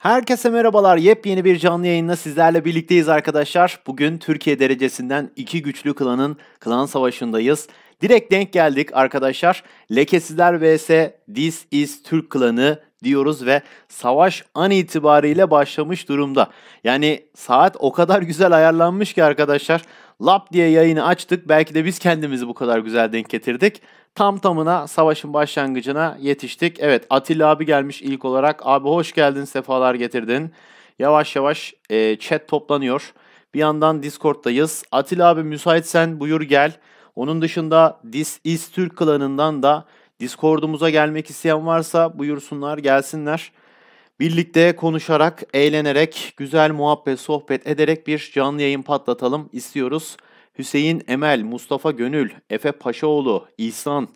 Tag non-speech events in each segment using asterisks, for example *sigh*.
Herkese merhabalar. Yepyeni bir canlı yayında sizlerle birlikteyiz arkadaşlar. Bugün Türkiye derecesinden iki güçlü klanın klan savaşındayız. Direkt denk geldik arkadaşlar. Lekesizler vs This is Türk klanı diyoruz ve savaş an itibariyle başlamış durumda. Yani saat o kadar güzel ayarlanmış ki arkadaşlar. Lap diye yayını açtık. Belki de biz kendimizi bu kadar güzel denk getirdik. Tam tamına savaşın başlangıcına yetiştik. Evet Atilla abi gelmiş ilk olarak. Abi hoş geldin sefalar getirdin. Yavaş yavaş e, chat toplanıyor. Bir yandan Discord'dayız. Atilla abi müsaitsen buyur gel. Onun dışında Dis is Türk klanından da Discord'umuza gelmek isteyen varsa buyursunlar gelsinler. Birlikte konuşarak, eğlenerek, güzel muhabbet, sohbet ederek bir canlı yayın patlatalım istiyoruz. Hüseyin Emel, Mustafa Gönül, Efe Paşaoğlu, İhsan,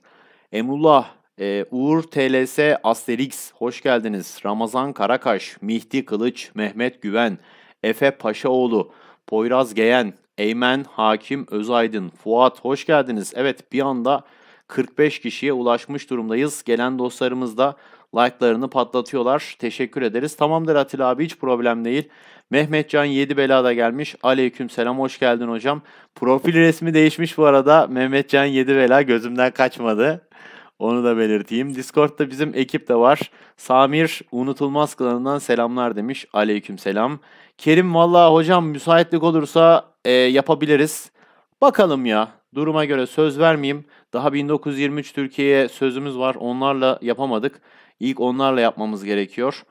Emrullah, e, Uğur TLS Asterix, hoş geldiniz. Ramazan Karakaş, Mihdi Kılıç, Mehmet Güven, Efe Paşaoğlu, Poyraz Geyen, Eymen Hakim Özaydın, Fuat hoş geldiniz. Evet bir anda 45 kişiye ulaşmış durumdayız. Gelen dostlarımız da Like'larını patlatıyorlar. Teşekkür ederiz. Tamamdır Atilla abi hiç problem değil. Mehmetcan 7 belada gelmiş. Aleyküm selam hoş geldin hocam. Profil resmi değişmiş bu arada. Mehmetcan 7 bela gözümden kaçmadı. Onu da belirteyim. Discord'da bizim ekip de var. Samir unutulmaz klanından selamlar demiş. Aleyküm selam. Kerim valla hocam müsaitlik olursa e, yapabiliriz. Bakalım ya. Duruma göre söz vermeyeyim. Daha 1923 Türkiye'ye sözümüz var. Onlarla yapamadık. İlk onlarla yapmamız gerekiyor.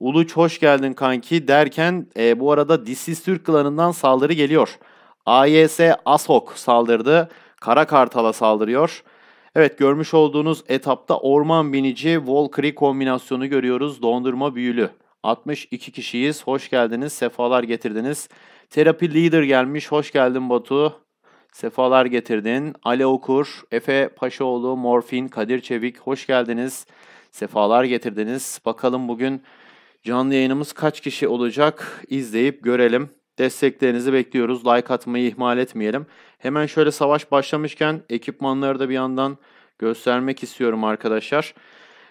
Uluç hoş geldin kanki derken e, bu arada Disiz Türk klanından saldırı geliyor. AYS Asok saldırdı. Kara Kartal'a saldırıyor. Evet görmüş olduğunuz etapta orman binici Volkri kombinasyonu görüyoruz. Dondurma büyülü. 62 kişiyiz. Hoş geldiniz. Sefalar getirdiniz. Terapi Leader gelmiş. Hoş geldin Batu. Sefalar getirdin. Ale Okur, Efe Paşaoğlu, Morfin, Kadir Çevik. Hoş geldiniz. Sefalar getirdiniz. Bakalım bugün canlı yayınımız kaç kişi olacak izleyip görelim. Desteklerinizi bekliyoruz. Like atmayı ihmal etmeyelim. Hemen şöyle savaş başlamışken ekipmanları da bir yandan göstermek istiyorum arkadaşlar.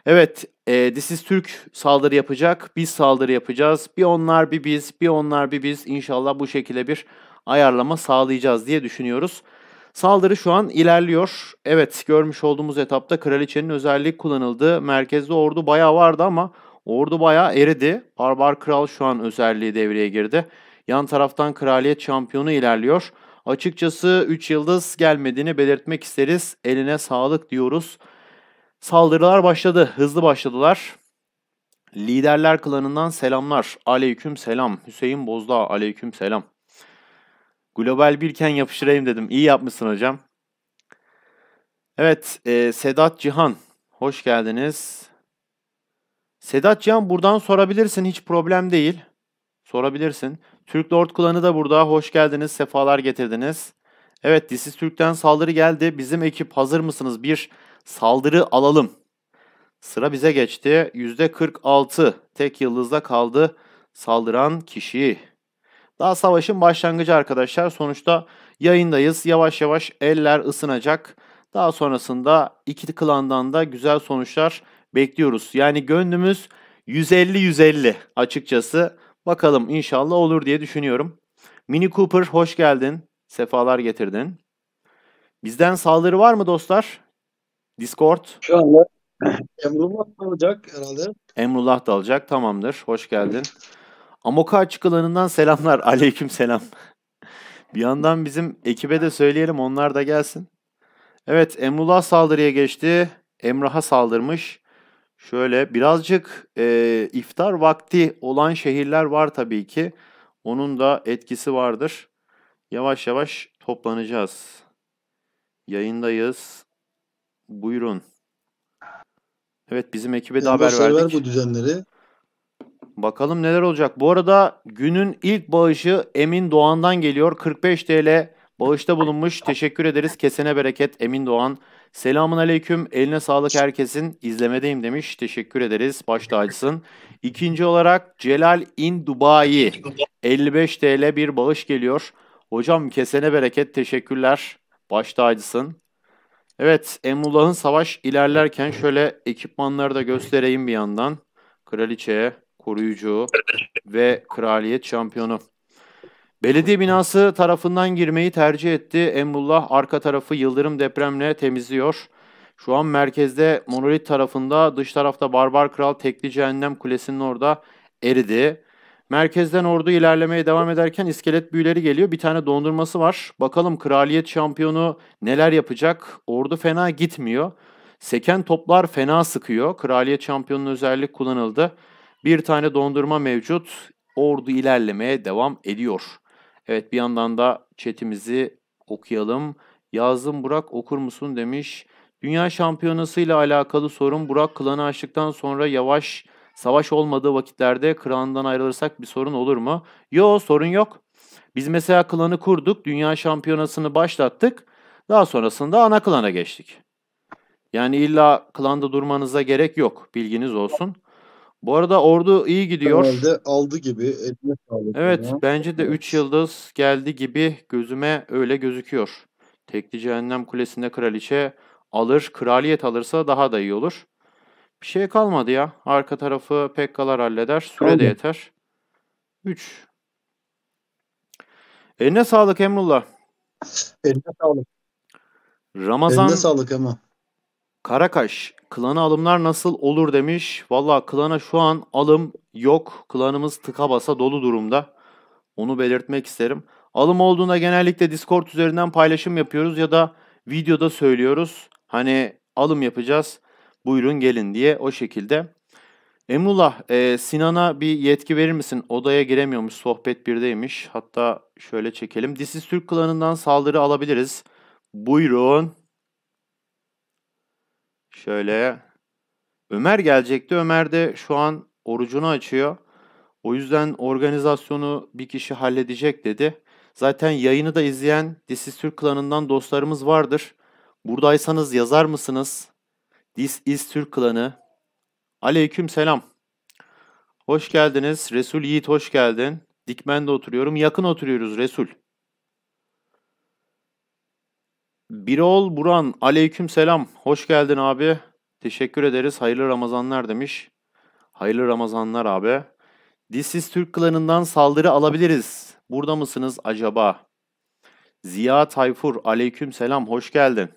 Evet, e, This is Türk saldırı yapacak. Biz saldırı yapacağız. Bir onlar bir biz, bir onlar bir biz. İnşallah bu şekilde bir ayarlama sağlayacağız diye düşünüyoruz. Saldırı şu an ilerliyor. Evet görmüş olduğumuz etapta kraliçenin özelliği kullanıldı. Merkezde ordu bayağı vardı ama ordu bayağı eridi. Barbar kral şu an özelliği devreye girdi. Yan taraftan kraliyet şampiyonu ilerliyor. Açıkçası 3 yıldız gelmediğini belirtmek isteriz. Eline sağlık diyoruz. Saldırılar başladı. Hızlı başladılar. Liderler klanından selamlar. Aleyküm selam. Hüseyin Bozdağ aleyküm selam. Global birken yapıştırayım dedim. İyi yapmışsın hocam. Evet, e, Sedat Cihan. Hoş geldiniz. Sedat Cihan buradan sorabilirsin. Hiç problem değil. Sorabilirsin. Türk Lord Klanı da burada. Hoş geldiniz. Sefalar getirdiniz. Evet, Disiz Türk'ten saldırı geldi. Bizim ekip hazır mısınız? Bir saldırı alalım. Sıra bize geçti. %46 tek yıldızda kaldı saldıran kişi. Daha savaşın başlangıcı arkadaşlar. Sonuçta yayındayız. Yavaş yavaş eller ısınacak. Daha sonrasında iki klandan da güzel sonuçlar bekliyoruz. Yani gönlümüz 150-150 açıkçası. Bakalım inşallah olur diye düşünüyorum. Mini Cooper hoş geldin. Sefalar getirdin. Bizden saldırı var mı dostlar? Discord. Şu anda Emrullah da alacak herhalde. Emrullah da alacak tamamdır. Hoş geldin. Amoka Açık Alanı'ndan selamlar. *laughs* Aleyküm selam. bir yandan bizim ekibe de söyleyelim onlar da gelsin. Evet Emrullah saldırıya geçti. Emrah'a saldırmış. Şöyle birazcık e, iftar vakti olan şehirler var tabii ki. Onun da etkisi vardır. Yavaş yavaş toplanacağız. Yayındayız. Buyurun. Evet bizim ekibe de Emrah haber verdik. bu düzenleri. Bakalım neler olacak. Bu arada günün ilk bağışı Emin Doğan'dan geliyor. 45 TL bağışta bulunmuş. Teşekkür ederiz. Kesene bereket Emin Doğan. Selamun aleyküm. Eline sağlık herkesin. İzlemedeyim demiş. Teşekkür ederiz. Başta açsın. İkinci olarak Celal in Dubai. 55 TL bir bağış geliyor. Hocam kesene bereket. Teşekkürler. Başta acısın. Evet Emrullah'ın savaş ilerlerken şöyle ekipmanları da göstereyim bir yandan. Kraliçeye koruyucu ve kraliyet şampiyonu. Belediye binası tarafından girmeyi tercih etti. Emrullah arka tarafı yıldırım depremle temizliyor. Şu an merkezde monolit tarafında, dış tarafta Barbar Kral Tekli Cehennem Kulesi'nin orada eridi. Merkezden ordu ilerlemeye devam ederken iskelet büyüleri geliyor. Bir tane dondurması var. Bakalım kraliyet şampiyonu neler yapacak? Ordu fena gitmiyor. Seken toplar fena sıkıyor. Kraliyet şampiyonunun özellik kullanıldı. Bir tane dondurma mevcut. Ordu ilerlemeye devam ediyor. Evet bir yandan da chatimizi okuyalım. Yazdım Burak okur musun demiş. Dünya şampiyonası ile alakalı sorun Burak klanı açtıktan sonra yavaş savaş olmadığı vakitlerde klandan ayrılırsak bir sorun olur mu? Yo sorun yok. Biz mesela klanı kurduk, dünya şampiyonasını başlattık. Daha sonrasında ana klana geçtik. Yani illa klanda durmanıza gerek yok. Bilginiz olsun. Bu arada Ordu iyi gidiyor. Herhalde aldı gibi. Evet ya. bence de 3 yıldız geldi gibi gözüme öyle gözüküyor. Tekli Cehennem Kulesi'nde kraliçe alır, kraliyet alırsa daha da iyi olur. Bir şey kalmadı ya. Arka tarafı Pekkalar halleder. Süre Aynen. de yeter. 3. Eline sağlık Emrullah. Eline sağlık. Ramazan Eline sağlık ama. Karakaş, klana alımlar nasıl olur demiş. Valla klana şu an alım yok. Klanımız tıka basa dolu durumda. Onu belirtmek isterim. Alım olduğunda genellikle Discord üzerinden paylaşım yapıyoruz ya da videoda söylüyoruz. Hani alım yapacağız buyurun gelin diye o şekilde. Emrullah e, Sinan'a bir yetki verir misin? Odaya giremiyormuş sohbet birdeymiş. Hatta şöyle çekelim. Disiz Türk klanından saldırı alabiliriz. Buyurun. Şöyle Ömer gelecekti. Ömer de şu an orucunu açıyor. O yüzden organizasyonu bir kişi halledecek dedi. Zaten yayını da izleyen This Türk klanından dostlarımız vardır. Buradaysanız yazar mısınız? This is Türk klanı. Aleyküm selam. Hoş geldiniz. Resul Yiğit hoş geldin. Dikmen'de oturuyorum. Yakın oturuyoruz Resul. Birol Buran aleyküm selam. Hoş geldin abi. Teşekkür ederiz. Hayırlı Ramazanlar demiş. Hayırlı Ramazanlar abi. Dizsiz Türk klanından saldırı alabiliriz. Burada mısınız acaba? Ziya Tayfur aleyküm selam. Hoş geldin.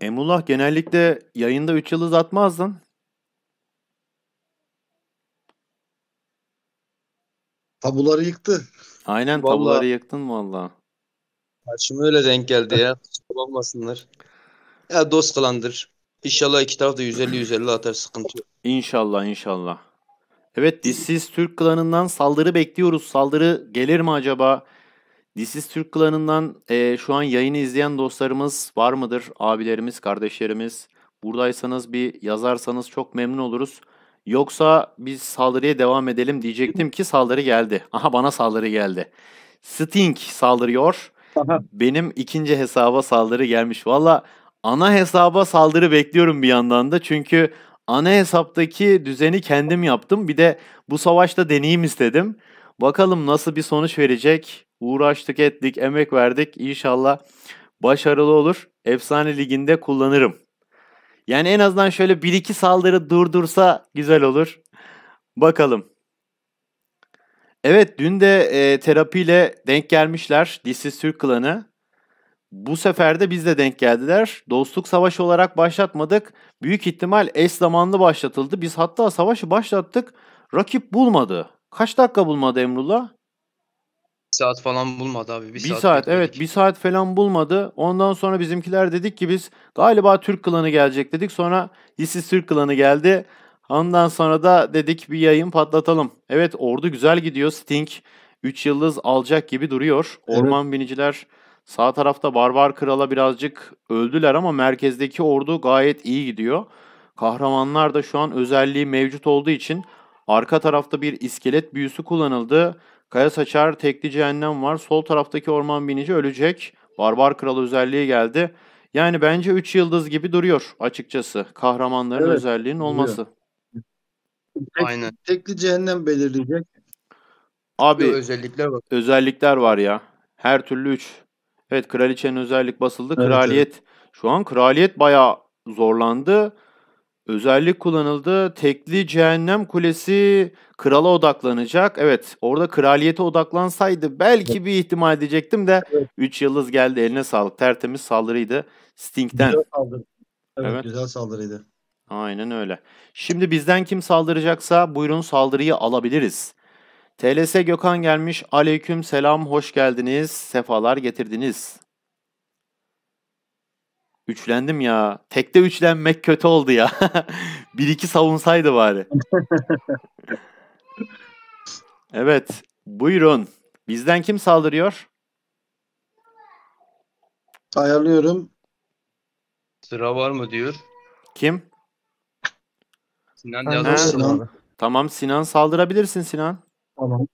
Emrullah genellikle yayında 3 yıldız atmazdın. Tabuları yıktı. Aynen vallahi, tabuları yaktın valla. Karşıma öyle denk geldi ya. Olmasınlar. Ya dost kılandır. İnşallah iki taraf da 150-150 atar sıkıntı yok. İnşallah inşallah. Evet dişsiz Türk klanından saldırı bekliyoruz. Saldırı gelir mi acaba? Dişsiz Türk klanından e, şu an yayını izleyen dostlarımız var mıdır? Abilerimiz, kardeşlerimiz. Buradaysanız bir yazarsanız çok memnun oluruz. Yoksa biz saldırıya devam edelim diyecektim ki saldırı geldi. *laughs* Aha bana saldırı geldi. Sting saldırıyor. Aha. Benim ikinci hesaba saldırı gelmiş. Valla ana hesaba saldırı bekliyorum bir yandan da. Çünkü ana hesaptaki düzeni kendim yaptım. Bir de bu savaşta deneyim istedim. Bakalım nasıl bir sonuç verecek. Uğraştık ettik, emek verdik. İnşallah başarılı olur. Efsane liginde kullanırım. Yani en azından şöyle 1-2 saldırı durdursa güzel olur. Bakalım. Evet dün de e, terapiyle denk gelmişler Dişsiz Türk klanı. Bu sefer de biz de denk geldiler. Dostluk savaşı olarak başlatmadık. Büyük ihtimal eş zamanlı başlatıldı. Biz hatta savaşı başlattık. Rakip bulmadı. Kaç dakika bulmadı Emrullah? saat falan bulmadı abi. Bir, bir saat, saat evet bir saat falan bulmadı. Ondan sonra bizimkiler dedik ki biz galiba Türk klanı gelecek dedik. Sonra İSİS Türk klanı geldi. Ondan sonra da dedik bir yayın patlatalım. Evet ordu güzel gidiyor. Sting 3 yıldız alacak gibi duruyor. Orman evet. biniciler sağ tarafta Barbar Kral'a birazcık öldüler ama merkezdeki ordu gayet iyi gidiyor. Kahramanlar da şu an özelliği mevcut olduğu için arka tarafta bir iskelet büyüsü kullanıldı. Kaya saçar, tekli cehennem var. Sol taraftaki orman binici ölecek. Barbar kralı özelliği geldi. Yani bence 3 yıldız gibi duruyor açıkçası. Kahramanların evet, özelliğinin olması. Tek, Aynen. Tekli cehennem belirleyecek. Abi özellikler var. Özellikler var ya. Her türlü 3. Evet kraliçenin özellik basıldı. Evet, kraliyet. Evet. Şu an kraliyet bayağı zorlandı özellik kullanıldı. Tekli Cehennem Kulesi krala odaklanacak. Evet orada kraliyete odaklansaydı belki bir ihtimal diyecektim de 3 evet. yıldız geldi eline sağlık. Tertemiz saldırıydı Sting'den. Güzel saldırı. Evet, evet. güzel saldırıydı. Aynen öyle. Şimdi bizden kim saldıracaksa buyurun saldırıyı alabiliriz. TLS Gökhan gelmiş. Aleyküm selam, hoş geldiniz. Sefalar getirdiniz. Üçlendim ya. Tekte üçlenmek kötü oldu ya. *laughs* bir iki savunsaydı bari. *laughs* evet. Buyurun. Bizden kim saldırıyor? Ayarlıyorum. Sıra var mı diyor. Kim? Sinan yazmış. Sinan. Tamam Sinan saldırabilirsin Sinan. Tamam.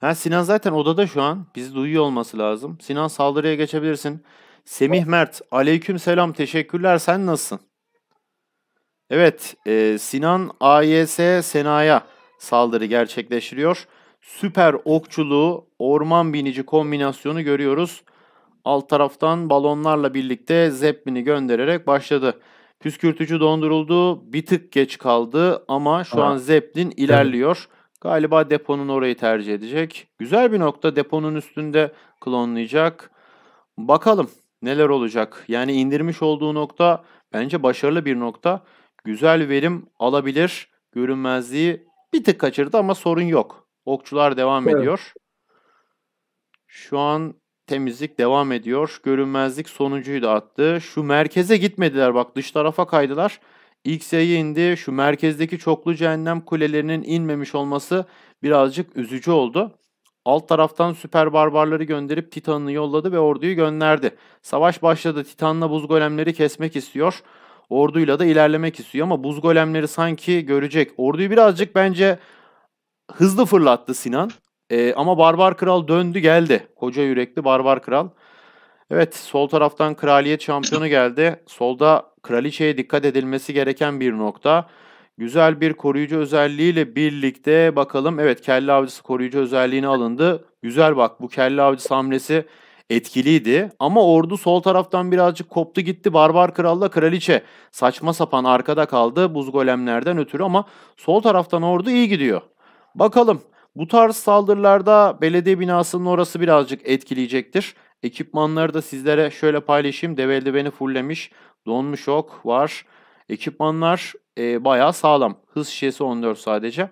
Ha, Sinan zaten odada şu an. Bizi duyuyor olması lazım. Sinan saldırıya geçebilirsin. Semih Mert, aleyküm selam, teşekkürler. Sen nasılsın? Evet, e, Sinan AYS Sena'ya saldırı gerçekleştiriyor. Süper okçuluğu, orman binici kombinasyonu görüyoruz. Alt taraftan balonlarla birlikte Zeppelin'i göndererek başladı. Püskürtücü donduruldu, bir tık geç kaldı ama şu ha. an Zeppelin ilerliyor. Galiba deponun orayı tercih edecek. Güzel bir nokta deponun üstünde klonlayacak. Bakalım neler olacak? Yani indirmiş olduğu nokta bence başarılı bir nokta. Güzel verim alabilir. Görünmezliği bir tık kaçırdı ama sorun yok. Okçular devam evet. ediyor. Şu an temizlik devam ediyor. Görünmezlik sonuncuyu da attı. Şu merkeze gitmediler bak dış tarafa kaydılar. İlk indi. Şu merkezdeki çoklu cehennem kulelerinin inmemiş olması birazcık üzücü oldu. Alt taraftan süper barbarları gönderip Titan'ını yolladı ve orduyu gönderdi. Savaş başladı. Titan'la buz golemleri kesmek istiyor. Orduyla da ilerlemek istiyor ama buz golemleri sanki görecek. Orduyu birazcık bence hızlı fırlattı Sinan. Ee, ama Barbar Kral döndü geldi. Koca yürekli Barbar Kral. Evet sol taraftan kraliyet şampiyonu geldi. Solda kraliçeye dikkat edilmesi gereken bir nokta. Güzel bir koruyucu özelliğiyle birlikte bakalım. Evet kelle avcısı koruyucu özelliğini alındı. Güzel bak bu kelle avcısı hamlesi etkiliydi. Ama ordu sol taraftan birazcık koptu gitti. Barbar Kral'la Kraliçe saçma sapan arkada kaldı buz golemlerden ötürü ama sol taraftan ordu iyi gidiyor. Bakalım bu tarz saldırılarda belediye binasının orası birazcık etkileyecektir. Ekipmanları da sizlere şöyle paylaşayım. Deve beni fulllemiş. Donmuş ok var. Ekipmanlar e, bayağı sağlam. Hız şişesi 14 sadece.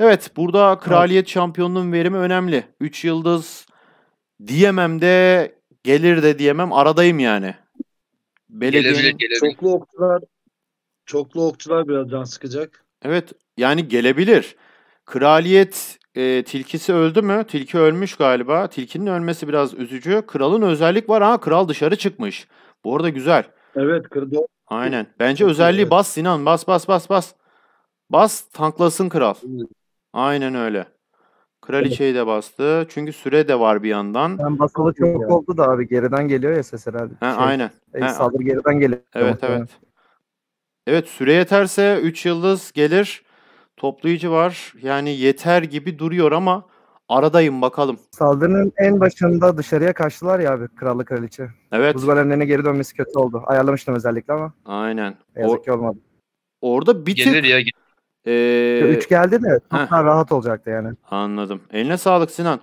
Evet burada kraliyet evet. şampiyonluğun verimi önemli. 3 yıldız diyemem de gelir de diyemem aradayım yani. Belediyenin... Çoklu okçular çoklu okçular biraz can sıkacak. Evet yani gelebilir. Kraliyet e, tilkisi öldü mü? Tilki ölmüş galiba. Tilkinin ölmesi biraz üzücü. Kralın özellik var ha kral dışarı çıkmış. Bu arada güzel. Evet kral Aynen. Bence Çok özelliği güzel. bas Sinan. Bas bas bas bas. Bas tanklasın kral. Aynen öyle. Kraliçeyi de bastı. Çünkü süre de var bir yandan. Ben basalı çok ya. oldu da abi geriden geliyor ya ses herhalde. He, şey, aynen. E, Saldırı geriden geliyor. Evet evet. Evet süre yeterse 3 yıldız gelir. Toplayıcı var. Yani yeter gibi duruyor ama Aradayım bakalım. Saldırının en başında dışarıya kaçtılar ya abi krallı kraliçe. Evet. Buz balenlerine geri dönmesi kötü oldu. Ayarlamıştım özellikle ama. Aynen. Yazık ki olmadı. Orada bir Gelir ya. Gelir. Ee... Üç geldi de çok Heh. daha rahat olacaktı yani. Anladım. Eline sağlık Sinan.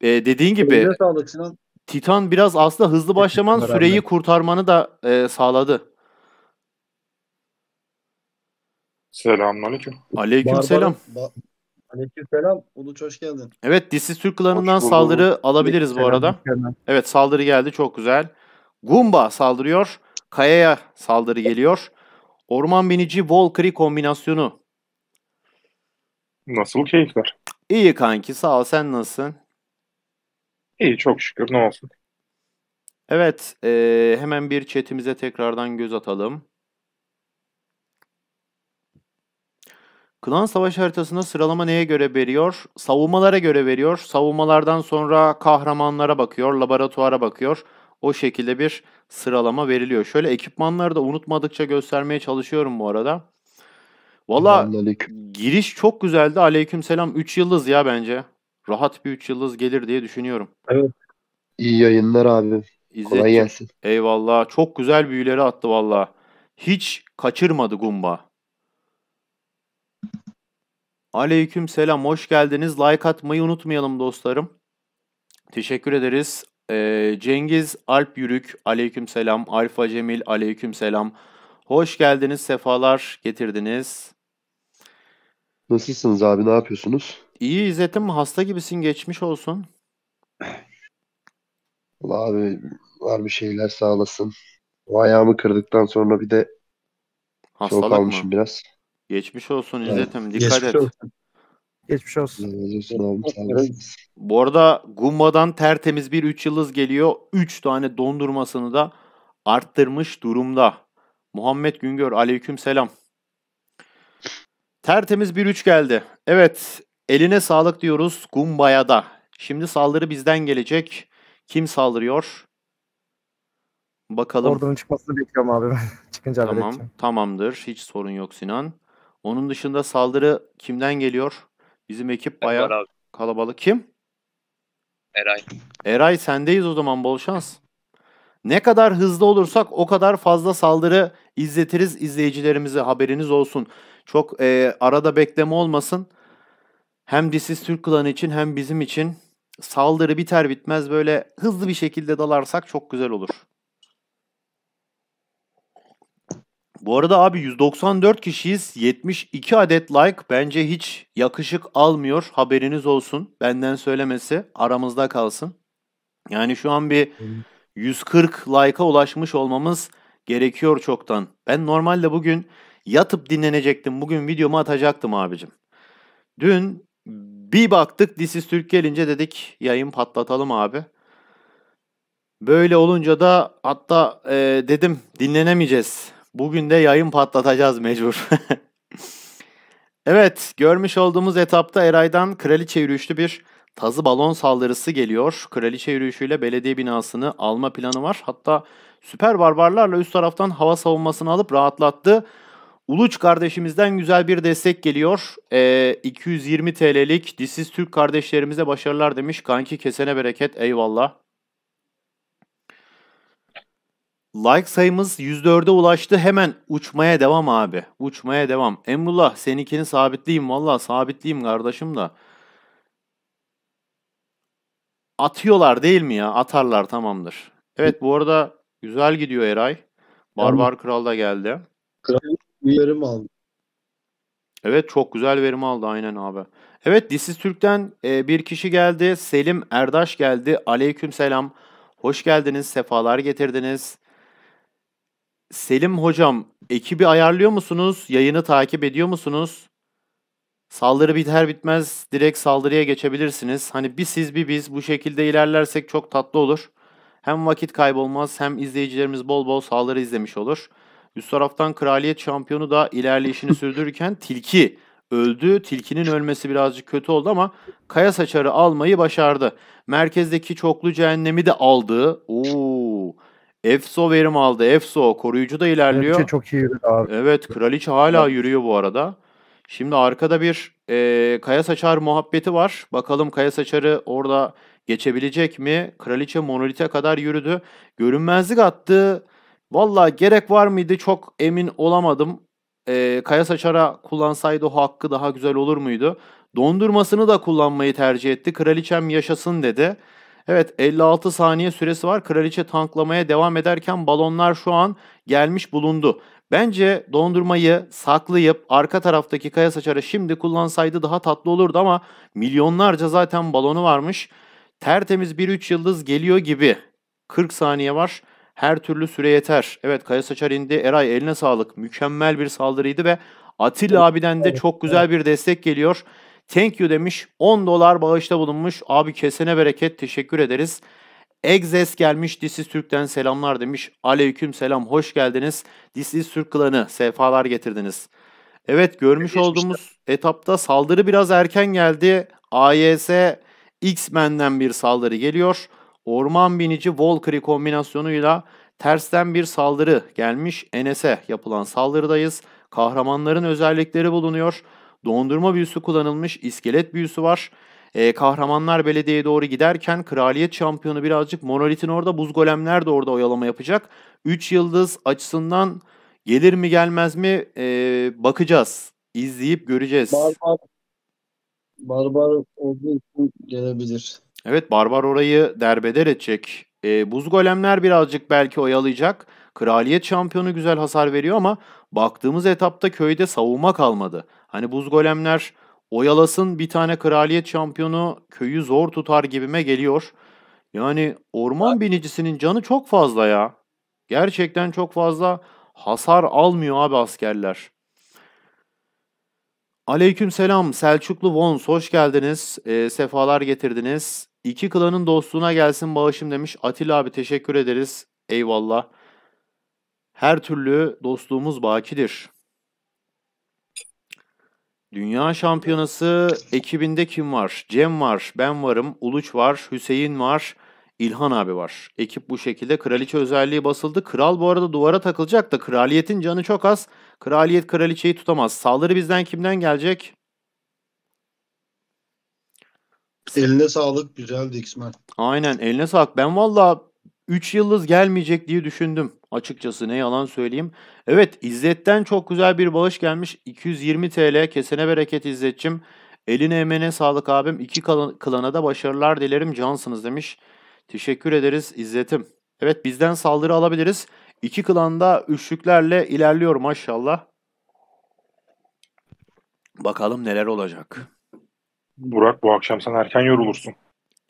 Ee, dediğin gibi. Eline sağlık Sinan. Titan biraz aslında hızlı başlaman süreyi kurtarmanı da e, sağladı. Selamünaleyküm. Aleyküm Barbar, selam. Aleykümselam. Uluç hoş geldin. Evet Disi Türk saldırı alabiliriz bu arada. Evet saldırı geldi çok güzel. Gumba saldırıyor. Kayaya saldırı geliyor. Orman binici volkri kombinasyonu. Nasıl keyifler? İyi kanki sağ ol sen nasılsın? İyi çok şükür ne olsun. Evet e, hemen bir chatimize tekrardan göz atalım. Klan savaş haritasında sıralama neye göre veriyor? Savunmalara göre veriyor. Savunmalardan sonra kahramanlara bakıyor, laboratuvara bakıyor. O şekilde bir sıralama veriliyor. Şöyle ekipmanları da unutmadıkça göstermeye çalışıyorum bu arada. Valla giriş çok güzeldi. Aleykümselam 3 yıldız ya bence. Rahat bir 3 yıldız gelir diye düşünüyorum. Evet. İyi yayınlar abi. İzzet, Kolay gelsin. Eyvallah. Çok güzel büyüleri attı valla. Hiç kaçırmadı Gumba. Aleyküm selam, hoş geldiniz. Like atmayı unutmayalım dostlarım. Teşekkür ederiz. Ee, Cengiz Alp Yürük, aleyküm selam. Alfa Cemil, aleyküm selam. Hoş geldiniz, sefalar getirdiniz. Nasılsınız abi, ne yapıyorsunuz? İyi İzzet'im, hasta gibisin, geçmiş olsun. Allah abi, var bir şeyler sağlasın. O ayağımı kırdıktan sonra bir de Hastalık soğuk almışım mı? biraz. Geçmiş olsun evet. İzzet'im. Dikkat Geçmiş et. Olsun. Geçmiş olsun. Bu arada Gumba'dan tertemiz bir 3 yıldız geliyor. 3 tane dondurmasını da arttırmış durumda. Muhammed Güngör aleyküm selam. Tertemiz bir 3 geldi. Evet eline sağlık diyoruz Gumba'ya da. Şimdi saldırı bizden gelecek. Kim saldırıyor? Bakalım. Ordunun çıkmasını bekliyorum abi ben. *laughs* Çıkınca tamam, Tamamdır. Hiç sorun yok Sinan. Onun dışında saldırı kimden geliyor? Bizim ekip bayağı kalabalık. Kim? Eray. Eray sendeyiz o zaman bol şans. Ne kadar hızlı olursak o kadar fazla saldırı izletiriz izleyicilerimize haberiniz olsun. Çok e, arada bekleme olmasın. Hem Disiz Türk klanı için hem bizim için saldırı biter bitmez böyle hızlı bir şekilde dalarsak çok güzel olur. Bu arada abi 194 kişiyiz. 72 adet like bence hiç yakışık almıyor. Haberiniz olsun. Benden söylemesi aramızda kalsın. Yani şu an bir 140 like'a ulaşmış olmamız gerekiyor çoktan. Ben normalde bugün yatıp dinlenecektim. Bugün videomu atacaktım abicim. Dün bir baktık This is Türk gelince dedik yayın patlatalım abi. Böyle olunca da hatta e, dedim dinlenemeyeceğiz Bugün de yayın patlatacağız mecbur. *laughs* evet, görmüş olduğumuz etapta Eray'dan kraliçe yürüyüşlü bir tazı balon saldırısı geliyor. Kraliçe yürüyüşüyle belediye binasını alma planı var. Hatta süper barbarlarla üst taraftan hava savunmasını alıp rahatlattı. Uluç kardeşimizden güzel bir destek geliyor. E, 220 TL'lik disiz Türk kardeşlerimize başarılar demiş. Kanki kesene bereket eyvallah. Like sayımız %4'e ulaştı. Hemen uçmaya devam abi. Uçmaya devam. Emrullah seninkini sabitleyeyim. Valla sabitleyeyim kardeşim da. Atıyorlar değil mi ya? Atarlar tamamdır. Evet bu arada güzel gidiyor Eray. Barbar yani, Kral da geldi. Kral verim aldı. Evet çok güzel verim aldı aynen abi. Evet Disiz Türk'ten e, bir kişi geldi. Selim Erdaş geldi. Aleyküm selam. Hoş geldiniz. Sefalar getirdiniz. Selim hocam ekibi ayarlıyor musunuz? Yayını takip ediyor musunuz? Saldırı biter bitmez direkt saldırıya geçebilirsiniz. Hani bir siz bir biz bu şekilde ilerlersek çok tatlı olur. Hem vakit kaybolmaz hem izleyicilerimiz bol bol saldırı izlemiş olur. Üst taraftan kraliyet şampiyonu da ilerleyişini sürdürürken tilki öldü. Tilkinin ölmesi birazcık kötü oldu ama kaya saçarı almayı başardı. Merkezdeki çoklu cehennemi de aldı. Oo. EFSO verim aldı. EFSO koruyucu da ilerliyor. Kraliçe çok iyi yürüdü abi. Evet kraliçe hala yürüyor bu arada. Şimdi arkada bir e, Kaya Saçar muhabbeti var. Bakalım Kaya Saçar'ı orada geçebilecek mi? Kraliçe monolite kadar yürüdü. Görünmezlik attı. Valla gerek var mıydı çok emin olamadım. E, Kaya Saçar'a kullansaydı o hakkı daha güzel olur muydu? Dondurmasını da kullanmayı tercih etti. Kraliçem yaşasın dedi. Evet 56 saniye süresi var. Kraliçe tanklamaya devam ederken balonlar şu an gelmiş bulundu. Bence dondurmayı saklayıp arka taraftaki kaya saçarı şimdi kullansaydı daha tatlı olurdu ama milyonlarca zaten balonu varmış. Tertemiz bir 3 yıldız geliyor gibi. 40 saniye var. Her türlü süre yeter. Evet Kaya Saçar indi. Eray eline sağlık. Mükemmel bir saldırıydı ve Atilla abiden de çok güzel bir destek geliyor. Thank you demiş. 10 dolar bağışta bulunmuş. Abi kesene bereket. Teşekkür ederiz. Exes gelmiş. This is Türk'ten selamlar demiş. Aleyküm selam. Hoş geldiniz. This is Türk klanı. Sefalar getirdiniz. Evet görmüş Geçmişte. olduğumuz etapta saldırı biraz erken geldi. AYS X-Men'den bir saldırı geliyor. Orman binici Valkyrie kombinasyonuyla tersten bir saldırı gelmiş. Enes'e yapılan saldırıdayız. Kahramanların özellikleri bulunuyor. Dondurma büyüsü kullanılmış, iskelet büyüsü var. E, Kahramanlar Belediye'ye doğru giderken Kraliyet Şampiyonu birazcık monolitin orada, Buz Golemler de orada oyalama yapacak. 3 yıldız açısından gelir mi gelmez mi e, bakacağız. izleyip göreceğiz. Barbar, barbar olduğu için gelebilir. Evet Barbar orayı derbeder edecek. E, buz golemler birazcık belki oyalayacak. Kraliyet şampiyonu güzel hasar veriyor ama Baktığımız etapta köyde savunma kalmadı. Hani buz golemler oyalasın bir tane kraliyet şampiyonu köyü zor tutar gibime geliyor. Yani orman binicisinin canı çok fazla ya. Gerçekten çok fazla hasar almıyor abi askerler. Aleyküm selam Selçuklu Vons hoş geldiniz. E, sefalar getirdiniz. İki klanın dostluğuna gelsin bağışım demiş. Atilla abi teşekkür ederiz. Eyvallah. Her türlü dostluğumuz bakidir. Dünya şampiyonası ekibinde kim var? Cem var, ben varım, Uluç var, Hüseyin var, İlhan abi var. Ekip bu şekilde kraliçe özelliği basıldı. Kral bu arada duvara takılacak da kraliyetin canı çok az. Kraliyet kraliçeyi tutamaz. Saldırı bizden kimden gelecek? Eline sağlık. Güzeldi X-Men. Aynen eline sağlık. Ben valla 3 yıldız gelmeyecek diye düşündüm. Açıkçası ne yalan söyleyeyim. Evet İzzet'ten çok güzel bir bağış gelmiş. 220 TL kesene bereket İzzet'cim. Eline emeğine sağlık abim. İki klana da başarılar dilerim. Cansınız demiş. Teşekkür ederiz İzzet'im. Evet bizden saldırı alabiliriz. İki klanda üçlüklerle ilerliyor maşallah. Bakalım neler olacak. Burak bu akşam sen erken yorulursun.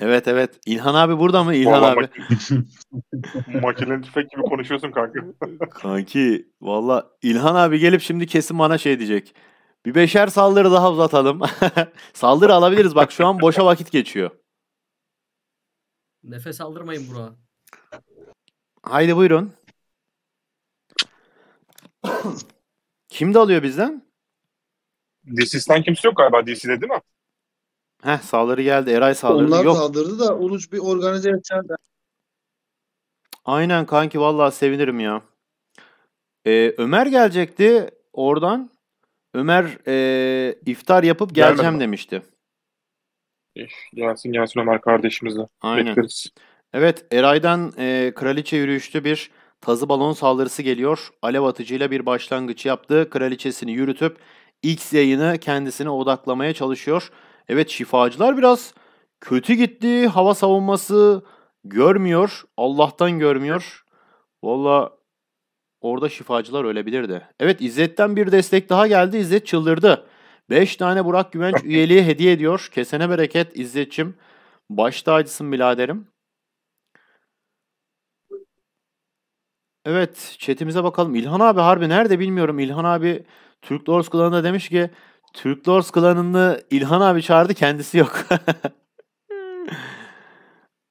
Evet evet. İlhan abi burada mı? İlhan vallahi abi. Mak- *laughs* Makineli tüfek gibi konuşuyorsun kanka. Kanki valla İlhan abi gelip şimdi kesin bana şey diyecek. Bir beşer saldırı daha uzatalım. *laughs* saldırı alabiliriz. Bak şu an boşa vakit geçiyor. Nefes aldırmayın bura. Haydi buyurun. Kim de alıyor bizden? DC'den kimse yok galiba DC'de değil mi? Heh saldırı geldi. Eray saldırdı. Onlar Yok. saldırdı da Uluç bir organize etsen de. Aynen kanki vallahi sevinirim ya. Ee, Ömer gelecekti oradan. Ömer e, iftar yapıp geleceğim Gelmedi. demişti. Gelsin gelsin Ömer kardeşimizle. Aynen. Bekleriz. Evet Eray'dan e, kraliçe yürüyüşlü bir tazı balon saldırısı geliyor. Alev atıcıyla bir başlangıç yaptı. Kraliçesini yürütüp X yayını kendisine odaklamaya çalışıyor. Evet şifacılar biraz kötü gitti. Hava savunması görmüyor. Allah'tan görmüyor. Valla orada şifacılar ölebilirdi. Evet İzzet'ten bir destek daha geldi. İzzet çıldırdı. 5 tane Burak Güvenç *laughs* üyeliği hediye ediyor. Kesene bereket İzzet'çim. Baş tacısın biraderim. Evet chatimize bakalım. İlhan abi harbi nerede bilmiyorum. İlhan abi Türk Doğrusu Klanı'nda demiş ki Türk Lords klanını İlhan abi çağırdı kendisi yok. Hmm.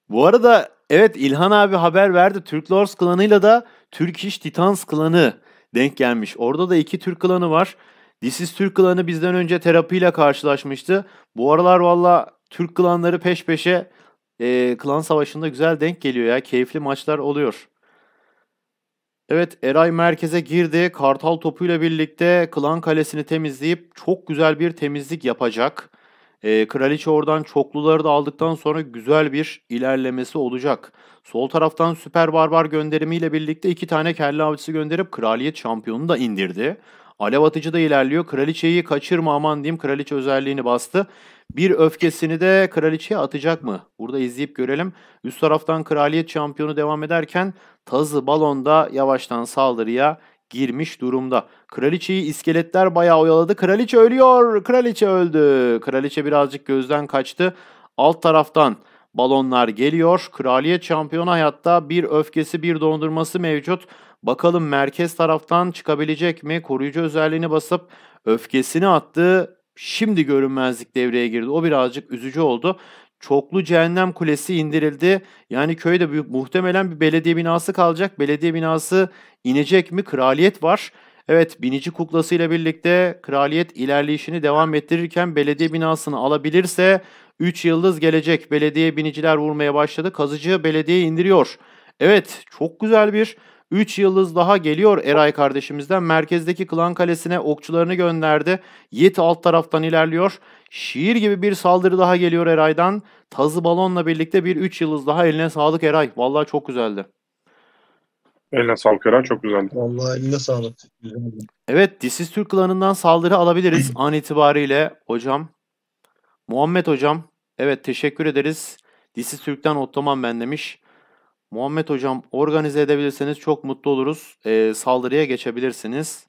Bu arada evet İlhan abi haber verdi. Türk Lords klanıyla da Türk Titans klanı denk gelmiş. Orada da iki Türk klanı var. This is Türk klanı bizden önce terapiyle karşılaşmıştı. Bu aralar valla Türk klanları peş peşe e, klan savaşında güzel denk geliyor ya. Keyifli maçlar oluyor. Evet Eray merkeze girdi. Kartal topuyla birlikte Klan Kalesi'ni temizleyip çok güzel bir temizlik yapacak. E, Kraliçe oradan çokluları da aldıktan sonra güzel bir ilerlemesi olacak. Sol taraftan süper barbar gönderimiyle birlikte iki tane kelle avcısı gönderip kraliyet şampiyonunu da indirdi. Alev atıcı da ilerliyor. Kraliçeyi kaçırma aman diyeyim. Kraliçe özelliğini bastı. Bir öfkesini de kraliçeye atacak mı? Burada izleyip görelim. Üst taraftan kraliyet şampiyonu devam ederken tazı balonda yavaştan saldırıya girmiş durumda. Kraliçeyi iskeletler bayağı oyaladı. Kraliçe ölüyor. Kraliçe öldü. Kraliçe birazcık gözden kaçtı. Alt taraftan balonlar geliyor. Kraliyet şampiyonu hayatta bir öfkesi bir dondurması mevcut. Bakalım merkez taraftan çıkabilecek mi? Koruyucu özelliğini basıp öfkesini attı. Şimdi görünmezlik devreye girdi. O birazcık üzücü oldu. Çoklu Cehennem Kulesi indirildi. Yani köyde büyük, muhtemelen bir belediye binası kalacak. Belediye binası inecek mi? Kraliyet var. Evet binici kuklasıyla birlikte kraliyet ilerleyişini devam ettirirken belediye binasını alabilirse 3 yıldız gelecek. Belediye biniciler vurmaya başladı. Kazıcı belediyeyi indiriyor. Evet çok güzel bir 3 yıldız daha geliyor Eray kardeşimizden. Merkezdeki Klan Kalesi'ne okçularını gönderdi. Yet alt taraftan ilerliyor. Şiir gibi bir saldırı daha geliyor Eray'dan. Tazı balonla birlikte bir 3 yıldız daha eline sağlık Eray. Vallahi çok güzeldi. Eline sağlık Eray çok güzeldi. Vallahi eline sağlık. Güzeldi. Evet Disiz Türk klanından saldırı alabiliriz an itibariyle hocam. Muhammed hocam evet teşekkür ederiz. Disiz Türk'ten Ottoman ben demiş. Muhammed Hocam organize edebilirseniz çok mutlu oluruz. E, saldırıya geçebilirsiniz.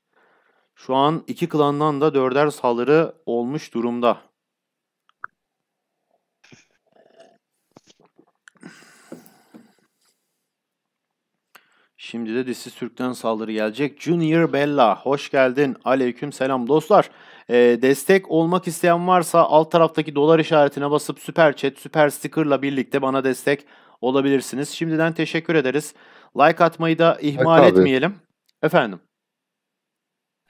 Şu an iki klandan da dörder saldırı olmuş durumda. Şimdi de Disiz Türk'ten saldırı gelecek. Junior Bella hoş geldin. Aleyküm selam dostlar. E, destek olmak isteyen varsa alt taraftaki dolar işaretine basıp süper chat, süper sticker'la birlikte bana destek olabilirsiniz. Şimdiden teşekkür ederiz. Like atmayı da ihmal Bak etmeyelim. Abi. Efendim.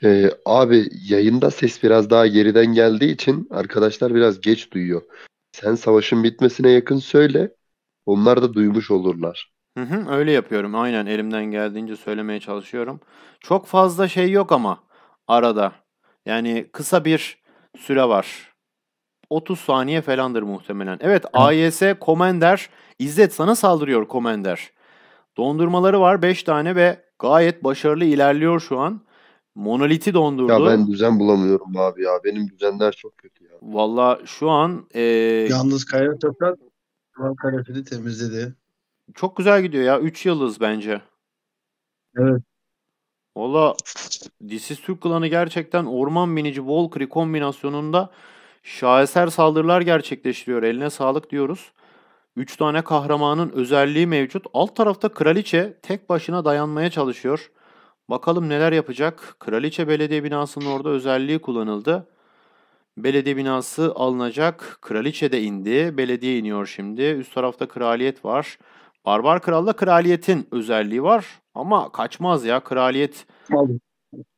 Ee, abi yayında ses biraz daha geriden geldiği için arkadaşlar biraz geç duyuyor. Sen savaşın bitmesine yakın söyle. Onlar da duymuş olurlar. Hı hı, öyle yapıyorum. Aynen elimden geldiğince söylemeye çalışıyorum. Çok fazla şey yok ama arada. Yani kısa bir süre var. 30 saniye falandır muhtemelen. Evet AYS Commander İzzet sana saldırıyor komender. Dondurmaları var 5 tane ve gayet başarılı ilerliyor şu an. Monolith'i dondurdu. Ya ben düzen bulamıyorum abi ya. Benim düzenler çok kötü ya. Valla şu an... E... Yalnız Kaya Toprak şu an kalesini temizledi. Çok güzel gidiyor ya. 3 yıldız bence. Evet. Valla Disiz Türk klanı gerçekten orman binici Valkyrie kombinasyonunda şaheser saldırılar gerçekleştiriyor. Eline sağlık diyoruz. Üç tane kahramanın özelliği mevcut. Alt tarafta kraliçe tek başına dayanmaya çalışıyor. Bakalım neler yapacak. Kraliçe belediye binasının orada özelliği kullanıldı. Belediye binası alınacak. Kraliçe de indi. Belediye iniyor şimdi. Üst tarafta kraliyet var. Barbar Kral'da kraliyetin özelliği var. Ama kaçmaz ya. Kraliyet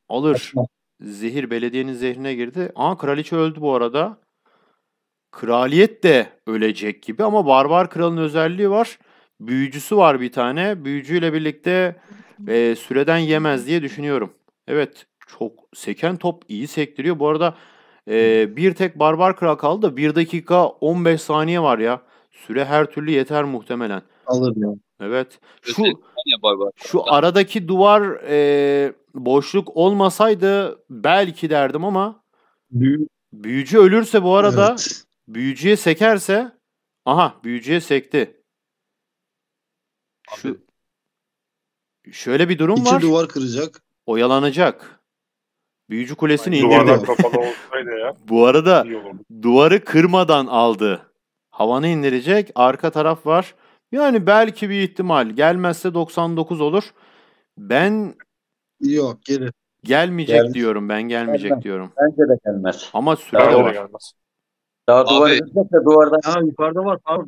alır. Zehir belediyenin zehrine girdi. Aa kraliçe öldü bu arada. Kraliyet de ölecek gibi ama barbar kralın özelliği var. Büyücüsü var bir tane. Büyücüyle birlikte e, süreden yemez diye düşünüyorum. Evet çok seken top iyi sektiriyor. Bu arada e, bir tek barbar kral kaldı da 1 dakika 15 saniye var ya. Süre her türlü yeter muhtemelen. Alır ya. Evet. Şu şu aradaki duvar e, boşluk olmasaydı belki derdim ama büyücü ölürse bu arada evet. Büyücüye sekerse aha büyücüye sekti. Şu şöyle bir durum İki var. duvar kıracak. Oyalanacak. Büyücü kulesini Ay, indirdi. kapalı olsaydı ya. *laughs* Bu arada duvarı kırmadan aldı. Havanı indirecek. Arka taraf var. Yani belki bir ihtimal. Gelmezse 99 olur. Ben yok gelir. Gelmeyecek gelmez. diyorum. Ben gelmeyecek gelmez. diyorum. Bence de gelmez. Ama süre de var. Gelmez. Daha duvar gitmekle duvardan. Ha yukarıda var. Tamam.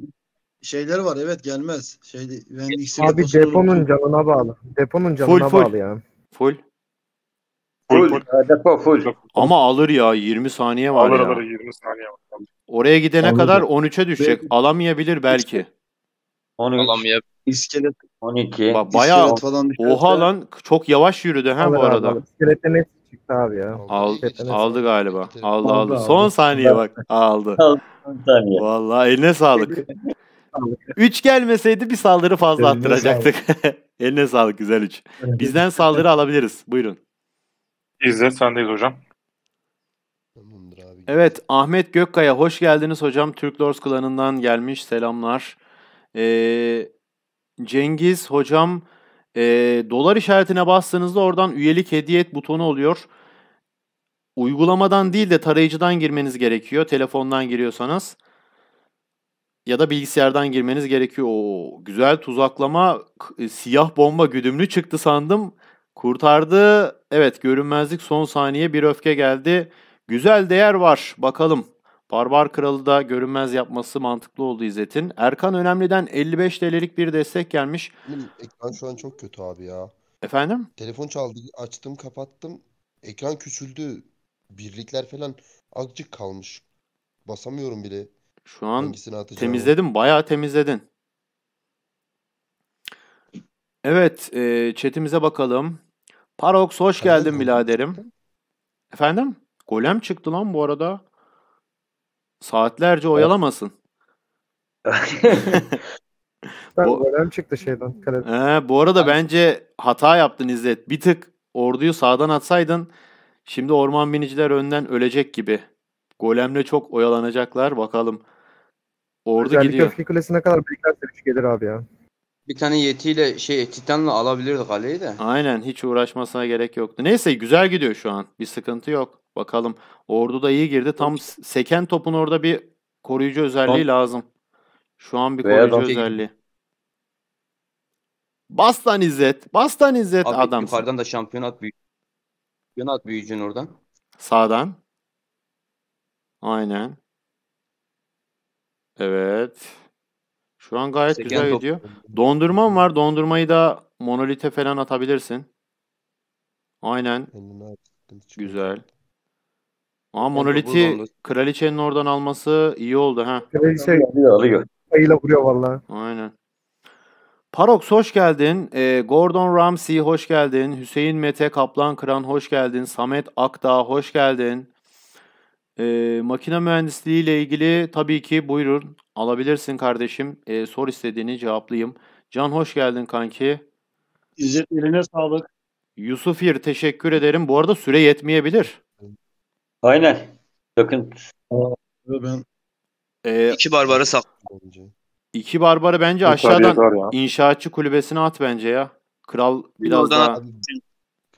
Şeyleri var evet gelmez. Şey, ben Abi deponun camına bağlı. Deponun camına full. bağlı yani. Full. Full. full. Depo full. Ama alır ya 20 saniye var alır, ya. Alır alır 20 saniye var. Oraya gidene Anladım. kadar 13'e düşecek. Belki. Alamayabilir belki. 13. Alamayabilir. İskelet 12. Ba bayağı İskelet falan oha lan çok yavaş yürüdü ha alır, bu arada. İskeletin çıktı abi ya. Al, şey, aldı galiba. Aldı aldı. Son saniye bak. Aldı. saniye. Vallahi eline sağlık. Üç gelmeseydi bir saldırı fazla Eline attıracaktık. Sağlık. *laughs* Eline sağlık güzel üç. Bizden saldırı alabiliriz. Buyurun. İzle sendeyiz hocam. Evet Ahmet Gökkaya hoş geldiniz hocam. Türk Lords klanından gelmiş selamlar. Ee, Cengiz hocam e, dolar işaretine bastığınızda oradan üyelik hediye et butonu oluyor. Uygulamadan değil de tarayıcıdan girmeniz gerekiyor. Telefondan giriyorsanız ya da bilgisayardan girmeniz gerekiyor. O güzel tuzaklama e, siyah bomba güdümlü çıktı sandım. Kurtardı. Evet görünmezlik son saniye bir öfke geldi. Güzel değer var. Bakalım. Barbar Kralı da görünmez yapması mantıklı oldu İzzet'in. Erkan Önemli'den 55 TL'lik bir destek gelmiş. ekran şu an çok kötü abi ya. Efendim? Telefon çaldı. Açtım kapattım. Ekran küçüldü. Birlikler falan azıcık kalmış. Basamıyorum bile. Şu an temizledim. Bayağı temizledin. Evet. E, chatimize bakalım. Parox hoş geldin Efendim? biraderim. Efendim? Golem çıktı lan bu arada. Saatlerce oyalamasın. *laughs* *laughs* Ben bu, golem çıktı şeyden. Kaleden. Ee, bu arada bence hata yaptın İzzet. Bir tık orduyu sağdan atsaydın şimdi orman biniciler önden ölecek gibi. Golemle çok oyalanacaklar. Bakalım. Ordu Özellikle gidiyor. Özellikle Kulesi'ne kadar beklerse 3 şey gelir abi ya. Bir tane yetiyle şey Titan'la alabilirdik kaleyi de. Aynen hiç uğraşmasına gerek yoktu. Neyse güzel gidiyor şu an. Bir sıkıntı yok. Bakalım. Ordu da iyi girdi. Tam seken topun orada bir koruyucu özelliği Son. lazım. Şu an bir koruyucu Rafi... özelliği. Bastan İzzet. Bastan İzzet Abi, adam. Yukarıdan da şampiyonat büyü. Şampiyonat büyücün oradan. Sağdan. Aynen. Evet. Şu an gayet Seken güzel top. gidiyor. Dondurman var. Dondurmayı da monolite falan atabilirsin. Aynen. Güzel. Ama monoliti kraliçenin oradan alması iyi oldu ha. Kraliçe alıyor, alıyor. Ayıyla vuruyor valla. Aynen. Parox hoş geldin. Ee, Gordon Ramsay hoş geldin. Hüseyin Mete Kaplan Kıran hoş geldin. Samet Akdağ hoş geldin. Ee, makine mühendisliği ile ilgili tabii ki buyurun alabilirsin kardeşim. Ee, sor istediğini cevaplayayım. Can hoş geldin kanki. İzzet eline sağlık. Yusufir teşekkür ederim. Bu arada süre yetmeyebilir. Aynen. Yakın. Ben Ee, İki Barbara sak. İki Barbara bence aşağıdan inşaatçı kulübesine at bence ya. Kral biraz daha...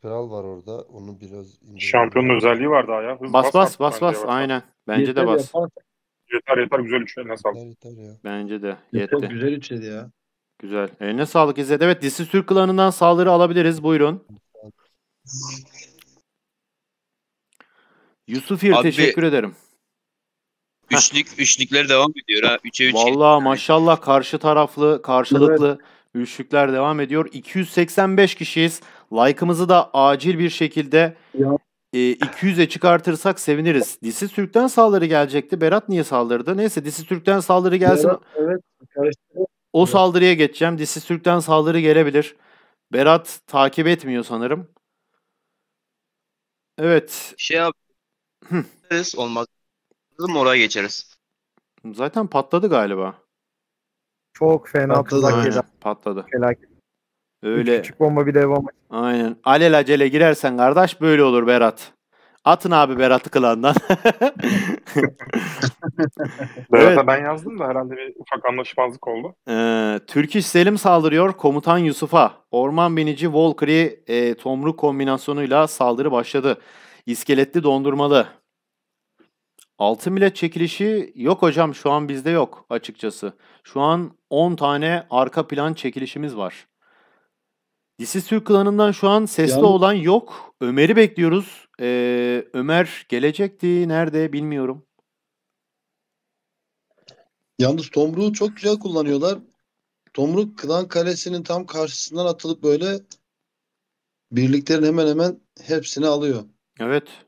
Kral var orada. Onu biraz indirelim. Şampiyonun özelliği var daha ya. Hız Bas bas artık bas bas. Aynen. Bence de bas. Yeter yeter güzel ne sağlık. Yeter yeter ya. Bence de. Çok Yetti. güzel üçledi ya. Güzel. Eline sağlık İzzet. Evet Disi Türk klanından saldırı alabiliriz. Buyurun. Yusuf İr, teşekkür ederim. Üçlük, üçlükler devam ediyor ha. Üçe üç. Valla maşallah karşı taraflı, karşılıklı evet. üçlükler devam ediyor. 285 kişiyiz. Like'ımızı da acil bir şekilde e, 200'e çıkartırsak seviniriz. Disiz Türk'ten saldırı gelecekti. Berat niye saldırdı? Neyse Disiz Türk'ten saldırı gelsin. Berat, evet, O evet. saldırıya geçeceğim. Disiz Türk'ten saldırı gelebilir. Berat takip etmiyor sanırım. Evet. Şey abi Hı. Olmaz. Oraya geçeriz. Zaten patladı galiba. Çok fena patladı. patladı. Felaket. Öyle. küçük bomba bir dev bomba. Aynen. Alel acele girersen kardeş böyle olur Berat. Atın abi Berat'ı kılandan. *laughs* Berat'a evet. ben yazdım da herhalde bir ufak anlaşmazlık oldu. Ee, Türk İş Selim saldırıyor komutan Yusuf'a. Orman binici Valkyrie e, tomruk kombinasyonuyla saldırı başladı. İskeletli dondurmalı. Altı milet çekilişi yok hocam şu an bizde yok açıkçası. Şu an 10 tane arka plan çekilişimiz var. Disiz Türk klanından şu an sesli yani... olan yok. Ömer'i bekliyoruz. Ee, Ömer gelecekti. Nerede bilmiyorum. Yalnız Tomruk'u çok güzel kullanıyorlar. Tomruk Klan Kalesi'nin tam karşısından atılıp böyle birliklerin hemen hemen hepsini alıyor. Evet.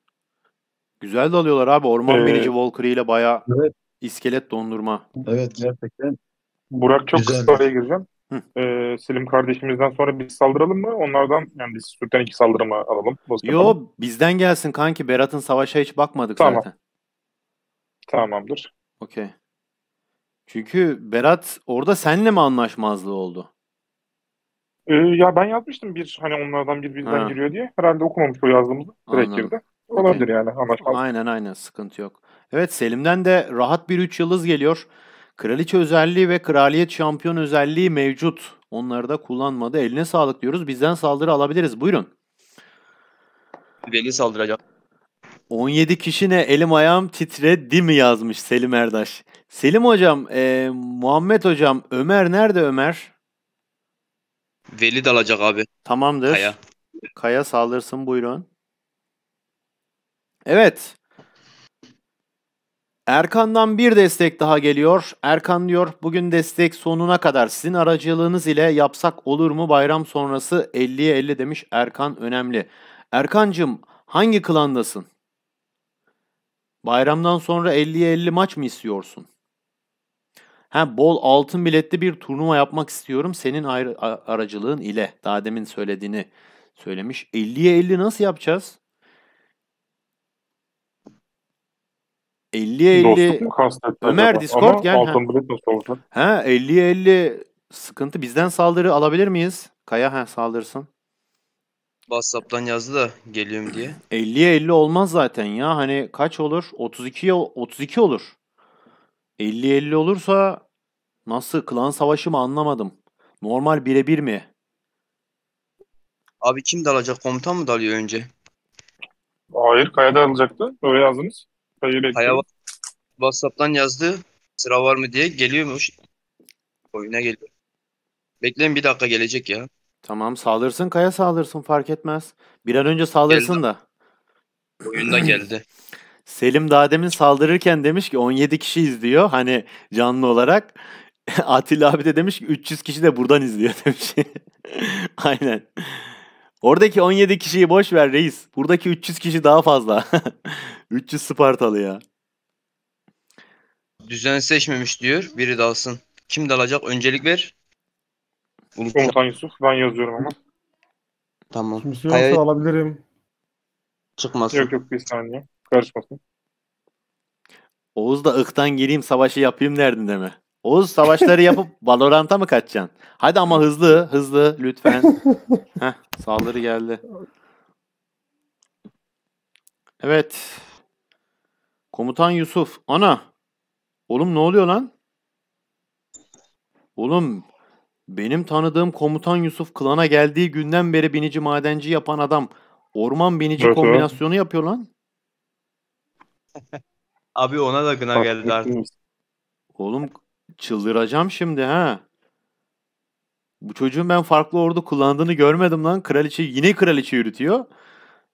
Güzel de alıyorlar abi. Orman Ee, Merici Walker ile bayağı Evet. iskelet dondurma. Evet gerçekten. Burak çok Güzel. kısa araya gireceğim. Hı. Ee, Selim kardeşimizden sonra biz saldıralım mı? Onlardan yani biz Türk'ten iki saldırımı alalım. Dostum. Yo bizden gelsin kanki. Berat'ın savaşa hiç bakmadık Tamam. zaten. Tamamdır. Okey. Çünkü Berat orada senle mi anlaşmazlığı oldu? Ee, ya ben yazmıştım bir hani onlardan bir bizden ha. giriyor diye. Herhalde okumamış o yazdığımızı Direkt Anladım. girdi. Olabilir yani anlaşmalı. Aynen aynen sıkıntı yok. Evet Selim'den de rahat bir 3 yıldız geliyor. Kraliçe özelliği ve kraliyet şampiyon özelliği mevcut. Onları da kullanmadı. Eline sağlık diyoruz. Bizden saldırı alabiliriz. Buyurun. Beni saldıracak. 17 kişi ne elim ayağım titredi mi yazmış Selim Erdaş. Selim hocam, e, Muhammed hocam, Ömer nerede Ömer? Veli dalacak abi. Tamamdır. Kaya. Kaya saldırsın buyurun. Evet. Erkan'dan bir destek daha geliyor. Erkan diyor bugün destek sonuna kadar sizin aracılığınız ile yapsak olur mu bayram sonrası 50'ye 50 demiş Erkan önemli. Erkancım hangi klandasın? Bayramdan sonra 50'ye 50 maç mı istiyorsun? Ha bol altın biletli bir turnuva yapmak istiyorum senin aracılığın ile. Daha demin söylediğini söylemiş. 50'ye 50 nasıl yapacağız? 50'ye 50 Ömer Discord gel. Altın ha. bilet nasıl Ha 50'ye 50 sıkıntı. Bizden saldırı alabilir miyiz? Kaya ha saldırsın. WhatsApp'tan yazdı da geliyorum diye. 50'ye 50 olmaz zaten ya. Hani kaç olur? 32 32 olur. 50-50 olursa nasıl klan savaşı mı anlamadım. Normal birebir mi? Abi kim dalacak? Komutan mı dalıyor önce? Hayır Kaya dalacaktı. Öyle yazdınız. Kaya'yı Kaya WhatsApp'tan yazdı. Sıra var mı diye geliyormuş. Oyuna geliyor. Bekleyin bir dakika gelecek ya. Tamam saldırsın Kaya saldırsın fark etmez. Bir an önce saldırsın Geldi. da. Oyunda geldi. *clears throat* Selim daha demin saldırırken demiş ki 17 kişi izliyor hani canlı olarak. *laughs* Atilla abi de demiş ki 300 kişi de buradan izliyor *laughs* demiş. Aynen. Oradaki 17 kişiyi boş ver reis. Buradaki 300 kişi daha fazla. 300 *laughs* Spartalı ya. Düzen seçmemiş diyor. Biri dalsın. Kim dalacak? Öncelik ver. Ulutcan. Komutan Yusuf ben yazıyorum ama. Tamam. Kimse yoksa Hayır. alabilirim. Çıkmasın. Yok yok bir saniye karışmasın. Oğuz da ıktan gireyim savaşı yapayım derdinde deme. Oğuz savaşları yapıp *laughs* Valorant'a mı kaçacaksın? Hadi ama hızlı hızlı lütfen. *laughs* Heh, saldırı geldi. Evet. Komutan Yusuf. Ana. Oğlum ne oluyor lan? Oğlum benim tanıdığım komutan Yusuf klana geldiği günden beri binici madenci yapan adam orman binici evet, kombinasyonu evet. yapıyor lan. Abi ona da gına Bak, geldi artık. Oğlum çıldıracağım şimdi ha. Bu çocuğun ben farklı ordu kullandığını görmedim lan. Kraliçe yine kraliçe yürütüyor.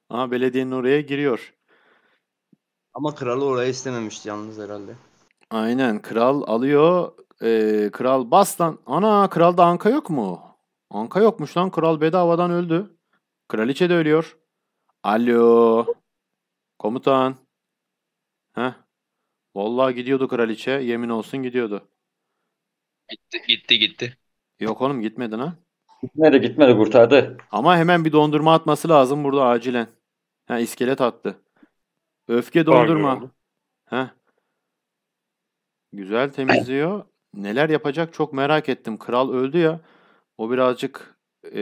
Ama belediyenin oraya giriyor. Ama kralı oraya istememişti yalnız herhalde. Aynen kral alıyor. Ee, kral bastan. Ana kralda anka yok mu? Anka yokmuş lan kral bedavadan öldü. Kraliçe de ölüyor. Alo. Komutan. Heh. Vallahi gidiyordu kraliçe. Yemin olsun gidiyordu. Gitti gitti gitti. Yok oğlum gitmedin ha. Gitmedi gitmedi kurtardı. Ama hemen bir dondurma atması lazım burada acilen. Ha iskelet attı. Öfke dondurma. Ha. Güzel temizliyor. Neler yapacak çok merak ettim. Kral öldü ya. O birazcık e,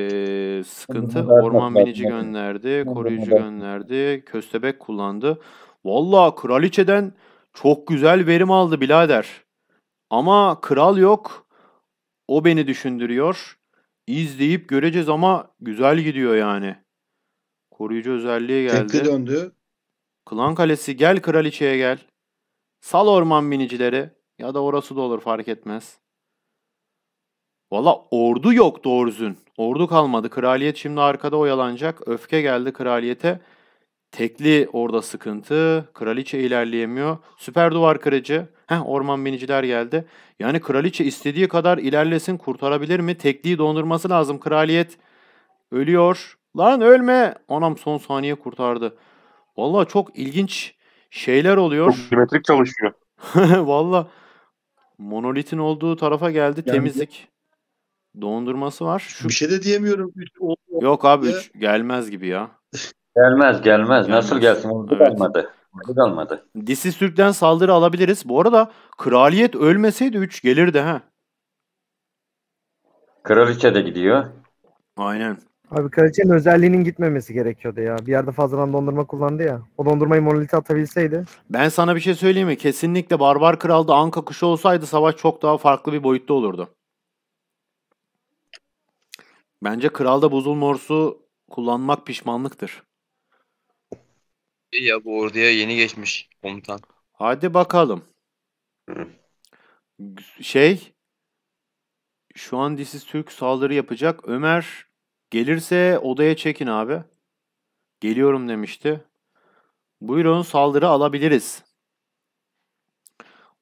sıkıntı. Orman binici gönderdi. Koruyucu gönderdi. Köstebek kullandı. Valla kraliçeden çok güzel verim aldı Bilader. Ama kral yok. O beni düşündürüyor. İzleyip göreceğiz ama güzel gidiyor yani. Koruyucu özelliğe geldi. Tekli döndü. Klan Kalesi gel kraliçeye gel. Sal orman minicileri. Ya da orası da olur fark etmez. Valla ordu yok doğru Ordu kalmadı. Kraliyet şimdi arkada oyalanacak. Öfke geldi kraliyete. Tekli orada sıkıntı. Kraliçe ilerleyemiyor. Süper duvar kırıcı. Heh orman biniciler geldi. Yani kraliçe istediği kadar ilerlesin kurtarabilir mi? Tekliği dondurması lazım kraliyet. Ölüyor. Lan ölme. Anam son saniye kurtardı. Valla çok ilginç şeyler oluyor. Çok simetrik çalışıyor. *laughs* Valla monolitin olduğu tarafa geldi yani temizlik. Dondurması var. Şu... Bir şey de diyemiyorum. Üç, on, on, Yok abi üç, gelmez gibi ya. *laughs* Gelmez gelmez. gelmez. Nasıl gelsin? Umdu evet. kalmadı. Umdu kalmadı. Disiz Türk'ten saldırı alabiliriz. Bu arada kraliyet ölmeseydi 3 gelirdi ha. Kraliçe de gidiyor. Aynen. Abi kraliçenin özelliğinin gitmemesi gerekiyordu ya. Bir yerde fazladan dondurma kullandı ya. O dondurmayı monolite atabilseydi. Ben sana bir şey söyleyeyim mi? Kesinlikle Barbar Kral'da Anka kuşu olsaydı savaş çok daha farklı bir boyutta olurdu. Bence Kral'da buzul morsu kullanmak pişmanlıktır. Şey ya bu orduya yeni geçmiş komutan. Hadi bakalım. Şey şu an disiz Türk saldırı yapacak. Ömer gelirse odaya çekin abi. Geliyorum demişti. Buyurun saldırı alabiliriz.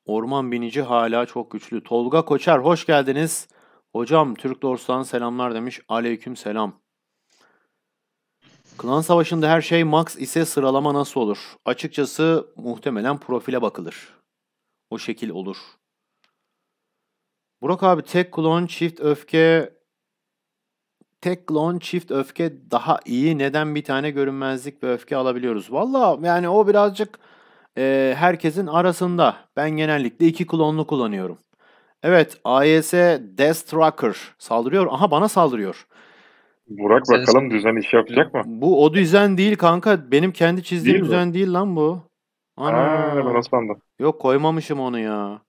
Orman binici hala çok güçlü. Tolga Koçar hoş geldiniz. Hocam Türk Dorsan selamlar demiş. Aleyküm selam. Klan savaşında her şey max ise sıralama nasıl olur? Açıkçası muhtemelen profile bakılır. O şekil olur. Burak abi tek klon çift öfke tek klon çift öfke daha iyi. Neden bir tane görünmezlik ve öfke alabiliyoruz? Valla yani o birazcık e, herkesin arasında. Ben genellikle iki klonlu kullanıyorum. Evet AYS Death Tracker saldırıyor. Aha bana saldırıyor. Burak Sen bakalım düzen iş yapacak mı? Bu o düzen değil kanka. Benim kendi çizdiğim değil düzen mi? değil lan bu. Ana. ben o Yok koymamışım onu ya.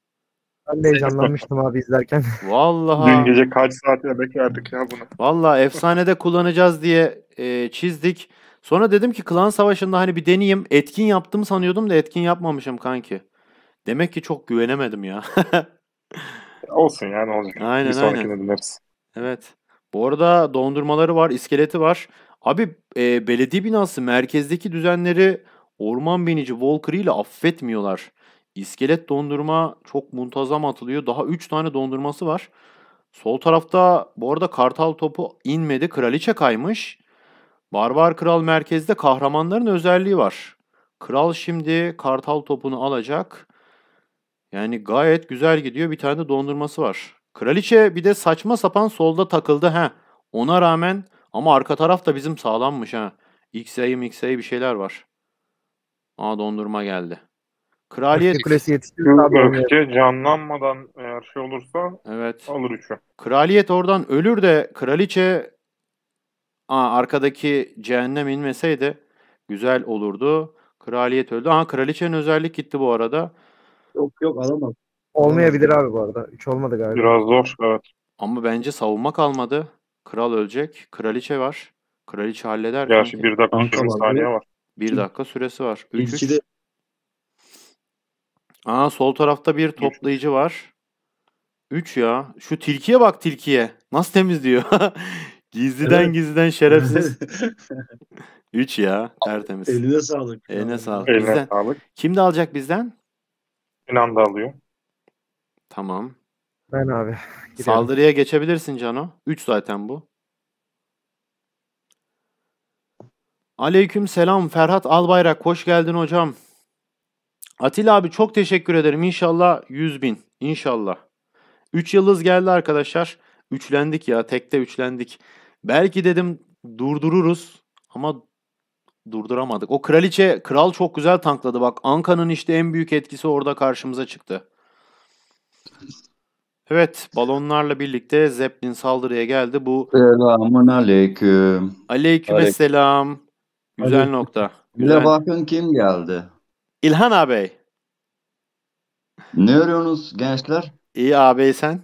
Ben de heyecanlanmıştım abi izlerken. *laughs* Vallahi. Dün gece kaç saatine beklerdik ya bunu. Vallahi efsanede kullanacağız diye e, çizdik. Sonra dedim ki klan savaşında hani bir deneyeyim. Etkin yaptım sanıyordum da etkin yapmamışım kanki. Demek ki çok güvenemedim ya. *laughs* Olsun yani olacak. Aynen bir aynen. Dedim, evet. Bu arada dondurmaları var, iskeleti var. Abi e, belediye binası merkezdeki düzenleri orman binici Walker ile affetmiyorlar. İskelet dondurma çok muntazam atılıyor. Daha 3 tane dondurması var. Sol tarafta bu arada kartal topu inmedi. Kraliçe kaymış. Barbar Kral merkezde kahramanların özelliği var. Kral şimdi kartal topunu alacak. Yani gayet güzel gidiyor. Bir tane de dondurması var. Kraliçe bir de saçma sapan solda takıldı ha. Ona rağmen ama arka taraf da bizim sağlammış ha. X'e X'e bir şeyler var. Aa dondurma geldi. Kraliyet kulesi yetiştirir. canlanmadan eğer şey olursa evet. alır üçü. Kraliyet oradan ölür de kraliçe Aa, arkadaki cehennem inmeseydi güzel olurdu. Kraliyet öldü. Aha kraliçenin özellik gitti bu arada. Yok yok alamaz. Olmayabilir abi bu arada. hiç olmadı galiba. Biraz zor evet. Ama bence savunma kalmadı. Kral ölecek. Kraliçe var. Kraliçe halleder. Gerçi kanki. bir dakika Kanka var, saniye var. Bir dakika süresi var. 3 3. Aa sol tarafta bir toplayıcı var. 3 ya. Şu tilkiye bak tilkiye. Nasıl temizliyor? *laughs* gizliden Evet. gizliden şerefsiz. 3 *laughs* ya. Tertemiz. eline sağlık. Eline sağlık. Eline Bizden. sağlık. Kim de alacak bizden? İnan da alıyor. Tamam. Ben abi. *laughs* Gidelim. Saldırıya geçebilirsin Cano. 3 zaten bu. Aleyküm selam Ferhat Albayrak. Hoş geldin hocam. Atilla abi çok teşekkür ederim. İnşallah 100 bin. İnşallah. 3 yıldız geldi arkadaşlar. Üçlendik ya. Tekte üçlendik. Belki dedim durdururuz ama durduramadık. O kraliçe, kral çok güzel tankladı. Bak Anka'nın işte en büyük etkisi orada karşımıza çıktı. Evet, balonlarla birlikte Zeppelin saldırıya geldi. Bu Selamun aleyküm. Aleykümselam. Güzel Aleyküm. nokta. Güzel. Bile bakın kim geldi. İlhan abi. Ne arıyorsunuz gençler? İyi abi sen?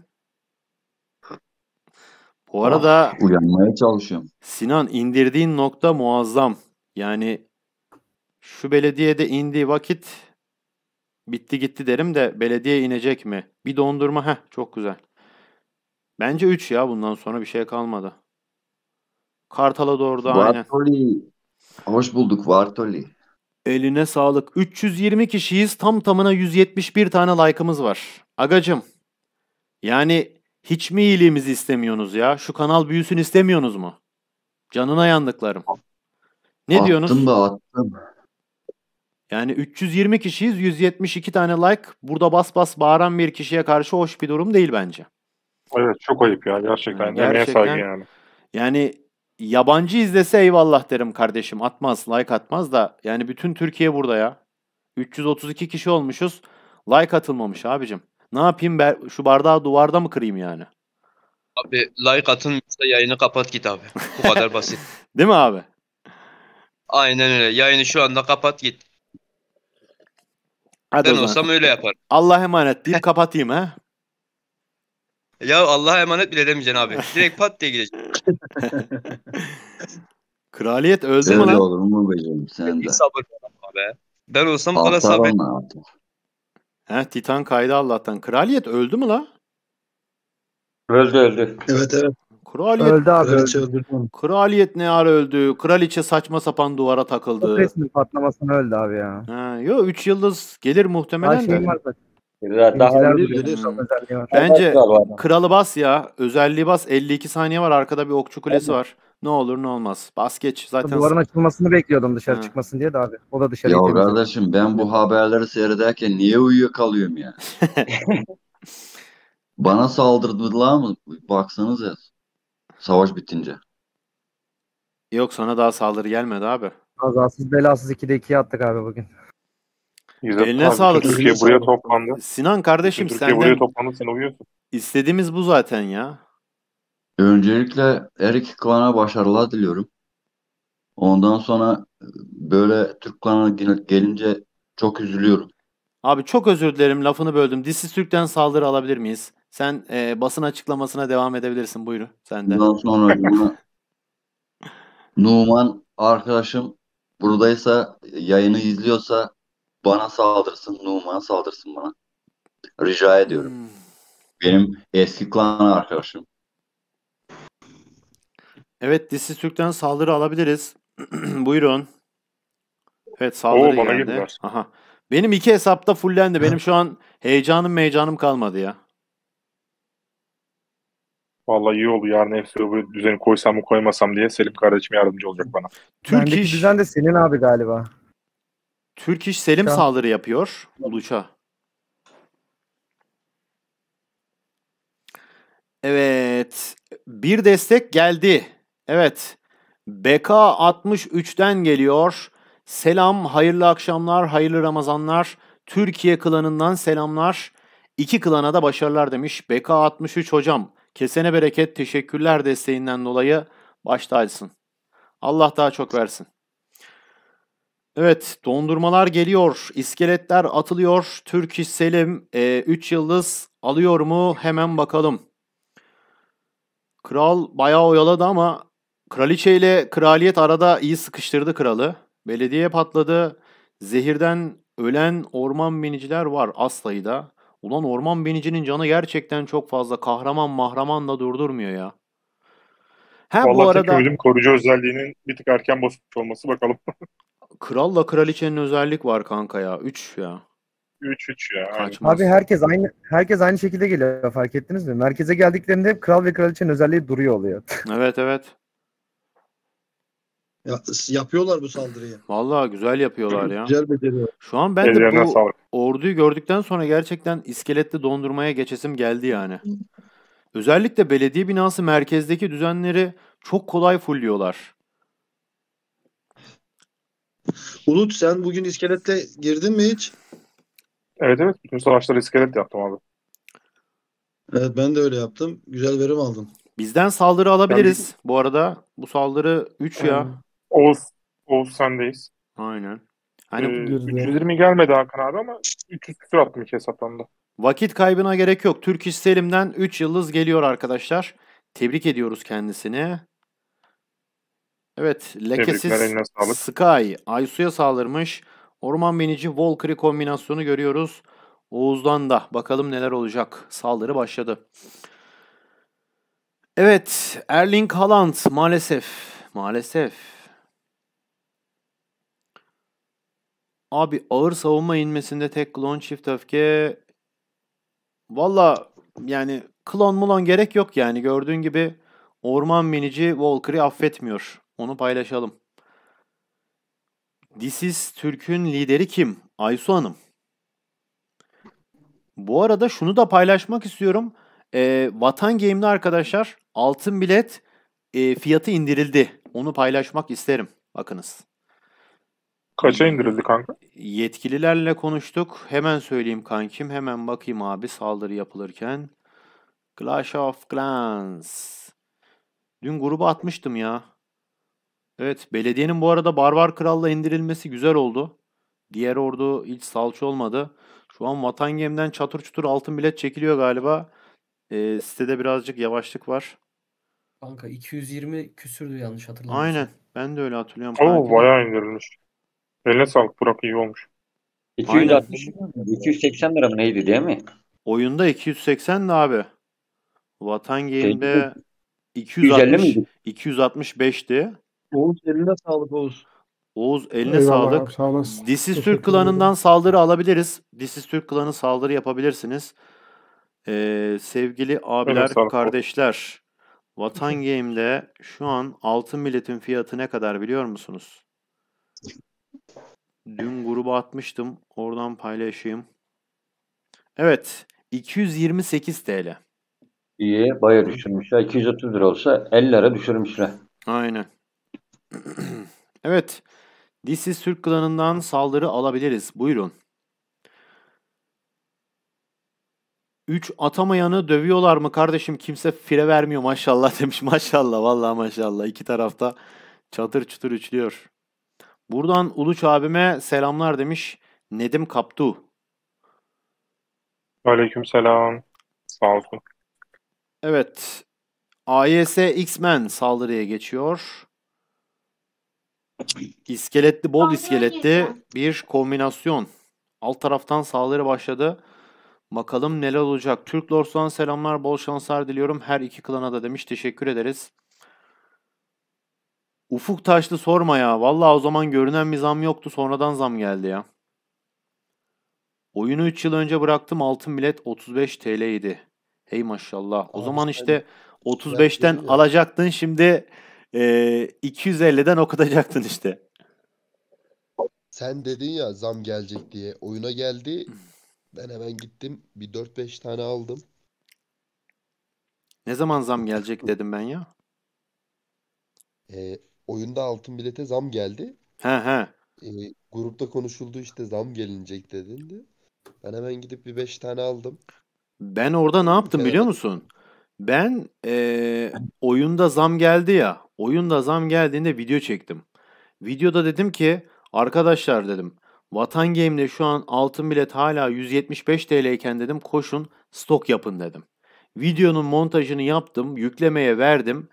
Bu arada ah, uyanmaya çalışıyorum. Sinan indirdiğin nokta muazzam. Yani şu belediyede indiği vakit Bitti gitti derim de belediye inecek mi? Bir dondurma heh çok güzel. Bence 3 ya bundan sonra bir şey kalmadı. Kartal'a doğru da aynen. Vartoli. Hoş bulduk Vartoli. Eline sağlık. 320 kişiyiz. Tam tamına 171 tane like'ımız var. Agacım. Yani hiç mi iyiliğimizi istemiyorsunuz ya? Şu kanal büyüsün istemiyorsunuz mu? Canına yandıklarım. Ne attım diyorsunuz? Attım da attım. Yani 320 kişiyiz, 172 tane like. Burada bas bas bağıran bir kişiye karşı hoş bir durum değil bence. Evet çok ayıp ya gerçekten. Yani gerçekten saygı yani. Yani yabancı izlese eyvallah derim kardeşim. Atmaz, like atmaz da yani bütün Türkiye burada ya. 332 kişi olmuşuz. Like atılmamış abicim. Ne yapayım ben şu bardağı duvarda mı kırayım yani? Abi like atılmışsa yayını kapat git abi. Bu kadar basit. *laughs* Değil mi abi? Aynen öyle. Yayını şu anda kapat git. Hadi ben olsam öyle yaparım. Allah emanet deyip *laughs* kapatayım ha. Ya Allah'a emanet bile demeyeceksin abi. Direkt pat diye gideceksin. *laughs* Kraliyet öldü mü lan? Öyle olur mu bacım sen de. sabır abi. Ben olsam bana sabır. He Titan kaydı Allah'tan. Kraliyet öldü mü la? Öldü öldü. Evet evet. Kraliyet öldü abi. Kraliçe öldü. Kraliyet ne ara öldü? Kraliçe saçma sapan duvara takıldı. O resmin öldü abi ya. Ha, yo 3 yıldız gelir muhtemelen. Her şey var Daha hmm. Bence kralı bas ya. Özelliği bas. 52 saniye var. Arkada bir okçu kulesi var. Ne olur ne olmaz. Bas geç. Zaten Duvarın açılmasını bekliyordum dışarı ha. çıkmasın diye de abi. O da dışarı Ya kardeşim ben bu haberleri seyrederken niye uyuyakalıyorum ya? *laughs* Bana saldırdılar mı? Baksanız ya. Savaş bittince. Yok sana daha saldırı gelmedi abi. Kazasız belasız 2'de 2'ye attık abi bugün. İzzet Eline abi, sağlık. Türkiye Sinan. buraya toplandı. Sinan kardeşim Türkiye senden buraya toplandı sen uyuyorsun. İstediğimiz bu zaten ya. Öncelikle her iki klana başarılar diliyorum. Ondan sonra e, böyle Türk klanına gelince çok üzülüyorum. Abi çok özür dilerim lafını böldüm. Dizsiz Türk'ten saldırı alabilir miyiz? Sen e, basın açıklamasına devam edebilirsin. Buyurun sen de. Bundan sonra bunu *laughs* Numan arkadaşım buradaysa yayını izliyorsa bana saldırsın, Numan saldırsın bana. Rica ediyorum. Hmm. Benim eski klan arkadaşım. Evet, Disi Türk'ten saldırı alabiliriz. *clears throat* Buyurun. Evet, saldırı Oo, bana geldi. Aha. Benim iki hesapta fullendi. Benim şu an heyecanım heyecanım kalmadı ya. Vallahi iyi oldu yarın bu düzeni koysam mı koymasam diye Selim kardeşim yardımcı olacak bana. Türk iş, düzen de senin abi galiba. Türk iş Selim tamam. saldırı yapıyor Uluç'a. Evet. Bir destek geldi. Evet. BK 63'ten geliyor. Selam, hayırlı akşamlar, hayırlı Ramazanlar. Türkiye klanından selamlar. İki klana da başarılar demiş. BK 63 hocam. Kesene bereket teşekkürler desteğinden dolayı başta tacısın. Allah daha çok versin. Evet dondurmalar geliyor. iskeletler atılıyor. Türk Selim 3 e, yıldız alıyor mu? Hemen bakalım. Kral bayağı oyaladı ama kraliçe ile kraliyet arada iyi sıkıştırdı kralı. Belediye patladı. Zehirden ölen orman biniciler var Aslay'da. Ulan orman binicinin canı gerçekten çok fazla. Kahraman mahraman da durdurmuyor ya. Ha Vallahi bu arada tek koruyucu özelliğinin bir tık erken basmış olması bakalım. *laughs* kralla kraliçenin özellik var kanka ya. 3 ya. 3 3 ya. Kaçmaz. Abi herkes aynı herkes aynı şekilde geliyor fark ettiniz mi? Merkeze geldiklerinde hep kral ve kraliçenin özelliği duruyor oluyor. *laughs* Evet evet yapıyorlar bu saldırıyı. Vallahi güzel yapıyorlar ya. Güzel beceriyor. Şu an ben de bu orduyu gördükten sonra gerçekten iskeletli dondurmaya geçesim geldi yani. Özellikle belediye binası merkezdeki düzenleri çok kolay fulluyorlar. Bulut sen bugün iskeletle girdin mi hiç? Evet evet. Bütün savaşları iskelet yaptım abi. Evet ben de öyle yaptım. Güzel verim aldım. Bizden saldırı alabiliriz. Ben... Bu arada bu saldırı 3 ya. Oğuz, Oğuz sendeyiz. Aynen. Hani ee, 320 gelmedi Hakan abi ama 300 küsur atmış hesaplamda. Vakit kaybına gerek yok. Türk İstelim'den 3 yıldız geliyor arkadaşlar. Tebrik ediyoruz kendisini. Evet, lekesiz Sky Aysu'ya saldırmış. Orman binici Volkri kombinasyonu görüyoruz. Oğuz'dan da bakalım neler olacak. Saldırı başladı. Evet, Erling Haaland maalesef maalesef Abi ağır savunma inmesinde tek klon çift öfke. Valla yani klon mulon gerek yok yani. Gördüğün gibi orman minici Walker'ı affetmiyor. Onu paylaşalım. Disiz Türk'ün lideri kim? Aysu Hanım. Bu arada şunu da paylaşmak istiyorum. E, Vatan Game'de arkadaşlar altın bilet e, fiyatı indirildi. Onu paylaşmak isterim. Bakınız. Kaça indirildi kanka? Yetkililerle konuştuk. Hemen söyleyeyim kankim. Hemen bakayım abi saldırı yapılırken. Clash of Clans. Dün grubu atmıştım ya. Evet belediyenin bu arada Barbar Kral'la indirilmesi güzel oldu. Diğer ordu hiç salça olmadı. Şu an Vatan Gem'den çatır çutur altın bilet çekiliyor galiba. E, sitede birazcık yavaşlık var. Kanka 220 küsürdü yanlış hatırlamıyorsam. Aynen. Ben de öyle hatırlıyorum. Oo, bayağı indirilmiş. Eline sağlık Burak iyi olmuş. 260 280 lira mı neydi değil mi? Oyunda 280 ne abi? Vatan Game'de 260 265'ti. Oğuz eline sağlık Oğuz. Oğuz eline Eyvallah sağlık. sağ olasın. Disiz Türk klanından saldırı alabiliriz. Disiz Türk klanı saldırı yapabilirsiniz. Ee, sevgili abiler, evet, kardeşler. Vatan Game'de şu an altın biletin fiyatı ne kadar biliyor musunuz? Dün gruba atmıştım. Oradan paylaşayım. Evet. 228 TL. İyi. Bayağı düşürmüşler. 230 lira olsa 50 lira düşürmüşler. Aynen. *clears throat* evet. Dizsiz Türk klanından saldırı alabiliriz. Buyurun. 3 atamayanı dövüyorlar mı kardeşim? Kimse fire vermiyor maşallah demiş. *laughs* Maşallah vallahi maşallah. İki tarafta çatır çutur üçlüyor. Buradan Uluç abime selamlar demiş Nedim Kaptu. Aleyküm selam. Sağ olsun. Evet. AYS X-Men saldırıya geçiyor. İskeletli, bol iskeletli bir kombinasyon. Alt taraftan saldırı başladı. Bakalım neler olacak. Türk Lord'dan selamlar, bol şanslar diliyorum. Her iki klana da demiş. Teşekkür ederiz. Ufuk Taşlı sorma ya. Vallahi o zaman görünen bir zam yoktu. Sonradan zam geldi ya. Oyunu 3 yıl önce bıraktım. Altın bilet 35 TL idi. Hey maşallah. O Aa, zaman işte 35'ten alacaktın. Şimdi e, 250'den okutacaktın işte. Sen dedin ya zam gelecek diye. Oyuna geldi. Ben hemen gittim. Bir 4-5 tane aldım. Ne zaman zam gelecek dedim ben ya. E, oyunda altın bilete zam geldi. He he. E, grupta konuşuldu işte zam gelinecek dedildi. Ben hemen gidip bir 5 tane aldım. Ben orada ne yaptım evet. biliyor musun? Ben e, oyunda zam geldi ya. Oyunda zam geldiğinde video çektim. Videoda dedim ki arkadaşlar dedim Vatan Game'de şu an altın bilet hala 175 TL iken dedim koşun stok yapın dedim. Videonun montajını yaptım, yüklemeye verdim.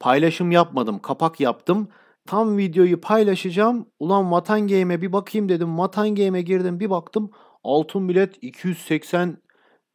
Paylaşım yapmadım, kapak yaptım. Tam videoyu paylaşacağım. Ulan Vatan Game'e bir bakayım dedim. Vatan Game'e girdim bir baktım. Altın bilet 280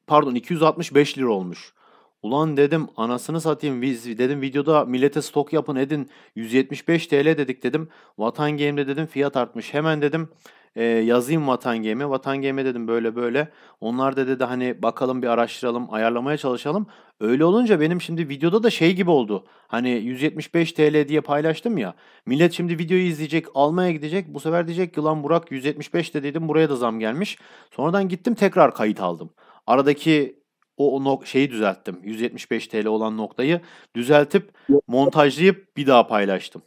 pardon 265 lira olmuş. Ulan dedim anasını satayım biz dedim videoda millete stok yapın edin 175 TL dedik dedim. Vatan Game'de dedim fiyat artmış hemen dedim e, yazayım Vatan Game'e. Vatan Game'e dedim böyle böyle. Onlar da dedi hani bakalım bir araştıralım, ayarlamaya çalışalım. Öyle olunca benim şimdi videoda da şey gibi oldu. Hani 175 TL diye paylaştım ya. Millet şimdi videoyu izleyecek, almaya gidecek. Bu sefer diyecek ki lan Burak 175 de dedim buraya da zam gelmiş. Sonradan gittim tekrar kayıt aldım. Aradaki o, o nok- şeyi düzelttim. 175 TL olan noktayı düzeltip montajlayıp bir daha paylaştım.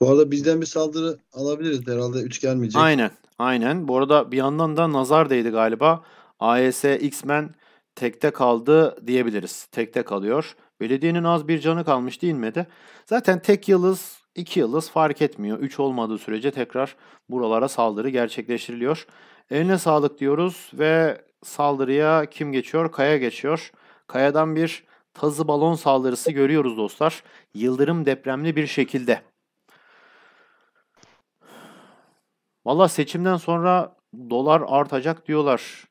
Bu arada bizden bir saldırı alabiliriz herhalde 3 gelmeyecek. Aynen. Aynen. Bu arada bir yandan da nazar değdi galiba. AES X-Men tekte kaldı diyebiliriz. Tekte kalıyor. Belediyenin az bir canı kalmış değil mi de? Zaten tek yıldız, iki yıldız fark etmiyor. Üç olmadığı sürece tekrar buralara saldırı gerçekleştiriliyor. Eline sağlık diyoruz ve saldırıya kim geçiyor? Kaya geçiyor. Kayadan bir tazı balon saldırısı görüyoruz dostlar. Yıldırım depremli bir şekilde. Valla seçimden sonra dolar artacak diyorlar.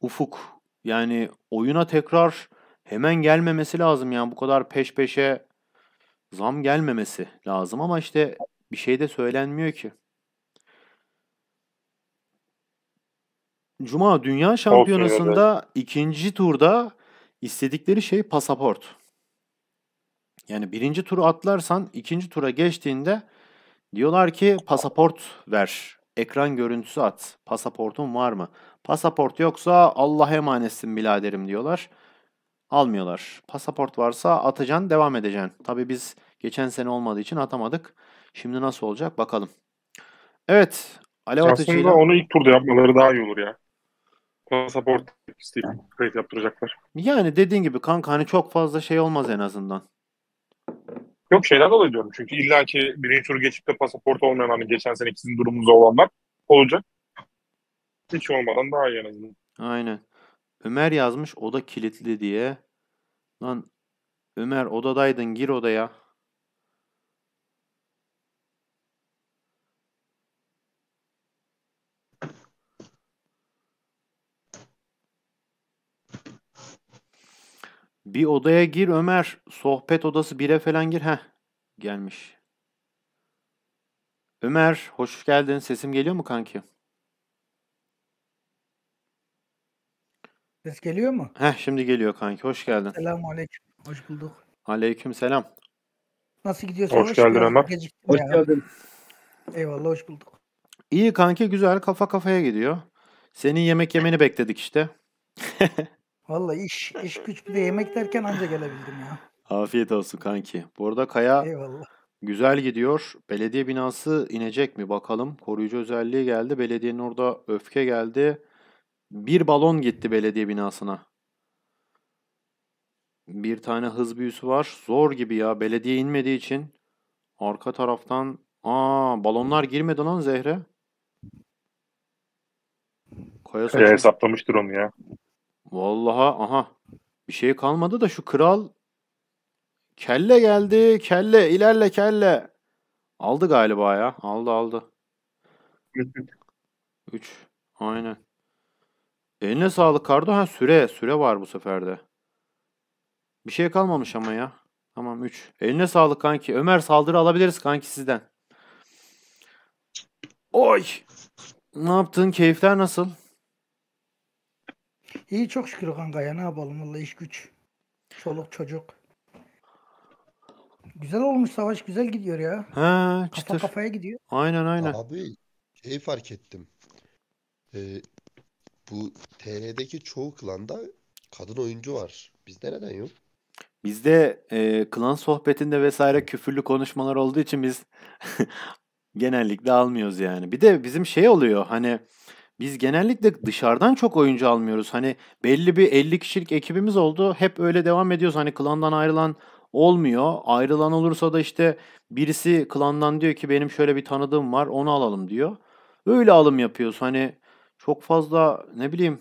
Ufuk. Yani oyuna tekrar hemen gelmemesi lazım yani bu kadar peş peşe zam gelmemesi lazım ama işte bir şey de söylenmiyor ki. Cuma Dünya Şampiyonası'nda okay, ikinci turda istedikleri şey pasaport. Yani birinci turu atlarsan ikinci tura geçtiğinde diyorlar ki pasaport ver ekran görüntüsü at. Pasaportun var mı? Pasaport yoksa Allah emanetsin biladerim diyorlar. Almıyorlar. Pasaport varsa atacaksın, devam edeceksin. Tabi biz geçen sene olmadığı için atamadık. Şimdi nasıl olacak bakalım. Evet. Alev Aslında atıcıyla... onu ilk turda yapmaları daha iyi olur ya. Pasaport isteyip kayıt yaptıracaklar. Yani dediğin gibi kanka hani çok fazla şey olmaz en azından. Yok şeyler dolayı diyorum. Çünkü illaki birinci tur geçip de pasaport olmayan hani geçen sene ikisinin durumumuzda olanlar olacak. Hiç olmadan daha iyi en azından. Aynen. Ömer yazmış oda kilitli diye. Lan Ömer odadaydın gir odaya. Bir odaya gir Ömer. Sohbet odası bire falan gir. Heh. Gelmiş. Ömer hoş geldin. Sesim geliyor mu kanki? Ses geliyor mu? Heh şimdi geliyor kanki. Hoş geldin. Selamun aleyküm. Hoş bulduk. Aleyküm selam. Nasıl gidiyor Hoş, hoş geldin Ömer. hoş ya. geldin. Eyvallah hoş bulduk. İyi kanki güzel kafa kafaya gidiyor. Senin yemek yemeni bekledik işte. *laughs* Vallahi iş, iş güç bir de yemek derken anca gelebildim ya. Afiyet olsun kanki. Bu arada Kaya Eyvallah. güzel gidiyor. Belediye binası inecek mi bakalım. Koruyucu özelliği geldi. Belediyenin orada öfke geldi. Bir balon gitti belediye binasına. Bir tane hız büyüsü var. Zor gibi ya. Belediye inmediği için arka taraftan aa balonlar girmedi lan Zehre. Kaya Kaya saçım. hesaplamıştır onu ya. Vallahi aha bir şey kalmadı da şu kral kelle geldi kelle ilerle kelle. Aldı galiba ya aldı aldı. 3 aynen. Eline sağlık Kardo. Ha süre süre var bu seferde. Bir şey kalmamış ama ya. Tamam 3. Eline sağlık kanki. Ömer saldırı alabiliriz kanki sizden. Oy. Ne yaptın? Keyifler nasıl? İyi çok şükür kanka ya ne yapalım valla iş güç. Çoluk çocuk. Güzel olmuş savaş güzel gidiyor ya. He çıtır. Kafa kafaya gidiyor. Aynen aynen. Abi şey fark ettim. Ee, bu TR'deki çoğu klanda kadın oyuncu var. Bizde neden yok? Bizde e, klan sohbetinde vesaire küfürlü konuşmalar olduğu için biz *laughs* genellikle almıyoruz yani. Bir de bizim şey oluyor hani biz genellikle dışarıdan çok oyuncu almıyoruz. Hani belli bir 50 kişilik ekibimiz oldu. Hep öyle devam ediyoruz. Hani klandan ayrılan olmuyor. Ayrılan olursa da işte birisi klandan diyor ki benim şöyle bir tanıdığım var onu alalım diyor. Öyle alım yapıyoruz. Hani çok fazla ne bileyim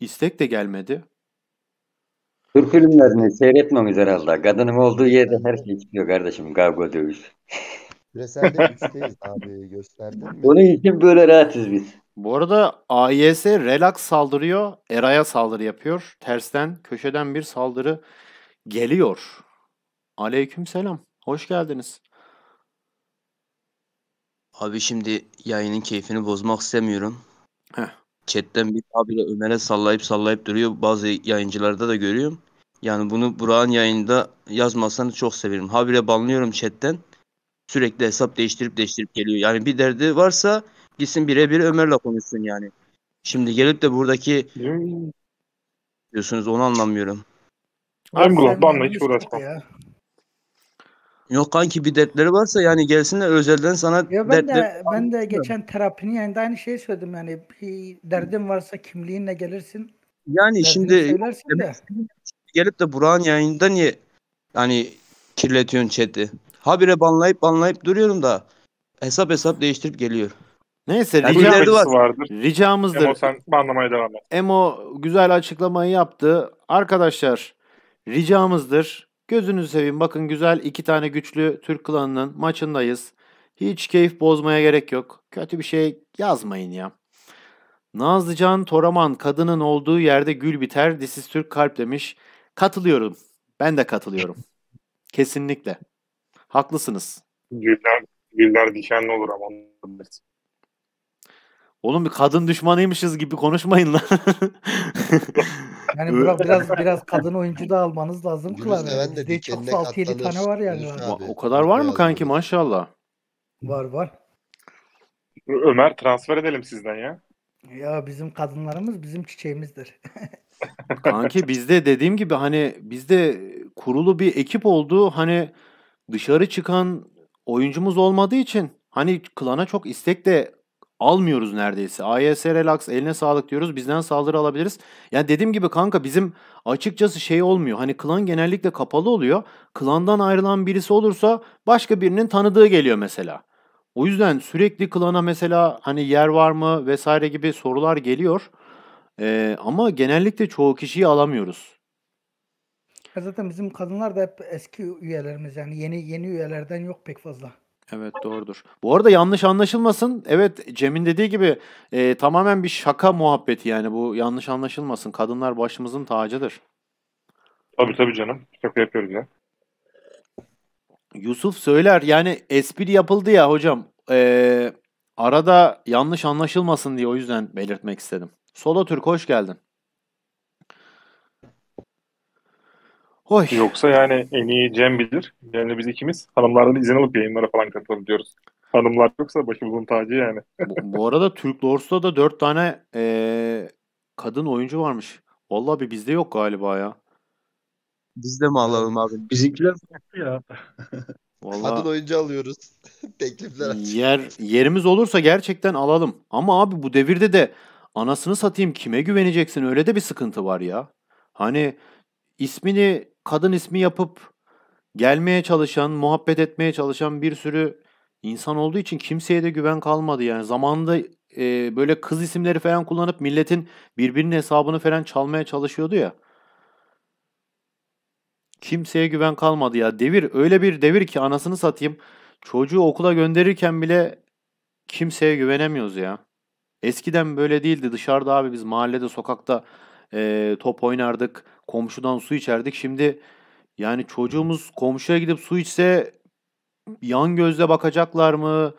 istek de gelmedi. Türk filmlerini seyretmemiz herhalde. Kadınım olduğu yerde her şey çıkıyor kardeşim. Kavga dövüş. Küreselde 3'teyiz *laughs* abi gösterdin Onun için böyle rahatız biz. Bu arada AYS relax saldırıyor. Eray'a saldırı yapıyor. Tersten, köşeden bir saldırı geliyor. Aleyküm selam. Hoş geldiniz. Abi şimdi yayının keyfini bozmak istemiyorum. Heh. Chatten bir abiyle Ömer'e sallayıp sallayıp duruyor. Bazı yayıncılarda da görüyorum. Yani bunu Burak'ın yayında yazmasanız çok sevinirim. Habire banlıyorum chatten. Sürekli hesap değiştirip değiştirip geliyor. Yani bir derdi varsa Gitsin birebir Ömer'le konuşsun yani. Şimdi gelip de buradaki diyorsunuz onu anlamıyorum. Emrullah banla hiç uğraşma. Yok kanki bir dertleri varsa yani gelsin de özelden sana Yo, ben dertler... de ben de geçen terapinin yanında aynı şeyi söyledim yani bir derdin varsa kimliğinle gelirsin. Yani şimdi de. gelip de Burak'ın yayında niye yani kirletiyorsun chat'i? Habire banlayıp banlayıp duruyorum da hesap hesap değiştirip geliyor. Neyse yani rica, var. vardır. ricamızdır. Emo sen anlamaya devam et. Emo güzel açıklamayı yaptı. Arkadaşlar ricamızdır. Gözünüzü seveyim bakın güzel iki tane güçlü Türk klanının maçındayız. Hiç keyif bozmaya gerek yok. Kötü bir şey yazmayın ya. Nazlıcan Toraman kadının olduğu yerde gül biter. Disiz Türk kalp demiş. Katılıyorum. Ben de katılıyorum. Kesinlikle. Haklısınız. Güller, güller dikenli olur ama. Oğlum bir kadın düşmanıymışız gibi konuşmayın lan. *laughs* yani bura biraz biraz kadın oyuncu da almanız lazım Kılar. Evet de dikenine 6 tane var yani. Abi, o kadar var mı kanki maşallah? Var var. Ömer transfer edelim sizden ya. Ya bizim kadınlarımız bizim çiçeğimizdir. *laughs* Kanki bizde dediğim gibi hani bizde kurulu bir ekip oldu. Hani dışarı çıkan oyuncumuz olmadığı için hani klana çok istek de almıyoruz neredeyse. AYS relax eline sağlık diyoruz. Bizden saldırı alabiliriz. Yani dediğim gibi kanka bizim açıkçası şey olmuyor. Hani klan genellikle kapalı oluyor. Klandan ayrılan birisi olursa başka birinin tanıdığı geliyor mesela. O yüzden sürekli klana mesela hani yer var mı vesaire gibi sorular geliyor. Ee, ama genellikle çoğu kişiyi alamıyoruz. Zaten bizim kadınlar da hep eski üyelerimiz yani yeni yeni üyelerden yok pek fazla. Evet doğrudur. Bu arada yanlış anlaşılmasın. Evet Cem'in dediği gibi e, tamamen bir şaka muhabbeti yani bu yanlış anlaşılmasın. Kadınlar başımızın tacıdır. Tabii tabii canım. Şaka yapıyoruz ya. Yusuf söyler yani espri yapıldı ya hocam. E, arada yanlış anlaşılmasın diye o yüzden belirtmek istedim. Solo Türk hoş geldin. Oy. Yoksa yani en iyi Cem bilir. Yani biz ikimiz hanımlardan izin alıp yayınlara falan diyoruz Hanımlar yoksa başımızın tacı yani. bu, bu arada Türk Lords'ta da dört tane ee, kadın oyuncu varmış. Vallahi bir bizde yok galiba ya. Bizde mi alalım abi? Bizimkiler farklı *laughs* ya. Vallahi... Kadın oyuncu alıyoruz. *laughs* Teklifler Yer, yerimiz olursa gerçekten alalım. Ama abi bu devirde de anasını satayım kime güveneceksin öyle de bir sıkıntı var ya. Hani ismini kadın ismi yapıp gelmeye çalışan, muhabbet etmeye çalışan bir sürü insan olduğu için kimseye de güven kalmadı yani. Zamanında e, böyle kız isimleri falan kullanıp milletin birbirinin hesabını falan çalmaya çalışıyordu ya. Kimseye güven kalmadı ya. Devir öyle bir devir ki anasını satayım. Çocuğu okula gönderirken bile kimseye güvenemiyoruz ya. Eskiden böyle değildi. Dışarıda abi biz mahallede, sokakta e, top oynardık komşudan su içerdik. Şimdi yani çocuğumuz hmm. komşuya gidip su içse yan gözle bakacaklar mı?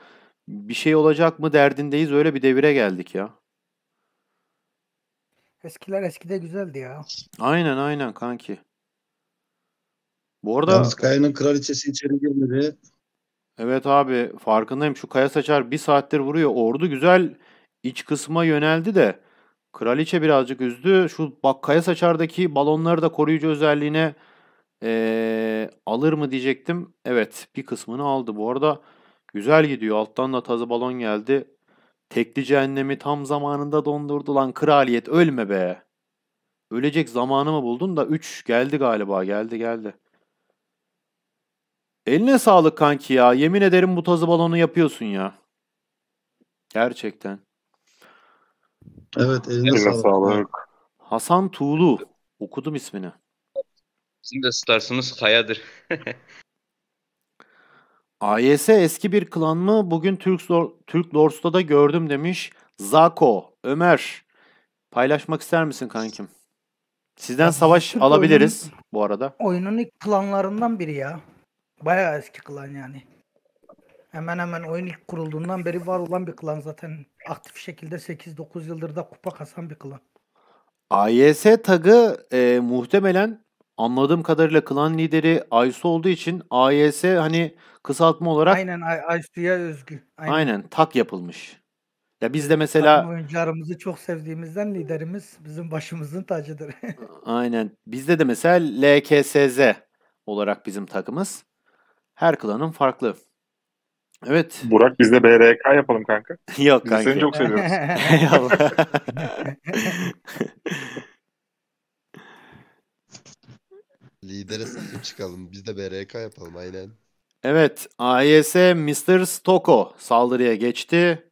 Bir şey olacak mı derdindeyiz. Öyle bir devire geldik ya. Eskiler eskide güzeldi ya. Aynen aynen kanki. Bu arada Yalnız Kaya'nın kraliçesi içeri girmedi. Evet abi farkındayım. Şu Kaya Saçar bir saattir vuruyor. Ordu güzel iç kısma yöneldi de Kraliçe birazcık üzdü. Şu bak kaya saçardaki balonları da koruyucu özelliğine ee, alır mı diyecektim. Evet bir kısmını aldı. Bu arada güzel gidiyor. Alttan da tazı balon geldi. Tekli cehennemi tam zamanında dondurdu lan kraliyet ölme be. Ölecek zamanı mı buldun da 3 geldi galiba geldi geldi. Eline sağlık kanki ya. Yemin ederim bu tazı balonu yapıyorsun ya. Gerçekten. Evet eline evet, sağlık. sağlık. Hasan Tuğlu. Okudum ismini. Sizin de starsınız Kaya'dır. AYS *laughs* eski bir klan mı? Bugün Türk, Lord, Türk Lords'ta da gördüm demiş. Zako, Ömer. Paylaşmak ister misin kankim? Sizden savaş alabiliriz oyunun, bu arada. Oyunun ilk klanlarından biri ya. Bayağı eski klan yani hemen hemen oyun ilk kurulduğundan beri var olan bir klan zaten. Aktif şekilde 8-9 yıldır da kupa kasan bir klan. AYS tagı e, muhtemelen anladığım kadarıyla klan lideri Aysu olduğu için AYS hani kısaltma olarak Aynen Ay- Aysu'ya özgü. Aynen. aynen tak yapılmış. Ya biz de mesela Takım oyuncularımızı çok sevdiğimizden liderimiz bizim başımızın tacıdır. *laughs* aynen bizde de mesela LKSZ olarak bizim takımız. Her klanın farklı. Evet. Burak biz de BRK yapalım kanka. *laughs* Yok biz kanka. Seni çok seviyoruz. *laughs* Eyvallah. Lidere sahip çıkalım. Biz de BRK yapalım aynen. Evet. AYS Mr. Stoko saldırıya geçti.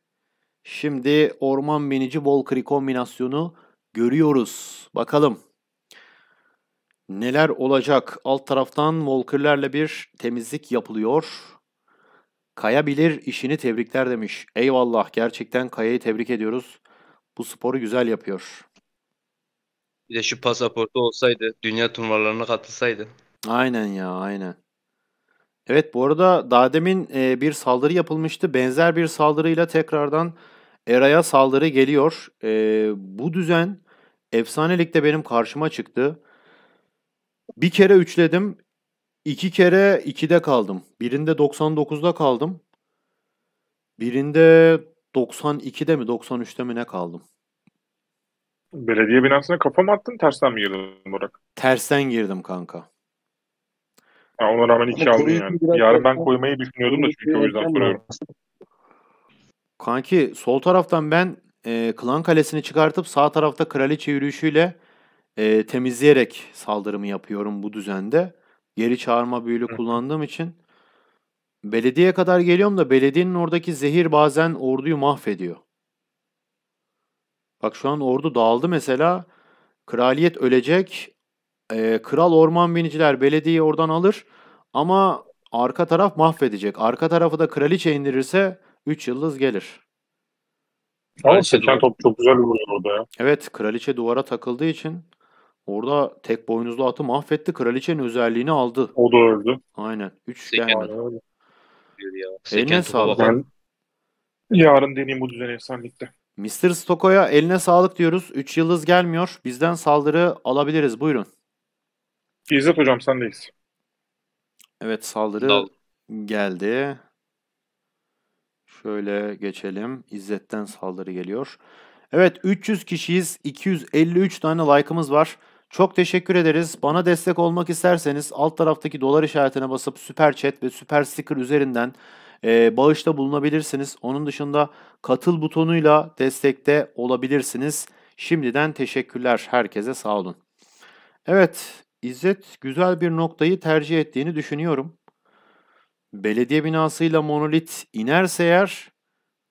Şimdi orman binici Volkri kombinasyonu görüyoruz. Bakalım neler olacak. Alt taraftan Volker'lerle bir temizlik yapılıyor. Kayabilir işini tebrikler demiş. Eyvallah gerçekten Kaya'yı tebrik ediyoruz. Bu sporu güzel yapıyor. Bir de şu pasaportu olsaydı, dünya turnuvalarına katılsaydı. Aynen ya, aynen. Evet bu arada daha demin e, bir saldırı yapılmıştı. Benzer bir saldırıyla tekrardan Era'ya saldırı geliyor. E, bu düzen efsanelikte benim karşıma çıktı. Bir kere üçledim. İki kere 2'de kaldım. Birinde 99'da kaldım. Birinde 92'de mi 93'te mi ne kaldım? Belediye binasına kafa mı attın tersten mi girdin Burak? Tersten girdim kanka. Ha, ona rağmen iki aldım yani. Yarın ben koymayı düşünüyordum da çünkü o yüzden soruyorum. Kanki sol taraftan ben e, Klan Kalesi'ni çıkartıp sağ tarafta kraliçe yürüyüşüyle e, temizleyerek saldırımı yapıyorum bu düzende geri çağırma büyülü kullandığım için belediye kadar geliyorum da belediyenin oradaki zehir bazen orduyu mahvediyor. Bak şu an ordu dağıldı mesela. Kraliyet ölecek. Ee, kral orman biniciler belediyeyi oradan alır. Ama arka taraf mahvedecek. Arka tarafı da kraliçe indirirse 3 yıldız gelir. Ama seçen top çok güzel vurdu orada ya. Evet kraliçe duvara takıldığı için Orada tek boynuzlu atı mahvetti. Kraliçenin özelliğini aldı. O da öldü. Aynen. 3 gelmedi. Eline sağlık. Ben yarın deneyim bu düzeni efsanelikte. Mr. Stoko'ya eline sağlık diyoruz. 3 yıldız gelmiyor. Bizden saldırı alabiliriz. Buyurun. İzzet hocam sendeyiz. Evet saldırı Dal. geldi. Şöyle geçelim. İzzet'ten saldırı geliyor. Evet 300 kişiyiz. 253 tane like'ımız var. Çok teşekkür ederiz. Bana destek olmak isterseniz alt taraftaki dolar işaretine basıp süper chat ve süper sticker üzerinden e, bağışta bulunabilirsiniz. Onun dışında katıl butonuyla destekte olabilirsiniz. Şimdiden teşekkürler herkese sağ olun. Evet İzzet güzel bir noktayı tercih ettiğini düşünüyorum. Belediye binasıyla monolit inerse eğer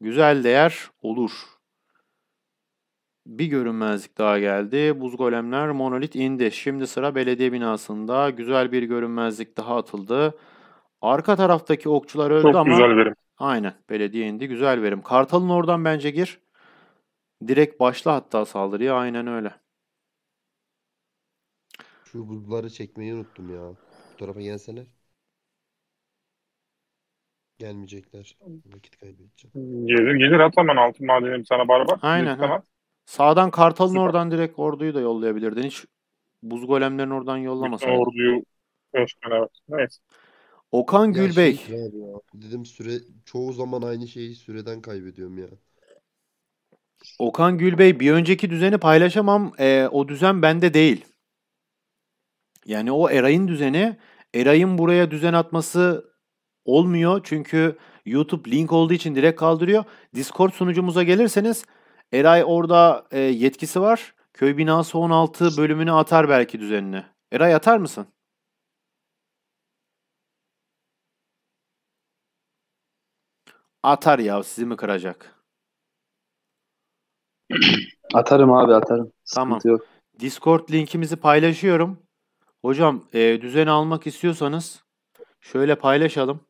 güzel değer olur. Bir görünmezlik daha geldi. Buz golemler monolit indi. Şimdi sıra belediye binasında. Güzel bir görünmezlik daha atıldı. Arka taraftaki okçular öldü Çok ama... güzel verim. Aynen. Belediye indi. Güzel verim. Kartal'ın oradan bence gir. Direkt başla hatta saldırıya. Aynen öyle. Şu buzları çekmeyi unuttum ya. Bu tarafa gelsene. Gelmeyecekler. Vakit kaybedeceğim. Gelir gelir at hemen altın madeni sana barbar. Aynen. Sana. Sağdan Kartal'ın oradan direkt orduyu da yollayabilirdin. Hiç buz golemlerini oradan yollamasaydın. Orduyu Özkan evet. Neyse. Okan Ya şey Gülbey. şey ya, Dedim süre çoğu zaman aynı şeyi süreden kaybediyorum ya. Okan Gülbey bir önceki düzeni paylaşamam. Ee, o düzen bende değil. Yani o Eray'ın düzeni Eray'ın buraya düzen atması olmuyor. Çünkü YouTube link olduğu için direkt kaldırıyor. Discord sunucumuza gelirseniz Eray orada e, yetkisi var. Köy binası 16 bölümünü atar belki düzenine. Eray atar mısın? Atar ya sizi mi kıracak? *clears throat* Atarım abi atarım. Tamam. yok. Discord linkimizi paylaşıyorum. Hocam e, düzeni almak istiyorsanız şöyle paylaşalım.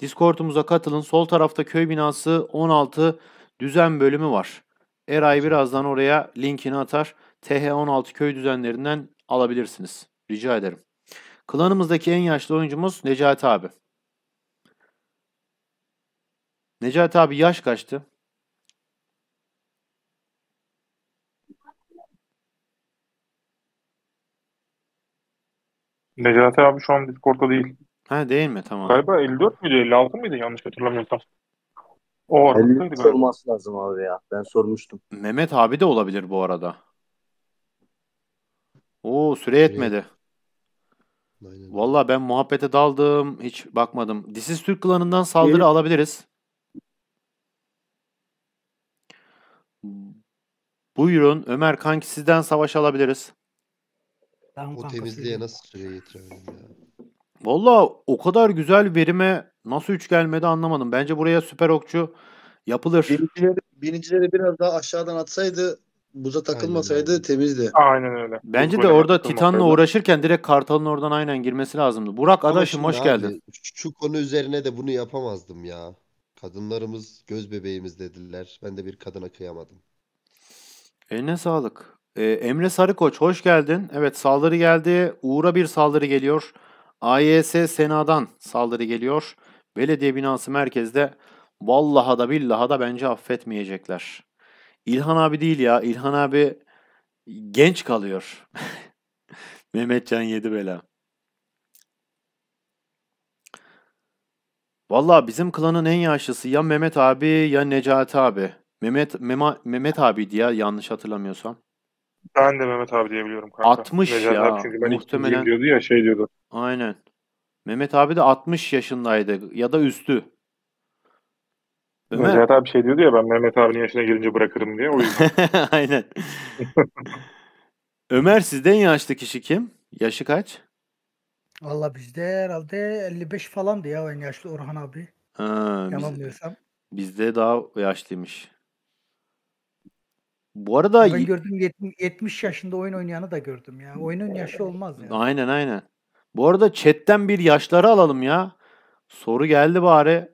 Discord'umuza katılın. Sol tarafta köy binası 16 düzen bölümü var. Eray birazdan oraya linkini atar. TH16 köy düzenlerinden alabilirsiniz. Rica ederim. Klanımızdaki en yaşlı oyuncumuz Necati abi. Necati abi yaş kaçtı? Necati abi şu an Discord'da değil. Ha değil mi? Tamam. Galiba 54 müydü 56 mıydı yanlış hatırlamıyorsam. O Elinin olması lazım abi ya. Ben sormuştum. Mehmet abi de olabilir bu arada. Oo süre yetmedi. Aynen. Valla ben muhabbete daldım. Hiç bakmadım. Disiz Türk klanından saldırı Gelip... Ee? alabiliriz. Buyurun Ömer kanki sizden savaş alabiliriz. Tamam, o temizliğe nasıl süre getirelim ya? Valla o kadar güzel verime Nasıl üç gelmedi anlamadım. Bence buraya süper okçu yapılır. Binicileri, binicileri biraz daha aşağıdan atsaydı buza takılmasaydı aynen. temizdi. Aynen öyle. Bence de orada Titan'la uğraşırken direkt Kartal'ın oradan aynen girmesi lazımdı. Burak Ama adaşım hoş abi, geldin. Şu konu üzerine de bunu yapamazdım ya. Kadınlarımız göz bebeğimiz dediler. Ben de bir kadına kıyamadım. Eline sağlık. Ee, Emre Sarıkoç hoş geldin. Evet saldırı geldi. Uğur'a bir saldırı geliyor. AYS Sena'dan saldırı geliyor. Belediye binası merkezde vallaha da billaha da bence affetmeyecekler. İlhan abi değil ya. İlhan abi genç kalıyor. *laughs* Mehmetcan yedi bela. Valla bizim klanın en yaşlısı ya Mehmet abi ya Necati abi. Mehmet Mema, Mehmet abi diye yanlış hatırlamıyorsam. Ben de Mehmet abi diye biliyorum kanka. 60 Necati ya. Abi çünkü ben muhtemelen. diyordu ya şey diyordu. Aynen. Mehmet abi de 60 yaşındaydı ya da üstü. Ömer... Necat abi şey diyordu ya ben Mehmet abinin yaşına gelince bırakırım diye o yüzden. *laughs* Aynen. *laughs* Ömer sizden yaşlı kişi kim? Yaşı kaç? Valla bizde herhalde 55 falandı ya en yaşlı Orhan abi. Ha, Yanılmıyorsam. bizde daha yaşlıymış. Bu arada ben gördüm 70 yaşında oyun oynayanı da gördüm ya. Oyunun yaşlı olmaz ya. Yani. Aynen aynen. Bu arada chatten bir yaşları alalım ya. Soru geldi bari.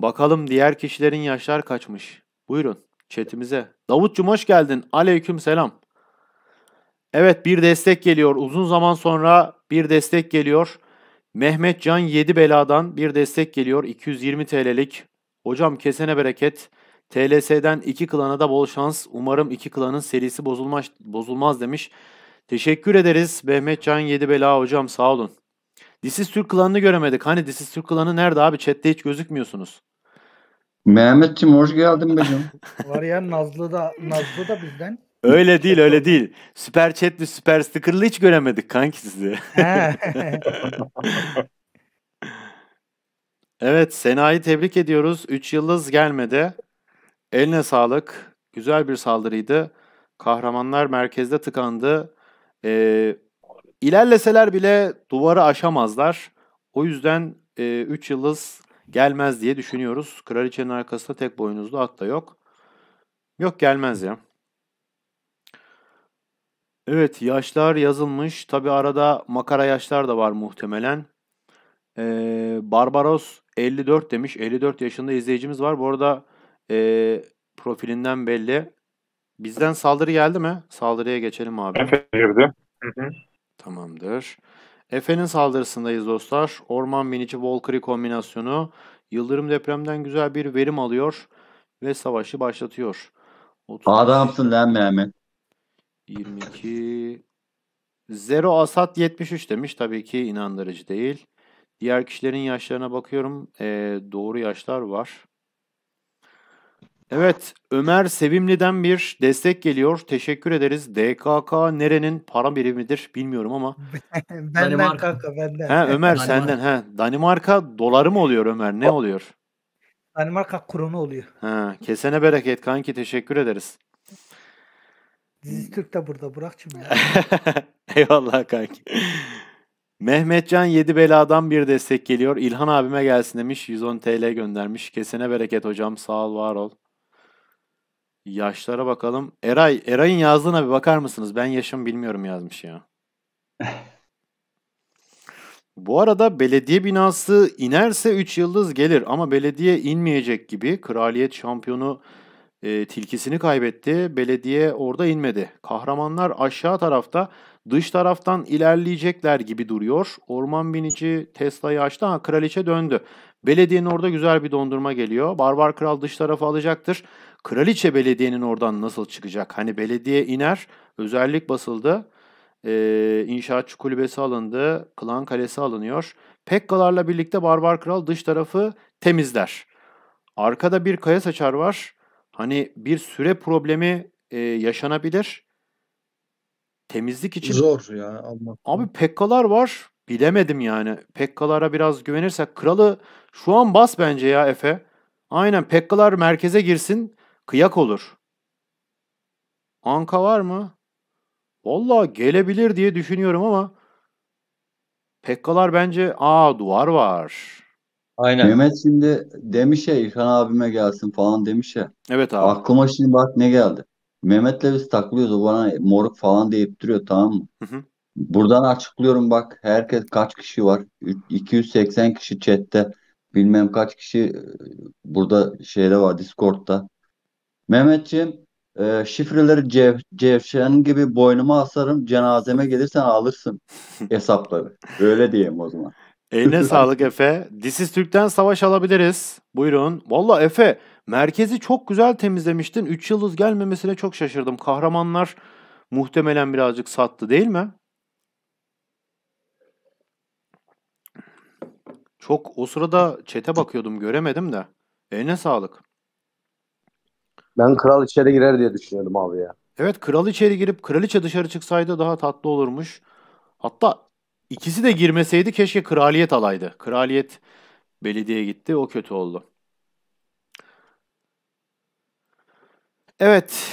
Bakalım diğer kişilerin yaşlar kaçmış. Buyurun chatimize. Davutcum hoş geldin. Aleyküm selam. Evet bir destek geliyor. Uzun zaman sonra bir destek geliyor. Mehmet Can 7 beladan bir destek geliyor. 220 TL'lik. Hocam kesene bereket. TLS'den iki klana da bol şans. Umarım iki klanın serisi bozulmaz, bozulmaz demiş. Teşekkür ederiz Mehmet Can 7 bela hocam sağ olun. Disiz Türk klanını göremedik. Hani Disiz Türk klanı nerede abi? Chat'te hiç gözükmüyorsunuz. Mehmetciğim hoş geldin be *laughs* Var ya Nazlı da Nazlı da bizden. Öyle değil öyle değil. Süper chatli süper stickerlı hiç göremedik kanki sizi. *laughs* evet Sena'yı tebrik ediyoruz. 3 yıldız gelmedi. Eline sağlık. Güzel bir saldırıydı. Kahramanlar merkezde tıkandı. Ee, İlerleseler bile duvarı aşamazlar. O yüzden 3 e, yıldız gelmez diye düşünüyoruz. Kraliçenin arkasında tek boynuzlu at da yok. Yok gelmez ya. Evet yaşlar yazılmış. Tabi arada makara yaşlar da var muhtemelen. Ee, Barbaros 54 demiş. 54 yaşında izleyicimiz var. Bu arada e, profilinden belli. Bizden saldırı geldi mi? Saldırıya geçelim abi. Efendim. Hı hı. Tamamdır. Efe'nin saldırısındayız dostlar. Orman binici Valkyrie kombinasyonu yıldırım depremden güzel bir verim alıyor ve savaşı başlatıyor. 30, Adamsın lan Mehmet. 22 Zero Asat 73 demiş. Tabii ki inandırıcı değil. Diğer kişilerin yaşlarına bakıyorum. Ee, doğru yaşlar var. Evet, Ömer Sevimli'den bir destek geliyor. Teşekkür ederiz. DKK nerenin para birimidir bilmiyorum ama. *laughs* benden Danimarka. kanka benden. He, Ömer Danimarka. senden. He. Danimarka doları mı oluyor Ömer? Ne oluyor? Danimarka kurunu oluyor. He, kesene bereket kanki teşekkür ederiz. Dizi Türk de burada Burak'cığım. Ya. *laughs* Eyvallah kanki. Mehmetcan yedi beladan bir destek geliyor. İlhan abime gelsin demiş. 110 TL göndermiş. Kesene bereket hocam. Sağ ol var ol. Yaşlara bakalım. Eray, Eray'ın yazdığına bir bakar mısınız? Ben yaşım bilmiyorum yazmış ya. *laughs* Bu arada belediye binası inerse 3 yıldız gelir ama belediye inmeyecek gibi kraliyet şampiyonu e, tilkisini kaybetti. Belediye orada inmedi. Kahramanlar aşağı tarafta dış taraftan ilerleyecekler gibi duruyor. Orman binici Tesla'yı açtı ama kraliçe döndü. Belediyenin orada güzel bir dondurma geliyor. Barbar kral dış tarafı alacaktır. Kraliçe belediyenin oradan nasıl çıkacak? Hani belediye iner, özellik basıldı, e, inşaatçı kulübesi alındı, klan kalesi alınıyor. Pekkalarla birlikte Barbar Kral dış tarafı temizler. Arkada bir kaya saçar var. Hani bir süre problemi e, yaşanabilir. Temizlik için... Zor ya. Allah. Abi pekkalar var. Bilemedim yani. Pekkalara biraz güvenirsek kralı şu an bas bence ya Efe. Aynen Pekkalar merkeze girsin. Kıyak olur. Anka var mı? Vallahi gelebilir diye düşünüyorum ama Pekkalar bence aa duvar var. Aynen. Mehmet şimdi demiş ya İlhan abime gelsin falan demiş ya. Evet abi. Aklıma şimdi bak ne geldi. Mehmet'le biz taklıyoruz o bana moruk falan deyip duruyor tamam mı? Hı hı. Buradan açıklıyorum bak herkes kaç kişi var? 280 kişi chatte. Bilmem kaç kişi e, burada şeyde var Discord'da. Mehmetciğim e, şifreleri cev, cevşen gibi boynuma asarım cenazeme gelirsen alırsın *laughs* hesapları. Öyle diyeyim o zaman. Eline *laughs* sağlık Efe. Disiz Türk'ten savaş alabiliriz. Buyurun. Valla Efe merkezi çok güzel temizlemiştin. 3 yıldız gelmemesine çok şaşırdım. Kahramanlar muhtemelen birazcık sattı değil mi? Çok o sırada çete bakıyordum göremedim de. Eline sağlık. Ben kral içeri girer diye düşünüyordum abi ya. Evet kral içeri girip kraliçe dışarı çıksaydı daha tatlı olurmuş. Hatta ikisi de girmeseydi keşke kraliyet alaydı. Kraliyet belediye gitti o kötü oldu. Evet.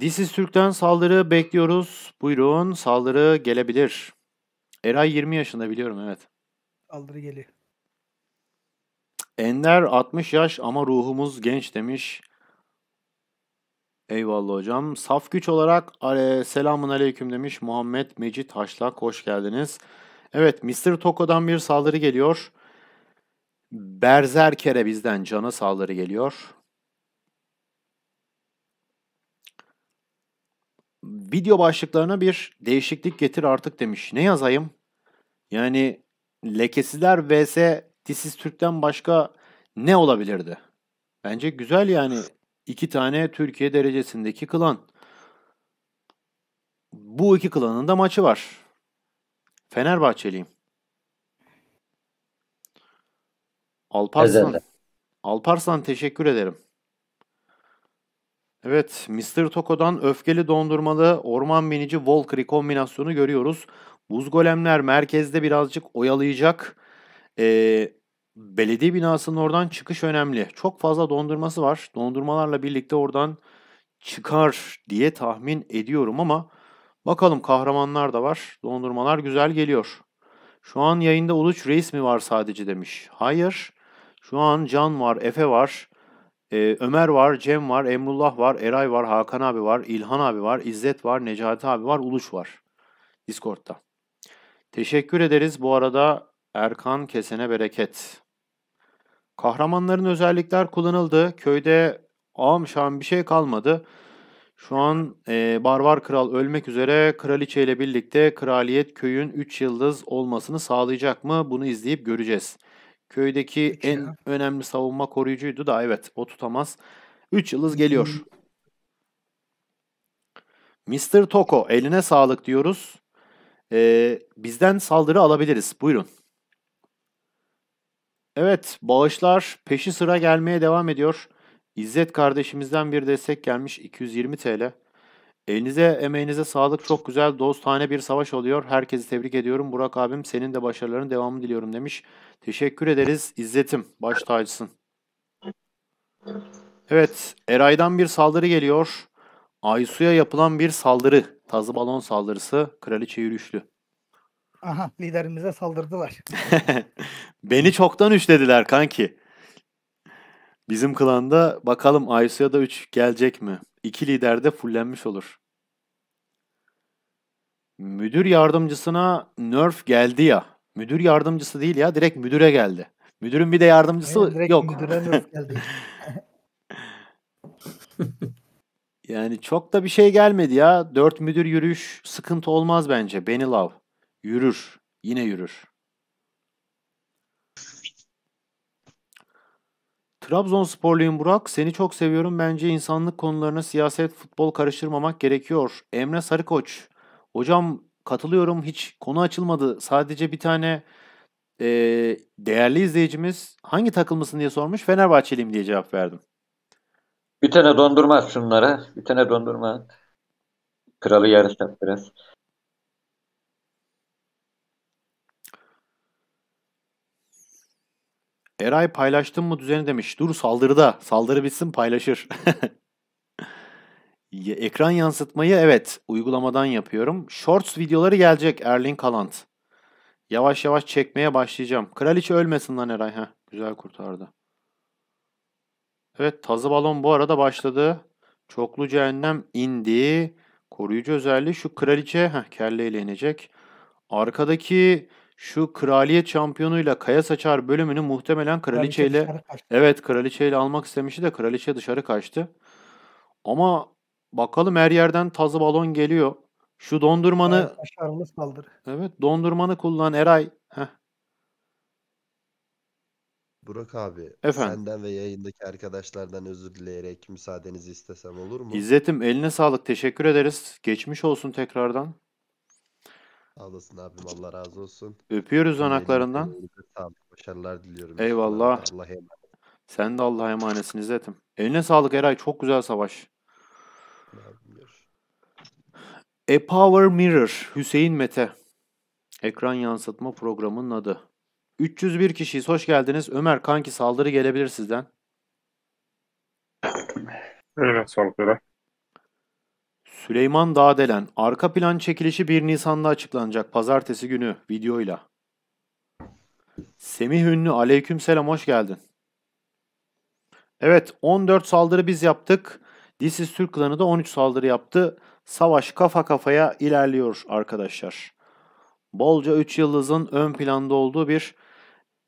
Disiz Türk'ten saldırı bekliyoruz. Buyurun saldırı gelebilir. Eray 20 yaşında biliyorum evet. Saldırı geliyor. Ender 60 yaş ama ruhumuz genç demiş. Eyvallah hocam. Saf güç olarak selamun aleyküm demiş Muhammed Mecit Haşlak. Hoş geldiniz. Evet Mr. Toko'dan bir saldırı geliyor. Berzer kere bizden cana saldırı geliyor. Video başlıklarına bir değişiklik getir artık demiş. Ne yazayım? Yani lekesizler vs disiz Türk'ten başka ne olabilirdi? Bence güzel yani iki tane Türkiye derecesindeki klan. Bu iki klanın da maçı var. Fenerbahçeliyim. Alparslan. Özellikle. Alparslan teşekkür ederim. Evet, Mr. Toko'dan öfkeli dondurmalı orman binici Volkri kombinasyonu görüyoruz. Buz golemler merkezde birazcık oyalayacak. Ee, belediye binasının oradan çıkış önemli. Çok fazla dondurması var. Dondurmalarla birlikte oradan çıkar diye tahmin ediyorum ama bakalım kahramanlar da var. Dondurmalar güzel geliyor. Şu an yayında Uluç Reis mi var sadece demiş. Hayır. Şu an Can var, Efe var, e, Ömer var, Cem var, Emrullah var, Eray var, Hakan abi var, İlhan abi var, İzzet var, Necati abi var, Uluç var. Discord'da. Teşekkür ederiz. Bu arada Erkan kesene bereket. Kahramanların özellikler kullanıldı. Köyde ağam şam bir şey kalmadı. Şu an e, Barbar Kral ölmek üzere kraliçe ile birlikte kraliyet köyün 3 yıldız olmasını sağlayacak mı? Bunu izleyip göreceğiz. Köydeki Peki en ya. önemli savunma koruyucuydu da evet o tutamaz. 3 yıldız geliyor. Mr. Hmm. Toko eline sağlık diyoruz. Ee, bizden saldırı alabiliriz. Buyurun. Evet, bağışlar peşi sıra gelmeye devam ediyor. İzzet kardeşimizden bir destek gelmiş 220 TL. Elinize, emeğinize sağlık. Çok güzel dostane bir savaş oluyor. Herkesi tebrik ediyorum. Burak abim senin de başarıların devamını diliyorum demiş. Teşekkür ederiz İzzet'im. Baş tacısın. Evet, Eray'dan bir saldırı geliyor. Aysu'ya yapılan bir saldırı. Tazı balon saldırısı, kraliçe yürüyüşlü. Aha liderimize saldırdılar. *laughs* Beni çoktan üçlediler kanki. Bizim klanda bakalım Aysu'ya da 3 gelecek mi? İki lider de fullenmiş olur. Müdür yardımcısına nerf geldi ya. Müdür yardımcısı değil ya direkt müdüre geldi. Müdürün bir de yardımcısı Aynen, direkt yok. Müdüre nerf *laughs* geldi. yani çok da bir şey gelmedi ya. Dört müdür yürüyüş sıkıntı olmaz bence. Beni love. Yürür. Yine yürür. Trabzonsporluyum Burak. Seni çok seviyorum. Bence insanlık konularına siyaset, futbol karıştırmamak gerekiyor. Emre Sarıkoç. Hocam katılıyorum. Hiç konu açılmadı. Sadece bir tane e, değerli izleyicimiz hangi takımlısın diye sormuş. Fenerbahçeliyim diye cevap verdim. Bir tane dondurma şunlara. Bir tane dondurma. Kralı yarışacak biraz. Eray paylaştın mı düzeni demiş. Dur saldırıda. Saldırı bitsin paylaşır. *laughs* Ekran yansıtmayı evet uygulamadan yapıyorum. Shorts videoları gelecek Erling Kalant. Yavaş yavaş çekmeye başlayacağım. Kraliçe ölmesin lan Eray. Heh, güzel kurtardı. Evet tazı balon bu arada başladı. Çoklu cehennem indi. Koruyucu özelliği şu kraliçe heh, kelleyle inecek. Arkadaki şu kraliyet şampiyonuyla Kaya Saçar bölümünü muhtemelen kraliçeyle kraliçe evet kraliçeyle almak istemişti de kraliçe dışarı kaçtı. Ama bakalım her yerden tazı balon geliyor. Şu dondurmanı başarılı saldırı. Evet, dondurmanı kullan Eray. Heh. Burak abi, Efendim? senden ve yayındaki arkadaşlardan özür dileyerek müsaadenizi istesem olur mu? İzzet'im eline sağlık. Teşekkür ederiz. Geçmiş olsun tekrardan. Sağ abim Allah razı olsun. Öpüyoruz anaklarından. Sağlık başarılar diliyorum. Eyvallah. Allah emanet. Sen de Allah'a emanetsin İzzet'im. Eline sağlık Eray çok güzel savaş. A Power Mirror Hüseyin Mete. Ekran yansıtma programının adı. 301 kişiyiz. Hoş geldiniz. Ömer kanki saldırı gelebilir sizden. Evet, sağlık Süleyman Dağdelen arka plan çekilişi 1 Nisan'da açıklanacak pazartesi günü videoyla. Semih Ünlü aleyküm selam hoş geldin. Evet 14 saldırı biz yaptık. This is Türk klanı da 13 saldırı yaptı. Savaş kafa kafaya ilerliyor arkadaşlar. Bolca 3 yıldızın ön planda olduğu bir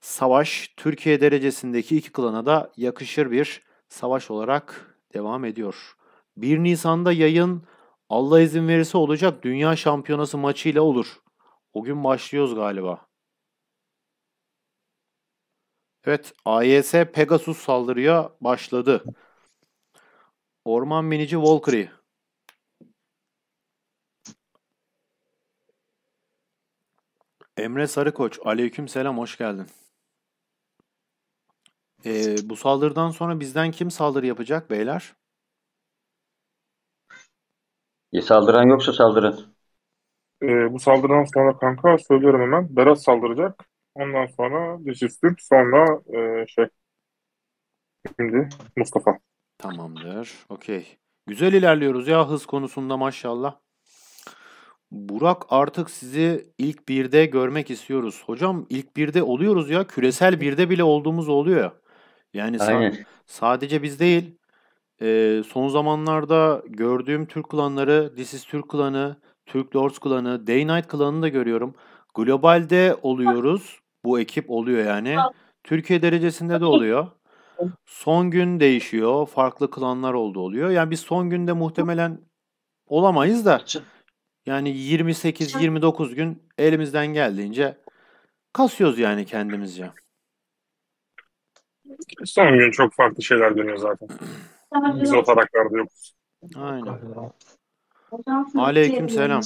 savaş Türkiye derecesindeki iki klana da yakışır bir savaş olarak devam ediyor. 1 Nisan'da yayın Allah izin verirse olacak dünya şampiyonası maçıyla olur. O gün başlıyoruz galiba. Evet, AYS Pegasus saldırıya başladı. Orman minici Valkyrie. Emre Sarıkoç, aleyküm selam, hoş geldin. Ee, bu saldırıdan sonra bizden kim saldırı yapacak beyler? E, saldıran yoksa saldırın. E, bu saldırıdan sonra kanka söylüyorum hemen. Berat saldıracak. Ondan sonra Digistim. Sonra e, şey. Şimdi Mustafa. Tamamdır. Okey. Güzel ilerliyoruz ya hız konusunda maşallah. Burak artık sizi ilk birde görmek istiyoruz. Hocam ilk birde oluyoruz ya. Küresel birde bile olduğumuz oluyor ya. Yani sa- sadece biz değil e, son zamanlarda gördüğüm Türk klanları, This is Türk klanı, Türk Lords klanı, Day Night klanını da görüyorum. Globalde oluyoruz. Bu ekip oluyor yani. Türkiye derecesinde de oluyor. Son gün değişiyor. Farklı klanlar oldu oluyor. Yani biz son günde muhtemelen olamayız da yani 28-29 gün elimizden geldiğince kasıyoruz yani kendimizce. Son gün çok farklı şeyler dönüyor zaten. *clears throat* Biz o taraklarda yokuz. Aynen. Aleyküm selam.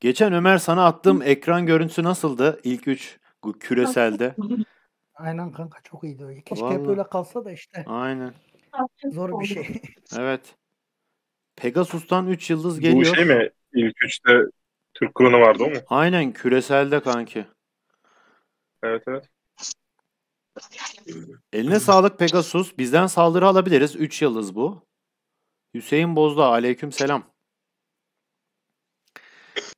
Geçen Ömer sana attığım ekran görüntüsü nasıldı? İlk üç küreselde. *laughs* Aynen kanka çok iyiydi. Öyle. Keşke Vallahi. hep öyle kalsa da işte. Aynen. Zor bir şey. *laughs* evet. Pegasus'tan 3 yıldız geliyor. Bu şey mi? İlk 3'te Türk klanı vardı o mu? Aynen küreselde kanki. Evet evet. Eline sağlık Pegasus. Bizden saldırı alabiliriz. 3 yıldız bu. Hüseyin Bozdağ. Aleyküm selam.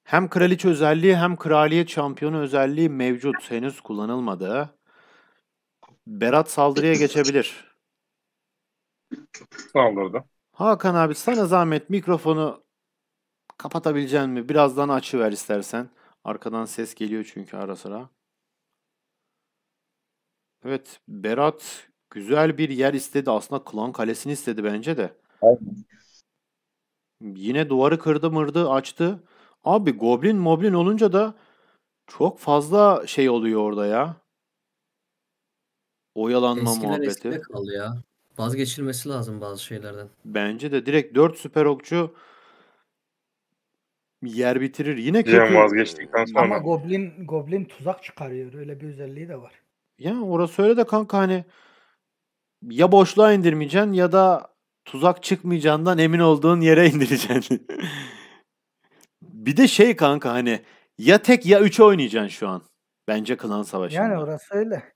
Hem kraliçe özelliği hem kraliyet şampiyonu özelliği mevcut. Henüz kullanılmadı. Berat saldırıya geçebilir. Saldırdı. Hakan abi sana zahmet mikrofonu kapatabilecek mi? Birazdan açıver istersen. Arkadan ses geliyor çünkü ara sıra. Evet Berat güzel bir yer istedi. Aslında Klan Kalesi'ni istedi bence de. Aynen. Yine duvarı kırdı mırdı açtı. Abi Goblin Moblin olunca da çok fazla şey oluyor orada ya. Oyalanma Eskiler muhabbeti. Eskide kaldı ya. Vazgeçilmesi lazım bazı şeylerden. Bence de direkt 4 süper okçu yer bitirir. Yine kötü. Vazgeçtikten sonra. Ama Goblin Goblin tuzak çıkarıyor. Öyle bir özelliği de var. Ya orası öyle de kanka hani ya boşluğa indirmeyeceksin ya da tuzak çıkmayacağından emin olduğun yere *laughs* indireceksin. bir de şey kanka hani ya tek ya üç oynayacaksın şu an. Bence klan savaşında. Yani orası öyle.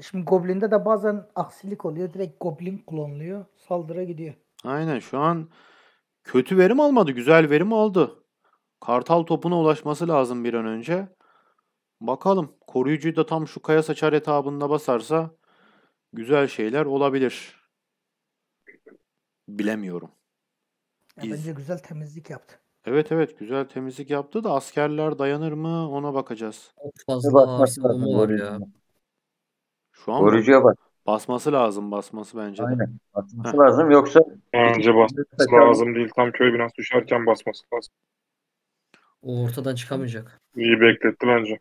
Şimdi Goblin'de de bazen aksilik oluyor. Direkt Goblin klonluyor. Saldıra gidiyor. Aynen şu an kötü verim almadı. Güzel verim aldı. Kartal topuna ulaşması lazım bir an önce. Bakalım koruyucuyu da tam şu kaya saçar etabında basarsa güzel şeyler olabilir. Bilemiyorum. Ya bence güzel temizlik yaptı. Evet evet güzel temizlik yaptı da askerler dayanır mı ona bakacağız. Çok fazla basması lazım var ya. Şu an Korucuya bak. Basması lazım basması bence. Aynen. Basması Heh. lazım yoksa bence basması lazım değil. Tam köy binası düşerken basması lazım. O ortadan çıkamayacak. İyi bekletti bence.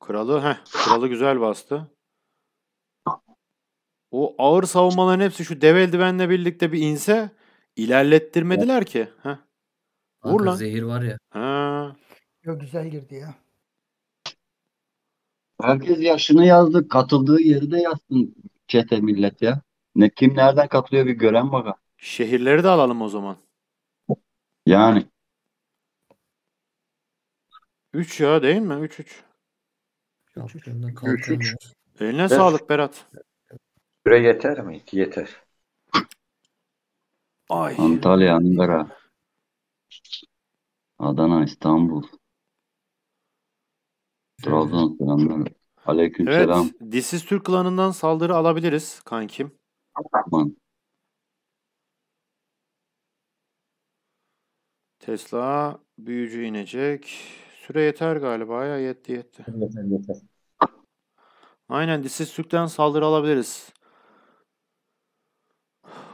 Kralı heh, kralı güzel bastı. O ağır savunmaların hepsi şu dev eldivenle birlikte bir inse ilerlettirmediler ki. Heh. Vur lan. Zehir var ya. Ha. Yo, güzel girdi ya. Herkes yaşını yazdı. Katıldığı yeri de yazsın çete millet ya. Ne, kim nereden katılıyor bir gören baka. Şehirleri de alalım o zaman. Yani. 3 ya değil mi? 3 3. Yapacak elimden Eline evet. sağlık Berat. Süre yeter mi? Yeter. Ay. Antalya, Ankara. Adana, İstanbul. Trabzon selamlar. Aleyküm evet, selam. Disiz Türk klanından saldırı alabiliriz kankim. Aman. Tesla büyücü inecek. Süre yeter galiba ya yetti yetti. Yeter yeter. Aynen dişsiz Türk'ten saldırı alabiliriz.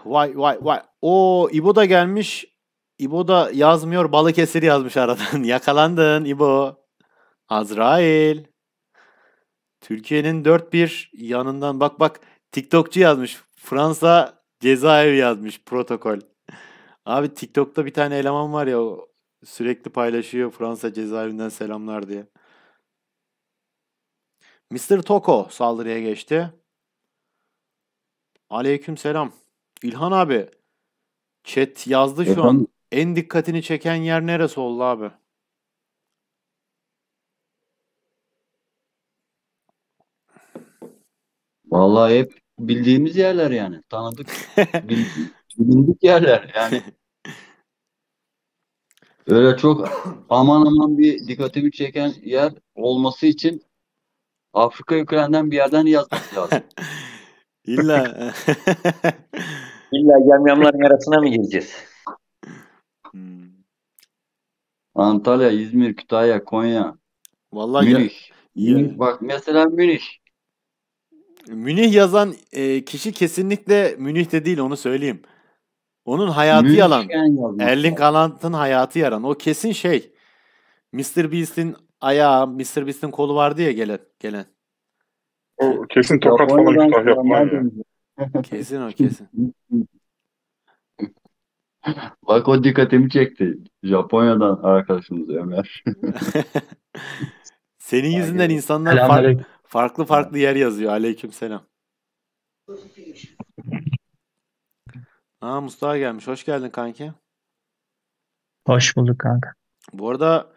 Vay vay vay. O İbo da gelmiş. İbo da yazmıyor. Balıkesir yazmış aradan. *laughs* Yakalandın İbo. Azrail. Türkiye'nin dört bir yanından bak bak TikTokçu yazmış. Fransa cezaevi yazmış protokol. Abi TikTok'ta bir tane eleman var ya Sürekli paylaşıyor Fransa cezaevinden selamlar diye. Mr. Toko saldırıya geçti. Aleyküm selam. İlhan abi. Chat yazdı şu Efendim? an. En dikkatini çeken yer neresi oldu abi? Vallahi hep bildiğimiz yerler yani. Tanıdık, *laughs* bilindik yerler yani. *laughs* Öyle çok aman aman bir dikkatimi çeken yer olması için Afrika Ukrayna'dan bir yerden yazmak lazım. *laughs* İlla. İlla yamyamların arasına mı gireceğiz? Hmm. Antalya, İzmir, Kütahya, Konya. Vallahi Münih. Ya, Münih. Bak mesela Münih. Münih yazan e, kişi kesinlikle Münih'te değil onu söyleyeyim. Onun hayatı Müşken yalan. Erling Haaland'ın hayatı yalan. O kesin şey. Mr. Beast'in ayağı, Mr. Beast'in kolu vardı ya gelen. gelen. O kesin tokat falan iftar yapmaya. *laughs* Kesin o kesin. *laughs* Bak o dikkatimi çekti. Japonya'dan arkadaşımız Ömer. *laughs* Senin yüzünden insanlar far- farklı farklı yer yazıyor. Aleyküm selam. Aa Mustafa gelmiş. Hoş geldin kanki. Hoş bulduk kanka. Bu arada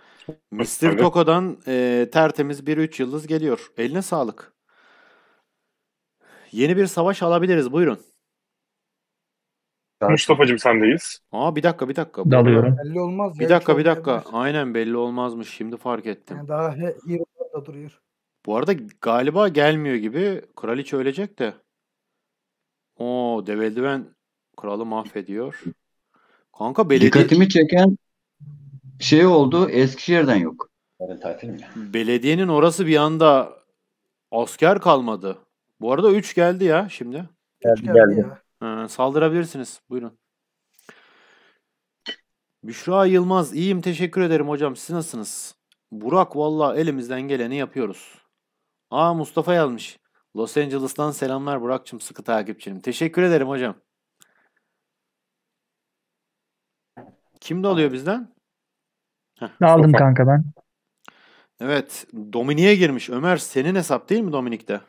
Mr. Toko'dan e, tertemiz bir 3 yıldız geliyor. Eline sağlık. Yeni bir savaş alabiliriz. Buyurun. Mustafa'cığım sendeyiz. Aa bir dakika bir dakika. Dalıyorum. Belli olmaz. Bir dakika bir dakika. Olmaz. Aynen belli olmazmış. Şimdi fark ettim. Yani daha hero'lar da duruyor. Bu arada galiba gelmiyor gibi. Kraliçe ölecek de. Oo develdiven Kralı mahvediyor. Kanka belediye... Dikkatimi çeken şey oldu Eskişehir'den yok. Belediyenin orası bir anda asker kalmadı. Bu arada 3 geldi ya şimdi. Geldi geldi. geldi. Ya. Ha, saldırabilirsiniz. Buyurun. Büşra Yılmaz. iyiyim teşekkür ederim hocam. Siz nasılsınız? Burak valla elimizden geleni yapıyoruz. Aa Mustafa yazmış. Los Angeles'tan selamlar Burak'cığım sıkı takipçinim. Teşekkür ederim hocam. Kim dalıyor bizden? Heh, ne aldım sopa. kanka ben. Evet. Dominik'e girmiş. Ömer senin hesap değil mi Dominik'te?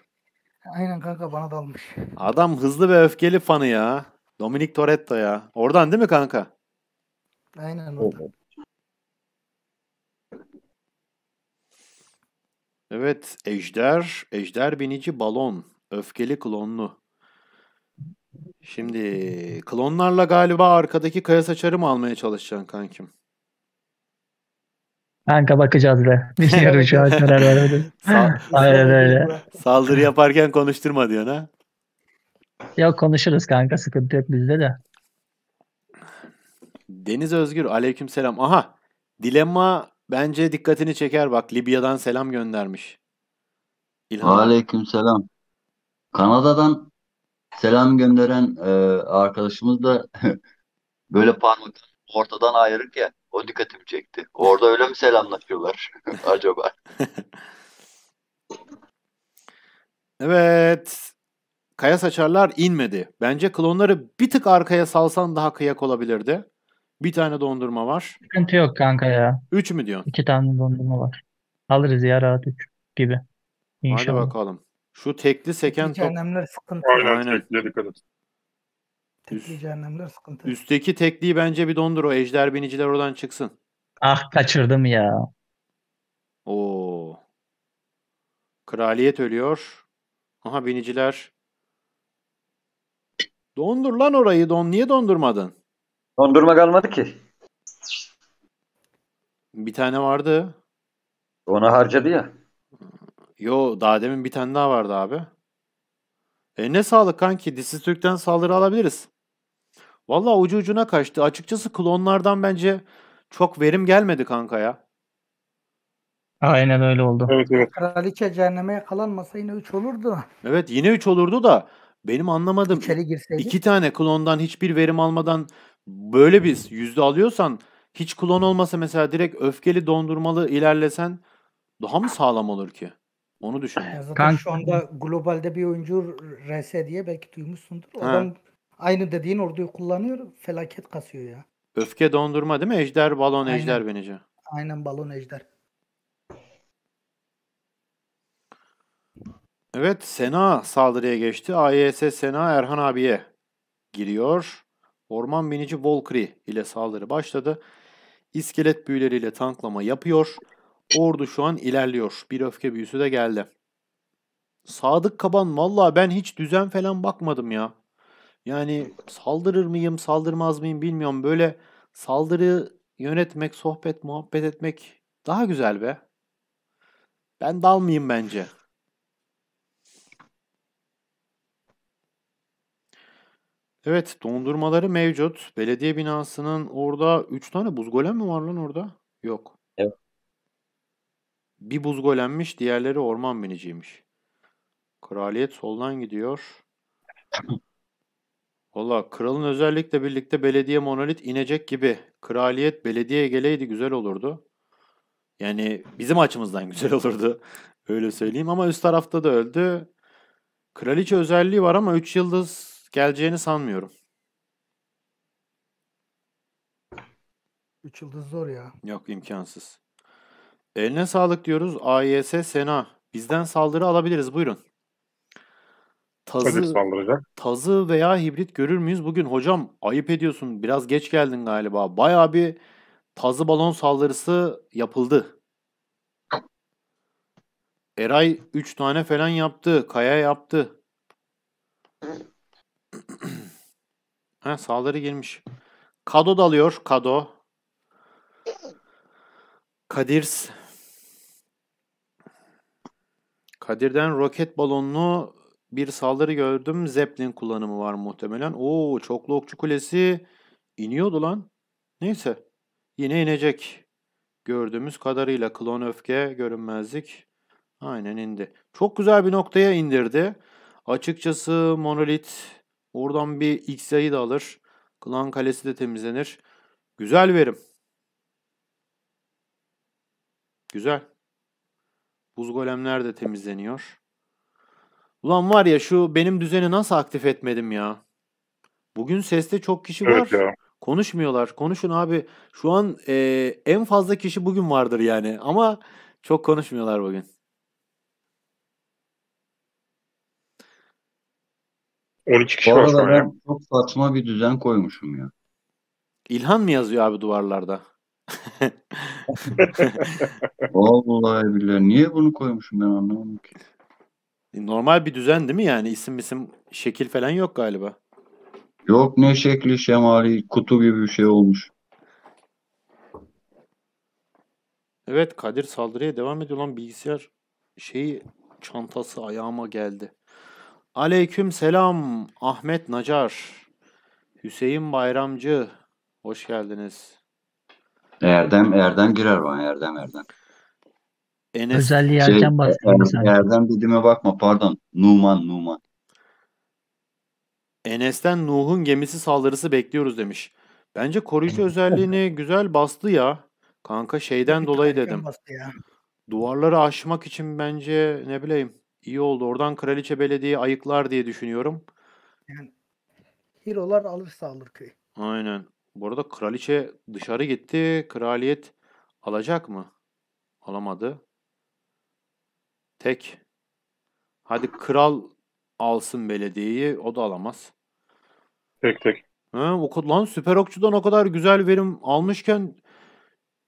Aynen kanka bana dalmış. Adam hızlı ve öfkeli fanı ya. Dominik Toretto ya. Oradan değil mi kanka? Aynen oradan. Evet. Ejder. Ejder binici balon. Öfkeli klonlu. Şimdi klonlarla galiba arkadaki kaya saçarı mı almaya çalışacaksın kankim? Kanka bakacağız be. *laughs* Bilmiyorum şu an neler var Aynen öyle. Saldırı yaparken konuşturma diyorsun ha? Yok konuşuruz kanka sıkıntı yok bizde de. Deniz Özgür aleyküm selam. Aha Dilemma bence dikkatini çeker bak Libya'dan selam göndermiş. İlhan. Aleyküm selam. Kanada'dan selam gönderen e, arkadaşımız da *laughs* böyle parmak ortadan ayırık ya o dikkatimi çekti. Orada öyle mi selamlaşıyorlar *laughs* acaba? *laughs* evet. Kaya saçarlar inmedi. Bence klonları bir tık arkaya salsan daha kıyak olabilirdi. Bir tane dondurma var. Sıkıntı yok kanka ya. Üç mü diyorsun? İki tane dondurma var. Alırız ya rahat üç gibi. İnşallah. Hadi bakalım. Şu tekli seken tekli top. Cehennemler sıkıntı. Aynen, Aynen. tekliye dikkat et. Tekli Üst, cehennemler sıkıntı. Üstteki tekliyi bence bir dondur o ejder biniciler oradan çıksın. Ah kaçırdım ya. Oo. Kraliyet ölüyor. Aha biniciler. Dondur lan orayı don. Niye dondurmadın? Dondurma kalmadı ki. Bir tane vardı. Ona harcadı ya. Yo daha demin bir tane daha vardı abi. E ne sağlık kanki Disiz Türk'ten saldırı alabiliriz. Valla ucu ucuna kaçtı. Açıkçası klonlardan bence çok verim gelmedi kanka ya. Aynen öyle oldu. Evet evet. Kraliçe cehenneme yakalanmasa yine 3 olurdu. Evet yine 3 olurdu da benim anlamadım. İçeri girseydi. iki tane klondan hiçbir verim almadan böyle bir yüzde alıyorsan hiç klon olmasa mesela direkt öfkeli dondurmalı ilerlesen daha mı sağlam olur ki? Onu düşün. Yani zaten Kanka. şu anda globalde bir oyuncu RS diye belki duymuşsundur. O adam aynı dediğin orduyu kullanıyor. Felaket kasıyor ya. Öfke dondurma değil mi? Ejder balon Aynen. ejder binici. Aynen balon ejder. Evet Sena saldırıya geçti. AYS Sena Erhan abiye giriyor. Orman binici Volkri ile saldırı başladı. İskelet büyüleriyle tanklama yapıyor. Ordu şu an ilerliyor. Bir öfke büyüsü de geldi. Sadık Kaban valla ben hiç düzen falan bakmadım ya. Yani saldırır mıyım saldırmaz mıyım bilmiyorum. Böyle saldırı yönetmek, sohbet, muhabbet etmek daha güzel be. Ben dalmayayım bence. Evet dondurmaları mevcut. Belediye binasının orada 3 tane buz golem mi var lan orada? Yok. Bir buz golenmiş, diğerleri orman biniciymiş. Kraliyet soldan gidiyor. Valla kralın özellikle birlikte belediye monolit inecek gibi. Kraliyet belediye geleydi güzel olurdu. Yani bizim açımızdan *laughs* güzel olurdu. Öyle söyleyeyim ama üst tarafta da öldü. Kraliçe özelliği var ama 3 yıldız geleceğini sanmıyorum. 3 yıldız zor ya. Yok imkansız. Eline sağlık diyoruz. AYS Sena. Bizden saldırı alabiliriz. Buyurun. Tazı, tazı veya hibrit görür müyüz bugün? Hocam ayıp ediyorsun. Biraz geç geldin galiba. Baya bir tazı balon saldırısı yapıldı. Eray 3 tane falan yaptı. Kaya yaptı. *clears throat* ha, saldırı girmiş. Kado alıyor. Kado. Kadir Kadir'den roket balonlu bir saldırı gördüm. Zeppelin kullanımı var muhtemelen. Oo çoklu okçu kulesi iniyordu lan. Neyse. Yine inecek. Gördüğümüz kadarıyla klon öfke görünmezlik. Aynen indi. Çok güzel bir noktaya indirdi. Açıkçası monolit oradan bir x yayı da alır. Klan kalesi de temizlenir. Güzel verim. Güzel. Buz golemler de temizleniyor. Ulan var ya şu benim düzeni nasıl aktif etmedim ya. Bugün seste çok kişi var. ya. Konuşmuyorlar. Konuşun abi. Şu an e, en fazla kişi bugün vardır yani. Ama çok konuşmuyorlar bugün. On iki kişi Bu var arada ben çok saçma bir düzen koymuşum ya. İlhan mı yazıyor abi duvarlarda? Vallahi billahi niye bunu koymuşum ben anlamadım ki. E, normal bir düzen değil mi yani? isim isim şekil falan yok galiba. Yok ne şekli şemali kutu gibi bir şey olmuş. Evet Kadir saldırıya devam ediyor lan bilgisayar şeyi çantası ayağıma geldi. Aleyküm selam Ahmet Nacar. Hüseyin Bayramcı. Hoş geldiniz. Erdem Erdem girer bana Erdem Erdem. Enes, Özelliği şey, erken bastın. Er, Erdem dediğime bakma pardon. Numan Numan. Enes'ten Nuh'un gemisi saldırısı bekliyoruz demiş. Bence koruyucu özelliğini güzel bastı ya. Kanka şeyden dolayı dedim. Duvarları aşmak için bence ne bileyim iyi oldu. Oradan Kraliçe Belediye ayıklar diye düşünüyorum. Yani, hero'lar alır alır köyü. Aynen. Bu arada kraliçe dışarı gitti. Kraliyet alacak mı? Alamadı. Tek. Hadi kral alsın belediyeyi. O da alamaz. Tek tek. Ha, o, lan süper okçudan o kadar güzel verim almışken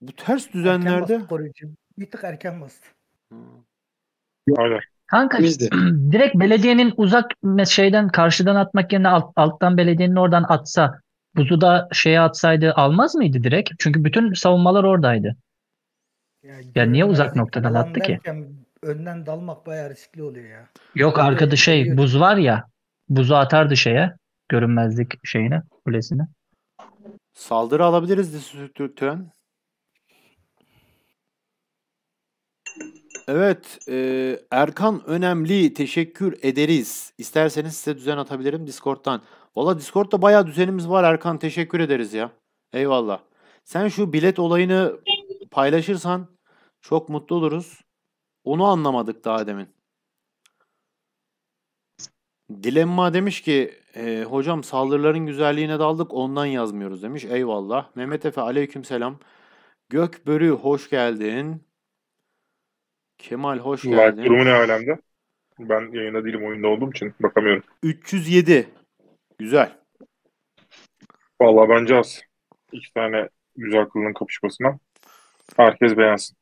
bu ters düzenlerde. Erken Bir tık erken bastı. Ha. Aynen. Kanka Bizdi. direkt belediyenin uzak şeyden karşıdan atmak yerine alt, alttan belediyenin oradan atsa Buzu da şeye atsaydı almaz mıydı direkt? Çünkü bütün savunmalar oradaydı. Ya, ya niye uzak noktadan attı ki? Önden dalmak bayağı riskli oluyor ya. Yok arkada şey buz var ya. Buzu atardı şeye. Görünmezlik şeyine, kulesine. Saldırı alabiliriz distribütörden. Evet, e, Erkan önemli. Teşekkür ederiz. İsterseniz size düzen atabilirim Discord'dan. Valla Discord'da bayağı düzenimiz var Erkan. Teşekkür ederiz ya. Eyvallah. Sen şu bilet olayını paylaşırsan çok mutlu oluruz. Onu anlamadık daha demin. Dilemma demiş ki e, hocam saldırıların güzelliğine daldık ondan yazmıyoruz demiş. Eyvallah. Mehmet Efe aleyküm selam. Gökbörü hoş geldin. Kemal hoş geldin. Like durumu ne alemde? Ben yayında değilim oyunda olduğum için bakamıyorum. 307. Güzel. Vallahi bence az. İki tane güzel kılının kapışmasına herkes beğensin.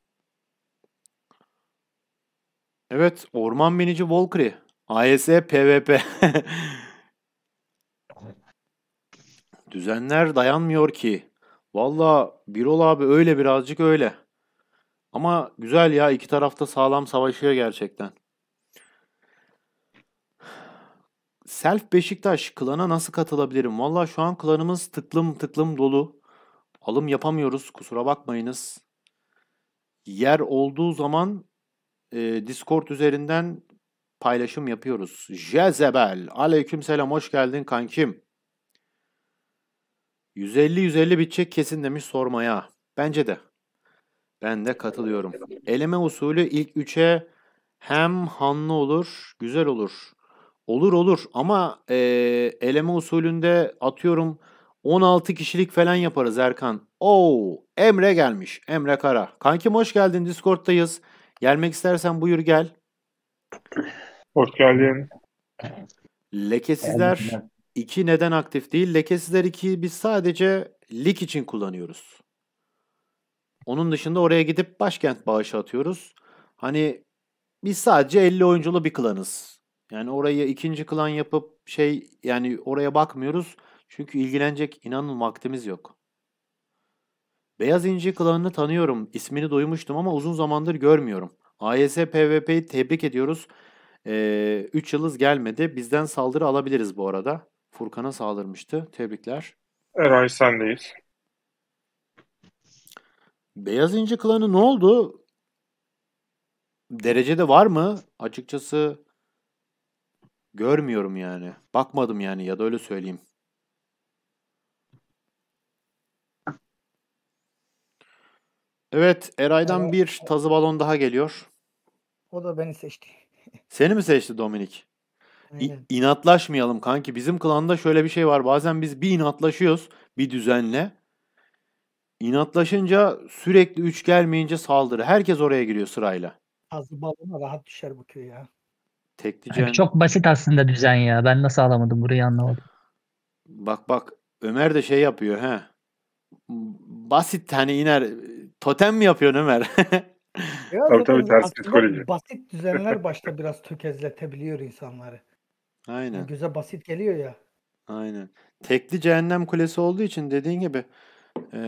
Evet, Orman Binici Valkyrie. AS PvP. *laughs* Düzenler dayanmıyor ki. Valla Birol abi öyle birazcık öyle. Ama güzel ya iki tarafta sağlam savaşıyor gerçekten. Self Beşiktaş klana nasıl katılabilirim? Valla şu an klanımız tıklım tıklım dolu. Alım yapamıyoruz kusura bakmayınız. Yer olduğu zaman e, Discord üzerinden paylaşım yapıyoruz. Jezebel. Aleyküm selam hoş geldin kankim. 150-150 bitecek kesin demiş sormaya. Bence de. Ben de katılıyorum. Eleme usulü ilk üçe hem hanlı olur, güzel olur. Olur olur ama e, eleme usulünde atıyorum 16 kişilik falan yaparız Erkan. Oo Emre gelmiş. Emre Kara. Kankim hoş geldin Discord'dayız. Gelmek istersen buyur gel. Hoş geldin. Lekesizler 2 neden aktif değil? Lekesizler 2'yi biz sadece lig için kullanıyoruz. Onun dışında oraya gidip başkent bağışı atıyoruz. Hani biz sadece 50 oyunculu bir klanız. Yani orayı ikinci klan yapıp şey yani oraya bakmıyoruz. Çünkü ilgilenecek inanın vaktimiz yok. Beyaz İnci klanını tanıyorum. İsmini duymuştum ama uzun zamandır görmüyorum. AYS PvP'yi tebrik ediyoruz. 3 ee, üç yıldız gelmedi. Bizden saldırı alabiliriz bu arada. Furkan'a saldırmıştı. Tebrikler. Eray sendeyiz. Beyaz İnci klanı ne oldu? Derecede var mı? Açıkçası Görmüyorum yani. Bakmadım yani ya da öyle söyleyeyim. Evet Eray'dan bir tazı balon daha geliyor. O da beni seçti. *laughs* Seni mi seçti Dominik? Aynen. İ- inatlaşmayalım kanki. Bizim klanda şöyle bir şey var. Bazen biz bir inatlaşıyoruz bir düzenle. İnatlaşınca sürekli üç gelmeyince saldırı. Herkes oraya giriyor sırayla. Tazı balona rahat düşer bu köy ya. Teklicen... Yani çok basit aslında düzen ya. Ben nasıl alamadım burayı anlamadım. Bak bak Ömer de şey yapıyor he. Basit hani iner totem mi yapıyor Ömer? *laughs* ya, tabii tabii ters psikoloji. Basit düzenler başta biraz tökezletebiliyor insanları. Aynen. Yani göze basit geliyor ya. Aynen. Tekli cehennem kulesi olduğu için dediğin gibi e,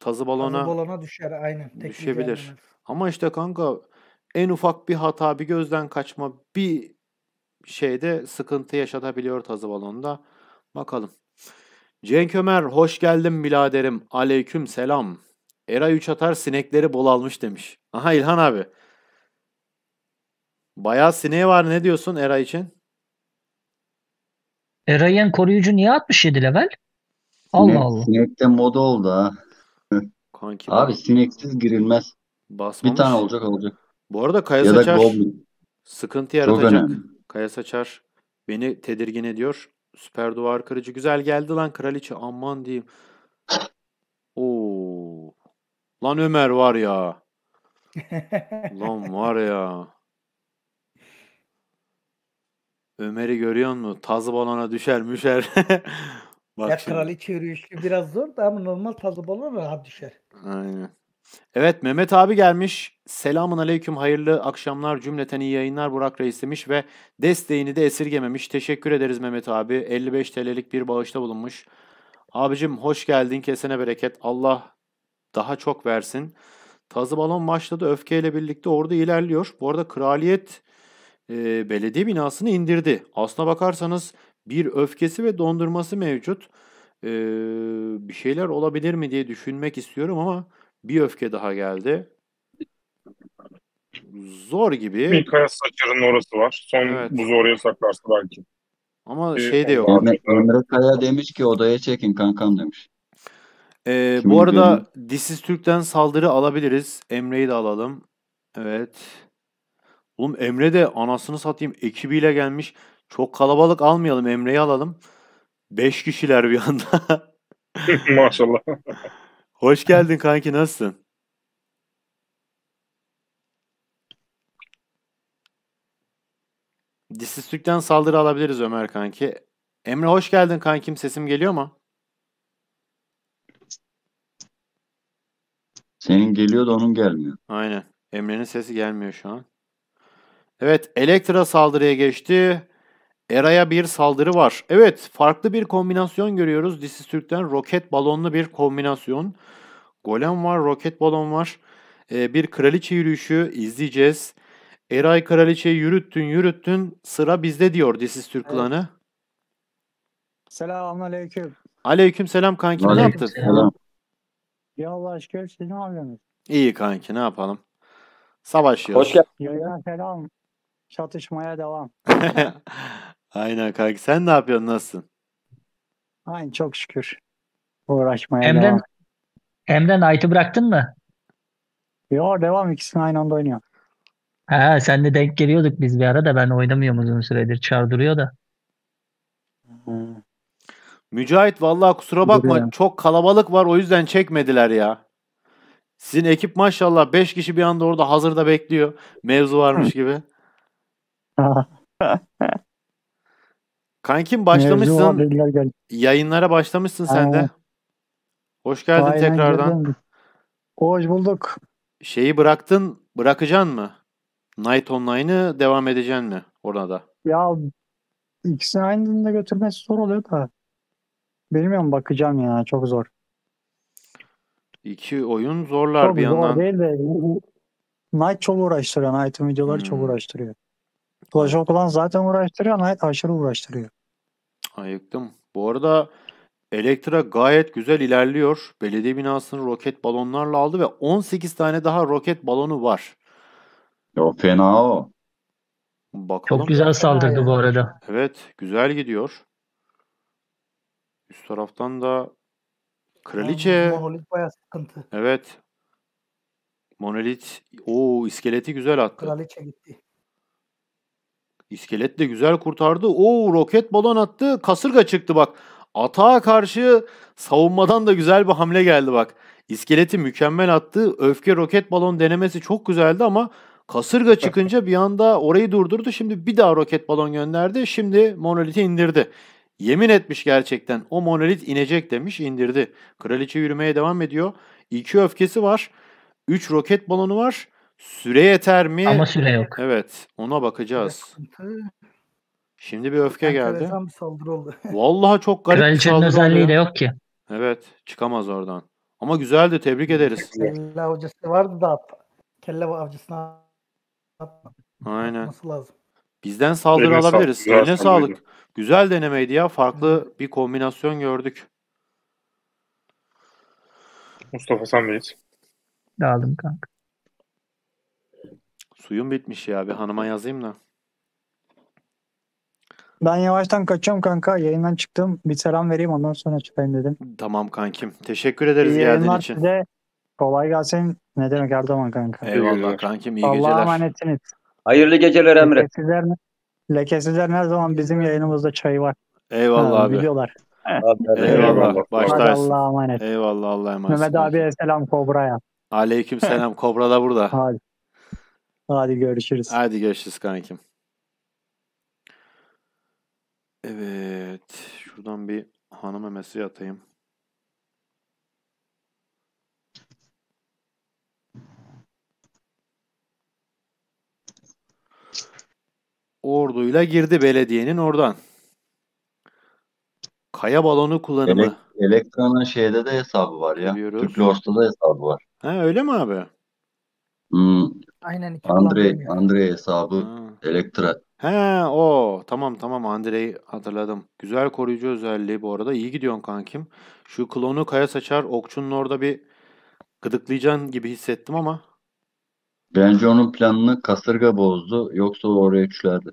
tazı balona, tazı balona düşer aynen. Tekli düşebilir. Cehennem. Ama işte kanka en ufak bir hata, bir gözden kaçma, bir şeyde sıkıntı yaşatabiliyor tazı balonda. Bakalım. Cenk Ömer hoş geldin biladerim. Aleyküm selam. Eray 3 atar sinekleri bol almış demiş. Aha İlhan abi. Bayağı sineği var ne diyorsun Eray için? Eray'ın koruyucu niye 67 level? Allah sinek, Allah. Sinek de moda oldu ha. Kanki Abi sineksiz girilmez. Basmamış. Bir tane olacak olacak. Bu arada Kaya ya Saçar sıkıntı yaratacak. Kaya Saçar beni tedirgin ediyor. Süper duvar kırıcı. Güzel geldi lan kraliçe. Aman diyeyim. Oo. Lan Ömer var ya. *laughs* lan var ya. Ömer'i görüyor musun? Tazı balona düşer müşer. *laughs* Bak ya şimdi. kraliçe yürüyüşü biraz zor da ama normal tazı balona rahat düşer. Aynen. Evet Mehmet abi gelmiş. Selamun aleyküm hayırlı akşamlar cümleten iyi yayınlar Burak Reis demiş ve desteğini de esirgememiş. Teşekkür ederiz Mehmet abi. 55 TL'lik bir bağışta bulunmuş. Abicim hoş geldin kesene bereket. Allah daha çok versin. Tazı balon başladı öfkeyle birlikte orada ilerliyor. Bu arada kraliyet e, belediye binasını indirdi. Aslına bakarsanız bir öfkesi ve dondurması mevcut. E, bir şeyler olabilir mi diye düşünmek istiyorum ama bir öfke daha geldi. Zor gibi. Bir kaya saçarının orası var. Son evet. buzu oraya saklarsa belki. Ama ee, şey de yok. Ömer, Kaya demiş ki odaya çekin kankam demiş. Ee, bu arada benim... Disiz Türk'ten saldırı alabiliriz. Emre'yi de alalım. Evet. Oğlum Emre de anasını satayım ekibiyle gelmiş. Çok kalabalık almayalım Emre'yi alalım. Beş kişiler bir anda. *laughs* *laughs* Maşallah. Hoş geldin kanki nasılsın? Disistük'ten saldırı alabiliriz Ömer kanki. Emre hoş geldin kankim sesim geliyor mu? Senin geliyor da onun gelmiyor. Aynen. Emre'nin sesi gelmiyor şu an. Evet Elektra saldırıya geçti. Era'ya bir saldırı var. Evet farklı bir kombinasyon görüyoruz. Disiz Türk'ten roket balonlu bir kombinasyon. Golem var, roket balon var. Ee, bir kraliçe yürüyüşü izleyeceğiz. Eray kraliçeyi yürüttün yürüttün sıra bizde diyor Disiz Türk klanı. Evet. Selamun aleyküm. Aleyküm selam kanki ne yaptın? Selam. Ya Allah aşkına siz ne yapıyorsunuz? İyi kanki ne yapalım. Savaşıyoruz. Hoş geldin. Ya, selam. Çatışmaya devam. *laughs* Aynen kanki. Sen ne yapıyorsun? Nasılsın? Aynen çok şükür. Uğraşmaya Emre, devam. Emre Knight'ı bıraktın mı? Yok devam ikisini aynı anda oynuyor. He, sen de denk geliyorduk biz bir ara da ben oynamıyorum uzun süredir. Çar duruyor da. Hmm. Mücahit vallahi kusura bakma Duruyor. çok kalabalık var o yüzden çekmediler ya. Sizin ekip maşallah 5 kişi bir anda orada hazırda bekliyor. Mevzu varmış gibi. *laughs* Kankim başlamışsın. yayınlara başlamışsın sen de. Hoş geldin Aynen tekrardan. Geldim. Hoş bulduk. Şeyi bıraktın, bırakacaksın mı? Night Online'ı devam edeceksin mi orada da? Ya ikisini aynı anda götürmesi zor oluyor da. Bilmiyorum bakacağım ya çok zor. İki oyun zorlar çok bir zor yandan. değil de Night çok uğraştırıyor. Night'ın videoları hmm. çok uğraştırıyor. Flash Okulan zaten uğraştırıyor. Night aşırı uğraştırıyor. Ayıktım. Bu arada Elektra gayet güzel ilerliyor. Belediye binasını roket balonlarla aldı ve 18 tane daha roket balonu var. Yo fena o. Bakalım. Çok güzel saldırdı bu arada. Evet, güzel gidiyor. Üst taraftan da Kraliçe. Monolit bayağı sıkıntı. Evet. Monolit. o iskeleti güzel attı. Kraliçe gitti. İskelet de güzel kurtardı. Oo roket balon attı. Kasırga çıktı bak. Atağa karşı savunmadan da güzel bir hamle geldi bak. İskeleti mükemmel attı. Öfke roket balon denemesi çok güzeldi ama kasırga çıkınca bir anda orayı durdurdu. Şimdi bir daha roket balon gönderdi. Şimdi monoliti indirdi. Yemin etmiş gerçekten. O monolit inecek demiş indirdi. Kraliçe yürümeye devam ediyor. İki öfkesi var. Üç roket balonu var. Süre yeter mi? Ama süre yok. Evet. Ona bakacağız. Şimdi bir öfke geldi. Enteresan bir saldırı oldu. *laughs* Vallahi çok garip bir Kraliçenin saldırı özelliği de yok ki. Evet. Çıkamaz oradan. Ama güzeldi. Tebrik ederiz. Kelle avcısı vardı da Kelle avcısına Aynen. Bizden saldırı Eline alabiliriz. sağlık, güzel Eline saldırıydı. sağlık. Güzel denemeydi ya. Farklı bir kombinasyon gördük. Mustafa sen miyiz? Dağıldım kanka. Suyum bitmiş ya. Bir hanıma yazayım da. Ben yavaştan kaçıyorum kanka. Yayından çıktım. Bir selam vereyim ondan sonra çıkayım dedim. Tamam kankim. Teşekkür ederiz İyi geldiğin için. Size. Kolay gelsin. Ne demek her zaman kanka. Eyvallah kankim. İyi Allah geceler. Allah'a emanetsiniz. Hayırlı geceler Emre. Lekesizler, lekesizler her zaman bizim yayınımızda çayı var. Eyvallah ha, abi. Biliyorlar. Eyvallah. Eyvallah. Baştaysın. Allah'a emanet. Eyvallah Allah'a emanet. Mehmet abiye selam Kobra'ya. Aleyküm selam. Kobra da burada. Hadi. Hadi görüşürüz. Hadi görüşürüz kankim. Evet. Şuradan bir hanıma mesaj atayım. Orduyla girdi belediyenin oradan. Kaya balonu kullanımı. Elek, Elektra'nın şeyde de hesabı var ya. Biliyoruz. Türk Lost'ta da hesabı var. Ha öyle mi abi? Hmm, Aynen iki Andrei, Andrei hesabı ha. Elektra. He o tamam tamam Andrei hatırladım. Güzel koruyucu özelliği bu arada. İyi gidiyorsun kankim. Şu klonu kaya saçar okçunun orada bir gıdıklayacaksın gibi hissettim ama. Bence onun planını kasırga bozdu. Yoksa oraya üçlerdi.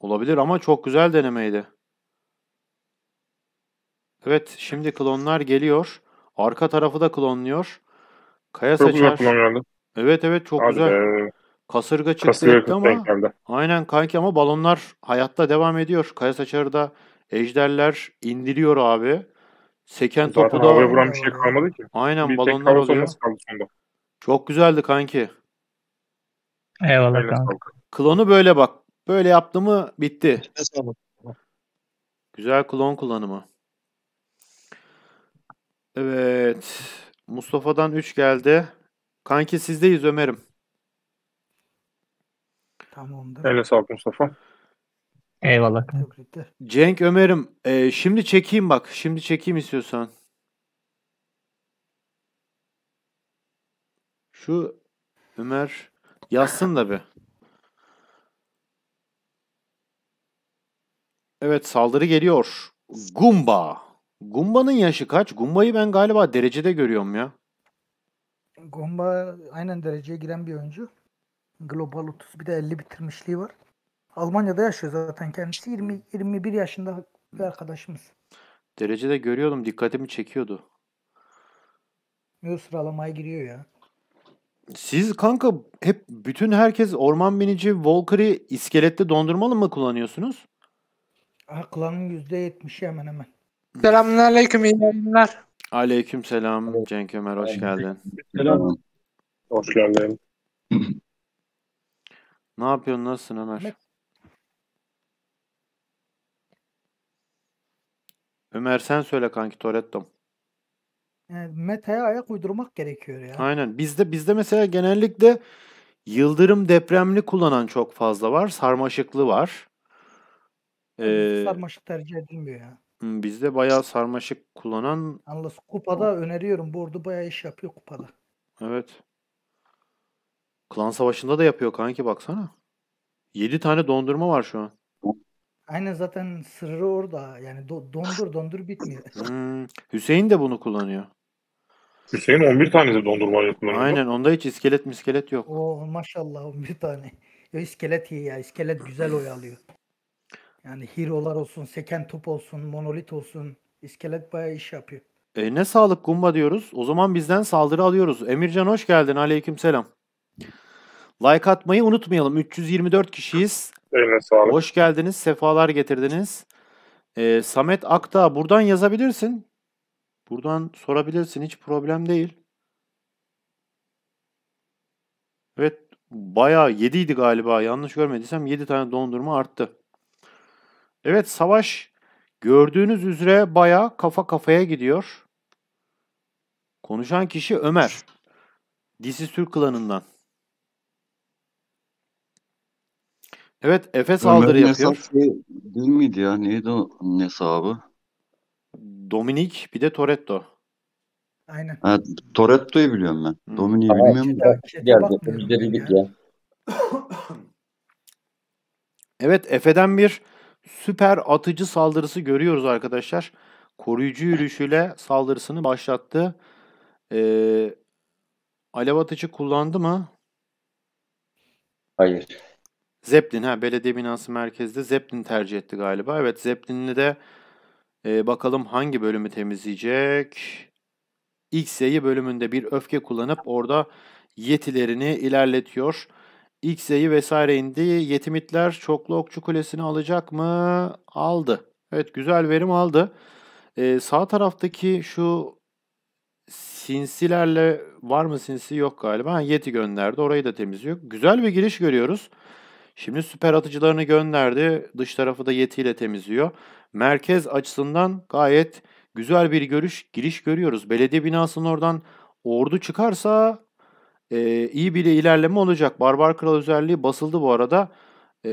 Olabilir ama çok güzel denemeydi. Evet şimdi klonlar geliyor. Arka tarafı da klonluyor. Kaya Çok saçar. Çok Evet evet çok Abi, güzel. E, kasırga çıktı kasırga ama geldi. aynen kanki ama balonlar hayatta devam ediyor. Kaya saçarıda ejderler indiriyor abi. Seken Zaten topu da... havaya vuran bir şey kalmadı ki. Aynen bir balonlar oluyor. Kaldı sonunda. Çok güzeldi kanki. Eyvallah Aynen kanka. Klonu böyle bak. Böyle yaptı mı bitti. Güzel klon kullanımı. Evet. Mustafa'dan 3 geldi. Kanki sizdeyiz Ömer'im. Tamamdır. Eline sağlık Mustafa. Eyvallah. Cenk Ömer'im e, şimdi çekeyim bak. Şimdi çekeyim istiyorsan. Şu Ömer yazsın da bir. Evet saldırı geliyor. Gumba. Gumba'nın yaşı kaç? Gumba'yı ben galiba derecede görüyorum ya. Gomba aynen dereceye giren bir oyuncu. Global 30 bir de 50 bitirmişliği var. Almanya'da yaşıyor zaten kendisi. 20 21 yaşında bir arkadaşımız. Derecede görüyordum. Dikkatimi çekiyordu. Yo sıralamaya giriyor ya. Siz kanka hep bütün herkes orman binici Walker'ı iskelette dondurmalı mı kullanıyorsunuz? Aklanın %70'i hemen hemen. Selamünaleyküm iyi yayınlar. Aleyküm selam Cenk Ömer hoş geldin. Selam. Hoş geldin. ne yapıyorsun nasılsın Ömer? Ömer sen söyle kanki Torettom. Yani ee, meta'ya ayak uydurmak gerekiyor ya. Aynen. Bizde bizde mesela genellikle yıldırım depremli kullanan çok fazla var. Sarmaşıklı var. Ee, sarmaşık tercih edilmiyor ya. Bizde bayağı sarmaşık kullanan Yalnız kupada öneriyorum. Bu ordu bayağı iş yapıyor kupada. evet. Klan savaşında da yapıyor kanki baksana. 7 tane dondurma var şu an. Aynen zaten sırrı orada. Yani do- dondur dondur bitmiyor. Hmm, Hüseyin de bunu kullanıyor. Hüseyin 11 de dondurma yapımlarında. Aynen onda hiç iskelet miskelet yok. o maşallah o bir tane. Ya iskelet iyi ya. iskelet güzel oyalıyor. Yani hero'lar olsun, seken top olsun, monolit olsun. İskelet bayağı iş yapıyor. E, ne sağlık Gumba diyoruz. O zaman bizden saldırı alıyoruz. Emircan hoş geldin. Aleyküm selam. Like atmayı unutmayalım. 324 kişiyiz. Eline sağlık. Hoş geldiniz. Sefalar getirdiniz. Ee, Samet Akta buradan yazabilirsin. Buradan sorabilirsin. Hiç problem değil. Evet. Bayağı 7 galiba. Yanlış görmediysem 7 tane dondurma arttı. Evet savaş gördüğünüz üzere baya kafa kafaya gidiyor. Konuşan kişi Ömer. Dizi Türk klanından. Evet Efe saldırı Ömer'in yapıyor. hesap şey hesabı? değil miydi ya? Neydi onun hesabı? Dominik bir de Toretto. Aynen. Ha, Toretto'yu biliyorum ben. Hmm. Dominik'i bilmiyorum da. Geldi. ya. ya. Evet Efe'den bir süper atıcı saldırısı görüyoruz arkadaşlar. Koruyucu yürüyüşüyle saldırısını başlattı. Ee, alev atıcı kullandı mı? Hayır. Zeppelin ha belediye binası merkezde Zeppelin tercih etti galiba. Evet Zeppelin'le de e, bakalım hangi bölümü temizleyecek. XY bölümünde bir öfke kullanıp orada yetilerini ilerletiyor. X'e'yi vesaire indi. Yetimitler çoklu okçu kulesini alacak mı? Aldı. Evet güzel verim aldı. Ee, sağ taraftaki şu sinsilerle var mı sinsi yok galiba. Yeti gönderdi. Orayı da temizliyor. Güzel bir giriş görüyoruz. Şimdi süper atıcılarını gönderdi. Dış tarafı da Yeti ile temizliyor. Merkez açısından gayet güzel bir görüş giriş görüyoruz. Belediye binasının oradan ordu çıkarsa e, iyi bir ilerleme olacak. Barbar Kral özelliği basıldı bu arada. E,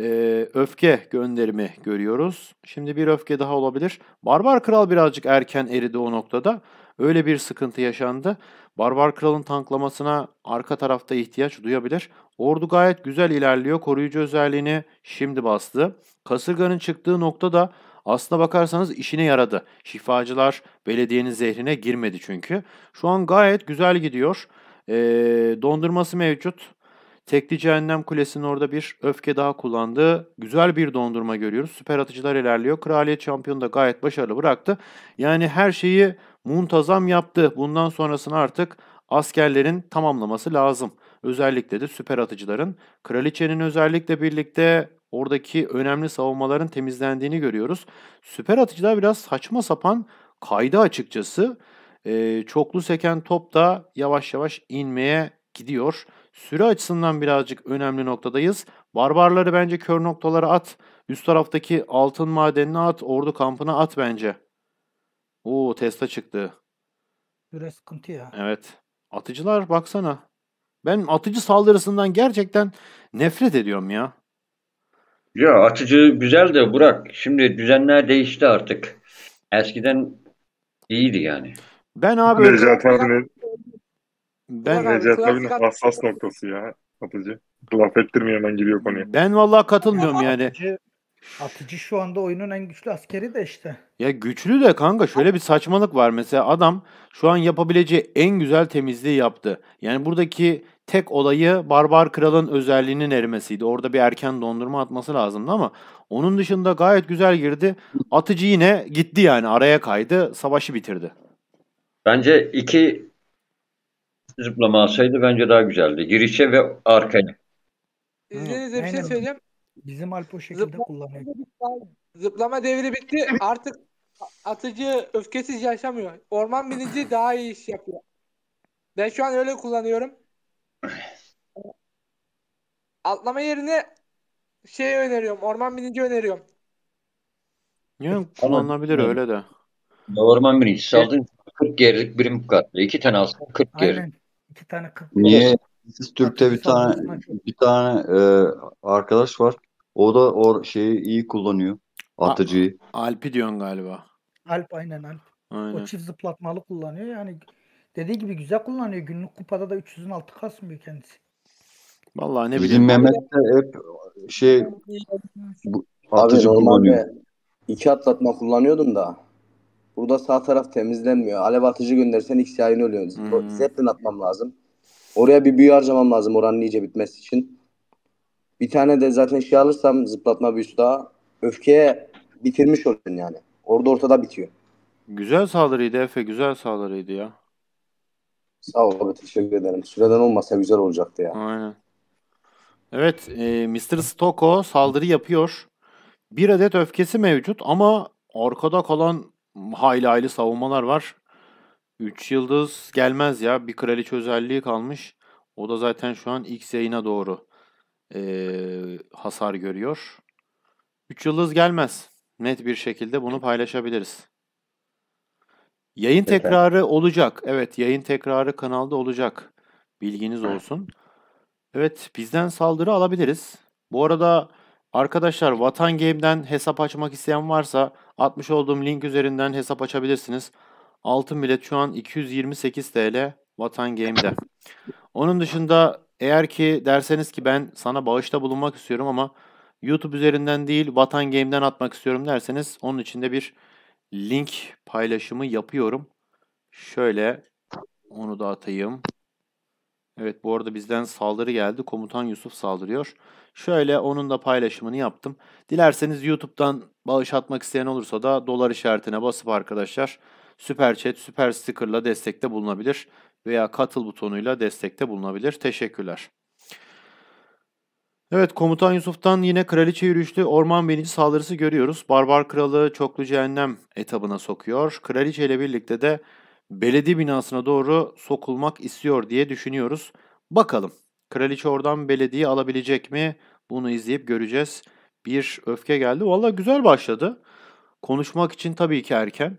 öfke gönderimi görüyoruz. Şimdi bir öfke daha olabilir. Barbar Kral birazcık erken eridi o noktada. Öyle bir sıkıntı yaşandı. Barbar Kral'ın tanklamasına arka tarafta ihtiyaç duyabilir. Ordu gayet güzel ilerliyor. Koruyucu özelliğini şimdi bastı. Kasırganın çıktığı nokta da aslına bakarsanız işine yaradı. Şifacılar belediyenin zehrine girmedi çünkü. Şu an gayet güzel gidiyor. E, dondurması mevcut. Tekli Cehennem Kulesi'nin orada bir öfke daha kullandı. Güzel bir dondurma görüyoruz. Süper atıcılar ilerliyor. Kraliyet şampiyonu da gayet başarılı bıraktı. Yani her şeyi muntazam yaptı. Bundan sonrasını artık askerlerin tamamlaması lazım. Özellikle de süper atıcıların. Kraliçenin özellikle birlikte oradaki önemli savunmaların temizlendiğini görüyoruz. Süper atıcılar biraz saçma sapan kaydı açıkçası. E, çoklu seken top da yavaş yavaş inmeye gidiyor. Süre açısından birazcık önemli noktadayız. Barbarları bence kör noktalara at. Üst taraftaki altın madenine at. Ordu kampına at bence. Oo testa çıktı. Süre sıkıntı ya. Evet. Atıcılar baksana. Ben atıcı saldırısından gerçekten nefret ediyorum ya. Ya atıcı güzel de Burak. Şimdi düzenler değişti artık. Eskiden iyiydi yani. Ben abi Necati abinin ben Necati abinin hassas noktası ya Atıcı. Laf ettirmiyor hemen giriyor konuya. Ben vallahi katılmıyorum yani. Atıcı, atıcı şu anda oyunun en güçlü askeri de işte. Ya güçlü de kanka şöyle bir saçmalık var. Mesela adam şu an yapabileceği en güzel temizliği yaptı. Yani buradaki tek olayı Barbar Kral'ın özelliğinin erimesiydi. Orada bir erken dondurma atması lazımdı ama onun dışında gayet güzel girdi. Atıcı yine gitti yani araya kaydı. Savaşı bitirdi. Bence iki zıplama alsaydı bence daha güzeldi. Girişe ve arkaya. Ee, İzninizle bir şey söyleyeyim. Bizim Alp o şekilde Zıpla- kullanıyor. Zıplama devri bitti. Artık atıcı öfkesiz yaşamıyor. Orman bilinci daha iyi iş yapıyor. Ben şu an öyle kullanıyorum. Atlama yerine şey öneriyorum. Orman bilinci öneriyorum. Yani kullanılabilir öyle de. Orman birincisi aldın. 40 gerilik birim katlı. İki tane alsın 40 Aynen. gerilik. İki tane 40 Niye? Siz Türk'te bir tane bir tane e, arkadaş var. O da o şeyi iyi kullanıyor. Atıcıyı. Alp'i diyorsun galiba. Alp aynen Alp. Aynen. O çift zıplatmalı kullanıyor. Yani dediği gibi güzel kullanıyor. Günlük kupada da 300'ün altı kasmıyor kendisi. Vallahi ne bileyim. Bizim Mehmet de hep şey bu, atıcı Abi, kullanıyor. Be. İki atlatma kullanıyordum da. Burada sağ taraf temizlenmiyor. Alev atıcı göndersen X yayını ölüyorsun. Hmm. Zeplin atmam lazım. Oraya bir büyü harcamam lazım oranın iyice bitmesi için. Bir tane de zaten şey alırsam zıplatma büyüsü daha öfkeye bitirmiş oluyorsun yani. Orada ortada bitiyor. Güzel saldırıydı Efe. Güzel saldırıydı ya. Sağ ol abi teşekkür ederim. Süreden olmasa güzel olacaktı ya. Aynen. Evet e, Mr. Stoko saldırı yapıyor. Bir adet öfkesi mevcut ama arkada kalan hayli hayli savunmalar var. 3 yıldız gelmez ya. Bir kraliçe özelliği kalmış. O da zaten şu an X yayına doğru e, hasar görüyor. 3 yıldız gelmez. Net bir şekilde bunu paylaşabiliriz. Yayın tekrarı olacak. Evet yayın tekrarı kanalda olacak. Bilginiz olsun. Evet bizden saldırı alabiliriz. Bu arada Arkadaşlar Vatan Game'den hesap açmak isteyen varsa atmış olduğum link üzerinden hesap açabilirsiniz. Altın bilet şu an 228 TL Vatan Game'de. Onun dışında eğer ki derseniz ki ben sana bağışta bulunmak istiyorum ama YouTube üzerinden değil Vatan Game'den atmak istiyorum derseniz onun için de bir link paylaşımı yapıyorum. Şöyle onu da atayım. Evet bu arada bizden saldırı geldi. Komutan Yusuf saldırıyor. Şöyle onun da paylaşımını yaptım. Dilerseniz YouTube'dan bağış atmak isteyen olursa da dolar işaretine basıp arkadaşlar süper chat, süper sticker'la destekte bulunabilir veya katıl butonuyla destekte bulunabilir. Teşekkürler. Evet komutan Yusuf'tan yine kraliçe yürüyüşlü orman binici saldırısı görüyoruz. Barbar kralı çoklu cehennem etabına sokuyor. Kraliçe ile birlikte de belediye binasına doğru sokulmak istiyor diye düşünüyoruz. Bakalım kraliçe oradan belediye alabilecek mi? Bunu izleyip göreceğiz. Bir öfke geldi. Valla güzel başladı. Konuşmak için tabii ki erken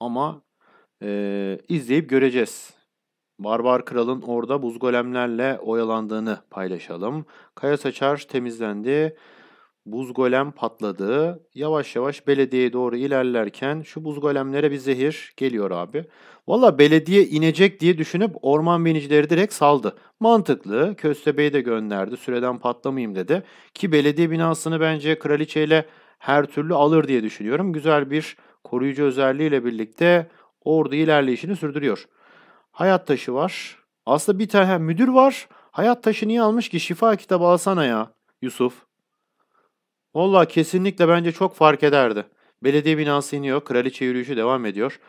ama e, izleyip göreceğiz. Barbar Kral'ın orada buz golemlerle oyalandığını paylaşalım. Kaya Saçar temizlendi buz golem patladı. Yavaş yavaş belediyeye doğru ilerlerken şu buz golemlere bir zehir geliyor abi. Valla belediye inecek diye düşünüp orman binicileri direkt saldı. Mantıklı. Köstebeği de gönderdi. Süreden patlamayayım dedi. Ki belediye binasını bence kraliçeyle her türlü alır diye düşünüyorum. Güzel bir koruyucu özelliğiyle birlikte ordu ilerleyişini sürdürüyor. Hayat taşı var. Aslında bir tane müdür var. Hayat taşı niye almış ki? Şifa kitabı alsana ya Yusuf. Valla kesinlikle bence çok fark ederdi. Belediye binası iniyor, kraliçe yürüyüşü devam ediyor.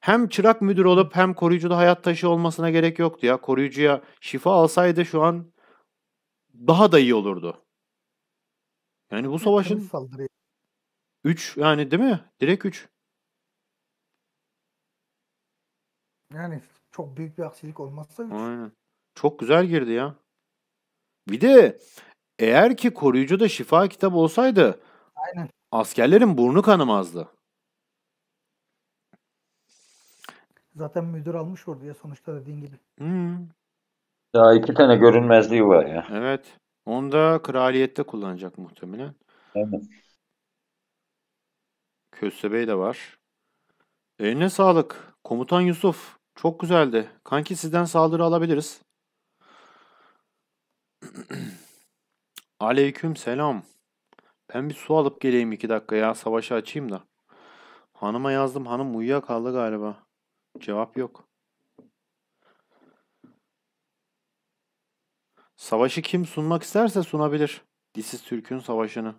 Hem çırak müdür olup hem koruyucuda hayat taşı olmasına gerek yoktu ya. Koruyucuya şifa alsaydı şu an daha da iyi olurdu. Yani bu savaşın 3 yani değil mi? Direkt 3. Yani çok büyük bir aksilik olmazsa 3. Aynen. Çok güzel girdi ya. Bir de eğer ki koruyucu da şifa kitabı olsaydı Aynen. askerlerin burnu kanamazdı. Zaten müdür almış orduya sonuçta dediğin gibi. Hmm. Daha iki tane görünmezliği var ya. Evet. Onu da kraliyette kullanacak muhtemelen. Evet. Bey de var. Eline sağlık. Komutan Yusuf. Çok güzeldi. Kanki sizden saldırı alabiliriz. *clears throat* Aleyküm selam. Ben bir su alıp geleyim iki dakika ya. Savaşı açayım da. Hanıma yazdım. Hanım uyuyakaldı galiba. Cevap yok. Savaşı kim sunmak isterse sunabilir. Disiz Türk'ün savaşını.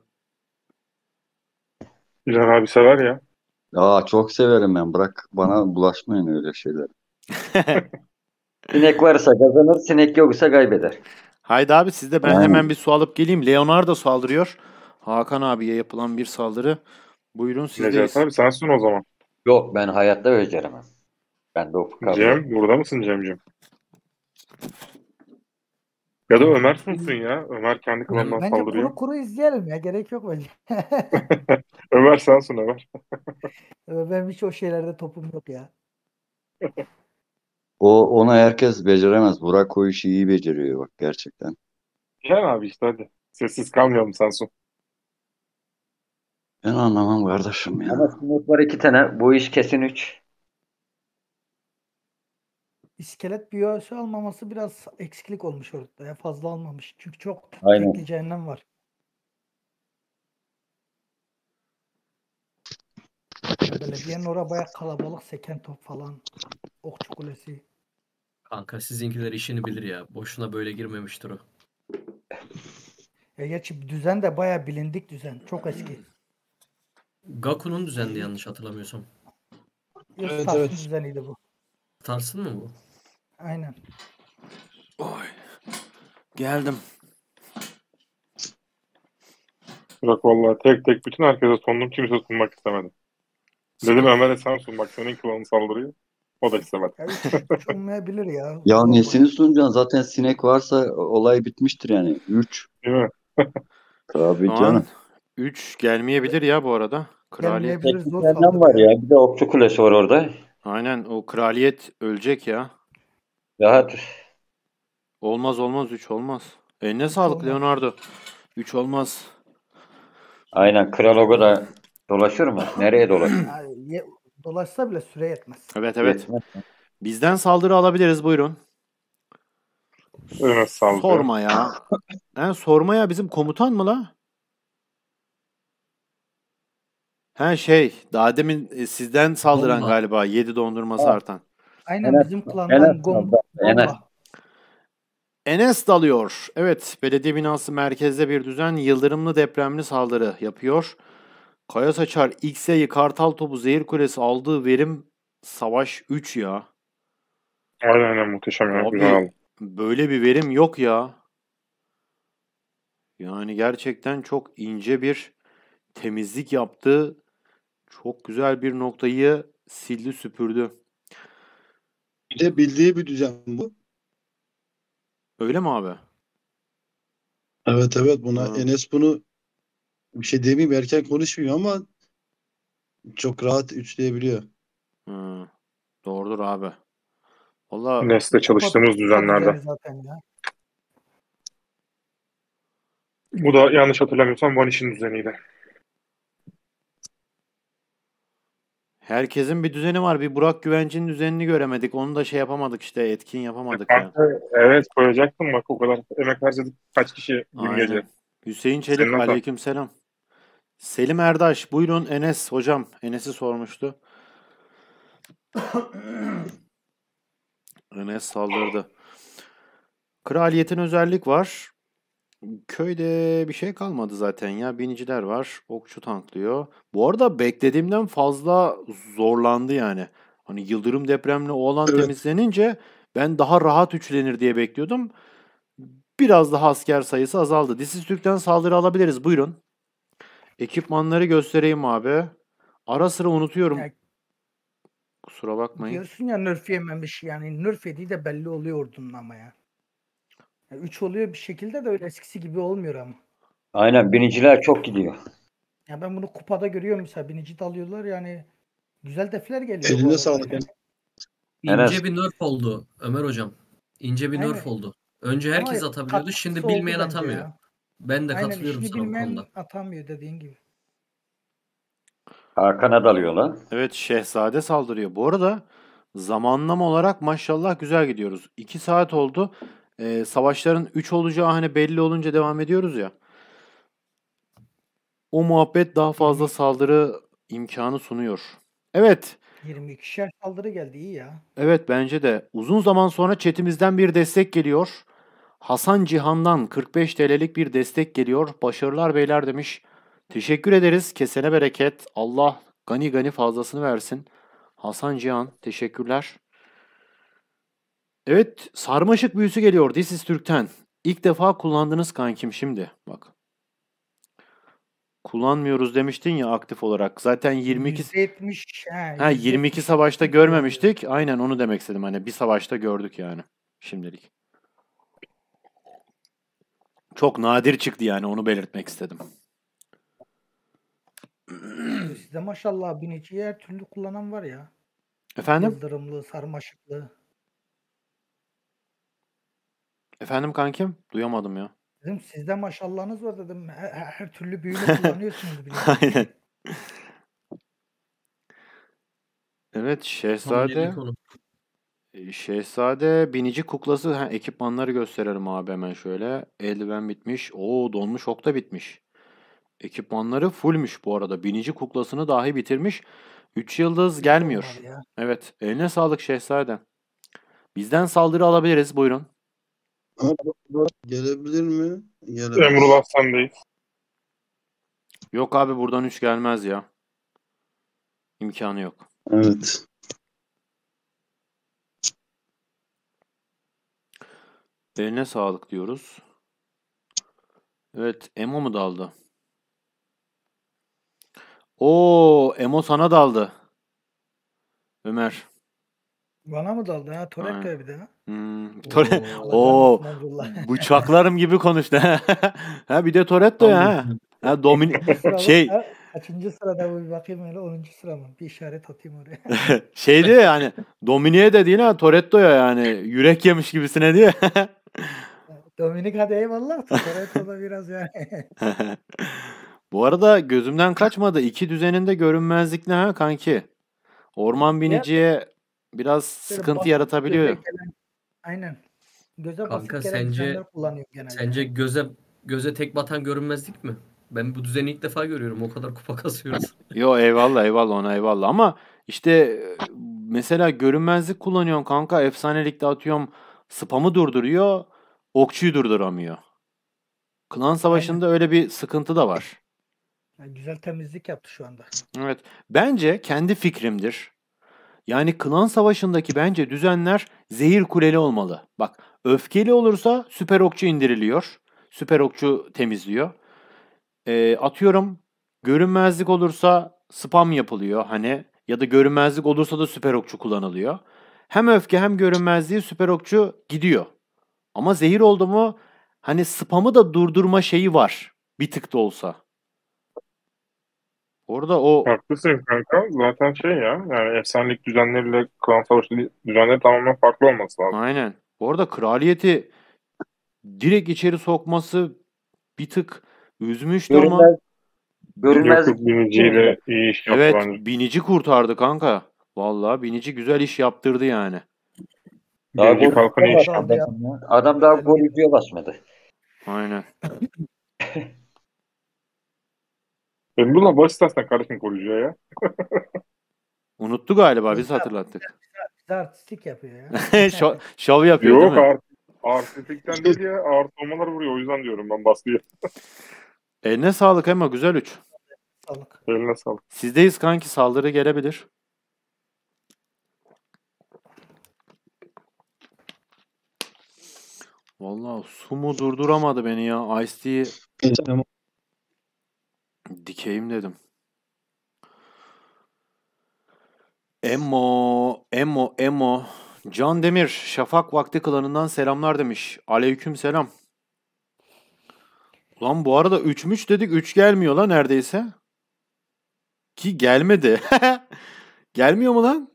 Güzel abi sever ya. Aa çok severim ben. Bırak bana bulaşmayın öyle şeyler. *laughs* sinek varsa kazanır, sinek yoksa kaybeder. Haydi abi sizde ben Aynen. hemen bir su alıp geleyim. Leonardo saldırıyor. Hakan abiye yapılan bir saldırı. Buyurun sizdeyiz. Necati abi sensin o zaman. Yok ben hayatta beceremem. Ben de ufuk abi. Cem burada mısın Cem'ciğim? Ya da Ömer sunsun ya. Ömer kendi klanından saldırıyor. Bence kuru kuru izleyelim ya. Gerek yok bence. *laughs* *laughs* Ömer sensin Ömer. ben hiç şey, o şeylerde topum yok ya. *laughs* O ona herkes beceremez. Burak o işi iyi beceriyor bak gerçekten. Yani abi işte hadi. Sessiz kalmayalım Sansun. Ben anlamam kardeşim ya. Ama Smooth var iki tane. Bu iş kesin üç. İskelet biyosu almaması biraz eksiklik olmuş orada. Ya. Fazla almamış. Çünkü çok Aynen. tekli cehennem var. Belediyenin oraya bayağı kalabalık seken top falan. Okçu kulesi. Kanka sizinkiler işini bilir ya. Boşuna böyle girmemiştir o. Ya e, gerçi düzen de baya bilindik düzen. Çok eski. Gaku'nun düzenli yanlış hatırlamıyorsam. Evet, evet. düzeniydi bu. Stars'ın mı bu? Aynen. Oy. Geldim. Bak vallahi tek tek bütün herkese sundum kimse sunmak istemedi. Dedim Ömer'e sen sunmak senin klanın saldırıyor. O da istemedi. *laughs* Evet, ya. Ya nesini sunacaksın? Zaten sinek varsa olay bitmiştir yani. 3. Tabii Aman, canım. 3 gelmeyebilir ya bu arada. Kraliyet. Gelmeyebilir. var ya. Bir de okçu kulesi var orada. Aynen o kraliyet ölecek ya. Ya Olmaz olmaz 3 olmaz. ne sağlık olmaz. Leonardo. 3 olmaz. Aynen kral o kadar dolaşır mı? Nereye dolaşır? Dolaşsa bile süre yetmez. Evet evet. Bizden saldırı alabiliriz buyurun. Evet saldırı. Sorma ya. yani sorma ya bizim komutan mı la? Ha şey daha demin e, sizden saldıran Olma. galiba 7 dondurması ha. artan. Aynen bizim klandan Enes, Enes. Enes dalıyor. Evet belediye binası merkezde bir düzen yıldırımlı depremli saldırı yapıyor. Kaya Saçar, X'e Kartal topu Zehir Kulesi aldığı verim Savaş 3 ya. Aynen aynen muhteşem ya. Abi, güzel. böyle bir verim yok ya. Yani gerçekten çok ince bir temizlik yaptı. Çok güzel bir noktayı sildi süpürdü. Bir de bildiği bir düzen bu. Öyle mi abi? Evet evet buna ha. Enes bunu bir şey demeyeyim erken konuşmuyor ama çok rahat üçleyebiliyor. Hmm. Doğrudur abi. Vallahi Nes'te çalıştığımız düzenlerde. Zaten ya. Bu da yanlış hatırlamıyorsam Van işin düzeniydi. Herkesin bir düzeni var. Bir Burak Güvenci'nin düzenini göremedik. Onu da şey yapamadık işte etkin yapamadık. E, yani. Evet koyacaktım bak o kadar emek harcadık kaç kişi dün gece. Hüseyin Çelik aleyküm selam. Selim Erdaş buyurun Enes hocam. Enes'i sormuştu. *coughs* Enes saldırdı. Kraliyetin özellik var. Köyde bir şey kalmadı zaten ya. Biniciler var. Okçu tanklıyor. Bu arada beklediğimden fazla zorlandı yani. Hani yıldırım depremle o evet. temizlenince ben daha rahat üçlenir diye bekliyordum. Biraz daha asker sayısı azaldı. Disiz Türk'ten saldırı alabiliriz. Buyurun. Ekipmanları göstereyim abi. Ara sıra unutuyorum. Ya, Kusura bakmayın. Diyorsun ya nerf yememiş yani nerf yediği de belli oluyor ama ya. Yani üç oluyor bir şekilde de öyle eskisi gibi olmuyor ama. Aynen biniciler çok gidiyor. Ya ben bunu kupada görüyorum mesela binici alıyorlar yani güzel defler geliyor. Eline sağlık. Yani. İnce bir nerf oldu Ömer hocam. İnce bir nerf oldu. Önce herkes Ama atabiliyordu. Şimdi bilmeyen atamıyor. Ya. Ben de katılıyorum işini sana konuda. atamıyor dediğin gibi. Hakan'a dalıyor lan. Evet Şehzade saldırıyor. Bu arada zamanlama olarak maşallah güzel gidiyoruz. 2 saat oldu. Ee, savaşların 3 olacağı hani belli olunca devam ediyoruz ya. O muhabbet daha fazla saldırı imkanı sunuyor. Evet. 22'şer saldırı geldi iyi ya. Evet bence de. Uzun zaman sonra chatimizden bir destek geliyor. Hasan Cihan'dan 45 TL'lik bir destek geliyor. Başarılar beyler demiş. Teşekkür ederiz. Kesene bereket. Allah gani gani fazlasını versin. Hasan Cihan teşekkürler. Evet sarmaşık büyüsü geliyor This is Türk'ten. İlk defa kullandınız kankim şimdi. Bak. Kullanmıyoruz demiştin ya aktif olarak. Zaten 22 70 he, ha, 22 savaşta görmemiştik. Aynen onu demek istedim. Hani bir savaşta gördük yani şimdilik. Çok nadir çıktı yani onu belirtmek istedim. Sizde maşallah binici her türlü kullanan var ya. Efendim? Yıldırımlı, sarmaşıklı. Efendim kankim? Duyamadım ya. Dedim sizde maşallahınız var dedim. Her, her türlü büyüyle *laughs* kullanıyorsunuz. Bile. *laughs* Aynen. Evet Şehzade ee, şehzade binici kuklası ha, ekipmanları gösterelim abi hemen şöyle. Eldiven bitmiş. o donmuş ok da bitmiş. Ekipmanları fullmüş bu arada. Binici kuklasını dahi bitirmiş. 3 yıldız gelmiyor. Evet. Eline sağlık şehzade. Bizden saldırı alabiliriz. Buyurun. Gelebilir mi? Gelebilir. Emrullah sendeyiz. Yok abi buradan 3 gelmez ya. İmkanı yok. Evet. Eline sağlık diyoruz. Evet, Emo mu daldı? O Emo sana daldı. Ömer. Bana mı daldı ha? Toretto'ya bir de ha? Hmm, Tore *laughs* Oo, *laughs* bıçaklarım gibi konuştu. *laughs* ha bir de Toretto ya. Ha domin şey Kaçıncı sırada bir bakayım öyle 10. sıra mı? Bir işaret atayım oraya. şey diyor yani Domini'ye de değil ha Toretto'ya yani yürek yemiş gibisine diyor. *laughs* Dominik hadi eyvallah. Toronto'da biraz yani. *laughs* Bu arada gözümden kaçmadı. iki düzeninde görünmezlikle ha kanki. Orman biniciye biraz sıkıntı yaratabiliyor. Gelen, aynen. Göze Kanka sence Sence göze göze tek batan görünmezlik mi? Ben bu düzeni ilk defa görüyorum. O kadar kupa kasıyoruz. *laughs* Yo eyvallah eyvallah ona eyvallah ama işte e, mesela görünmezlik kullanıyorum kanka. Efsanelikte atıyorum Spam'ı durduruyor, okçuyu durduramıyor. Klan Savaşı'nda Aynen. öyle bir sıkıntı da var. Yani güzel temizlik yaptı şu anda. Evet. Bence kendi fikrimdir. Yani klan savaşındaki bence düzenler zehir kuleli olmalı. Bak öfkeli olursa süper okçu indiriliyor. Süper okçu temizliyor. E, atıyorum görünmezlik olursa spam yapılıyor hani ya da görünmezlik olursa da süper okçu kullanılıyor. Hem öfke hem görünmezliği süper okçu gidiyor. Ama zehir oldu mu hani spamı da durdurma şeyi var. Bir tık da olsa. Orada o... Haklısın kanka. Zaten şey ya yani efsanelik düzenleriyle klan savaşı düzenleri tamamen farklı olması lazım. Aynen. Orada kraliyeti direkt içeri sokması bir tık üzmüştü Görünmez, ama Görünmez biniciyle iyi iş yaptı Evet bence. binici kurtardı kanka. Vallahi binici güzel iş yaptırdı yani. Daha Devrim gol Falcone için. Adam, daha gol yüzüye basmadı. Aynen. Ben bunu bas istersen kardeşim gol ya. Unuttu galiba biz hatırlattık. Biz artistik yapıyor ya. *laughs* şov, şov yapıyor Yok, değil mi? Yok artistikten değil ya. Artılamalar vuruyor. O yüzden diyorum ben baskıya. Eline sağlık ama güzel üç. Sağlık. Eline sağlık. Sizdeyiz kanki saldırı gelebilir. Vallahi su mu durduramadı beni ya. Ice Tamam. dikeyim dedim. Emo, Emo, Emo. Can Demir, Şafak Vakti klanından selamlar demiş. Aleyküm selam. Ulan bu arada 3 3 dedik 3 gelmiyor lan neredeyse. Ki gelmedi. *laughs* gelmiyor mu lan?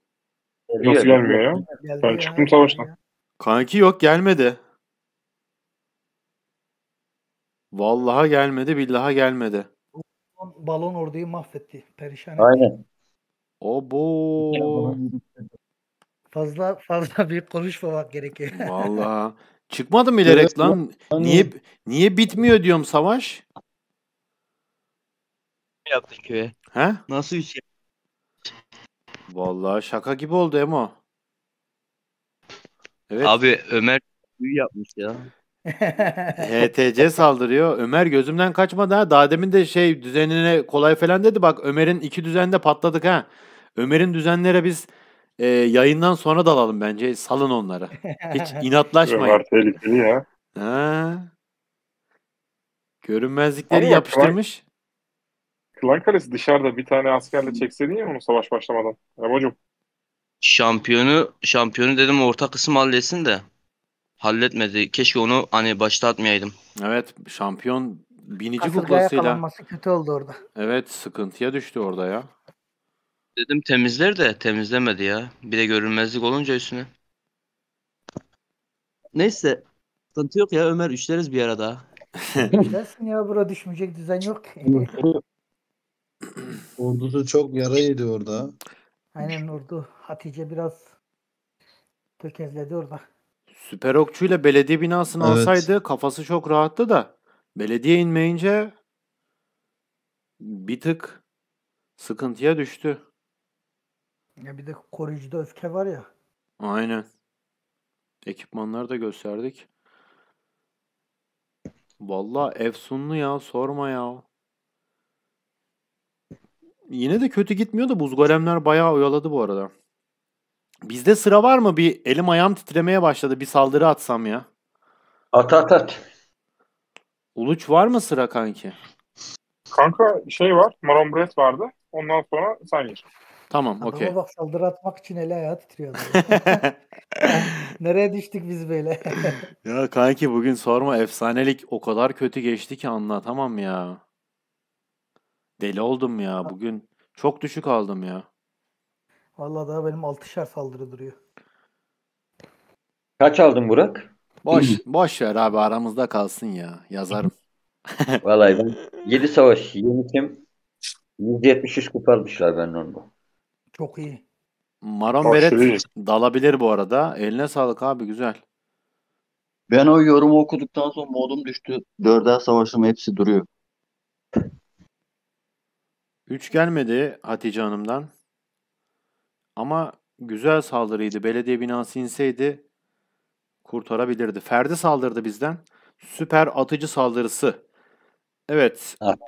Nasıl gelmiyor ya? Ben çıktım savaştan. Kanki yok gelmedi. Vallaha gelmedi, billaha gelmedi. Balon orduyu mahvetti. Perişan etti. Aynen. O bu. fazla fazla bir konuşmamak gerekiyor. *laughs* Vallahi. Çıkmadı mı ilerek lan? Niye niye bitmiyor diyorum savaş? Yaptık köye. He? Nasıl iş? şey? Vallahi şaka gibi oldu Emo. Evet. Abi Ömer büyü yapmış ya. HTC saldırıyor. Ömer gözümden kaçmadı ha. Daha demin de şey düzenine kolay falan dedi. Bak Ömer'in iki düzende patladık ha. Ömer'in düzenlere biz e, yayından sonra dalalım bence. Salın onları. Hiç *laughs* inatlaşmayın. Ömer tehlikeli ya. Ha. Görünmezlikleri Ama yapıştırmış. Klan Kalesi dışarıda bir tane askerle çekseydin ya onu savaş başlamadan. Rabocuğum. Şampiyonu, şampiyonu dedim orta kısım halletsin de halletmedi. Keşke onu hani başta atmayaydım. Evet şampiyon binici Kasırgaya kuklasıyla. kötü oldu orada. Evet sıkıntıya düştü orada ya. Dedim temizler de temizlemedi ya. Bir de görünmezlik olunca üstüne. Neyse. Sıkıntı yok ya Ömer. Üçleriz bir arada. *laughs* Dersin ya bura düşmeyecek düzen yok. Ordu'da *laughs* çok yara yedi orada. Aynen Ordu. Hatice biraz tökezledi orada. Süper Okçu'yla belediye binasını evet. alsaydı kafası çok rahattı da belediye inmeyince bir tık sıkıntıya düştü. Ya bir de koruyucuda öfke var ya. Aynen. Ekipmanları da gösterdik. Vallahi efsunlu ya sorma ya. Yine de kötü gitmiyor da buz golemler bayağı oyaladı bu arada. Bizde sıra var mı? Bir elim ayağım titremeye başladı. Bir saldırı atsam ya. At at at. Uluç var mı sıra kanki? Kanka şey var. Maron Brett vardı. Ondan sonra sen gir. Tamam okey. Adama bak saldırı atmak için eli ayağı titriyor. *laughs* Nereye düştük biz böyle? *laughs* ya kanki bugün sorma efsanelik o kadar kötü geçti ki anlatamam ya. Deli oldum ya bugün. Çok düşük aldım ya. Vallahi daha benim şer saldırı duruyor. Kaç aldın Burak? Boş, boş ver abi aramızda kalsın ya. Yazarım. *laughs* Vallahi ben 7 savaş yemişim. 173 kupa ben onu. Çok iyi. Maron Beret dalabilir bu arada. Eline sağlık abi güzel. Ben o yorumu okuduktan sonra modum düştü. Dörder savaşım hepsi duruyor. 3 gelmedi Hatice Hanım'dan. Ama güzel saldırıydı. Belediye binası inseydi kurtarabilirdi. Ferdi saldırdı bizden. Süper atıcı saldırısı. Evet. Ha. Ah.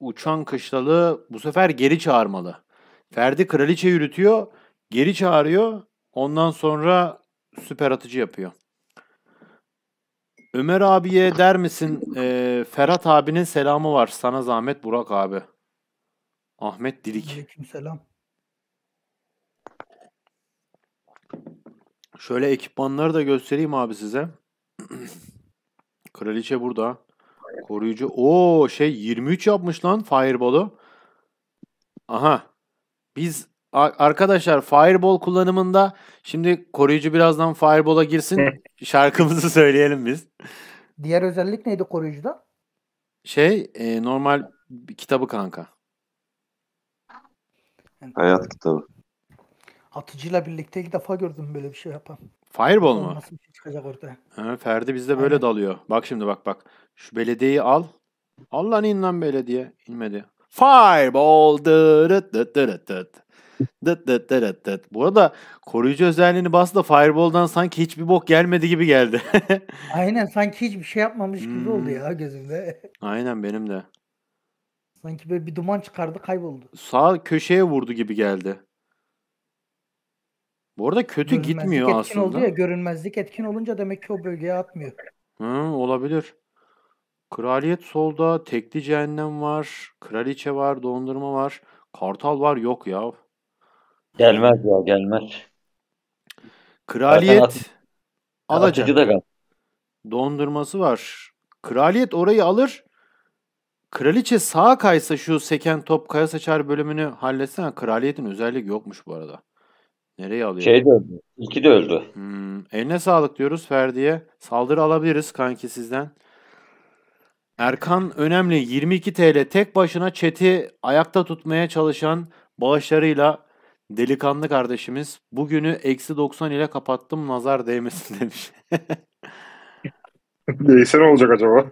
Uçan kışlalı bu sefer geri çağırmalı. Ferdi kraliçe yürütüyor. Geri çağırıyor. Ondan sonra süper atıcı yapıyor. Ömer abiye der misin e, Ferhat abinin selamı var. Sana zahmet Burak abi. Ahmet Dilik. Aleyküm selam. Şöyle ekipmanları da göstereyim abi size. *clears throat* Kraliçe burada. Koruyucu. O şey 23 yapmış lan Fireball'u. Aha. Biz arkadaşlar Fireball kullanımında şimdi koruyucu birazdan Fireball'a girsin. *laughs* şarkımızı söyleyelim biz. Diğer özellik neydi koruyucuda? Şey e, normal kitabı kanka. Hayat kitabı. Atıcıyla birlikte ilk defa gördüm böyle bir şey yapan. Fireball mu? Nasıl bir şey çıkacak orada? Ha, Ferdi bizde böyle Aynen. dalıyor. Bak şimdi bak bak. Şu belediyeyi al. Al lan in lan belediye. İnmedi. Fireball. Dırıt dırıt dırıt dırıt. Dıt dıt dıt dıt. Bu arada koruyucu özelliğini bastı da Fireball'dan sanki hiçbir bok gelmedi gibi geldi. *laughs* Aynen sanki hiçbir şey yapmamış gibi hmm. oldu ya gözümde. *laughs* Aynen benim de. Sanki böyle bir duman çıkardı kayboldu. Sağ köşeye vurdu gibi geldi. Bu arada kötü gitmiyor etkin aslında. Oldu ya, görünmezlik etkin olunca demek ki o bölgeye atmıyor. Hı, olabilir. Kraliyet solda, tekli cehennem var, kraliçe var, dondurma var, kartal var yok ya. Gelmez ya gelmez. Kraliyet Zaten alacak. Da Dondurması var. Kraliyet orayı alır. Kraliçe sağa kaysa şu seken top kaya saçar bölümünü halletsene. Kraliyetin özellik yokmuş bu arada. Nereye alıyor? Şey de öldü. İki de öldü. Hmm, eline sağlık diyoruz Ferdi'ye. Saldırı alabiliriz kanki sizden. Erkan önemli 22 TL tek başına çeti ayakta tutmaya çalışan bağışlarıyla delikanlı kardeşimiz bugünü eksi 90 ile kapattım nazar değmesin *laughs* demiş. Değilse ne olacak acaba?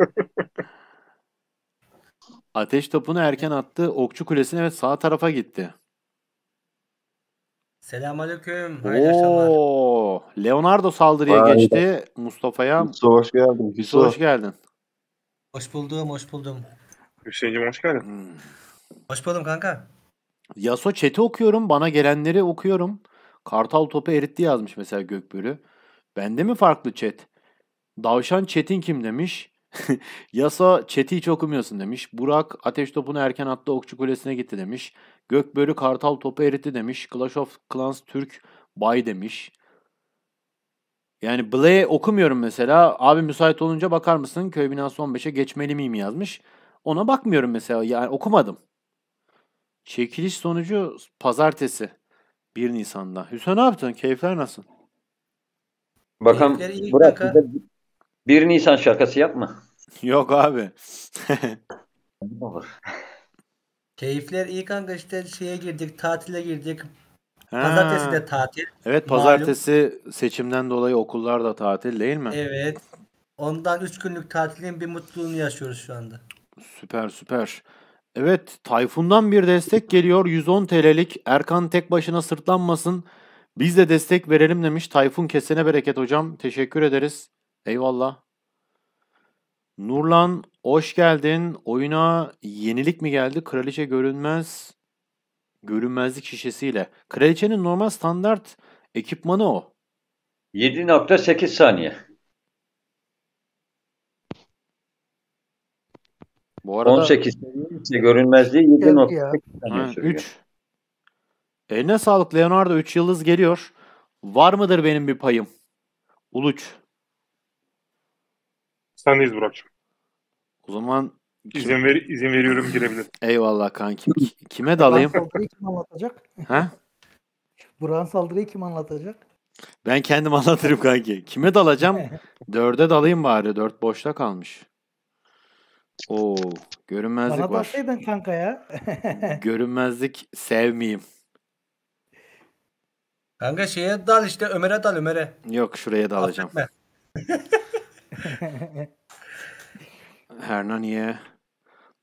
Ateş topunu erken attı. Okçu kulesine ve sağ tarafa gitti. Selamünaleyküm. Hayırlı akşamlar. Oo, Leonardo saldırıya Hayır. geçti Mustafa'ya. Mustafa hoş geldin. Mustafa hoş geldin. Hoş buldum, hoş buldum. Hüseyin'cim hoş geldin. Hmm. Hoş buldum kanka. Yaso chat'i okuyorum, bana gelenleri okuyorum. Kartal topu eritti yazmış mesela Gökbörü. Bende mi farklı chat? Davşan Çetin kim demiş. *laughs* Yasa chat'i hiç okumuyorsun demiş. Burak ateş topunu erken attı okçu kulesine gitti demiş. Gökbörü kartal topu eritti demiş. Clash of Clans Türk bay demiş. Yani Blay okumuyorum mesela. Abi müsait olunca bakar mısın? Köy binası 15'e geçmeli miyim yazmış. Ona bakmıyorum mesela. Yani okumadım. Çekiliş sonucu pazartesi 1 Nisan'da. Hüseyin ne yaptın? Keyifler nasıl? Bakalım Burak bize, 1 Nisan şakası yapma. *laughs* Yok abi. *laughs* Olur. Keyifler ilk kanka işte şeye girdik, tatile girdik. Ha. Pazartesi de tatil. Evet pazartesi Malum. seçimden dolayı okullar da tatil değil mi? Evet. Ondan 3 günlük tatilin bir mutluluğunu yaşıyoruz şu anda. Süper süper. Evet Tayfun'dan bir destek geliyor. 110 TL'lik Erkan tek başına sırtlanmasın. Biz de destek verelim demiş. Tayfun kesene bereket hocam. Teşekkür ederiz. Eyvallah. Nurlan hoş geldin. Oyuna yenilik mi geldi? Kraliçe görünmez görünmezlik şişesiyle. Kraliçenin normal standart ekipmanı o. 7.8 saniye. Bu arada 18 saniye görünmezliği 7.8 saniye sürüyor. 3. Eline sağlık Leonardo 3 yıldız geliyor. Var mıdır benim bir payım? Uluç. Sendeyiz Burak'cığım. O zaman kim? ver, izin veriyorum girebilir. Eyvallah kankim. Kime dalayım? Burak'ın saldırıyı kim anlatacak? Ha? *laughs* Burak'ın saldırıyı kim anlatacak? Ben kendim anlatırım kanki. Kime dalacağım? *laughs* Dörde dalayım bari. Dört boşta kalmış. Oo, görünmezlik Bana var. Bana kanka ya. *laughs* görünmezlik sevmeyeyim. Kanka şeye dal işte Ömer'e dal Ömer'e. Yok şuraya dalacağım. *laughs* Hernani'ye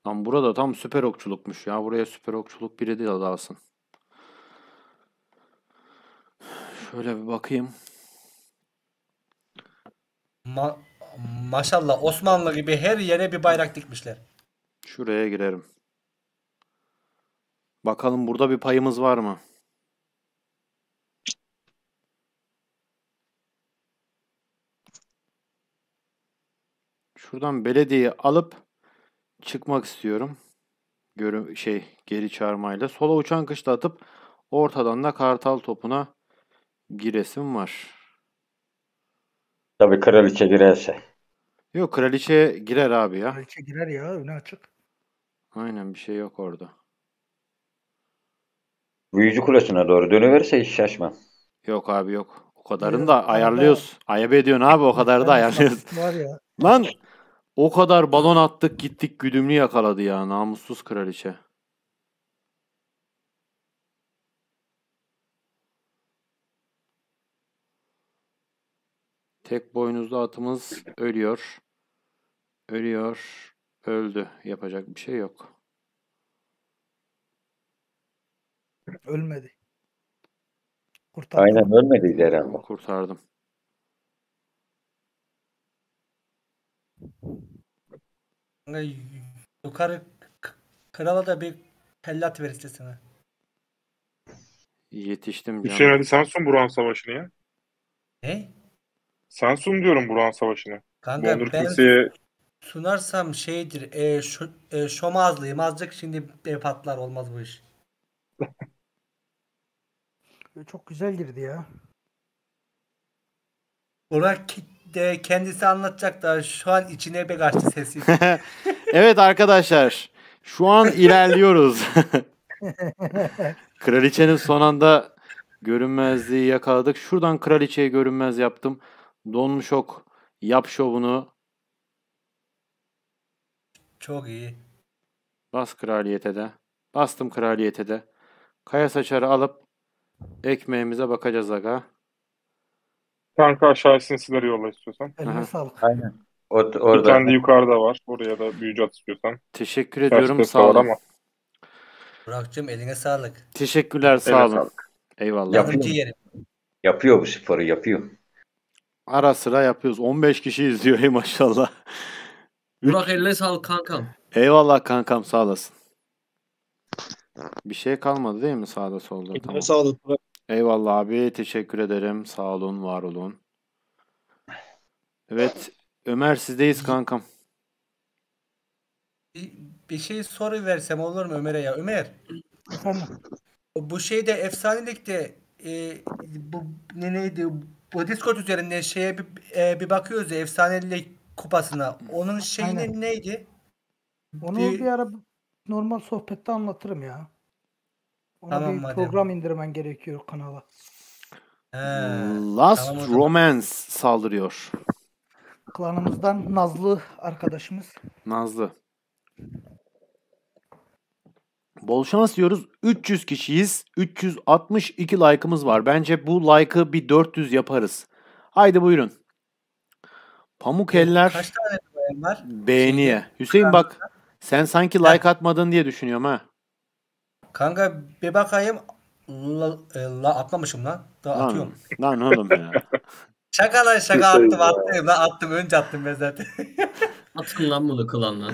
Lan burada tam süper okçulukmuş ya. Buraya süper okçuluk biri de dalsın. Şöyle bir bakayım. Ma maşallah Osmanlı gibi her yere bir bayrak dikmişler. Şuraya girerim. Bakalım burada bir payımız var mı? Şuradan belediyeyi alıp çıkmak istiyorum. Görü şey geri çağırmayla. Sola uçan kışla atıp ortadan da kartal topuna giresim var. Tabii kraliçe girerse. Yok kraliçe girer abi ya. Kraliçe girer ya öne açık. Aynen bir şey yok orada. Büyücü kulesine doğru dönüverse hiç şaşma. Yok abi yok. O kadarını da ayarlıyoruz. Ayıp ediyorsun abi o kadarı da ayarlıyoruz. *laughs* Var ya. Lan o kadar balon attık gittik güdümlü yakaladı ya namussuz kraliçe. Tek boynuzlu atımız ölüyor. Ölüyor. Öldü. Yapacak bir şey yok. Ölmedi. Kurtardım. Aynen ölmediydi herhalde. Kurtardım. Yukarı krala da bir kellat ver istesene. Yetiştim şey canım. Hüseyin Ali sen sun Buran Savaşı'nı ya. Ne? Sen sun diyorum Buran Savaşı'nı. Kanka Bondur ben kimseye... sunarsam şeydir e, şu, e, şomazlıyım azıcık şimdi e, patlar olmaz bu iş. Çok güzel girdi ya. Burak de kendisi anlatacak da şu an içine bek açtı sesi. *laughs* evet arkadaşlar şu an ilerliyoruz. *laughs* Kraliçenin son anda görünmezliği yakaladık. Şuradan kraliçeyi görünmez yaptım. Donmuş ok yap şovunu. Çok iyi. Bas kraliyete de. Bastım kraliyete de. Kaya saçarı alıp ekmeğimize bakacağız aga. Kanka aşağı sinsileri yolla istiyorsan. Eline sağlık. Aynen. O, orada. Bir tane de yukarıda var. Oraya da büyücü at istiyorsan. Teşekkür Ters ediyorum. Sağ olun. Ama. Burak'cığım eline sağlık. Teşekkürler sağ eline olun. Sağlık. Eyvallah. Yapıyor. Yerim. yapıyor bu sporu yapıyor. Ara sıra yapıyoruz. 15 kişi izliyor hey *laughs* maşallah. Burak eline sağlık kankam. Eyvallah kankam sağ olasın. Bir şey kalmadı değil mi sağda solda? Eline tamam. sağlık Burak. Eyvallah abi. Teşekkür ederim. Sağ olun, var olun. Evet. Ömer sizdeyiz kankam. Bir, bir şey soru versem olur mu Ömer'e ya? Ömer. Efendim? Bu şeyde efsanelikte e, bu ne neydi? Bu Discord üzerinde şeye bir, e, bir bakıyoruz ya efsanelik kupasına. Onun şeyinin neydi? Onu bir, bir ara normal sohbette anlatırım ya. Ona tamam bir madem. program indirmen gerekiyor kanala. Ee, Last tamam Romance saldırıyor. Klanımızdan Nazlı arkadaşımız. Nazlı. Bol şans diyoruz. 300 kişiyiz. 362 like'ımız var. Bence bu like'ı bir 400 yaparız. Haydi buyurun. Pamuk ee, eller. Kaç tane var? Beğeniye. Şey, Hüseyin bak sen sanki like atmadın diye düşünüyorum ha. Kanka bir bakayım. La, e, la atlamışım lan. Daha lan, atıyorum. Lan oğlum ya. *laughs* şaka lan şaka şey attım attım lan attım önce attım ben zaten. *laughs* Atın lan bunu kılan lan.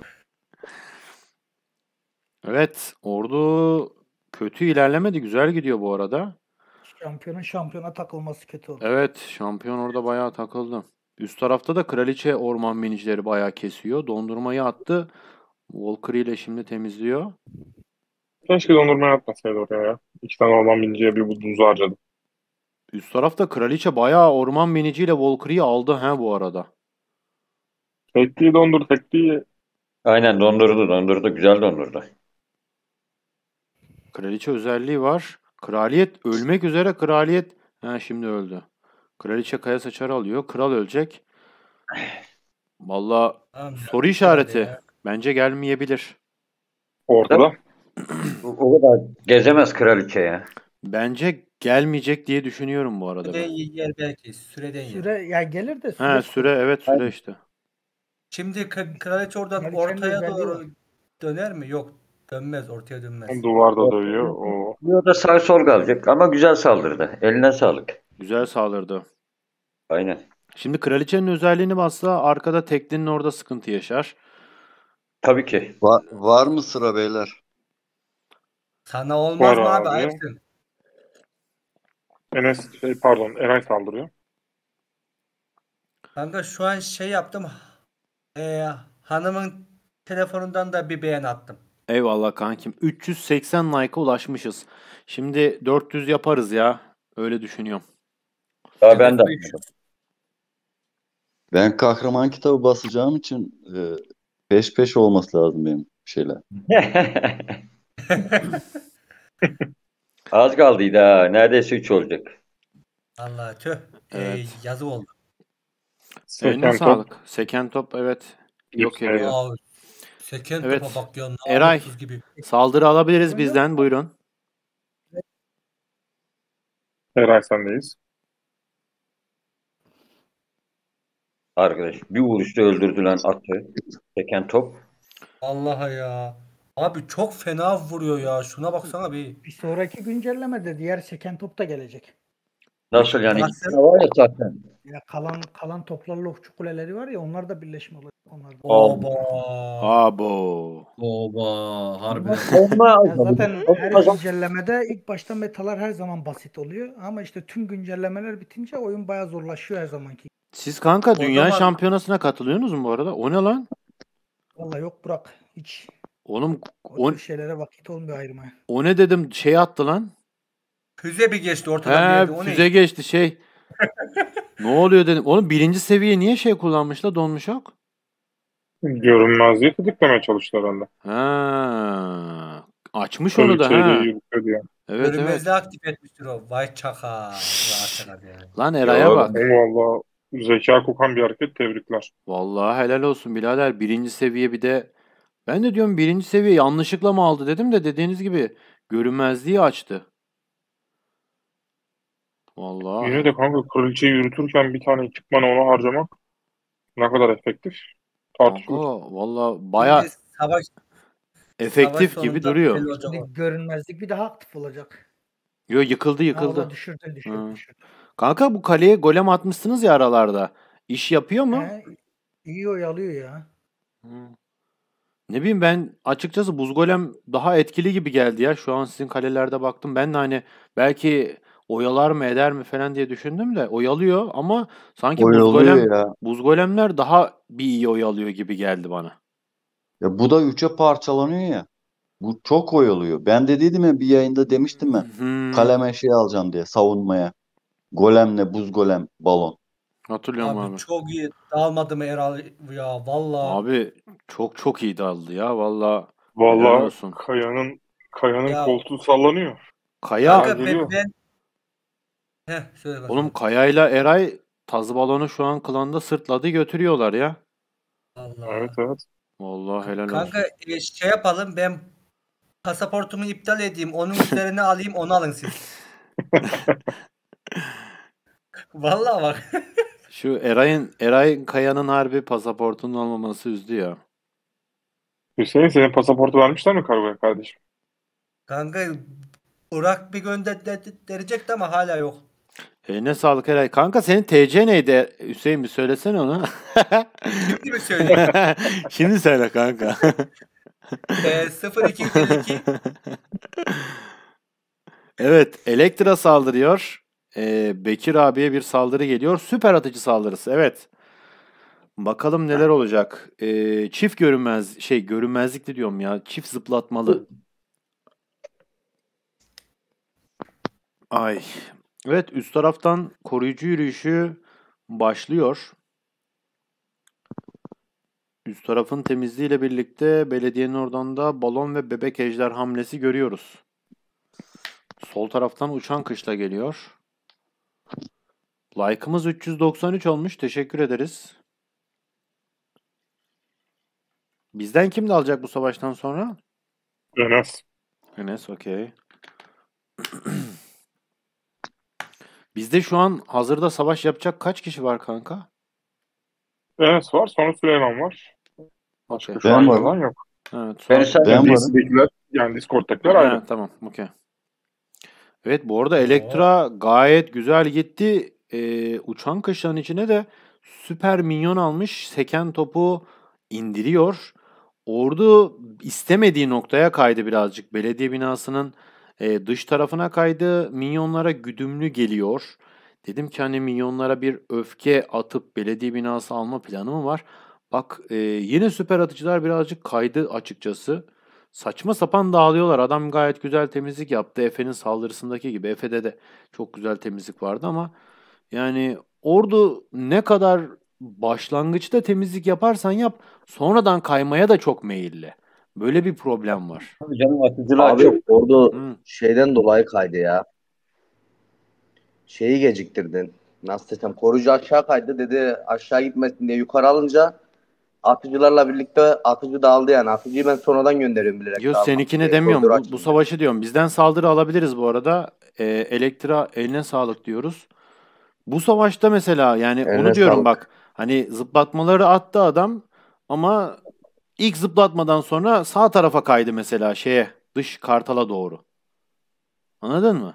*laughs* evet ordu kötü ilerlemedi. Güzel gidiyor bu arada. Şampiyonun şampiyona takılması kötü oldu. Evet şampiyon orada bayağı takıldı. Üst tarafta da kraliçe orman minicileri bayağı kesiyor. Dondurmayı attı. Walker ile şimdi temizliyor. Keşke dondurma yapmasaydı oraya ya. İki tane orman biniciye bir budunuzu harcadım. Üst tarafta kraliçe bayağı orman biniciyle Valkyrie'yi aldı he bu arada. Tekliği dondur tekliği. Aynen dondurdu dondurdu güzel dondurdu. Kraliçe özelliği var. Kraliyet ölmek üzere kraliyet. Ha şimdi öldü. Kraliçe kaya saçarı alıyor. Kral ölecek. Valla soru işareti. Bence gelmeyebilir. Ortada o kadar gezemez kraliçe ya. Bence gelmeyecek diye düşünüyorum bu arada. Süreden ben. yer belki. Süre yer. Süre, ya gelir de süre. Ha, süre evet süre Hayır. işte. Şimdi kraliçe oradan yani ortaya doğru döner mi? Yok dönmez ortaya dönmez. Duvarda dönüyor. O. da sağ sol kalacak ama güzel saldırdı. Eline sağlık. Güzel saldırdı. Aynen. Şimdi kraliçenin özelliğini bassa arkada teklinin orada sıkıntı yaşar. Tabii ki. Var, var mı sıra beyler? Sana olmaz mı abi? Ayıpsın. Enes şey, pardon Eray saldırıyor. Kanka şu an şey yaptım. E, hanımın telefonundan da bir beğen attım. Eyvallah kankim. 380 like'a ulaşmışız. Şimdi 400 yaparız ya. Öyle düşünüyorum. Daha ben de. Ben kahraman kitabı basacağım için e, peş peş olması lazım benim şeyler. *laughs* *laughs* Az kaldıydı ha. Neredeyse 3 olacak. Allah tüh. Ee, evet. Ee, yazı oldu. Seken top. sağlık. Seken top evet. Yok ya. Seken evet. topa bak ya. Eray gibi. saldırı alabiliriz bizden. Buyurun. Eray sendeyiz. Arkadaş bir vuruşta öldürdülen atı. Seken top. Allah'a ya. Abi çok fena vuruyor ya. Şuna baksana bir. Bir sonraki güncellemede diğer seken top da gelecek. Nasıl yani? Nasıl? Var ya zaten. Ya kalan kalan toplarla okçu kuleleri var ya onlar da birleşme olacak. Onlar da. Oba. Abo. Oba. Harbi. ya zaten her güncellemede ilk başta metalar her zaman basit oluyor. Ama işte tüm güncellemeler bitince oyun baya zorlaşıyor her zamanki. Siz kanka dünya zaman... şampiyonasına katılıyorsunuz mu bu arada? O ne lan? Valla yok Burak. Hiç Oğlum o on, şeylere vakit olmuyor ayırmaya. O ne dedim şey attı lan. Füze bir geçti ortadan. He, bir füze ne? geçti şey. *laughs* ne oluyor dedim. Oğlum birinci seviye niye şey kullanmışlar donmuş yok? Görünmezliği tetiklemeye çalıştılar onda. Ha. Açmış onu da ha. Yürütüyor. Evet, Görünmezliği evet. aktif etmiştir o. Vay çaka. Lan Eray'a bak. Valla zeka kokan bir hareket tebrikler. Vallahi helal olsun birader. Birinci seviye bir de ben de diyorum birinci seviye yanlışlıkla mı aldı dedim de dediğiniz gibi görünmezliği açtı. Vallahi. Yine de kanka kraliçeyi yürütürken bir tane ekipmanı ona harcamak ne kadar efektif tartışılır. valla baya Şimdi savaş, efektif savaş gibi duruyor. görünmezlik bir daha aktif olacak. Yo yıkıldı yıkıldı. Aa, düşürdün düşürdün, hmm. düşürdün. Kanka bu kaleye golem atmışsınız ya aralarda. İş yapıyor mu? He, iyi oyalıyor ya. Hmm. Ne bileyim ben açıkçası buz golem daha etkili gibi geldi ya. Şu an sizin kalelerde baktım. Ben de hani belki oyalar mı eder mi falan diye düşündüm de oyalıyor ama sanki buz golem ya. buz golemler daha bir iyi oyalıyor gibi geldi bana. Ya bu da üçe parçalanıyor ya. Bu çok oyalıyor. Ben de dedim ya bir yayında demiştim ben. Hmm. Kaleme şey alacağım diye savunmaya. Golemle buz golem balon. Hatırlıyorum abi. abi. Çok iyi dalmadı mı Eral ya valla. Abi çok çok iyi daldı ya valla. Valla Kaya'nın Kaya'nın Ya- koltuğu sallanıyor. Kaya Kanka ben, geliyor. ben... Heh, söyle bakalım. oğlum Kaya ile Eray taz balonu şu an klanda sırtladı götürüyorlar ya. Allah. Evet evet. Vallahi helal olsun. Kanka e, şey yapalım ben pasaportumu iptal edeyim. Onun *laughs* üzerine alayım onu alın siz. *laughs* Vallahi bak. Şu Eray'ın Eray Kaya'nın harbi pasaportunun olmaması üzdü ya. Hüseyin senin pasaportu vermişler mi kargoya kardeşim? Kanka Burak bir gönderecekti ama hala yok. Eline sağlık Eray. Kanka senin TC neydi Hüseyin bir söylesene onu. Şimdi mi söyleyeyim? *laughs* Şimdi söyle kanka. e, ee, 0252 Evet Elektra saldırıyor e, Bekir abiye bir saldırı geliyor. Süper atıcı saldırısı. Evet. Bakalım neler olacak. E, çift görünmez şey görünmezlikli diyorum ya. Çift zıplatmalı. Ay. Evet üst taraftan koruyucu yürüyüşü başlıyor. Üst tarafın temizliğiyle birlikte belediyenin oradan da balon ve bebek ejder hamlesi görüyoruz. Sol taraftan uçan kışla geliyor. Like'ımız 393 olmuş. Teşekkür ederiz. Bizden kim de alacak bu savaştan sonra? Enes. Enes okey. *clears throat* Bizde şu an hazırda savaş yapacak kaç kişi var kanka? Enes var. Sonra Süleyman var. Başka okay. şu an var. yok. Evet. Sonra... Ben yani Discord'dakiler ayrı. Evet, tamam. Okey. Evet bu arada Elektra gayet güzel gitti e, uçan kaşığın içine de süper minyon almış. Seken topu indiriyor. Ordu istemediği noktaya kaydı birazcık. Belediye binasının e, dış tarafına kaydı. Minyonlara güdümlü geliyor. Dedim ki hani minyonlara bir öfke atıp belediye binası alma planı mı var? Bak e, yine süper atıcılar birazcık kaydı açıkçası. Saçma sapan dağılıyorlar. Adam gayet güzel temizlik yaptı. Efe'nin saldırısındaki gibi. Efe'de de çok güzel temizlik vardı ama yani Ordu ne kadar başlangıçta temizlik yaparsan yap sonradan kaymaya da çok meyilli. Böyle bir problem var. Abi canım atıcılar Abi, çok. Ordu Hı. şeyden dolayı kaydı ya. Şeyi geciktirdin. Nasıl desem korucu aşağı kaydı dedi aşağı gitmesin diye yukarı alınca atıcılarla birlikte atıcı dağıldı yani. Atıcıyı ben sonradan gönderiyorum bilerek. Yok seninkini diye. demiyorum. bu, bu savaşı diyorum. Bizden saldırı alabiliriz bu arada. Ee, elektra eline sağlık diyoruz. Bu savaşta mesela yani Eline onu diyorum sağlık. bak. Hani zıplatmaları attı adam ama ilk zıplatmadan sonra sağ tarafa kaydı mesela şeye dış kartala doğru. Anladın mı?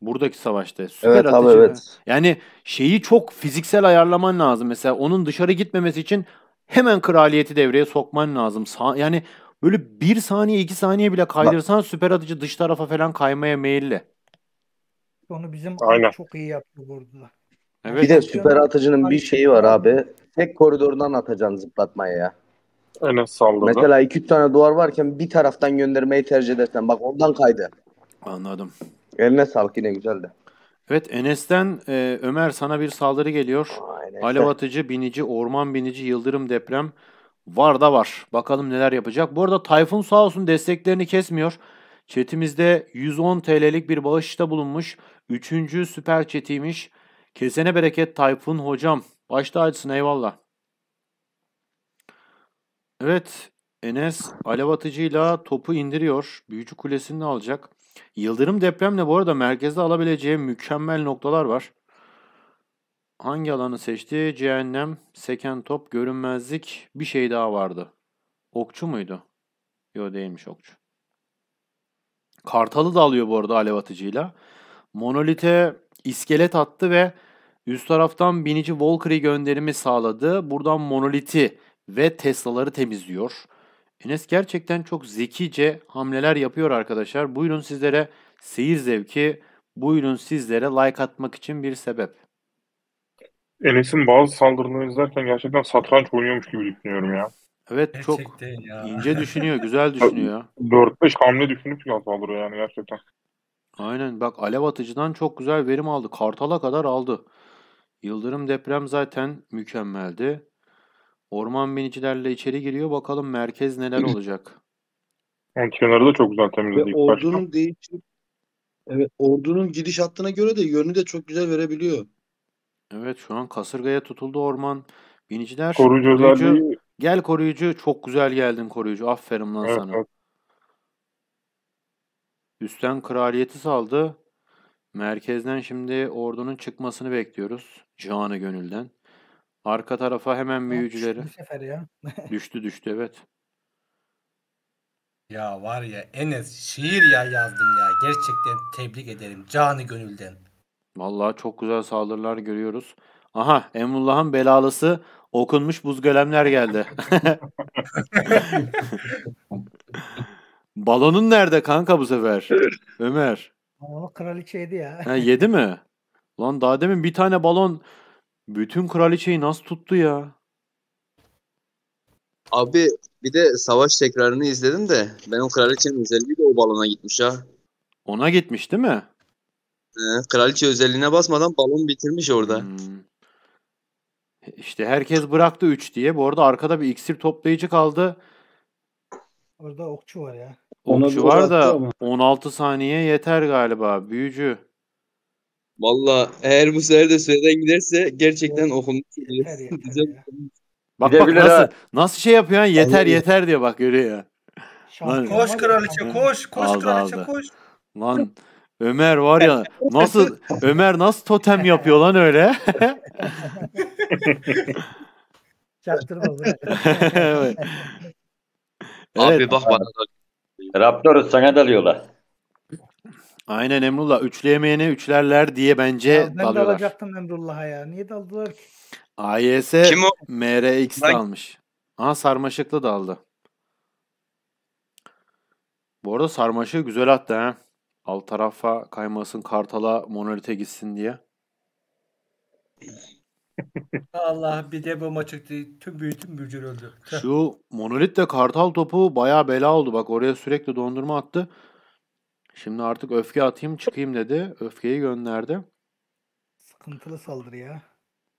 Buradaki savaşta süper evet, atıcı. evet. Yani şeyi çok fiziksel ayarlaman lazım. Mesela onun dışarı gitmemesi için hemen kraliyeti devreye sokman lazım. Sa- yani böyle bir saniye iki saniye bile kaydırsan süper atıcı dış tarafa falan kaymaya meyilli. Onu bizim Aynen. çok iyi yaptı burada. Evet. Bir de süper atıcının bir şeyi var abi. Tek koridordan atacaksın zıplatmaya ya. Aynen salladı. Mesela iki tane duvar varken bir taraftan göndermeyi tercih edersen bak ondan kaydı. Anladım. Eline sağlık yine güzeldi. Evet Enes'ten e, Ömer sana bir saldırı geliyor. Aynen. Alev atıcı, binici, orman binici, yıldırım deprem var da var. Bakalım neler yapacak. Bu arada Tayfun sağ olsun desteklerini kesmiyor. Çetimizde 110 TL'lik bir bağışta bulunmuş. Üçüncü süper çetiymiş. Kesene bereket Tayfun hocam. Başta acısın eyvallah. Evet Enes alev atıcıyla topu indiriyor. Büyücü kulesini alacak. Yıldırım depremle bu arada merkezde alabileceği mükemmel noktalar var. Hangi alanı seçti? Cehennem, seken top, görünmezlik bir şey daha vardı. Okçu muydu? Yok değilmiş okçu. Kartalı da alıyor bu arada alev atıcıyla. Monolite iskelet attı ve üst taraftan binici Valkyrie gönderimi sağladı. Buradan Monolith'i ve Tesla'ları temizliyor. Enes gerçekten çok zekice hamleler yapıyor arkadaşlar. Buyurun sizlere seyir zevki, buyurun sizlere like atmak için bir sebep. Enes'in bazı saldırılarını izlerken gerçekten satranç oynuyormuş gibi düşünüyorum ya. Evet çok ya. ince düşünüyor, güzel düşünüyor. 4-5 *laughs* hamle düşünüp saldırıyor yani gerçekten. Aynen bak alev atıcıdan çok güzel verim aldı. Kartala kadar aldı. Yıldırım deprem zaten mükemmeldi. Orman binicilerle içeri giriyor. Bakalım merkez neler *clears throat* olacak. Yani kenarı da çok güzel temizledik Ve ilk ordunun değişik Evet, ordunun gidiş hattına göre de yönü de çok güzel verebiliyor. Evet şu an kasırgaya tutuldu orman. Biniciler koruyucu, koruyucu gel koruyucu çok güzel geldin koruyucu. Aferin lan evet, sana. Evet. Üstten kraliyeti saldı. Merkezden şimdi ordunun çıkmasını bekliyoruz. Canı gönülden. Arka tarafa hemen büyücüleri. Düştü sefer ya. *laughs* düştü düştü evet. Ya var ya Enes şiir ya yazdım ya. Gerçekten tebrik ederim canı gönülden. Vallahi çok güzel saldırılar görüyoruz. Aha Emrullah'ın belalısı okunmuş buzgölemler geldi. *laughs* *laughs* Balonun nerede kanka bu sefer? *laughs* Ömer. Balonu kraliçe yedi ya. Ha, yedi mi? Lan daha demin bir tane balon bütün kraliçeyi nasıl tuttu ya? Abi bir de savaş tekrarını izledim de Ben o kraliçenin özelliği de o balona gitmiş ha. Ona gitmiş değil mi? He, kraliçe özelliğine basmadan balon bitirmiş orada. Hmm. İşte herkes bıraktı 3 diye. Bu arada arkada bir iksir toplayıcı kaldı. Orada okçu var ya. Onu var da ama. 16 saniye yeter galiba. Büyücü. Valla eğer bu sefer de süreden giderse gerçekten okumlu. *laughs* bak bak nasıl, ha. nasıl şey yapıyor yeter Anladım. yeter diye bak görüyor ya. koş kraliçe koş koş aldı, kraliçe aldı. koş. Lan Ömer var ya nasıl Ömer nasıl totem yapıyor lan öyle? Çaktırma *laughs* evet. Abi bak bana Raptor sana dalıyorlar. Aynen Emrullah. Üçleyemeyene üçlerler diye bence ya ben dalıyorlar. Ben dalacaktım Emrullah'a ya. Niye daldılar ki? AYS Kim o? MRX ben... almış. Aha sarmaşıklı da aldı. Bu arada sarmaşığı güzel attı ha. Alt tarafa kaymasın, kartala monolite gitsin diye. Allah bir de bu maçı tüm tüm bücür öldü. Şu monolit de kartal topu baya bela oldu. Bak oraya sürekli dondurma attı. Şimdi artık öfke atayım çıkayım dedi. Öfkeyi gönderdi. Sıkıntılı saldırı ya.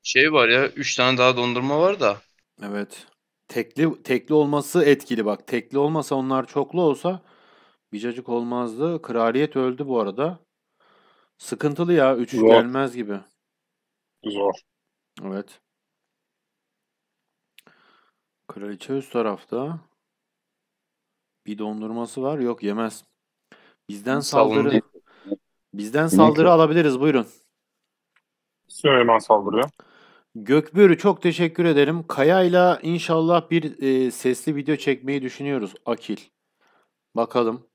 Şey var ya 3 tane daha dondurma var da. Evet. Tekli tekli olması etkili bak. Tekli olmasa onlar çoklu olsa bicacık olmazdı. Kraliyet öldü bu arada. Sıkıntılı ya 3 gelmez gibi. Zor. Evet. Kraliçe üst tarafta bir dondurması var. Yok yemez. Bizden saldırı bizden saldırı alabiliriz. Buyurun. Süleyman saldırıyor. Gökbörü çok teşekkür ederim. Kaya'yla inşallah bir e, sesli video çekmeyi düşünüyoruz Akil. Bakalım.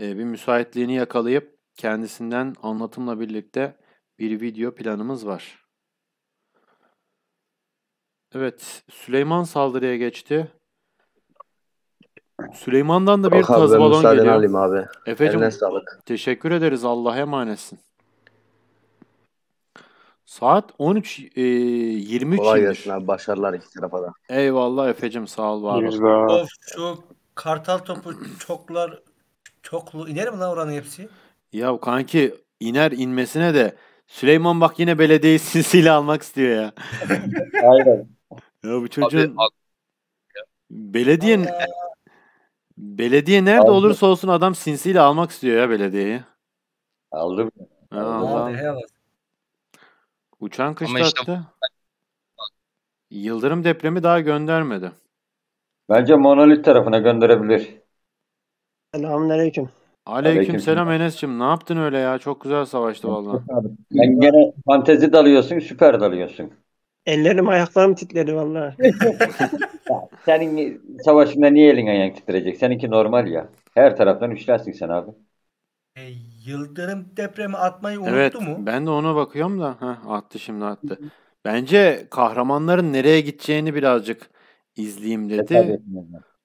E, bir müsaitliğini yakalayıp kendisinden anlatımla birlikte bir video planımız var. Evet, Süleyman saldırıya geçti. Süleyman'dan da bir Yok taz balon geliyor. alayım abi. Efe'cim sağlık. teşekkür ederiz. Allah'a emanetsin. Saat 13 e, 23 Kolay gelsin abi. Başarılar iki tarafa da. Eyvallah Efe'cim sağ ol var ol. Of şu kartal topu çoklar çoklu iner mi lan oranın hepsi? Ya kanki iner inmesine de Süleyman bak yine belediyeyi *laughs* sinsiyle almak istiyor ya. Aynen. Ya bu çocuğun belediye belediye nerede Aldım. olursa olsun adam sinsiyle almak istiyor ya belediyeyi. Aldım. Ha, Aldım. Aldım. Uçan kışta işte... attı. Yıldırım depremi daha göndermedi. Bence monolit tarafına gönderebilir. Selamünaleyküm. Aleyküm, Aleyküm selam Enes'cim. Ne yaptın öyle ya? Çok güzel savaştı valla. Sen gene fantezi dalıyorsun, süper dalıyorsun. Ellerim ayaklarım titredi vallahi. *laughs* Senin savaşında niye elin ayağın titreyecek? Seninki normal ya. Her taraftan üçlersin sen abi. E, yıldırım depremi atmayı unuttu evet, mu? Ben de ona bakıyorum da. Heh, attı şimdi attı. Bence kahramanların nereye gideceğini birazcık izleyeyim dedi.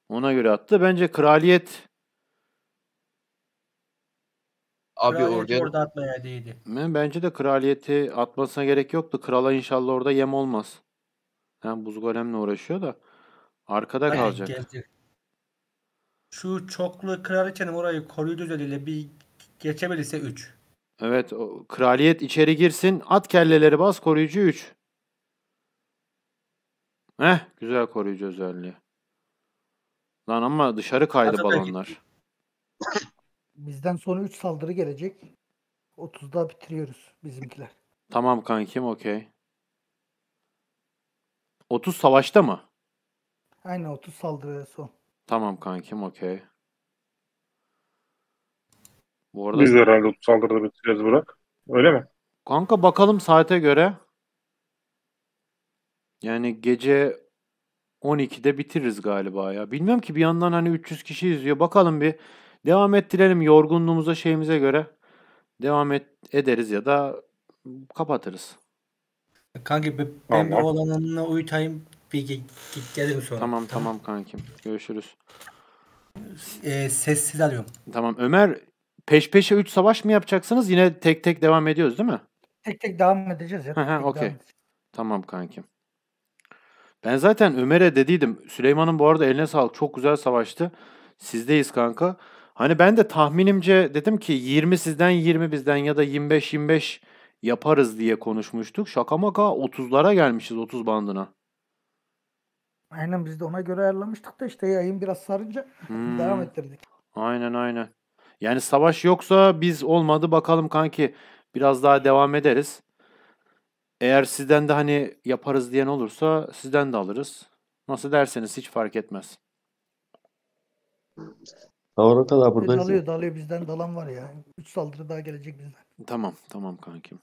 Ona göre attı. Bence kraliyet Abi orada atmaya değdi. Bence de kraliyeti atmasına gerek yoktu. Krala inşallah orada yem olmaz. Yani buz golemle uğraşıyor da arkada Aynen, kalacak. Geldi. Şu çoklu kraliçenin orayı koruyucu özelliğiyle bir geçebilirse 3. Evet o, kraliyet içeri girsin at kelleleri bas koruyucu 3. Heh güzel koruyucu özelliği. Lan ama dışarı kaydı Hazır balonlar. *laughs* Bizden sonra 3 saldırı gelecek. 30'da bitiriyoruz bizimkiler. Tamam kankim okey. 30 savaşta mı? Aynen 30 saldırı son. Tamam kankim okey. Bu arada Biz herhalde 30 saldırıda bitireceğiz Burak. Öyle mi? Kanka bakalım saate göre. Yani gece 12'de bitiririz galiba ya. Bilmiyorum ki bir yandan hani 300 kişi izliyor. Bakalım bir Devam ettirelim yorgunluğumuza şeyimize göre. Devam et, ederiz ya da kapatırız. Kanki ben tamam. oğlanınla uyutayım. Bir git, git gelirim sonra. Tamam tamam kankim. Görüşürüz. E, sessiz alıyorum. Tamam Ömer peş peşe 3 savaş mı yapacaksınız? Yine tek tek devam ediyoruz değil mi? Tek tek devam edeceğiz ya. Okey. Tamam kankim. Ben zaten Ömer'e dediydim. Süleyman'ın bu arada eline sağlık. Çok güzel savaştı. Sizdeyiz kanka. Hani ben de tahminimce dedim ki 20 sizden 20 bizden ya da 25-25 yaparız diye konuşmuştuk. Şaka maka 30'lara gelmişiz 30 bandına. Aynen biz de ona göre ayarlamıştık da işte yayın biraz sarınca *laughs* hmm. devam ettirdik. Aynen aynen. Yani savaş yoksa biz olmadı bakalım kanki biraz daha devam ederiz. Eğer sizden de hani yaparız diyen olursa sizden de alırız. Nasıl derseniz hiç fark etmez. Doğru kadar buradayız. Dalıyor dalıyor bizden dalan var ya. 3 saldırı daha gelecek bizden. Tamam tamam kankim.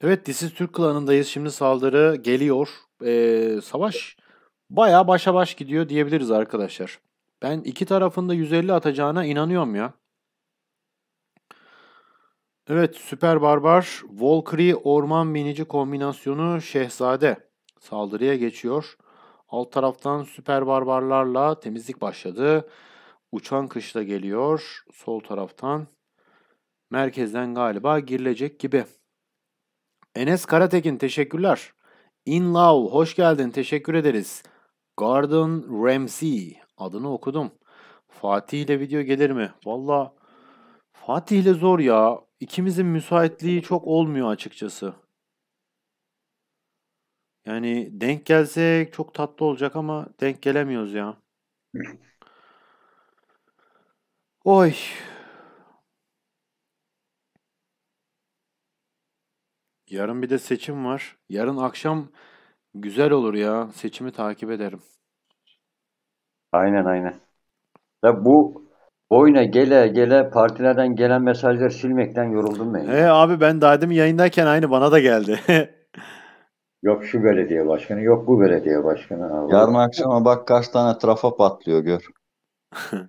Evet Disiz Türk klanındayız. Şimdi saldırı geliyor. Ee, savaş baya başa baş gidiyor diyebiliriz arkadaşlar. Ben iki tarafında 150 atacağına inanıyorum ya. Evet Süper Barbar Valkyrie Orman Binici kombinasyonu Şehzade saldırıya geçiyor. Alt taraftan süper barbarlarla temizlik başladı. Uçan kış da geliyor. Sol taraftan merkezden galiba girilecek gibi. Enes Karatekin teşekkürler. In Love hoş geldin teşekkür ederiz. Garden Ramsey adını okudum. Fatih ile video gelir mi? Valla Fatih ile zor ya. İkimizin müsaitliği çok olmuyor açıkçası. Yani denk gelsek çok tatlı olacak ama denk gelemiyoruz ya. Oy. Yarın bir de seçim var. Yarın akşam güzel olur ya. Seçimi takip ederim. Aynen aynen. Ya bu boyuna gele gele partilerden gelen mesajları silmekten yoruldum ben. He abi ben daha demin yayındayken aynı bana da geldi. *laughs* Yok şu belediye başkanı, yok bu belediye başkanı. Abi. Yarın akşama bak kaç tane trafa patlıyor gör. *laughs*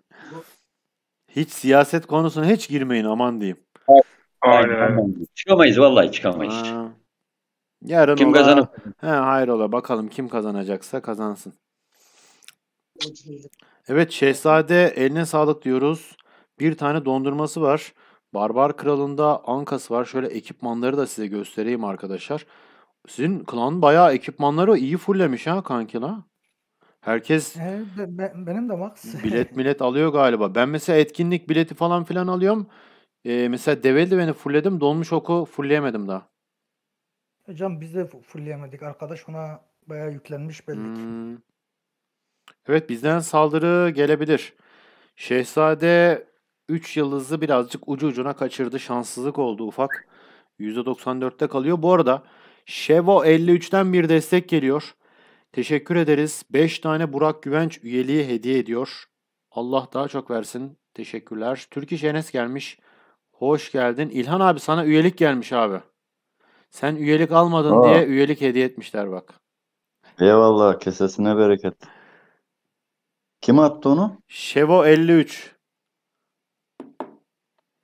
hiç siyaset konusuna hiç girmeyin aman diyeyim. Aynen. Çıkamayız vallahi çıkamayız. Ha. Yarın kim kazanır? He, hayır ola bakalım kim kazanacaksa kazansın. Evet Şehzade eline sağlık diyoruz. Bir tane dondurması var. Barbar Kralı'nda ankası var. Şöyle ekipmanları da size göstereyim arkadaşlar. Sizin klan bayağı ekipmanları iyi fullemiş ha kanki la. Herkes He, be- be- benim de max. bilet *laughs* millet alıyor galiba. Ben mesela etkinlik bileti falan filan alıyorum. Ee, mesela deve beni fulledim. Dolmuş oku fulleyemedim daha. Hocam e biz de fullleyemedik. Arkadaş ona bayağı yüklenmiş belli ki. Hmm. Evet bizden saldırı gelebilir. Şehzade 3 yıldızı birazcık ucu ucuna kaçırdı. Şanssızlık oldu ufak. %94'te kalıyor. Bu arada Şevo 53'ten bir destek geliyor. Teşekkür ederiz. 5 tane Burak Güvenç üyeliği hediye ediyor. Allah daha çok versin. Teşekkürler. Türkiş Enes gelmiş. Hoş geldin. İlhan abi sana üyelik gelmiş abi. Sen üyelik almadın Aa. diye üyelik hediye etmişler bak. Eyvallah kesesine bereket. Kim attı onu? Şevo 53.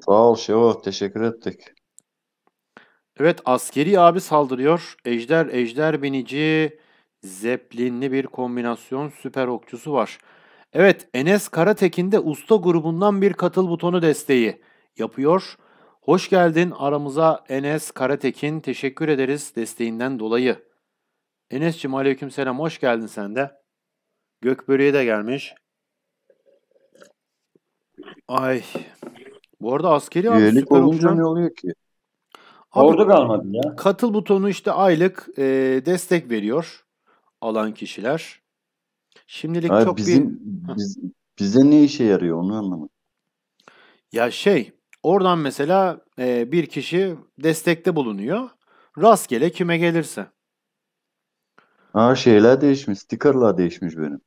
Sağ ol Şevo teşekkür ettik. Evet askeri abi saldırıyor. Ejder, ejder binici, zeplinli bir kombinasyon süper okçusu var. Evet Enes Karatekin de usta grubundan bir katıl butonu desteği yapıyor. Hoş geldin aramıza Enes Karatekin. Teşekkür ederiz desteğinden dolayı. Enes'cim aleyküm selam. Hoş geldin sen de. Gökbörü'ye de gelmiş. Ay. Bu arada askeri abi Üyelik süper olunca okçudan... ne oluyor ki? Orada kalmadı ya. Katıl butonu işte aylık e, destek veriyor alan kişiler. Şimdilik Hayır, çok bizim, bir... Biz, bize ne işe yarıyor onu anlamadım. Ya şey oradan mesela e, bir kişi destekte bulunuyor. Rastgele kime gelirse. Ha şeyler değişmiş. Stickerlar değişmiş benim.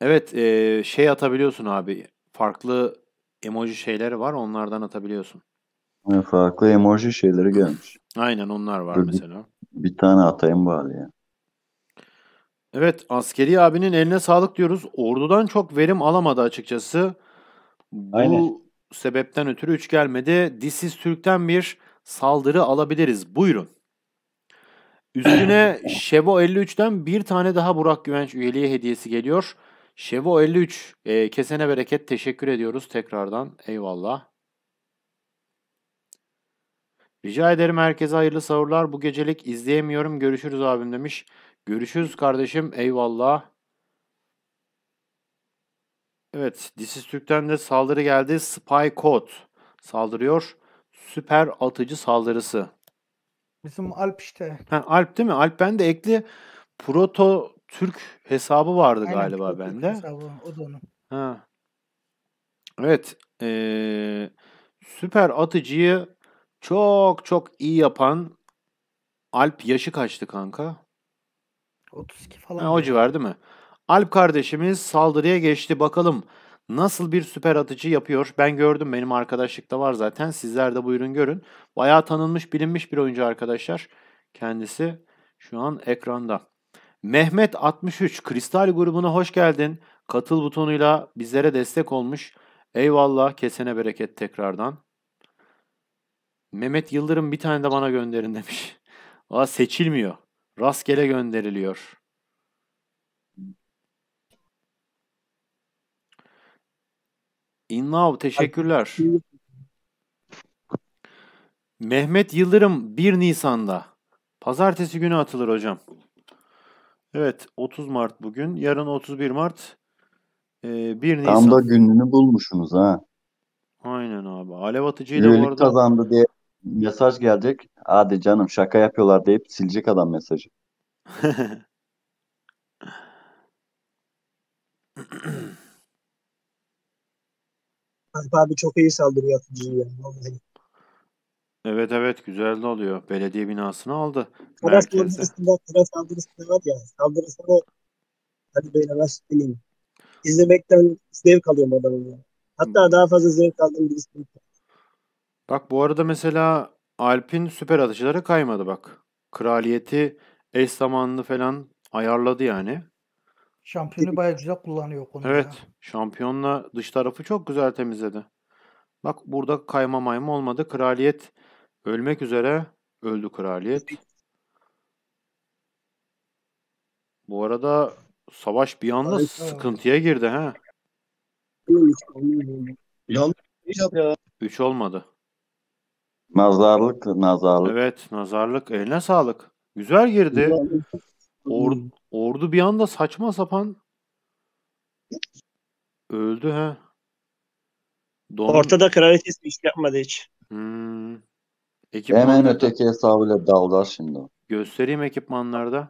Evet e, şey atabiliyorsun abi. Farklı emoji şeyleri var onlardan atabiliyorsun. Ee, farklı emoji şeyleri gelmiş. Aynen onlar var Dur, mesela. Bir, bir tane atayım bari ya. Evet askeri abinin eline sağlık diyoruz. Ordudan çok verim alamadı açıkçası. Bu Aynen. sebepten ötürü 3 gelmedi. Disiz Türk'ten bir saldırı alabiliriz. Buyurun. Üstüne *clears throat* Şevo 53'ten bir tane daha Burak Güvenç üyeliği hediyesi geliyor. Şevo 53 e, kesene bereket teşekkür ediyoruz tekrardan. Eyvallah. Rica ederim herkese hayırlı sahurlar. Bu gecelik izleyemiyorum. Görüşürüz abim demiş. Görüşürüz kardeşim. Eyvallah. Evet, Disiz Türk'ten de saldırı geldi. Spy Code saldırıyor. Süper atıcı saldırısı. Bizim Alp işte. Ha, Alp değil mi? Alp ben de ekli Proto Türk hesabı vardı Aynen, galiba Proto bende. Hesabı, o da onun. Ha. Evet. Ee, süper atıcıyı çok çok iyi yapan Alp yaşı kaçtı kanka? 32 falan. Ha, o civar değil mi? Alp kardeşimiz saldırıya geçti. Bakalım nasıl bir süper atıcı yapıyor. Ben gördüm benim arkadaşlıkta var zaten. Sizler de buyurun görün. Bayağı tanınmış bilinmiş bir oyuncu arkadaşlar. Kendisi şu an ekranda. Mehmet 63 Kristal grubuna hoş geldin. Katıl butonuyla bizlere destek olmuş. Eyvallah kesene bereket tekrardan. Mehmet Yıldırım bir tane de bana gönderin demiş. *laughs* Valla seçilmiyor. Rastgele gönderiliyor. İnnav teşekkürler. Mehmet Yıldırım 1 Nisan'da. Pazartesi günü atılır hocam. Evet 30 Mart bugün. Yarın 31 Mart. Ee, 1 Nisan. Tam da gününü bulmuşsunuz ha. Aynen abi. Alev atıcıyı da bu kazandı diye mesaj gelecek. Hadi canım şaka yapıyorlar deyip silecek adam mesajı. *laughs* Alp abi çok iyi saldırıyor atıcıyı. Yani. Evet evet güzel de oluyor. Belediye binasını aldı. Kara saldırısında, kara saldırısında var ya. Saldırısını hadi böyle başlayayım. İzlemekten zevk alıyorum adamı. Hatta daha fazla zevk aldığım birisi. Bak bu arada mesela Alp'in süper atıcıları kaymadı bak. Kraliyeti eş zamanlı falan ayarladı yani. Şampiyonu bayağı güzel kullanıyor konuda. Evet. Şampiyonla dış tarafı çok güzel temizledi. Bak burada kayma mayma olmadı. Kraliyet ölmek üzere. Öldü kraliyet. Bu arada savaş bir anda evet, sıkıntıya girdi ha. Yanlış 3 olmadı. Nazarlık, nazarlık. Evet, nazarlık. Eline sağlık. Güzel girdi. Or, ordu bir anda saçma sapan öldü he. Don... Ortada kraliçe hiç yapmadı hiç. Hmm. Hemen öteki hesabıyla dallar şimdi. Göstereyim ekipmanlarda.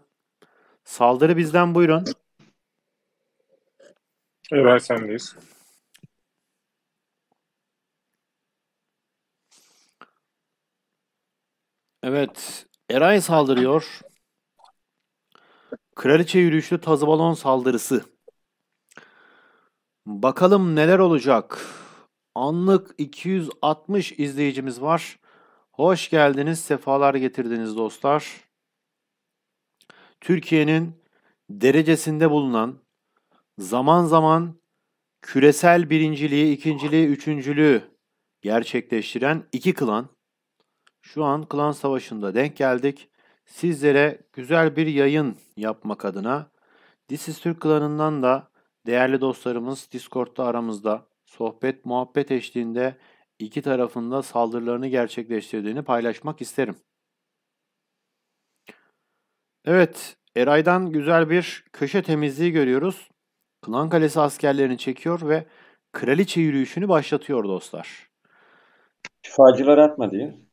Saldırı bizden buyurun. Evet sendeyiz. Evet. Eray saldırıyor. Kraliçe yürüyüşlü tazı balon saldırısı. Bakalım neler olacak. Anlık 260 izleyicimiz var. Hoş geldiniz, sefalar getirdiniz dostlar. Türkiye'nin derecesinde bulunan zaman zaman küresel birinciliği, ikinciliği, üçüncülüğü gerçekleştiren iki klan şu an klan savaşında denk geldik. Sizlere güzel bir yayın yapmak adına This is Türk klanından da değerli dostlarımız Discord'da aramızda sohbet muhabbet eşliğinde iki tarafında saldırılarını gerçekleştirdiğini paylaşmak isterim. Evet, Eray'dan güzel bir köşe temizliği görüyoruz. Klan Kalesi askerlerini çekiyor ve kraliçe yürüyüşünü başlatıyor dostlar. Şifacılar atma diye.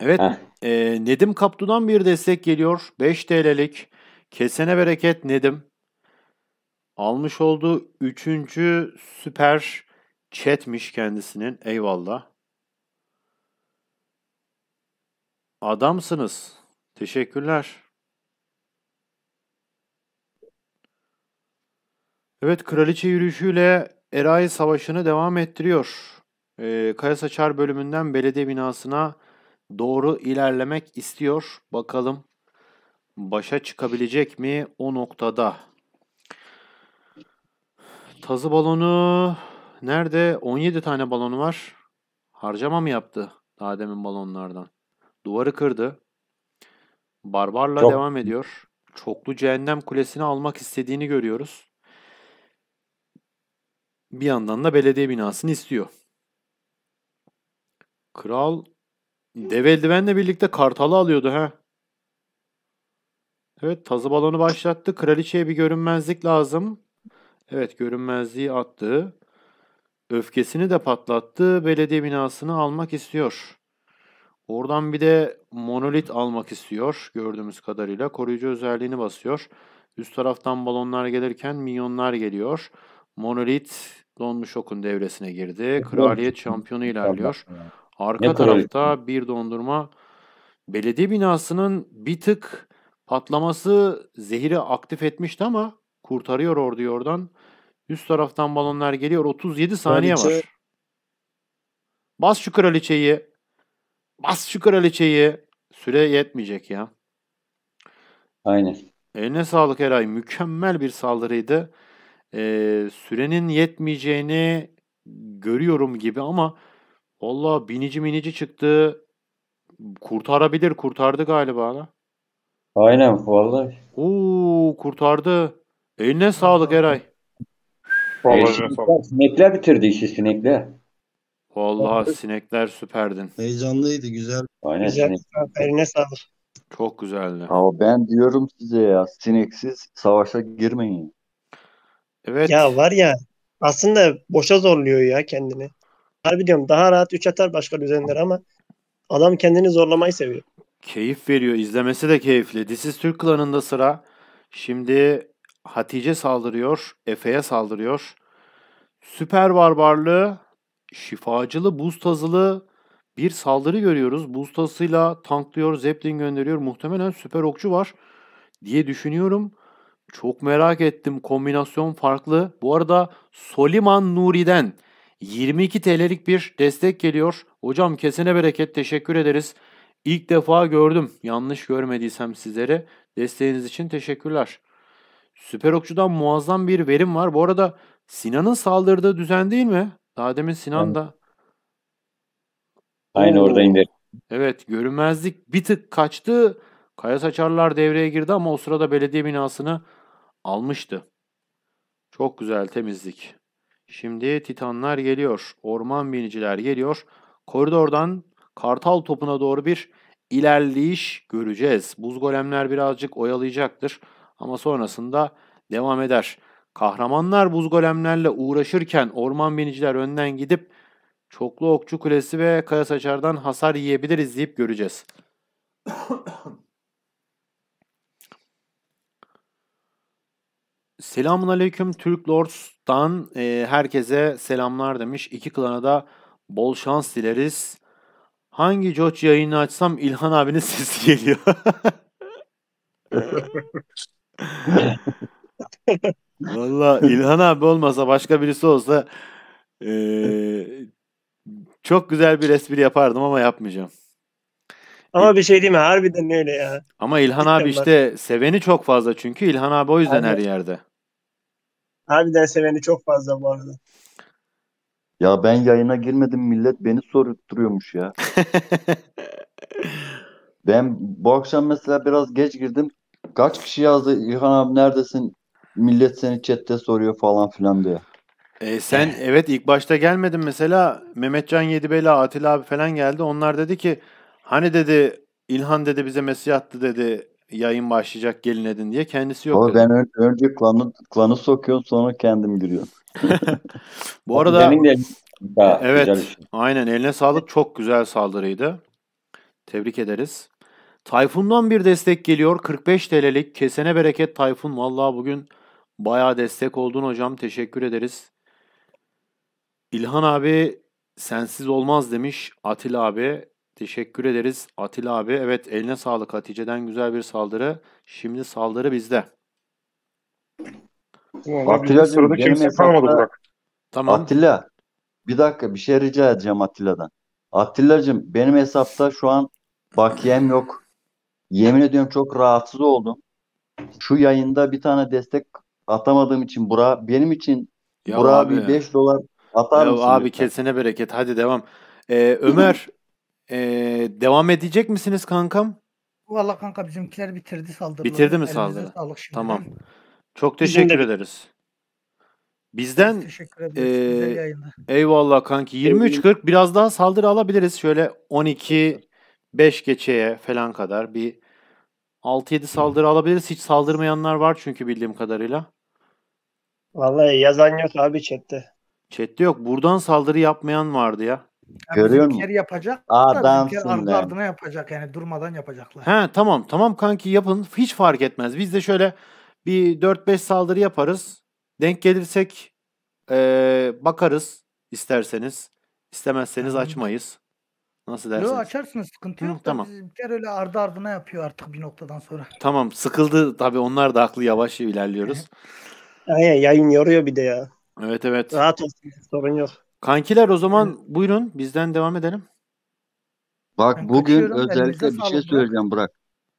Evet. E, Nedim Kaptu'dan bir destek geliyor. 5 TL'lik. Kesene bereket Nedim. Almış olduğu 3. süper chatmiş kendisinin. Eyvallah. Adamsınız. Teşekkürler. Evet, kraliçe yürüyüşüyle Eray Savaşı'nı devam ettiriyor. Ee, Kaya Saçar bölümünden belediye binasına doğru ilerlemek istiyor. Bakalım başa çıkabilecek mi o noktada? Tazı balonu nerede? 17 tane balonu var. Harcama mı yaptı daha demin balonlardan? Duvarı kırdı. Barbarla Çok. devam ediyor. Çoklu Cehennem Kulesi'ni almak istediğini görüyoruz. Bir yandan da belediye binasını istiyor. Kral Dev eldivenle birlikte kartalı alıyordu ha. Evet tazı balonu başlattı. Kraliçeye bir görünmezlik lazım. Evet görünmezliği attı. Öfkesini de patlattı. Belediye binasını almak istiyor. Oradan bir de monolit almak istiyor gördüğümüz kadarıyla. Koruyucu özelliğini basıyor. Üst taraftan balonlar gelirken minyonlar geliyor. Monolit donmuş okun devresine girdi. Kraliyet şampiyonu ilerliyor. Arka ne tarafta kolaylıkla. bir dondurma. Belediye binasının bir tık patlaması zehiri aktif etmişti ama kurtarıyor orduyu oradan. Üst taraftan balonlar geliyor. 37 saniye Kraliçe. var. Bas şu kraliçeyi. Bas şu kraliçeyi. Süre yetmeyecek ya. Aynen. Eline sağlık Eray. Mükemmel bir saldırıydı. Ee, sürenin yetmeyeceğini görüyorum gibi ama Allah binici minici çıktı. Kurtarabilir. Kurtardı galiba ana. Aynen vallahi. Oo kurtardı. Eline sağlık Eray. Vallahi sinekler, bitirdi işi sinekler. Vallahi sinekler süperdin. Heyecanlıydı güzel. Aynen Güzel. sinek. Eline sağlık. Çok güzeldi. Ama ben diyorum size ya sineksiz savaşa girmeyin. Evet. Ya var ya aslında boşa zorluyor ya kendini. Harbi diyorum daha rahat 3 atar başka düzenleri ama adam kendini zorlamayı seviyor. Keyif veriyor. izlemesi de keyifli. Disiz Türk klanında sıra. Şimdi Hatice saldırıyor. Efe'ye saldırıyor. Süper barbarlığı, şifacılı, buz tazılı bir saldırı görüyoruz. Buz tasıyla tanklıyor, Zeplin gönderiyor. Muhtemelen süper okçu var diye düşünüyorum. Çok merak ettim. Kombinasyon farklı. Bu arada Soliman Nuri'den 22 TL'lik bir destek geliyor. Hocam kesene bereket teşekkür ederiz. İlk defa gördüm. Yanlış görmediysem sizlere desteğiniz için teşekkürler. Süper Okçu'dan muazzam bir verim var. Bu arada Sinan'ın saldırdığı düzen değil mi? Daha demin Sinan da. Aynı oradayım indi. Evet görünmezlik bir tık kaçtı. Kaya Saçarlar devreye girdi ama o sırada belediye binasını almıştı. Çok güzel temizlik. Şimdi Titanlar geliyor. Orman biniciler geliyor. Koridordan Kartal topuna doğru bir ilerleyiş göreceğiz. Buz golemler birazcık oyalayacaktır ama sonrasında devam eder. Kahramanlar buz golemlerle uğraşırken orman biniciler önden gidip çoklu okçu kulesi ve kaya saçardan hasar yiyebiliriz deyip göreceğiz. *coughs* Selamun Aleyküm Türk Lords'dan e, herkese selamlar demiş. İki klana da bol şans dileriz. Hangi Coç yayını açsam İlhan abinin *laughs* sesi geliyor. Valla İlhan abi olmasa başka birisi olsa e, çok güzel bir espri yapardım ama yapmayacağım. Ama bir şey değil mi? Harbiden öyle ya. Ama İlhan abi işte seveni çok fazla çünkü İlhan abi o yüzden Aynen. her yerde. Harbiden seveni çok fazla bu arada. Ya ben yayına girmedim millet beni sorutturuyormuş ya. *laughs* ben bu akşam mesela biraz geç girdim. Kaç kişi yazdı İlhan abi neredesin? Millet seni chatte soruyor falan filan diye. E sen evet ilk başta gelmedin mesela Mehmetcan Yedibeli, Atil abi falan geldi. Onlar dedi ki hani dedi İlhan dedi bize mesaj attı dedi yayın başlayacak gelin edin diye kendisi yok. Ama ben önce, önce klanı, klanı sokuyorum sonra kendim giriyorum. *laughs* Bu arada daha evet şey. aynen eline sağlık çok güzel saldırıydı. Tebrik ederiz. Tayfun'dan bir destek geliyor. 45 TL'lik kesene bereket Tayfun. Vallahi bugün bayağı destek oldun hocam. Teşekkür ederiz. İlhan abi sensiz olmaz demiş. Atil abi Teşekkür ederiz Atilla abi. Evet eline sağlık Hatice'den güzel bir saldırı. Şimdi saldırı bizde. Atilla sırada kimse kalmadı Burak. Tamam. Atilla bir dakika bir şey rica edeceğim Atilla'dan. Atilla'cığım benim hesapta şu an bakiyem yok. Yemin ediyorum çok rahatsız oldum. Şu yayında bir tane destek atamadığım için Burak benim için ya Burak abi 5 dolar atar ya mısın? Abi lütfen? kesene bereket hadi devam. Ee, Ömer ee, devam edecek misiniz kankam? Valla kanka bizimkiler bitirdi saldırı. Bitirdi mi saldırı? Tamam. Çok teşekkür Bizim ederiz. Bizden Teşekkür ederiz. Güzel ee, yayınlar. eyvallah kanki 23.40 ee, biraz daha saldırı alabiliriz. Şöyle 12 5 geçeye falan kadar bir 6-7 saldırı alabiliriz. Hiç saldırmayanlar var çünkü bildiğim kadarıyla. Vallahi yazan yok abi chatte. Chat'te yok. Buradan saldırı yapmayan vardı ya. Görüyor musun? yapacak. Adamsın ardı ardına yapacak yani durmadan yapacaklar. He tamam tamam kanki yapın hiç fark etmez. Biz de şöyle bir 4-5 saldırı yaparız. Denk gelirsek ee, bakarız isterseniz. İstemezseniz Hı. açmayız. Nasıl dersiniz? Yok açarsınız sıkıntı yok. Hı, tamam. Bizimkiler öyle ardı ardına yapıyor artık bir noktadan sonra. Tamam sıkıldı tabii onlar da haklı yavaş ilerliyoruz. Aynen yayın yoruyor bir de ya. Evet evet. Rahat olsun sorun yok. Kankiler o zaman buyurun bizden devam edelim. Bak ben bugün özellikle bir şey söyleyeceğim Burak.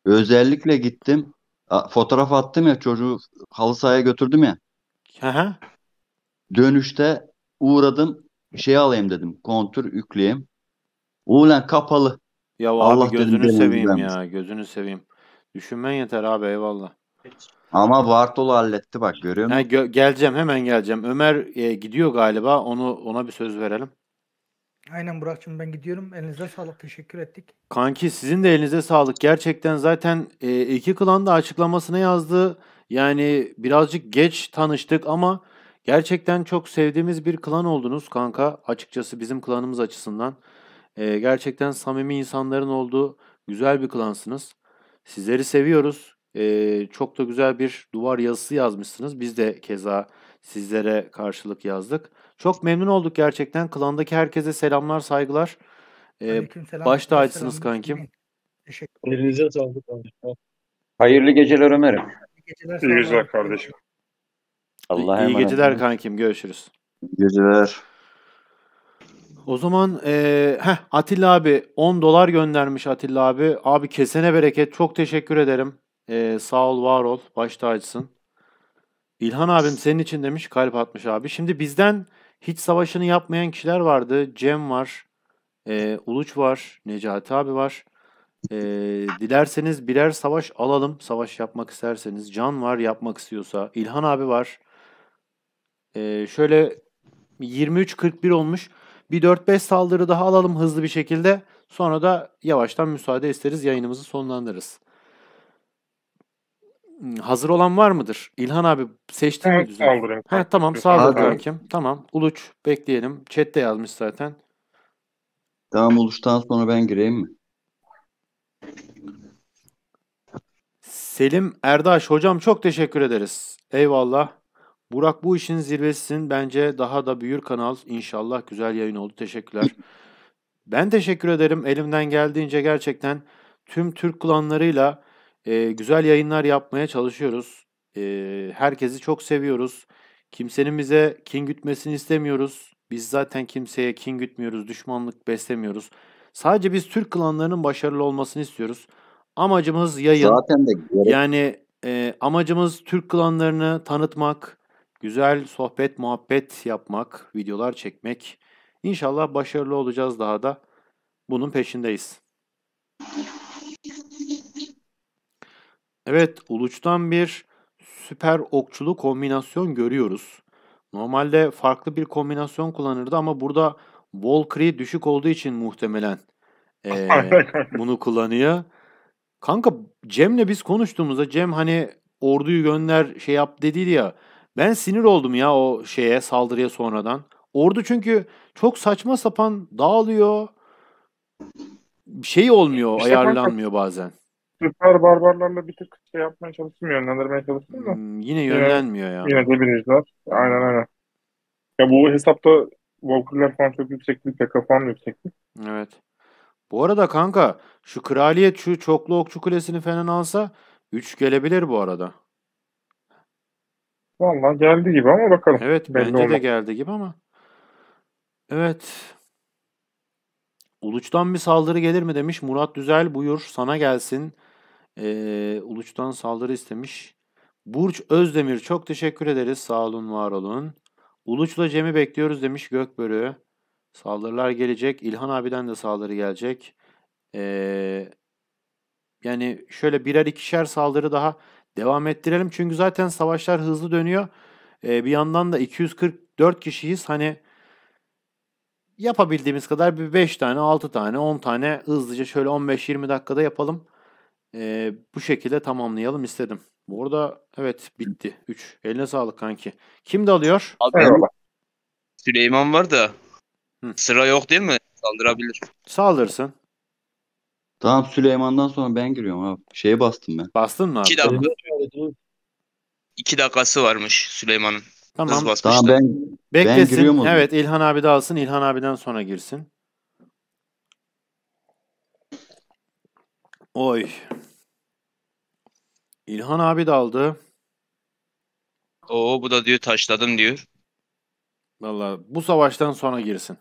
Özellikle gittim. Fotoğraf attım ya çocuğu halı sahaya götürdüm ya. Aha. Dönüşte uğradım şey alayım dedim. Kontür yükleyeyim. Ulan kapalı. Ya Allah abi gözünü dedim, seveyim ya. Gözünü seveyim. Düşünmen yeter abi eyvallah. Peki. Ama Bartolo halletti bak görüyor musun? Ha, gö- geleceğim hemen geleceğim. Ömer e, gidiyor galiba. Onu ona bir söz verelim. Aynen Burak'cığım ben gidiyorum. Elinize sağlık. Teşekkür ettik. Kanki sizin de elinize sağlık. Gerçekten zaten e, iki klan da açıklamasına yazdı. Yani birazcık geç tanıştık ama gerçekten çok sevdiğimiz bir klan oldunuz kanka. Açıkçası bizim klanımız açısından. E, gerçekten samimi insanların olduğu güzel bir klansınız. Sizleri seviyoruz e, çok da güzel bir duvar yazısı yazmışsınız. Biz de keza sizlere karşılık yazdık. Çok memnun olduk gerçekten. Klandaki herkese selamlar, saygılar. E, baş tacısınız kankim. Teşekkür Elinize sağlık. Hayırlı geceler Ömer'im. İyi geceler kardeşim. Allah'a İyi geceler emanet. kankim. Görüşürüz. İyi geceler. O zaman e, heh, Atilla abi 10 dolar göndermiş Atilla abi. Abi kesene bereket çok teşekkür ederim. Ee, sağ ol, var ol. Baş tacısın. İlhan abim senin için demiş. Kalp atmış abi. Şimdi bizden hiç savaşını yapmayan kişiler vardı. Cem var. E, Uluç var. Necati abi var. E, dilerseniz birer savaş alalım. Savaş yapmak isterseniz. Can var yapmak istiyorsa. İlhan abi var. E, şöyle 23-41 olmuş. Bir 4-5 saldırı daha alalım hızlı bir şekilde. Sonra da yavaştan müsaade isteriz. Yayınımızı sonlandırırız. Hmm, hazır olan var mıdır? İlhan abi seçtin evet, mi düzgün? Saldırın. Ha, tamam sağ ol kankim. Tamam Uluç bekleyelim. Chat'te yazmış zaten. Tamam Uluç'tan sonra ben gireyim mi? Selim Erdaş hocam çok teşekkür ederiz. Eyvallah. Burak bu işin zirvesisin. Bence daha da büyür kanal. İnşallah güzel yayın oldu. Teşekkürler. ben teşekkür ederim. Elimden geldiğince gerçekten tüm Türk klanlarıyla e, güzel yayınlar yapmaya çalışıyoruz. E, herkesi çok seviyoruz. Kimsenin bize kin gütmesini istemiyoruz. Biz zaten kimseye kin gütmüyoruz, düşmanlık beslemiyoruz. Sadece biz Türk klanlarının başarılı olmasını istiyoruz. Amacımız yayın. Zaten de gerek. Yani e, amacımız Türk klanlarını tanıtmak, güzel sohbet, muhabbet yapmak, videolar çekmek. İnşallah başarılı olacağız daha da. Bunun peşindeyiz. Evet, Uluç'tan bir süper okçulu kombinasyon görüyoruz. Normalde farklı bir kombinasyon kullanırdı ama burada volkri düşük olduğu için muhtemelen e, *laughs* bunu kullanıyor. Kanka Cem'le biz konuştuğumuzda Cem hani orduyu gönder şey yap dediydi ya. Ben sinir oldum ya o şeye saldırıya sonradan. Ordu çünkü çok saçma sapan dağılıyor. Şey olmuyor, işte ayarlanmıyor bazen. Türkler barbarlarla bir tık şey yapmaya çalışmıyor, yönlendirmeye çalışmıyor da. Hmm, yine yönlenmiyor yine, ya. Yine de birinciler. Aynen aynen. Ya bu hesapta Walker'lar falan çok yüksekti, PK falan yüksekti. Evet. Bu arada kanka şu kraliyet şu çoklu okçu kulesini falan alsa 3 gelebilir bu arada. Vallahi geldi gibi ama bakalım. Evet bence olmaz. de geldi gibi ama. Evet. Uluç'tan bir saldırı gelir mi demiş. Murat Düzel buyur sana gelsin. Ee, Uluç'tan saldırı istemiş. Burç Özdemir çok teşekkür ederiz. Sağ olun, var olun. Uluç'la Cem'i bekliyoruz demiş Gökbörü. Saldırılar gelecek. İlhan abiden de saldırı gelecek. Ee, yani şöyle birer ikişer saldırı daha devam ettirelim. Çünkü zaten savaşlar hızlı dönüyor. Ee, bir yandan da 244 kişiyiz. Hani yapabildiğimiz kadar bir 5 tane, 6 tane, 10 tane hızlıca şöyle 15-20 dakikada yapalım e, bu şekilde tamamlayalım istedim. Burada evet bitti. 3. Eline sağlık kanki. Kim dalıyor? Abi, Süleyman var da Hı. sıra yok değil mi? Saldırabilir. Saldırsın. Tamam Süleyman'dan sonra ben giriyorum abi. Şeye bastım ben. Bastın mı abi? 2 dakika. dakikası varmış Süleyman'ın. Tamam. Hız Tamam ben, ben giriyorum Evet İlhan abi de alsın. İlhan abiden sonra girsin. Oy. İlhan abi daldı. Oo bu da diyor taşladım diyor. Vallahi bu savaştan sonra girsin.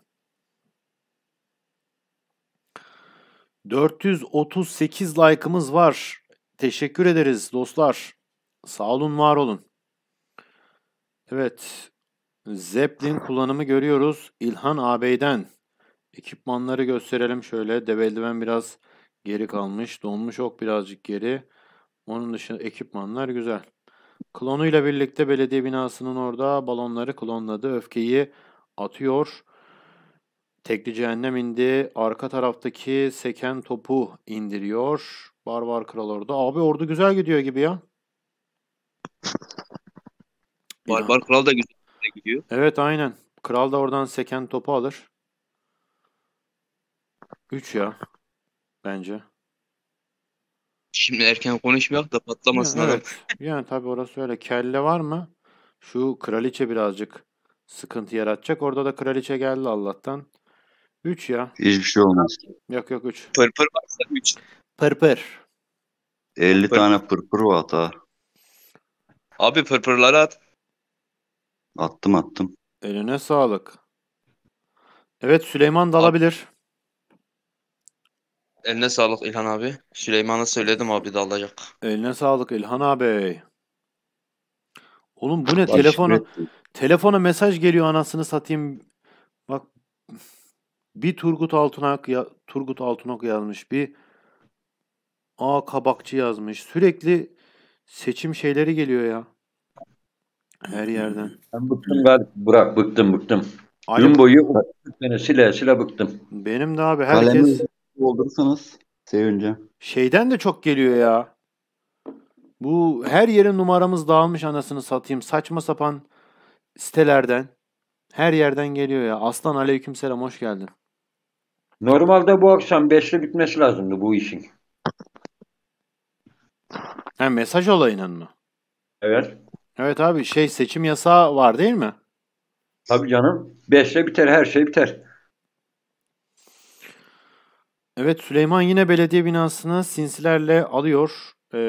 438 like'ımız var. Teşekkür ederiz dostlar. Sağ olun, var olun. Evet. Zeplin kullanımı görüyoruz. İlhan abiden. Ekipmanları gösterelim şöyle. Dev biraz geri kalmış. Donmuş ok birazcık geri. Onun dışında ekipmanlar güzel. Klonuyla birlikte belediye binasının orada balonları klonladı. Öfkeyi atıyor. Tekli cehennem indi. Arka taraftaki seken topu indiriyor. Barbar kral orada. Abi ordu güzel gidiyor gibi ya. Barbar kral da güzel gidiyor. Evet aynen. Kral da oradan seken topu alır. 3 ya bence. Şimdi erken konuşmayak da patlamasın Ya, adam. evet. Yani tabii orası öyle. Kelle var mı? Şu kraliçe birazcık sıkıntı yaratacak. Orada da kraliçe geldi Allah'tan. 3 ya. Hiçbir şey olmaz. Yok yok 3. Pırpır pır varsa 3. Pır 50 Pır- tane pırpır var hata. Abi pırpırları at. Attım attım. Eline sağlık. Evet Süleyman dalabilir. Eline sağlık İlhan abi. Süleyman'a söyledim abi de alacak. Eline sağlık İlhan abi. Oğlum bu ne Başka telefona telefona mesaj geliyor anasını satayım. Bak bir Turgut Altınak ya, Turgut Altunok yazmış. Bir A kabakçı yazmış. Sürekli seçim şeyleri geliyor ya. Her yerden. Ben bıktım ben Bırak bıktım bıktım. Gün boyu beni sile sile bıktım. Benim de abi herkes doldursanız sevineceğim. Şeyden de çok geliyor ya. Bu her yerin numaramız dağılmış anasını satayım. Saçma sapan sitelerden. Her yerden geliyor ya. Aslan aleyküm selam hoş geldin. Normalde bu akşam 5'te bitmesi lazımdı bu işin. Ha, mesaj olayının mı? Evet. Evet abi şey seçim yasağı var değil mi? Tabii canım. 5'te biter her şey biter. Evet Süleyman yine belediye binasını sinsilerle alıyor. Ee,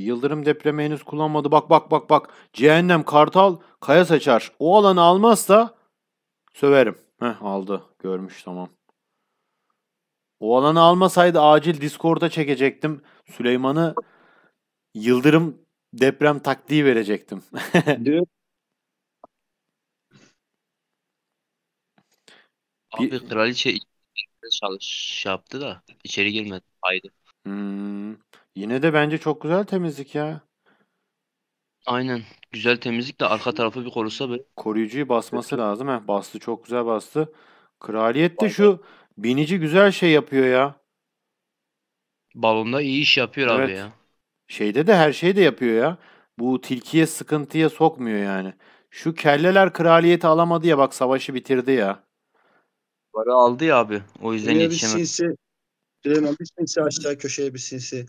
Yıldırım depremi henüz kullanmadı. Bak bak bak bak. Cehennem kartal kaya saçar. O alanı almazsa söverim. Heh aldı. Görmüş tamam. O alanı almasaydı acil Discord'a çekecektim. Süleyman'ı Yıldırım deprem taktiği verecektim. *laughs* Abi kraliçe çalış yaptı da içeri girmedi. Haydi. Hmm. Yine de bence çok güzel temizlik ya. Aynen. Güzel temizlik de arka tarafı bir korusa böyle. Koruyucuyu basması lazım. Heh, bastı çok güzel bastı. Kraliyet de şu binici güzel şey yapıyor ya. Balonda iyi iş yapıyor evet. abi ya. Şeyde de her şeyi de yapıyor ya. Bu tilkiye sıkıntıya sokmuyor yani. Şu kelleler kraliyeti alamadı ya bak savaşı bitirdi ya. Barı aldı ya abi. O yüzden Şuraya bir sinsi. Süleyman bir sinsi aşağı köşeye bir sinsi.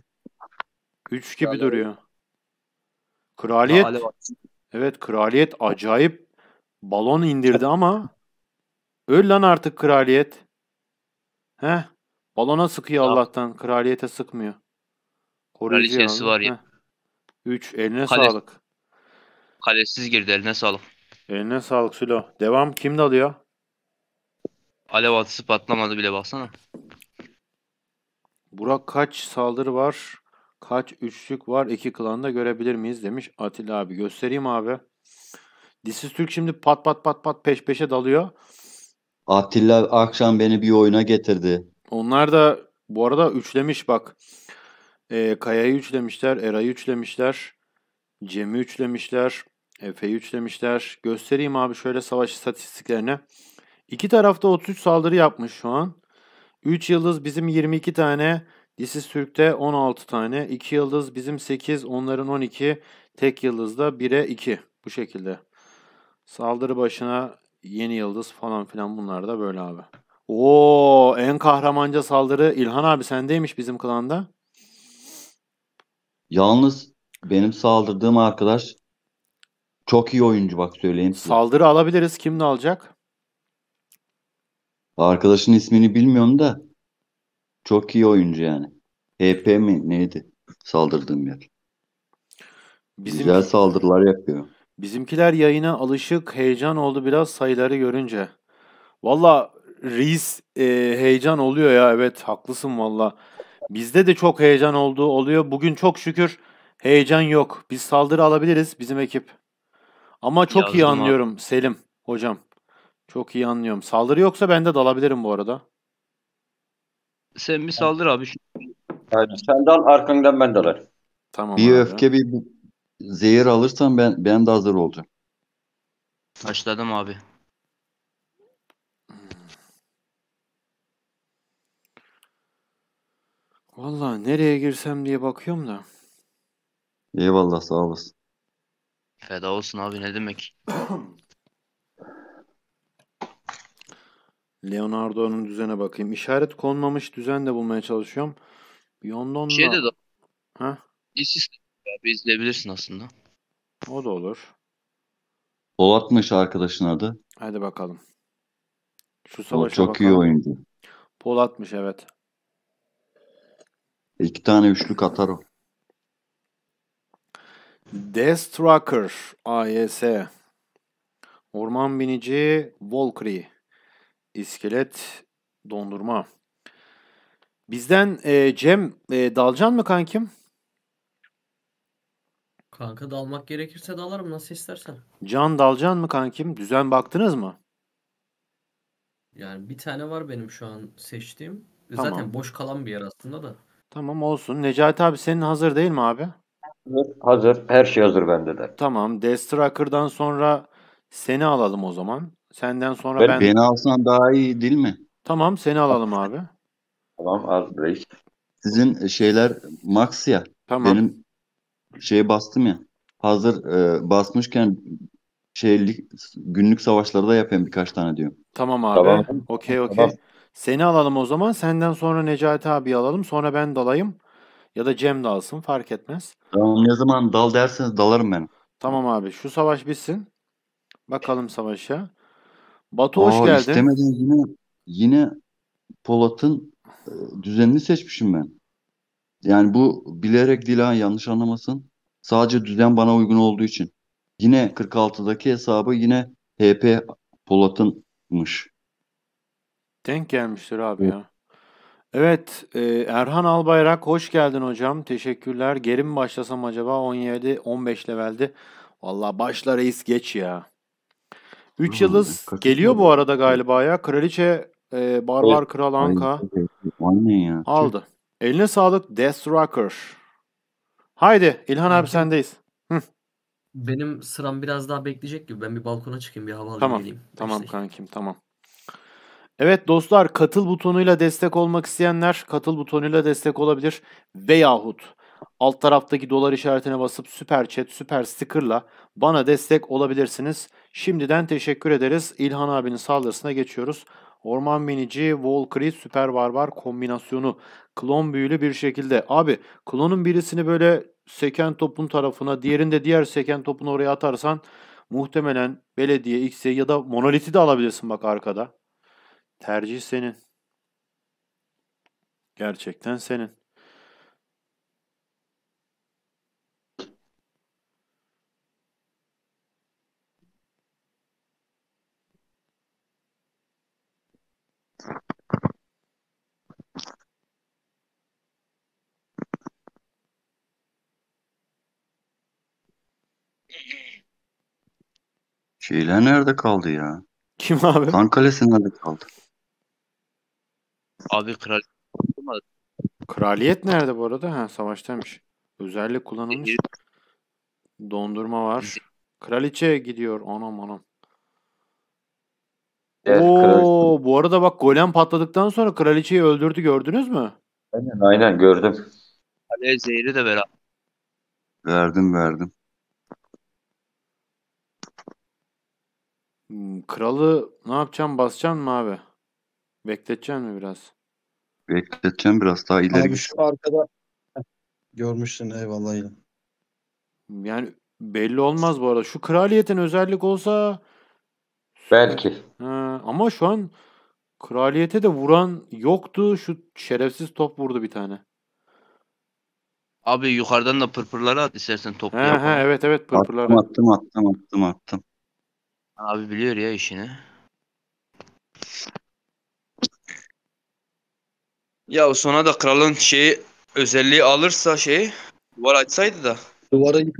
Üç gibi Kraliyet. duruyor. Kraliyet. Evet kraliyet acayip balon indirdi ama öl lan artık kraliyet. Heh. Balona sıkıyor Allah'tan. Kraliyete sıkmıyor. Koruyucu Kraliçesi var ya. 3. Eline Kale. sağlık. Kalesiz girdi eline sağlık. Eline sağlık Sülo. Devam kim dalıyor? Alev atısı patlamadı bile baksana. Burak kaç saldırı var? Kaç üçlük var? İki klanda görebilir miyiz demiş Atilla abi. Göstereyim abi. Disiz Türk şimdi pat pat pat pat peş peşe dalıyor. Atilla akşam beni bir oyuna getirdi. Onlar da bu arada üçlemiş bak. E, Kaya'yı üçlemişler, Eray'ı üçlemişler, Cem'i üçlemişler, Efe'yi üçlemişler. Göstereyim abi şöyle savaş istatistiklerini. İki tarafta 33 saldırı yapmış şu an. 3 yıldız bizim 22 tane. Disiz Türk'te 16 tane. 2 yıldız bizim 8. Onların 12. Tek yıldız yıldızda 1'e 2. Bu şekilde. Saldırı başına yeni yıldız falan filan bunlar da böyle abi. Oo en kahramanca saldırı İlhan abi sendeymiş bizim klanda. Yalnız benim saldırdığım arkadaş çok iyi oyuncu bak söyleyeyim size. Saldırı alabiliriz. Kim ne alacak? Arkadaşın ismini bilmiyorum da çok iyi oyuncu yani. HP mi neydi? Saldırdığım yer. Bizim, Güzel saldırılar yapıyor. Bizimkiler yayına alışık heyecan oldu biraz sayıları görünce. Valla reis e, heyecan oluyor ya evet haklısın valla. Bizde de çok heyecan olduğu oluyor. Bugün çok şükür heyecan yok. Biz saldırı alabiliriz bizim ekip. Ama çok Yazdım iyi anlıyorum abi. Selim hocam. Çok iyi anlıyorum. Saldırı yoksa ben de dalabilirim bu arada. Sen bir saldır abi. Yani sen dal arkandan ben dalarım. Tamam Bir abi. öfke bir zehir alırsan ben ben de hazır olacağım. Başladım abi. Hmm. Vallahi nereye girsem diye bakıyorum da. Eyvallah sağ olasın. Feda olsun abi ne demek. *coughs* Leonardo'nun düzene bakayım. İşaret konmamış düzen de bulmaya çalışıyorum. Beyond'on'la... Şey de da... Ha? abi izleyebilirsin aslında. O da olur. Polatmış arkadaşın adı. Hadi bakalım. Şu o çok bakalım. iyi oyuncu. Polatmış evet. İki tane üçlük atar o. Death AYS Orman binici Valkyrie İskelet dondurma. Bizden e, Cem e, dalcan mı kankim? Kanka dalmak gerekirse dalarım nasıl istersen. Can dalcan mı kankim? Düzen baktınız mı? Yani bir tane var benim şu an seçtiğim. E, tamam. Zaten boş kalan bir yer aslında da. Tamam olsun. Necati abi senin hazır değil mi abi? Hazır. Her şey hazır bende de. Tamam. Destrucker'dan sonra seni alalım o zaman. Senden sonra ben... ben... Beni alsan daha iyi değil mi? Tamam seni alalım abi. Tamam al reis. Sizin şeyler max ya. Tamam. Benim şeye bastım ya. Hazır e, basmışken şeylik günlük savaşlarda yapayım birkaç tane diyorum. Tamam abi. Tamam. Okey okey. Tamam. Seni alalım o zaman. Senden sonra Necati abi alalım. Sonra ben dalayım. Ya da Cem dalsın fark etmez. Tamam ne zaman dal derseniz dalarım ben. Tamam abi şu savaş bitsin. Bakalım savaşa. Batu hoş geldin. İstemeden yine, yine Polat'ın e, düzenini seçmişim ben. Yani bu bilerek değil ha yanlış anlamasın. Sadece düzen bana uygun olduğu için. Yine 46'daki hesabı yine HP Polat'ınmış. Denk gelmiştir abi evet. ya. Evet e, Erhan Albayrak hoş geldin hocam. Teşekkürler. Geri mi başlasam acaba 17-15 levelde? Valla başla reis geç ya. 3 hmm, yıldız Kaç geliyor bu arada galiba ya. Kraliçe e, Barbar Kral Anka aldı. Eline sağlık Death Rocker. Haydi İlhan abi sendeyiz. Hı. Benim sıram biraz daha bekleyecek gibi. Ben bir balkona çıkayım bir hava alayım tamam. geleyim. Tamam işte. kankim tamam. Evet dostlar katıl butonuyla destek olmak isteyenler katıl butonuyla destek olabilir. Veyahut Alt taraftaki dolar işaretine basıp süper chat, süper sticker'la bana destek olabilirsiniz. Şimdiden teşekkür ederiz. İlhan abinin saldırısına geçiyoruz. Orman binici, Valkyrie, süper barbar kombinasyonu. Klon büyülü bir şekilde. Abi klonun birisini böyle seken topun tarafına, diğerinde diğer seken topunu oraya atarsan muhtemelen belediye, X'e ya da monoliti de alabilirsin bak arkada. Tercih senin. Gerçekten senin. Şeyler nerede kaldı ya? Kim abi? Kan Kalesi nerede kaldı? Abi kral Kraliyet nerede bu arada? Ha savaştaymış. Özellik kullanılmış. Dondurma var. Kraliçe gidiyor. Anam anam. Evet, Oo, kraliçe. bu arada bak golem patladıktan sonra kraliçeyi öldürdü gördünüz mü? Aynen aynen gördüm. Alev zehri de beraber. Verdim verdim. Hmm, kralı ne yapacağım basacağım mı abi? Bekleteceksin mi biraz? Bekleteceğim biraz daha ileri. Abi şu arkada görmüşsün eyvallah. Hmm, yani belli olmaz bu arada. Şu kraliyetin özellik olsa Belki. Ha, ama şu an kraliyete de vuran yoktu. Şu şerefsiz top vurdu bir tane. Abi yukarıdan da pırpırları at istersen topu he, he, evet evet pırpırları. Attım attım attım attım attım. Abi biliyor ya işini. Ya sonra da kralın şeyi özelliği alırsa şey duvar açsaydı da. duvarı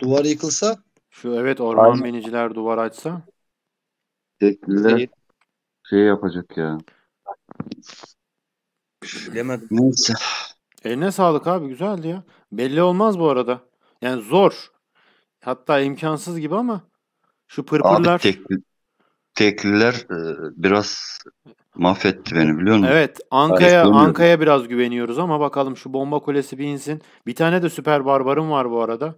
duvar yıkılsa. Şu evet orman Aynen. biniciler duvar açsa. Tekliler şey yapacak ya. Bilemedim. Neyse. Eline sağlık abi güzeldi ya. Belli olmaz bu arada. Yani zor. Hatta imkansız gibi ama şu pırpırlar. Abi tekli, tekliler e, biraz mahvetti beni biliyor musun? Evet Ankara'ya Ankara'ya biraz güveniyoruz ama bakalım şu bomba kulesi bir insin. Bir tane de süper barbarım var bu arada.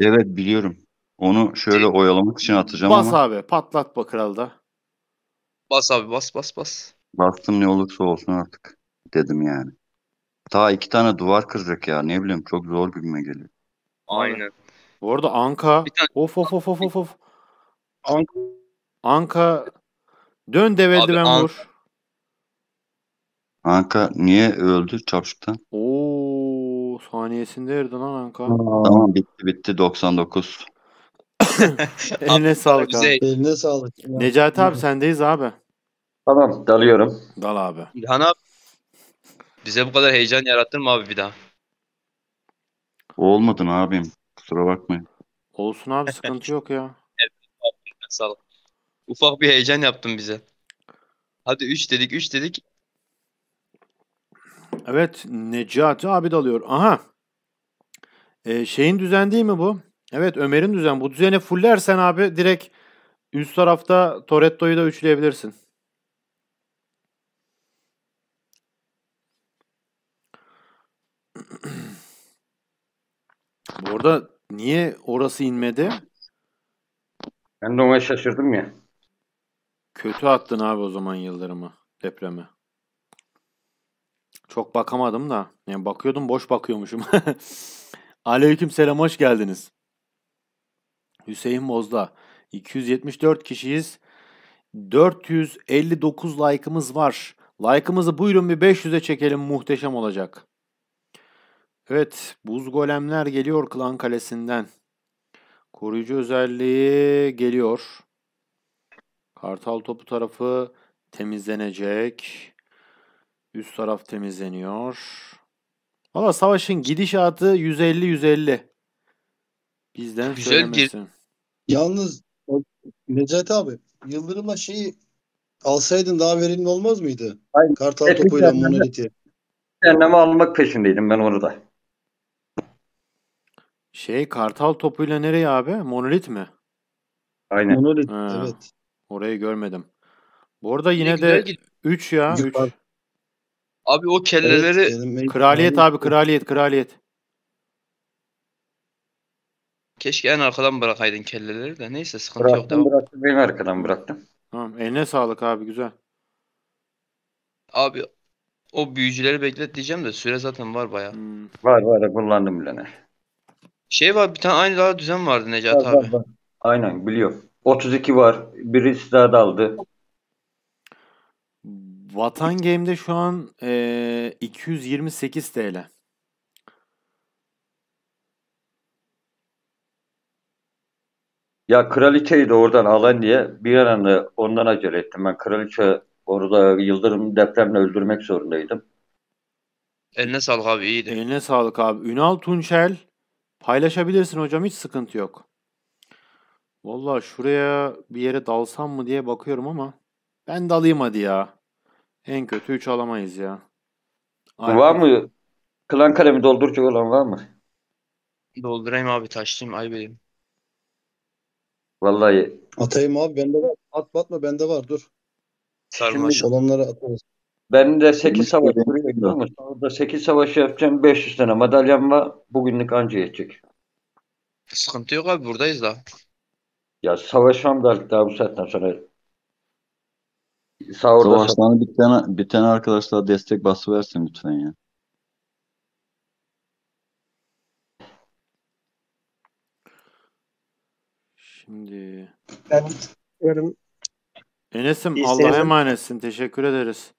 Evet biliyorum. Onu şöyle oyalamak için atacağım Bas ama. abi patlat bak kralda. Bas abi bas bas bas. Bastım ne olursa olsun artık dedim yani. Ta iki tane duvar kıracak ya ne bileyim çok zor gibime geliyor. Aynen. Bu arada Anka. Of of of of of. of. Anka. Anka. Dön dev eldiven An- vur. Anka niye öldü çapşıktan? Oo saniyesinde erdi lan Anka. Tamam bitti bitti 99. Eline sağlık abi. Şey. Eline sağlık. Necati abi sendeyiz abi. Tamam dalıyorum. Dal abi. İlhan abi. Bize bu kadar heyecan yarattın mı abi bir daha? Olmadın abim. Kusura bakmayın. Olsun abi sıkıntı yok ya. *laughs* Sağ ol. Ufak bir heyecan yaptın bize. Hadi 3 dedik 3 dedik. Evet Necati abi dalıyor. Aha. Ee, şeyin düzen değil mi bu? Evet Ömer'in düzen. Bu düzeni fullersen abi direkt üst tarafta Toretto'yu da üçleyebilirsin. Bu arada niye orası inmedi? Ben de ona şaşırdım ya. Kötü attın abi o zaman Yıldırım'ı depremi. Çok bakamadım da. Yani bakıyordum boş bakıyormuşum. *laughs* Aleyküm selam hoş geldiniz. Hüseyin Bozda 274 kişiyiz. 459 like'ımız var. Like'ımızı buyurun bir 500'e çekelim muhteşem olacak. Evet buz golemler geliyor klan kalesinden. Koruyucu özelliği geliyor. Kartal topu tarafı temizlenecek. Üst taraf temizleniyor. Valla savaşın gidişatı 150-150. Bizden Güzel söylemesi. Bir... Yalnız Necati abi Yıldırım'la şeyi alsaydın daha verimli olmaz mıydı? Hayır. Kartal Eski topuyla monoliti. Cehenneme almak peşindeydim ben orada. Şey kartal topuyla nereye abi? Monolit mi? Aynen. Monolit ha, evet. Orayı görmedim. Bu arada yine de 3 ya. 3. Abi o kelleleri evet, kraliyet abi kraliyet kraliyet. Keşke en arkadan bırakaydın kelleleri de. Neyse sıkıntı bıraktım, yok. Devam. Bıraktım en arkadan bıraktım. Tamam eline sağlık abi güzel. Abi o büyücüleri beklet diyeceğim de süre zaten var baya. Hmm. Var var kullandım bile ne. Şey var bir tane aynı daha düzen vardı Necat var, abi. Var, var. Aynen biliyorum. 32 var. Biri istihdat aldı. Vatan Game'de şu an e, 228 TL. Ya kraliçeyi de oradan alan diye bir an ondan acele ettim. Ben kraliçe orada Yıldırım depremle öldürmek zorundaydım. Eline sağlık abi iyiydi. Eline sağlık abi. Ünal Tunçel paylaşabilirsin hocam hiç sıkıntı yok. Valla şuraya bir yere dalsam mı diye bakıyorum ama ben dalayım hadi ya. En kötü 3 alamayız ya. Aynen. Var mı? Klan kalemi dolduracak olan var mı? Doldurayım abi taşlayayım ay edeyim. Vallahi. Atayım abi bende var. At batma bende var dur. Sarmaş. olanları atarız. Benim de 8 savaş ama sonra 8 savaş yapacağım 500 tane madalyam var. Bugünlük anca yetecek. Sıkıntı yok abi buradayız da. Ya savaşmam da daha bu saatten sonra. Sağ orada bir tane, bir tane arkadaşlar destek bası versin lütfen ya. Şimdi. Ben yarın Enes'im Allah'a emanetsin. Teşekkür ederiz.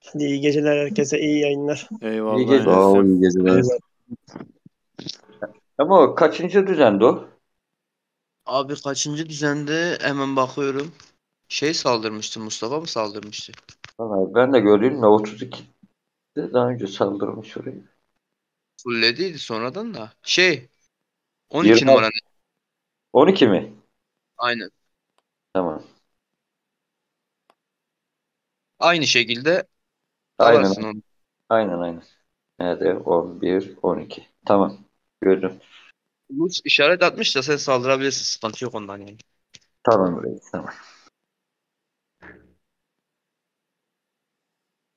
Şimdi iyi geceler herkese iyi yayınlar. Eyvallah İyi geceler. Sağ olun iyi geceler. Ama o kaçıncı düzendi o? Abi kaçıncı düzende hemen bakıyorum. Şey saldırmıştı Mustafa mı saldırmıştı? Vallahi ben de gördüm de 32 daha önce saldırmış oraya. Fullediydi sonradan da. Şey 12 Yirmi- numara 12 mi? Aynen. Tamam. Aynı şekilde Aynen. alarsın Aynen aynen. Nerede? 11, 12. Tamam. Gördüm. Lutz işaret atmış da sen saldırabilirsin. Sıkıntı yok ondan yani. Tamam reis tamam.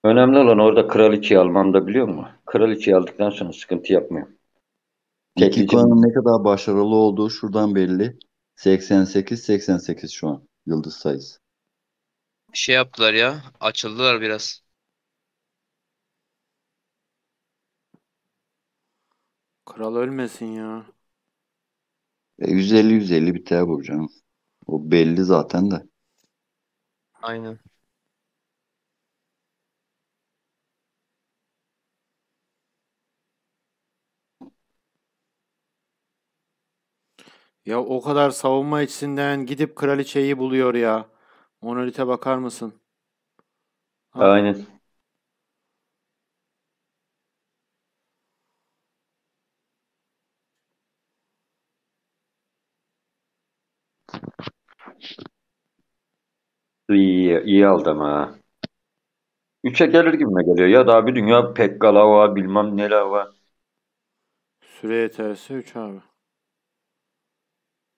Önemli olan orada kral 2'yi almamda biliyor musun? Kral 2'yi aldıktan sonra sıkıntı yapmıyorum. Teknik Atletico'nun ne kadar başarılı olduğu şuradan belli. 88-88 şu an yıldız sayısı. Şey yaptılar ya. Açıldılar biraz. Kral ölmesin ya. E, 150-150 biter bu canım. O belli zaten de. Aynen. Ya o kadar savunma içsinden gidip kraliçeyi buluyor ya. Monolite bakar mısın? Ha. Aynen. İyi, iyi aldım ha. Üçe gelir gibi mi geliyor? Ya daha bir dünya Pekkala var, bilmem neler var. Süre yeterse 3 abi.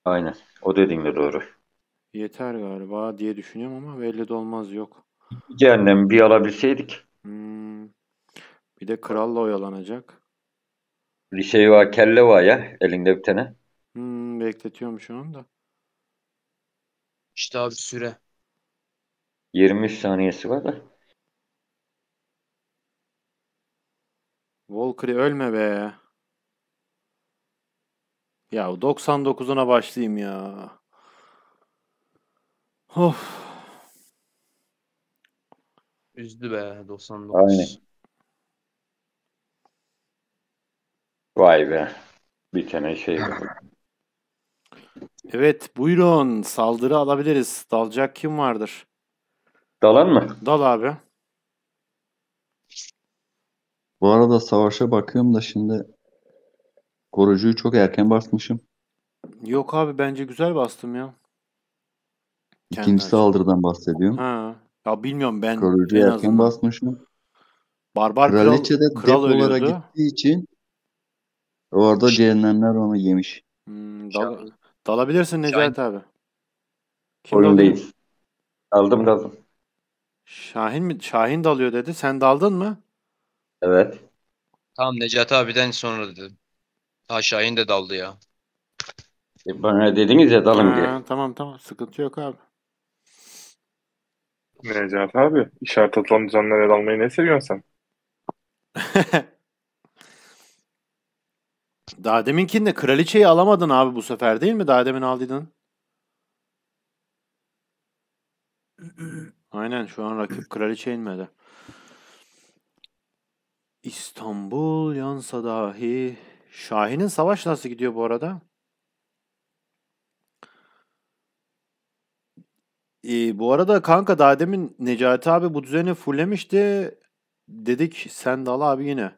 Aynen. O dediğin de doğru. Yeter galiba diye düşünüyorum ama belli de olmaz yok. Cehennem bir alabilseydik. Hmm. Bir de kralla oyalanacak. Bir şey var kelle var ya elinde bir tane. Hmm, bekletiyorum şu anda. İşte abi süre. 23 saniyesi var da. Valkyrie ölme be. Ya 99'una başlayayım ya. Of. Üzdü be 99. Aynen. Vay be. Bir tane şey Evet buyurun saldırı alabiliriz. Dalacak kim vardır? Dalan mı? Dal abi. Bu arada savaşa bakıyorum da şimdi Korucuyu çok erken basmışım. Yok abi bence güzel bastım ya. İkinci Kendi saldırıdan bahsediyorum. Ha. Ya bilmiyorum ben. Korucuyu erken azından. basmışım. Barbar Kraliçe'de kral, kral ölüyordu. gittiği için orada cehennemler onu yemiş. Hmm, dal, dalabilirsin Necati abi. Kim Oyun dalıyor? değil. Daldım daldım. Şahin mi? Şahin dalıyor dedi. Sen daldın mı? Evet. Tamam Necati abiden sonra dedim. Aşağı in de daldı ya. E, Bana dediniz ya dalın diye. tamam tamam sıkıntı yok abi. Necat abi işaret atılan düzenlere dalmayı ne seviyorsun sen? *laughs* Daha deminkinde kraliçeyi alamadın abi bu sefer değil mi? Daha demin aldıydın. *clears throat* Aynen şu an rakip kraliçe inmedi. İstanbul yansa dahi Şahin'in savaş nasıl gidiyor bu arada? Ee, bu arada kanka daha demin Necati abi bu düzeni fullemişti. Dedik sen de al abi yine.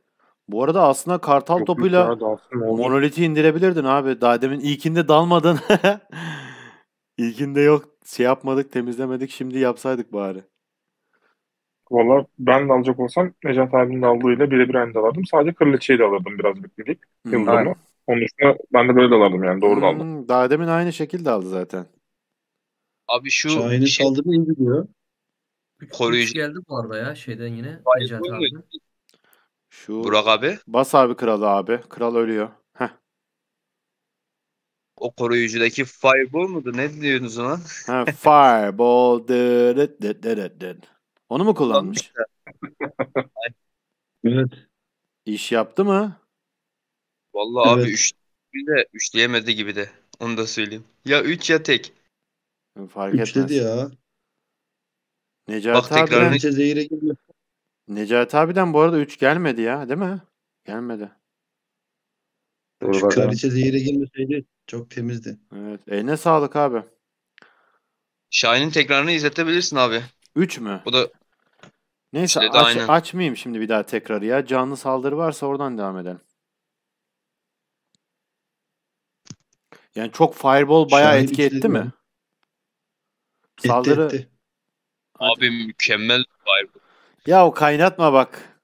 Bu arada aslında kartal Çok topuyla monoliti indirebilirdin abi. Daha demin ilkinde dalmadın. *laughs* İlkinde yok şey yapmadık temizlemedik şimdi yapsaydık bari. Valla ben de alacak olsam Necat abinin de aldığıyla birebir aynı dalardım. Sadece kraliçeyi de alırdım biraz bekleyip. Hmm, Onun üstüne ben de böyle dalardım yani doğru hmm, aldım. Daha demin aynı şekilde aldı zaten. Abi şu Şahin'in şey... saldırı iyi gidiyor. Koruyucu geldi bu arada ya şeyden yine Hayır, Necat abi. Şu Burak abi. Bas abi kralı abi. Kral ölüyor. Heh. O koruyucudaki fireball mıydı? Ne diyorsunuz lan? ha, fireball. Onu mu kullanmış? *laughs* evet. İş yaptı mı? Vallahi evet. abi üç, de üçleyemedi gibi de. Onu da söyleyeyim. Ya üç ya tek. Fark üç etmez. dedi ya. Necati Bak, tekrar abiden, zehire geliyor. Necati abiden bu arada 3 gelmedi ya değil mi? Gelmedi. Doğru Şu kraliçe zehire girmeseydi çok temizdi. Evet. Eline sağlık abi. Şahin'in tekrarını izletebilirsin abi. 3 mü? Bu da Neyse işte şey aç, aynen. açmayayım şimdi bir daha tekrarı ya. Canlı saldırı varsa oradan devam edelim. Yani çok fireball bayağı Şahit etki etti mi? mi? Etti, saldırı etti. Abi mükemmel fireball. Ya o kaynatma bak.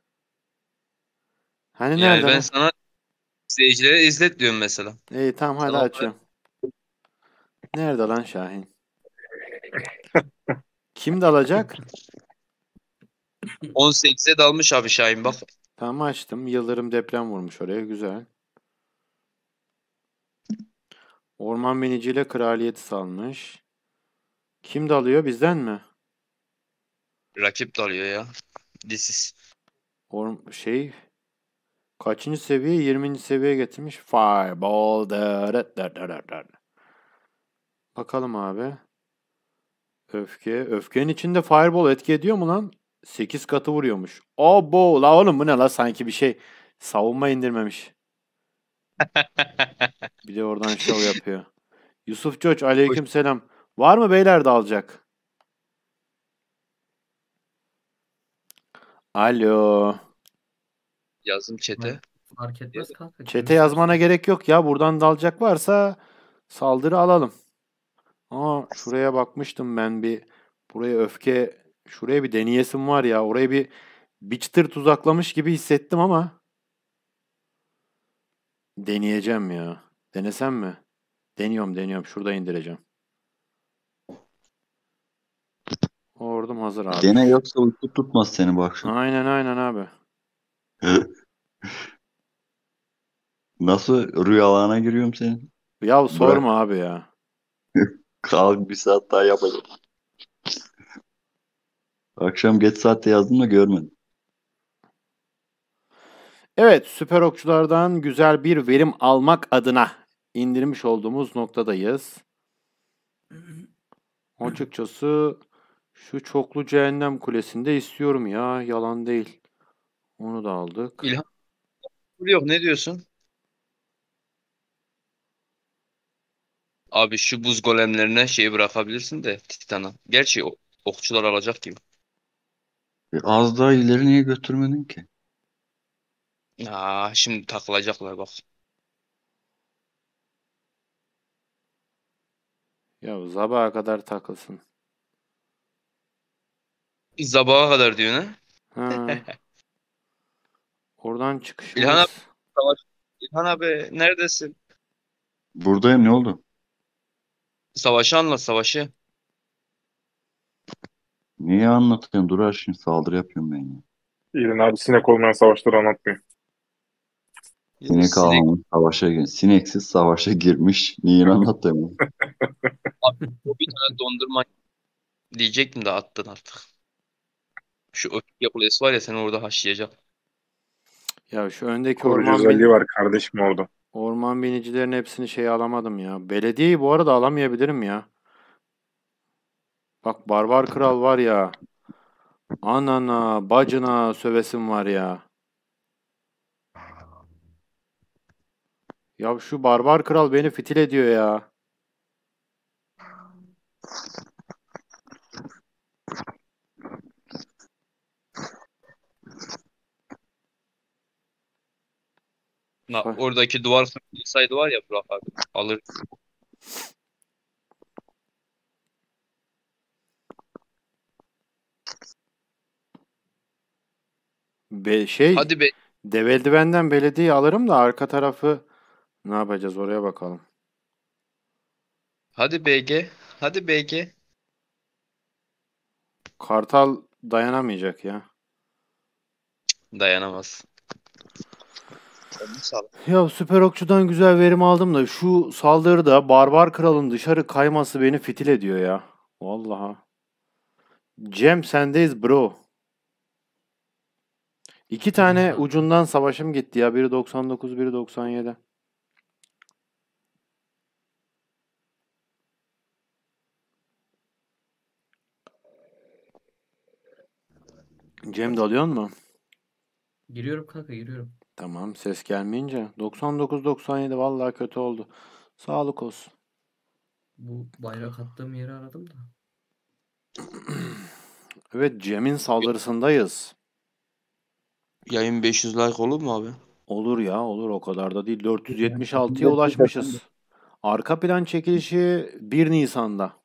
Hani yani nereden? ben sana izleyicilere izlet diyorum mesela. İyi tamam hadi tamam, açıyorum. Nerede lan Şahin? *laughs* Kim dalacak? 18'e *laughs* dalmış abi Şahin bak. Tamam açtım. Yıldırım deprem vurmuş oraya. Güzel. Orman biniciyle kraliyeti salmış. Kim dalıyor bizden mi? Rakip dalıyor ya. This is Or şey kaçıncı seviye? 20. seviye getirmiş. Fireball. Bakalım abi. Öfke. Öfkenin içinde fireball etki ediyor mu lan? 8 katı vuruyormuş. Abo la oğlum bu ne la sanki bir şey savunma indirmemiş. *laughs* bir de oradan şov yapıyor. Yusuf Coç aleyküm selam. Var mı beyler dalacak? Alo. Yazdım çete. Fark etmez kanka. Çete yazmana gerek yok ya. Buradan dalacak varsa saldırı alalım. Aa şuraya bakmıştım ben bir. Buraya öfke, şuraya bir deniyesim var ya. Oraya bir biçtir tuzaklamış gibi hissettim ama. Deneyeceğim ya. Denesem mi? Deniyorum deniyorum. Şurada indireceğim. Ordum hazır abi. Dene yoksa uyku tutmaz seni bak. Aynen aynen abi. *laughs* Nasıl rüyalarına giriyorum senin? Ya sorma Bırak. abi ya. Kalk bir saat daha yapalım. Akşam geç saatte yazdım da görmedim. Evet, süper okçulardan güzel bir verim almak adına indirmiş olduğumuz noktadayız. Açıkçası şu çoklu cehennem kulesinde istiyorum ya. Yalan değil. Onu da aldık. İlhan yok ne diyorsun? Abi şu buz golemlerine şeyi bırakabilirsin de Titan'a. Gerçi o- okçular alacak gibi. E, az daha ileri niye götürmedin ki? Aa, şimdi takılacaklar bak. Ya sabaha kadar takılsın. Sabaha kadar diyor ne? *laughs* Oradan çıkışımız. İlhan İlhan abi neredesin? Buradayım ne oldu? Savaşı anlat savaşı. Niye anlatıyorsun? Durar şimdi saldırı yapıyorum ben ya. İyiden abi sinek olmayan savaşları anlatmıyor. Sinek almamış savaşa gir- Sineksiz savaşa girmiş. Niye anlatıyorsun? *laughs* Abi bu bir tane dondurma diyecektim de attın artık. Şu öfke yapılayısı var ya sen orada haşlayacağım. Ya şu öndeki orman özelliği var kardeşim orada. Orman binicilerin hepsini şey alamadım ya. Belediyeyi bu arada alamayabilirim ya. Bak Barbar Kral var ya. Anana, bacına sövesim var ya. Ya şu Barbar Kral beni fitil ediyor ya. Na, oradaki duvar saydı var ya Burak abi. Alır. Be şey Hadi be. Dev eldivenden belediye alırım da arka tarafı ne yapacağız oraya bakalım. Hadi BG. Hadi BG. Kartal dayanamayacak ya. Dayanamaz. Ya süper okçudan güzel verim aldım da şu saldırıda barbar kralın dışarı kayması beni fitil ediyor ya. Vallahi. Cem sendeyiz bro. İki tane ucundan savaşım gitti ya. Biri 99, biri 97. Cem de alıyor mu? Giriyorum kanka giriyorum. Tamam ses gelmeyince. 99-97 vallahi kötü oldu. Sağlık olsun. Bu bayrak attığım yeri aradım da. *clears throat* evet Cem'in saldırısındayız. Yayın 500 like olur mu abi? Olur ya olur o kadar da değil. 476'ya ulaşmışız. Arka plan çekilişi 1 Nisan'da.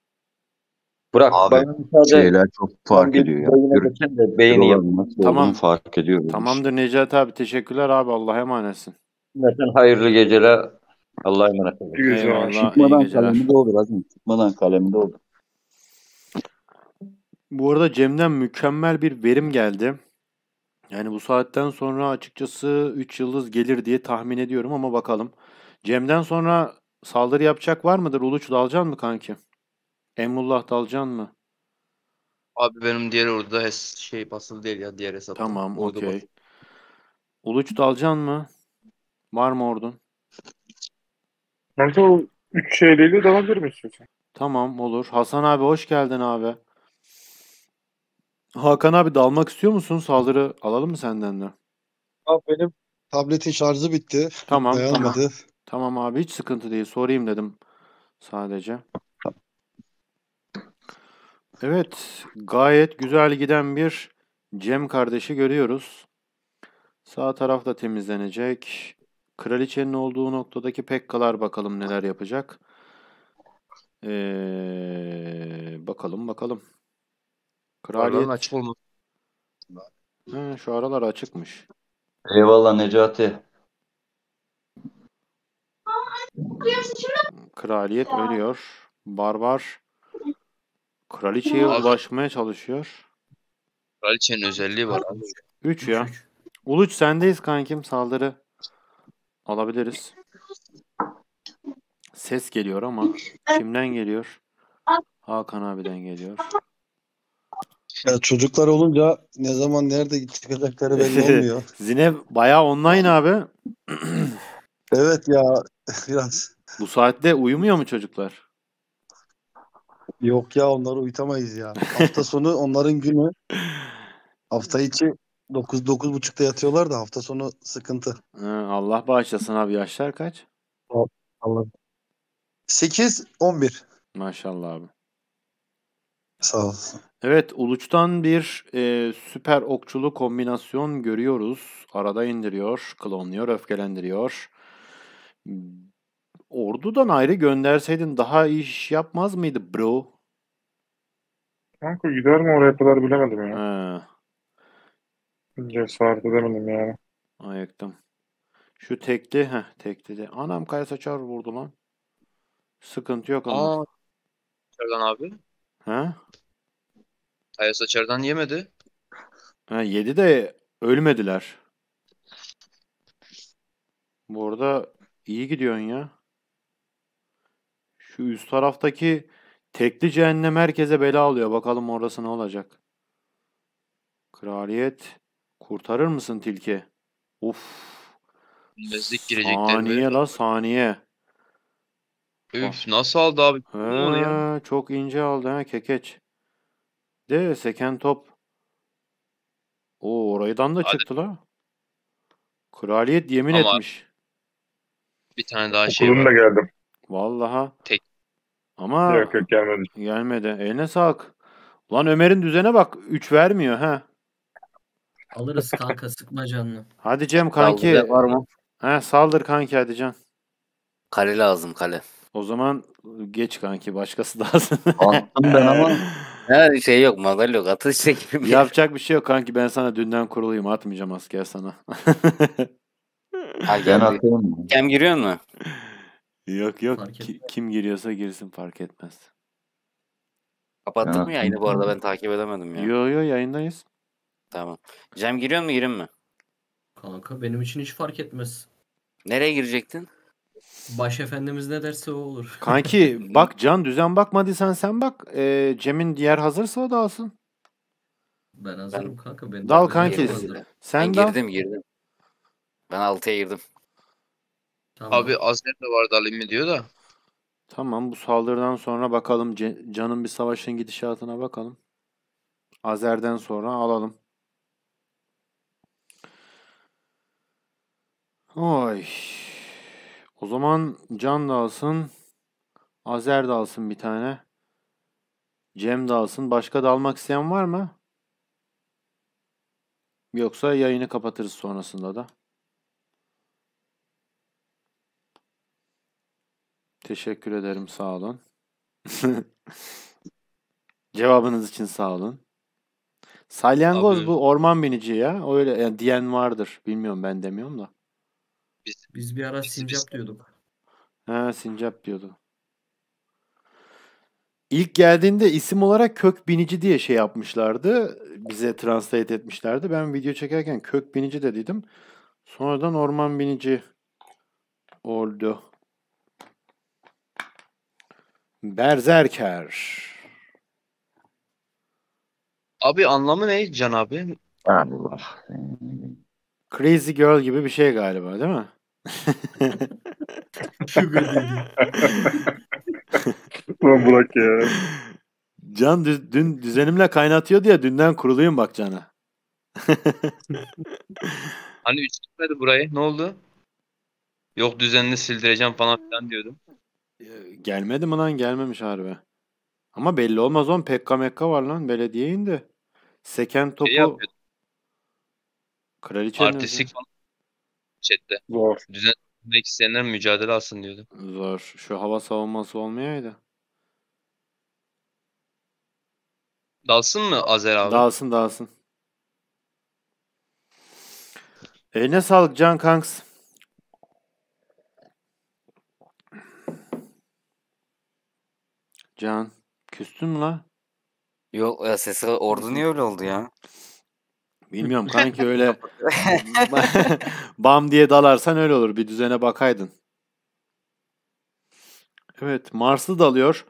Burak Abi, Şeyler çok fark ediyor ya. de beğeni Tamam. Fark ediyor. Tamamdır Necat abi. Teşekkürler abi. Allah'a emanetsin. Mesela hayırlı geceler. Allah'a emanet olun. Eyvallah. Çıkmadan kalemde olur Azim. Çıkmadan kalemde olur. Bu arada Cem'den mükemmel bir verim geldi. Yani bu saatten sonra açıkçası 3 yıldız gelir diye tahmin ediyorum ama bakalım. Cem'den sonra saldırı yapacak var mıdır? Uluç dalcan mı kanki? Emullah Dalcan mı? Abi benim diğer orada hes- şey basılı değil ya diğer hesap. Tamam Orada okey. Uluç Dalcan mı? Var Marmord'un. Kanka o 3 şeyleri de alabilir mi istiyorsan? Tamam olur. Hasan abi hoş geldin abi. Hakan abi dalmak istiyor musun? Saldırı alalım mı senden de? Abi benim Tabletin şarjı bitti. Tamam tamam. Tamam abi hiç sıkıntı değil. Sorayım dedim sadece. Evet, gayet güzel giden bir Cem kardeşi görüyoruz. Sağ taraf da temizlenecek. Kraliçenin olduğu noktadaki pekkalar bakalım neler yapacak. Ee, bakalım bakalım. Kraliyet... açık olmadı. Ha, şu aralar açıkmış. Eyvallah Necati. Kraliyet ölüyor. Barbar Kraliçeye Abi. ulaşmaya çalışıyor. Kraliçenin özelliği var. 3 ya. Uluç sendeyiz kankim saldırı alabiliriz. Ses geliyor ama kimden geliyor? Hakan abiden geliyor. Ya çocuklar olunca ne zaman nerede çıkacakları belli *laughs* olmuyor. Zine bayağı online abi. *clears throat* evet ya *laughs* biraz. Bu saatte uyumuyor mu çocuklar? Yok ya onları uyutamayız ya. Hafta *laughs* sonu onların günü. Hafta içi 9 buçukta yatıyorlar da hafta sonu sıkıntı. Allah bağışlasın abi yaşlar kaç? Allah. 8 11. Maşallah abi. Sağ olsun. Evet Uluç'tan bir e, süper okçulu kombinasyon görüyoruz. Arada indiriyor, klonluyor, öfkelendiriyor. Ordu'dan ayrı gönderseydin daha iyi iş yapmaz mıydı bro? Kanka gider mi oraya kadar bilemedim ya. Yani. He. Cesaret edemedim yani. Ayaktım. Şu tekli, heh, tekli de. Anam Kaya Saçar vurdu lan. Sıkıntı yok ama. Aa, Saçar'dan abi. He? Kaya Saçar'dan yemedi. Ha, yedi de ölmediler. Bu arada iyi gidiyorsun ya. Şu üst taraftaki tekli cehennem herkese bela alıyor. Bakalım orası ne olacak. Kraliyet kurtarır mısın tilki? Uf. Mezlik girecekler. Saniye la saniye. Üf nasıl aldı abi? He, Çok ince aldı ha kekeç. De seken top. O oraydan da Hadi. çıktı la. Kraliyet yemin Ama etmiş. Bir tane daha Okulum şey var. da geldim. Vallaha. Tek. Ama yok yok gelmedi. Gelmedi. Eline sağlık. Lan Ömer'in düzene bak. 3 vermiyor ha. Alırız kanka sıkma canını. Hadi Cem kanki. Saldır var mı? He saldır kanki hadi Cem. Kale lazım kale. O zaman geç kanki başkası lazım. *laughs* Anladım ben ama her şey yok madal yok atış çekimi. *laughs* Yapacak bir şey yok kanki ben sana dünden kuruluyum atmayacağım asker sana. *laughs* ha, ben atıyorum. Cem giriyor mu? Yok yok. Ki- kim giriyorsa girsin fark etmez. Kapattık Ya. mı yayını bu arada ben takip edemedim ya. Yo yo yayındayız. Tamam. Cem giriyor mu girin mi? Kanka benim için hiç fark etmez. Nereye girecektin? Baş efendimiz ne derse o olur. *laughs* Kanki bak Can düzen bakmadıysan sen bak. Ee, Cem'in diğer hazırsa o da alsın. Ben hazırım kanka. ben Dal kanki. Sen Ben dal. girdim girdim. Ben 6'ya girdim. Tamam. Abi Azer de vardı alayım diyor da. Tamam bu saldırıdan sonra bakalım Ce- Can'ın bir savaşın gidişatına bakalım. Azer'den sonra alalım. Oy. O zaman Can da alsın. Azer de alsın bir tane. Cem de alsın. Başka da almak isteyen var mı? Yoksa yayını kapatırız sonrasında da. Teşekkür ederim sağ olun. *laughs* Cevabınız için sağ olun. Salyangoz Abi, bu orman binici ya. Öyle yani diyen vardır. Bilmiyorum ben demiyorum da. Biz, biz bir ara biz, sincap biz, diyorduk. Ha sincap diyordu. İlk geldiğinde isim olarak kök binici diye şey yapmışlardı. Bize translate etmişlerdi. Ben video çekerken kök binici de dedim. Sonradan orman binici oldu. Berzerker. Abi anlamı ne Can abi? Allah. Crazy Girl gibi bir şey galiba değil mi? *laughs* Lan Burak ya. Can dü- dün düzenimle kaynatıyordu ya dünden kuruluyum bak Can'a. hani üç gitmedi burayı ne oldu? Yok düzenini sildireceğim falan filan diyordum. Ee, gelmedi mi lan gelmemiş harbi. Ama belli olmaz on Pekka Mekka var lan belediye indi. Seken topu şey Kraliçenin Artistik falan chatte. Zor. Düzenlemek isteyenler mücadele alsın diyordu. Zor. Şu hava savunması olmayaydı. Dalsın mı Azer abi? Dalsın dalsın. Eline sağlık Can Kanks. Can küstün mü la? Yok ya sesi orada niye öyle oldu ya? Bilmiyorum kanki *laughs* öyle *laughs* bam diye dalarsan öyle olur. Bir düzene bakaydın. Evet Mars'ı dalıyor.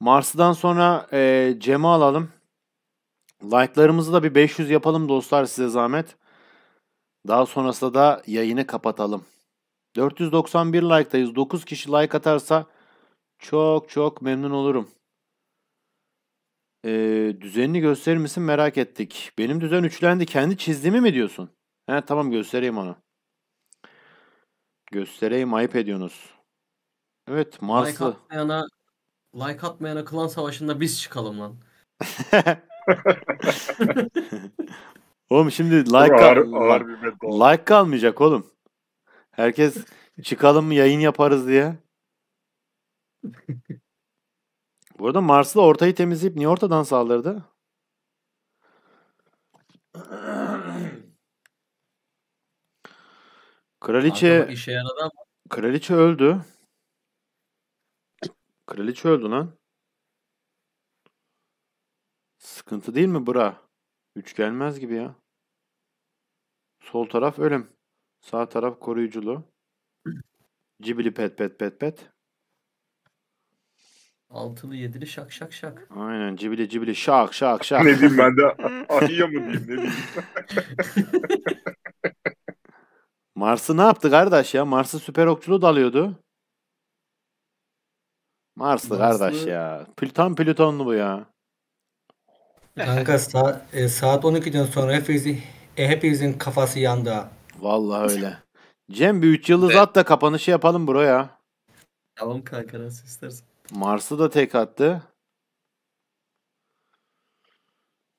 Mars'dan sonra e, Cem'i alalım. Like'larımızı da bir 500 yapalım dostlar size zahmet. Daha sonrasında da yayını kapatalım. 491 like'dayız. 9 kişi like atarsa çok çok memnun olurum. Ee, düzenini gösterir misin merak ettik. Benim düzen üçlendi. Kendi çizdiğimi mi diyorsun? He tamam göstereyim onu. Göstereyim ayıp ediyorsunuz. Evet Marslı. Like atmayana, like atmayana klan savaşında biz çıkalım lan. *laughs* oğlum şimdi like, ağır, kal- ağır like kalmayacak oğlum. Herkes çıkalım yayın yaparız diye. Bu arada Marslı ortayı temizleyip niye ortadan saldırdı? Kraliçe işe Kraliçe öldü. Kraliçe öldü lan. Sıkıntı değil mi bura? Üç gelmez gibi ya. Sol taraf ölüm. Sağ taraf koruyuculu. Cibili pet pet pet pet. Altılı yedili şak şak şak. Aynen cibili cibili şak şak şak. ne diyeyim ben de *laughs* ayıya mı diyeyim ne diyeyim. *laughs* Mars'ı ne yaptı kardeş ya? Mars'ı süper okçuluğu dalıyordu. Marsı Mars'lı kardeş ya. Plüton Plütonlu bu ya. Kanka saat, e, saat 12'den sonra hepimizin, e, hepimizin kafası yandı. Vallahi öyle. Cem bir 3 yıldız at da kapanışı yapalım bro ya. Tamam kanka nasıl istersen. Mars'ı da tek attı.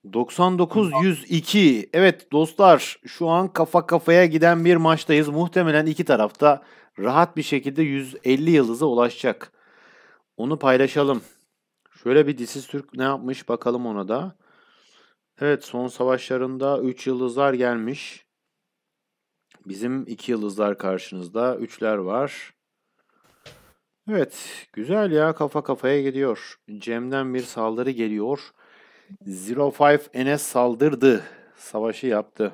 99-102. Evet dostlar şu an kafa kafaya giden bir maçtayız. Muhtemelen iki tarafta rahat bir şekilde 150 yıldıza ulaşacak. Onu paylaşalım. Şöyle bir Disiz Türk ne yapmış bakalım ona da. Evet son savaşlarında 3 yıldızlar gelmiş. Bizim 2 yıldızlar karşınızda. 3'ler var. Evet, güzel ya kafa kafaya gidiyor. Cem'den bir saldırı geliyor. Zero Five NS saldırdı. Savaşı yaptı.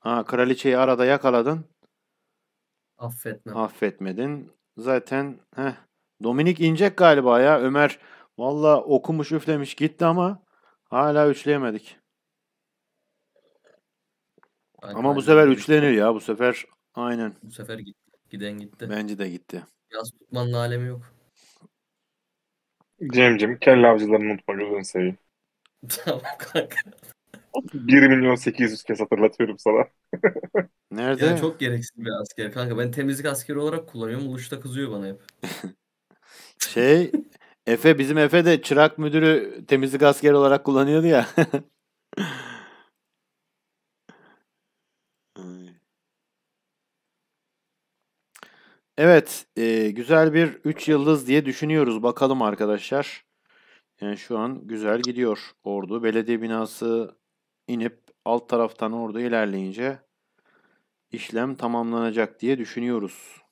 Ha, kraliçeyi arada yakaladın. Affetmem. Affetmedin. Zaten heh, Dominik inecek galiba ya Ömer. Valla okumuş üflemiş gitti ama hala üçleyemedik. Aynen. Ama bu sefer üçlenir ya bu sefer aynen. Bu sefer gitti. Giden gitti. Bence de gitti. Yaz tutmanın alemi yok. Cem'cim kelle avcılarını unutma gözünü seveyim. *laughs* tamam kanka. 1 milyon 800 kez hatırlatıyorum sana. *laughs* Nerede? Yani çok gereksiz bir asker kanka. Ben temizlik askeri olarak kullanıyorum. Uluşta kızıyor bana hep. *laughs* şey Efe bizim Efe de çırak müdürü temizlik askeri olarak kullanıyordu ya. Evet, e, güzel bir 3 yıldız diye düşünüyoruz. Bakalım arkadaşlar. Yani şu an güzel gidiyor ordu. Belediye binası inip alt taraftan ordu ilerleyince işlem tamamlanacak diye düşünüyoruz.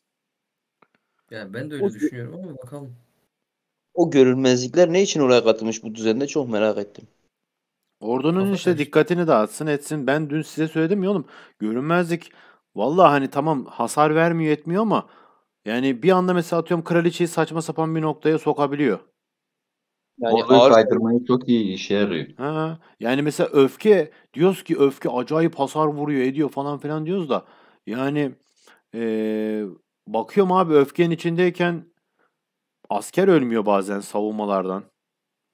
Yani ben de öyle o, düşünüyorum ama bakalım. O görülmezlikler ne için oraya katılmış bu düzende çok merak ettim. Ordunun Kafa işte karıştı. dikkatini dağıtsın etsin. Ben dün size söyledim ya oğlum görünmezlik Valla hani tamam hasar vermiyor etmiyor ama yani bir anda mesela atıyorum kraliçeyi saçma sapan bir noktaya sokabiliyor. Yani Orada ağır... kaydırmayı çok iyi işe yarıyor. Ha, yani mesela öfke diyoruz ki öfke acayip hasar vuruyor ediyor falan filan diyoruz da yani ee, bakıyorum abi öfkenin içindeyken asker ölmüyor bazen savunmalardan.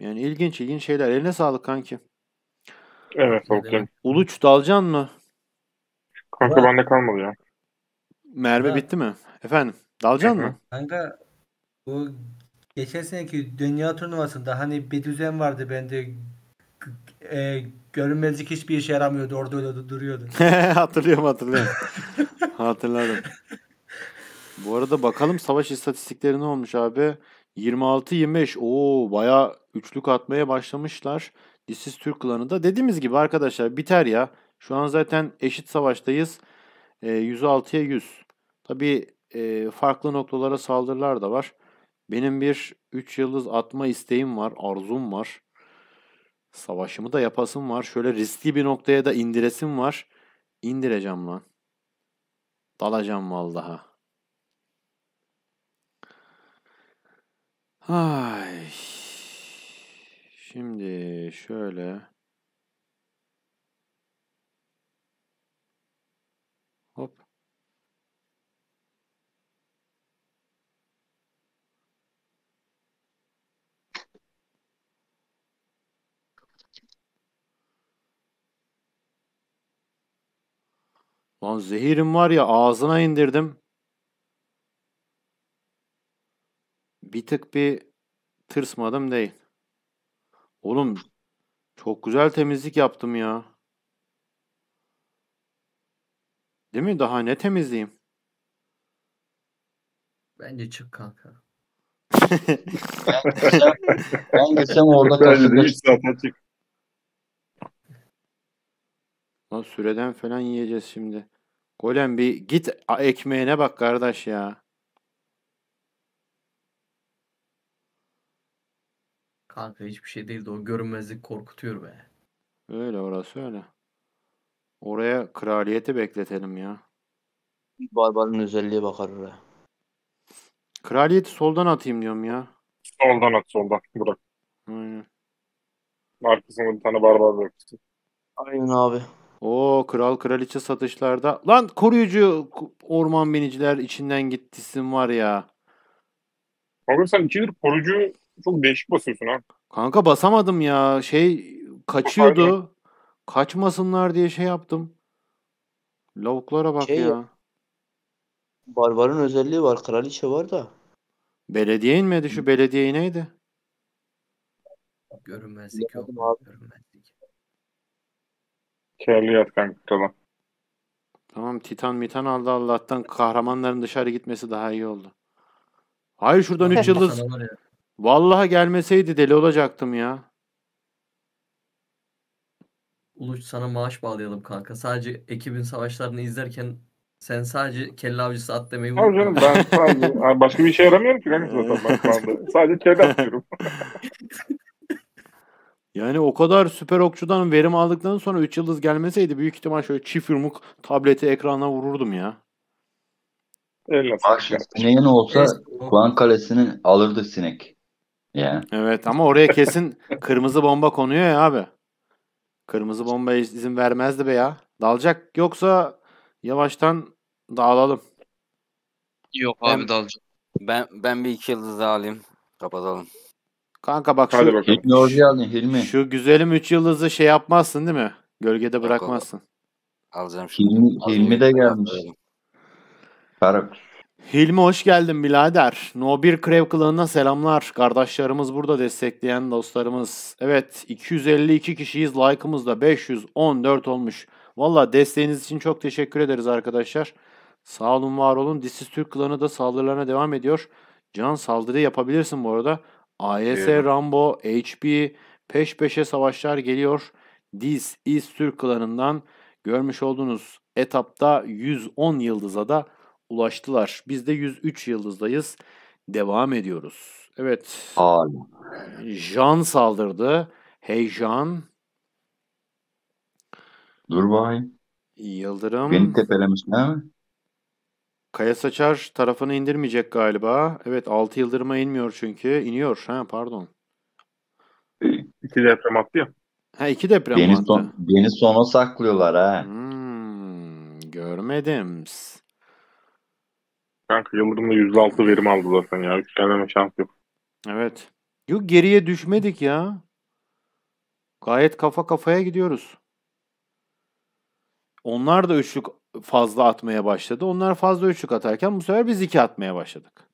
Yani ilginç ilginç şeyler. Eline sağlık kanki. Evet Volkan. Uluç dalcan mı? Kanka bende kalmadı ya. Merve ha. bitti mi? Efendim? Dalcan mı? Kanka bu geçen seneki dünya turnuvasında hani bir düzen vardı bende e, görünmezlik hiçbir işe yaramıyordu. Orada öyle duruyordu. *laughs* hatırlıyorum hatırlıyorum. Hatırladım. Bu arada bakalım savaş istatistikleri ne olmuş abi? 26-25. Oo baya üçlük atmaya başlamışlar. Disiz Türk klanı da. Dediğimiz gibi arkadaşlar biter ya. Şu an zaten eşit savaştayız. E, 106'ya 100. Tabii e, farklı noktalara saldırılar da var. Benim bir 3 yıldız atma isteğim var, arzum var. Savaşımı da yapasım var. Şöyle riskli bir noktaya da indiresim var. İndireceğim lan. Dalacağım vallaha. Ay. Şimdi şöyle Lan zehirim var ya ağzına indirdim. Bir tık bir tırsmadım değil. Oğlum çok güzel temizlik yaptım ya. Değil mi? Daha ne temizleyeyim? Bence çık kanka. ben geçsem orada Bence Lan süreden falan yiyeceğiz şimdi. Golem bir git ekmeğine bak kardeş ya. Kanka hiçbir şey değil de O görünmezlik korkutuyor be. Öyle orası öyle. Oraya kraliyeti bekletelim ya. Barbarın özelliğe bakar oraya. Kraliyeti soldan atayım diyorum ya. Soldan at soldan. Bırak. Aynen. Arkasında bir tane barbar bırakırsın. Aynen abi. O kral kraliçe satışlarda. Lan koruyucu orman biniciler içinden gittisin var ya. Kanka sen ikidir koruyucu çok değişik basıyorsun ha. Kanka basamadım ya. Şey kaçıyordu. Kaçmasınlar diye şey yaptım. Lavuklara bak şey, ya. Barbarın özelliği var. Kraliçe var da. Belediye inmedi. Şu belediye neydi? Görünmezlik yok. Abi. Kerli yat kanka tamam. Tamam Titan Mitan aldı Allah'tan kahramanların dışarı gitmesi daha iyi oldu. Hayır şuradan 3 yıldız. Vallahi gelmeseydi deli olacaktım ya. Uluç sana maaş bağlayalım kanka. Sadece ekibin savaşlarını izlerken sen sadece kelle avcısı at demeyi Hayır canım ben sadece, başka bir şey yaramıyorum ki kanka *laughs* Sadece kelle atıyorum. Yani o kadar süper okçudan verim aldıktan sonra 3 yıldız gelmeseydi büyük ihtimal şöyle çift yumruk tableti ekrana vururdum ya. Öyle. Sineğin olsa Kuan Kalesi'ni alırdı sinek. Yani. Evet ama oraya kesin *laughs* kırmızı bomba konuyor ya abi. Kırmızı bomba izin vermezdi be ya. Dalacak yoksa yavaştan dağılalım. Yok abi ben, dalacak. Ben ben bir iki yıldız daha alayım. Kapatalım. Kanka bak Hadi şu, Hilmi Orcu'yu alın Hilmi. şu güzelim 3 yıldızı şey yapmazsın değil mi? Gölgede bırakmazsın. Alacağım şunu. Hilmi, Hilmi de önce gelmiş. aldım. Hilmi hoş geldin birader. No 1 Krev klanına selamlar. Kardeşlerimiz burada destekleyen dostlarımız. Evet 252 kişiyiz. Like'ımız da 514 olmuş. Valla desteğiniz için çok teşekkür ederiz arkadaşlar. Sağ olun var olun. Disiz Türk klanı da saldırılarına devam ediyor. Can saldırı yapabilirsin bu arada. AYS evet. Rambo, H.P. peş peşe savaşlar geliyor. Diz, Is Türk klanından görmüş olduğunuz etapta 110 yıldıza da ulaştılar. Biz de 103 yıldızdayız. Devam ediyoruz. Evet. Abi. Jan saldırdı. Hey Jan. Dur bay. Yıldırım. Beni tepelemiş değil mi? Kaya Saçar tarafını indirmeyecek galiba. Evet 6 yıldırıma inmiyor çünkü. İniyor. Ha pardon. İki deprem attı ya. Ha iki deprem beni attı. Son, beni sona saklıyorlar ha. Hmm, görmedim. Kanka Yıldırım'da %6 verim aldı zaten ya. Yükselmeme şans yok. Evet. Yok geriye düşmedik ya. Gayet kafa kafaya gidiyoruz. Onlar da üçlük fazla atmaya başladı. Onlar fazla üçlük atarken bu sefer biz iki atmaya başladık.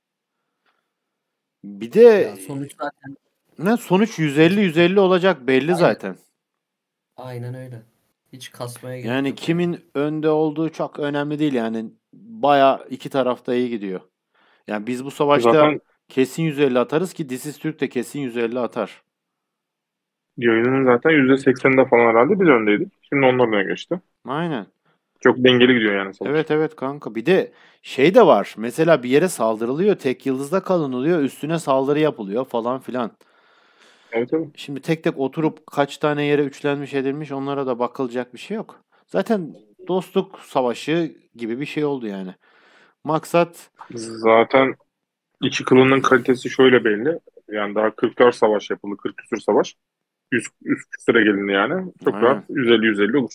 Bir de ya sonuç zaten ne sonuç 150 150 olacak belli Aynen. zaten. Aynen öyle. Hiç kasmaya gerek Yani yok. kimin önde olduğu çok önemli değil yani. Baya iki tarafta iyi gidiyor. Yani biz bu savaşta zaten... kesin 150 atarız ki disis Türk de kesin 150 atar yayının zaten %80'inde falan herhalde biz öndeydik. Şimdi onlar öne geçti. Aynen. Çok dengeli gidiyor yani savaş. Evet evet kanka. Bir de şey de var. Mesela bir yere saldırılıyor. Tek yıldızda kalınılıyor. Üstüne saldırı yapılıyor falan filan. Evet evet. Şimdi tek tek oturup kaç tane yere üçlenmiş edilmiş onlara da bakılacak bir şey yok. Zaten dostluk savaşı gibi bir şey oldu yani. Maksat zaten iki kılının kalitesi şöyle belli. Yani daha 40'lar savaş yapıldı. 40 küsür savaş. 100, 100 küsüre gelin yani. Çok Aynen. rahat 150-150 olur.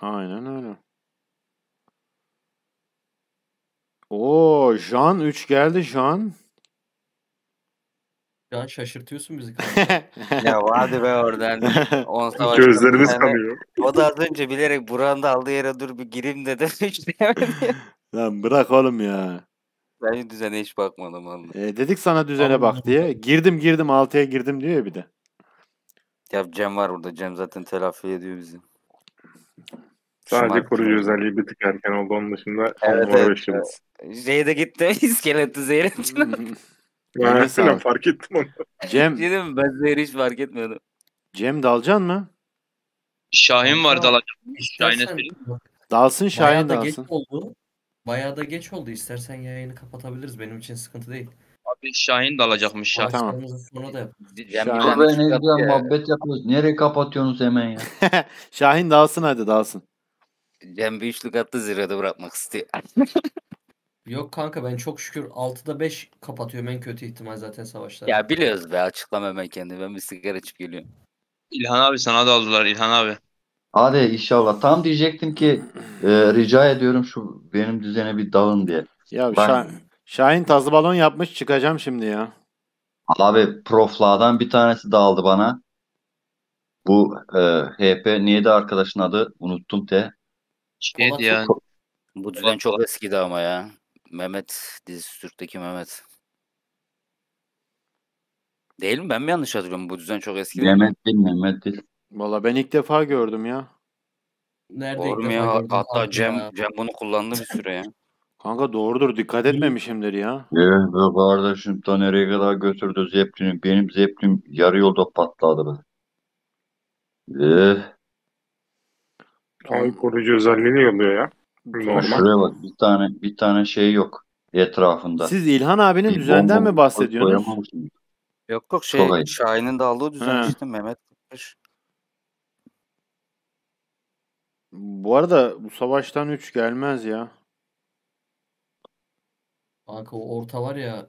Aynen öyle. Oo, Jean 3 geldi Jean. Can şaşırtıyorsun bizi. *laughs* ya hadi be oradan. *laughs* Gözlerimiz yani, kanıyor. O da az önce bilerek Burak'ın da aldığı yere dur bir gireyim dedi. *laughs* Hiç Lan bırak oğlum ya. Ben düzene hiç bakmadım vallahi. E, dedik sana düzene Anladım. bak diye. Girdim girdim altıya girdim diyor ya bir de. Ya Cem var burada. Cem zaten telafi ediyor bizi. Sadece Smart koruyucu özelliği bir tık erken oldu. Onun dışında evet, evet, uğraşırız. Zeyde gitti. *laughs* İskeleti zehrin *laughs* için. Ben fark ettim onu. Cem. Şey Dedim ben zehri hiç fark etmiyordum. Cem Dalcan mı? Şahin var Dalcan. Şahin'e Dalsın Şahin Bayağı da dalsın. geç oldu. Bayağı da geç oldu. İstersen yayını kapatabiliriz. Benim için sıkıntı değil. Abi Şahin de alacakmış Şahin. Tamam. bunu da yapalım. Cem Şahin. Şahin. ne güzel muhabbet yapıyoruz. Nereye kapatıyorsunuz hemen ya? *laughs* Şahin dağılsın hadi dağılsın. Cem bir üçlük attı zirvede bırakmak istiyor. *laughs* Yok kanka ben çok şükür 6'da 5 kapatıyorum en kötü ihtimal zaten savaşlar. Ya biliyoruz be açıklama hemen kendini. Ben bir sigara içip geliyorum. İlhan abi sana da aldılar İlhan abi. Hadi inşallah. Tam diyecektim ki e, rica ediyorum şu benim düzene bir dalın diye. Ya ben, Şahin, Şahin tazı balon yapmış çıkacağım şimdi ya. Abi proflardan bir tanesi daldı bana. Bu e, HP neydi arkadaşın adı? Unuttum te. Neydi ya? Bu düzen çok eskidi ama ya. Mehmet dizisi Türk'teki Mehmet. Değil mi? Ben mi yanlış hatırlıyorum? Bu düzen çok eski. Mehmet değil, Mehmet değil. Valla ben ilk defa gördüm ya. Nerede Doğru ilk defa ya? Hatta Cem, ya. Cem bunu kullandı bir süre ya. *laughs* Kanka doğrudur. Dikkat etmemişimdir ya. Evet be kardeşim ta nereye kadar götürdü Zeppelin'i. Benim Zeppelin yarı yolda patladı be. Ee, Ay koruyucu özelliği de ya. Normal. Şuraya bak bir tane bir tane şey yok etrafında. Siz İlhan abinin düzenden mi bahsediyorsunuz? Yok yok şey Kolay. Şahin'in de aldığı düzen işte Mehmet Kırkmış. Bu arada bu savaştan 3 gelmez ya. Kanka o orta var ya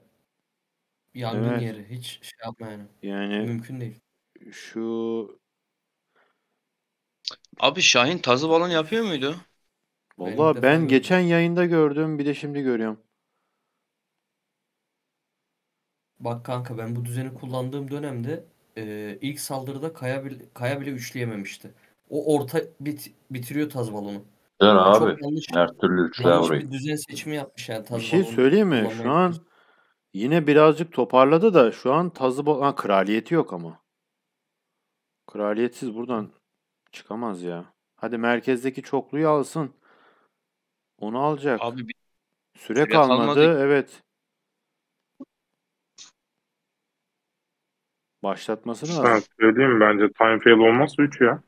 yangın Evet. yeri. Hiç şey yapma yani. Yani Mümkün değil. şu Abi Şahin tazı balon yapıyor muydu? Benim valla defa ben geçen yayında gördüm bir de şimdi görüyorum. Bak kanka ben bu düzeni kullandığım dönemde e, ilk saldırıda kaya bile, kaya bile üçleyememişti. O orta bit, bitiriyor taz balonu. Güzel abi. Çok yanlış, Her türlü üçler orayı. bir düzen seçimi yapmış yani. Bir şey söyleyeyim mi? Şu an yine birazcık toparladı da şu an tazı bo- ha, kraliyeti yok ama. Kraliyetsiz buradan çıkamaz ya. Hadi merkezdeki çokluyu alsın. Onu alacak. Abi bir süre, süre kalmadı. kalmadı. Evet. Başlatması lazım. söyleyeyim bence time fail olmazsa 3 ya.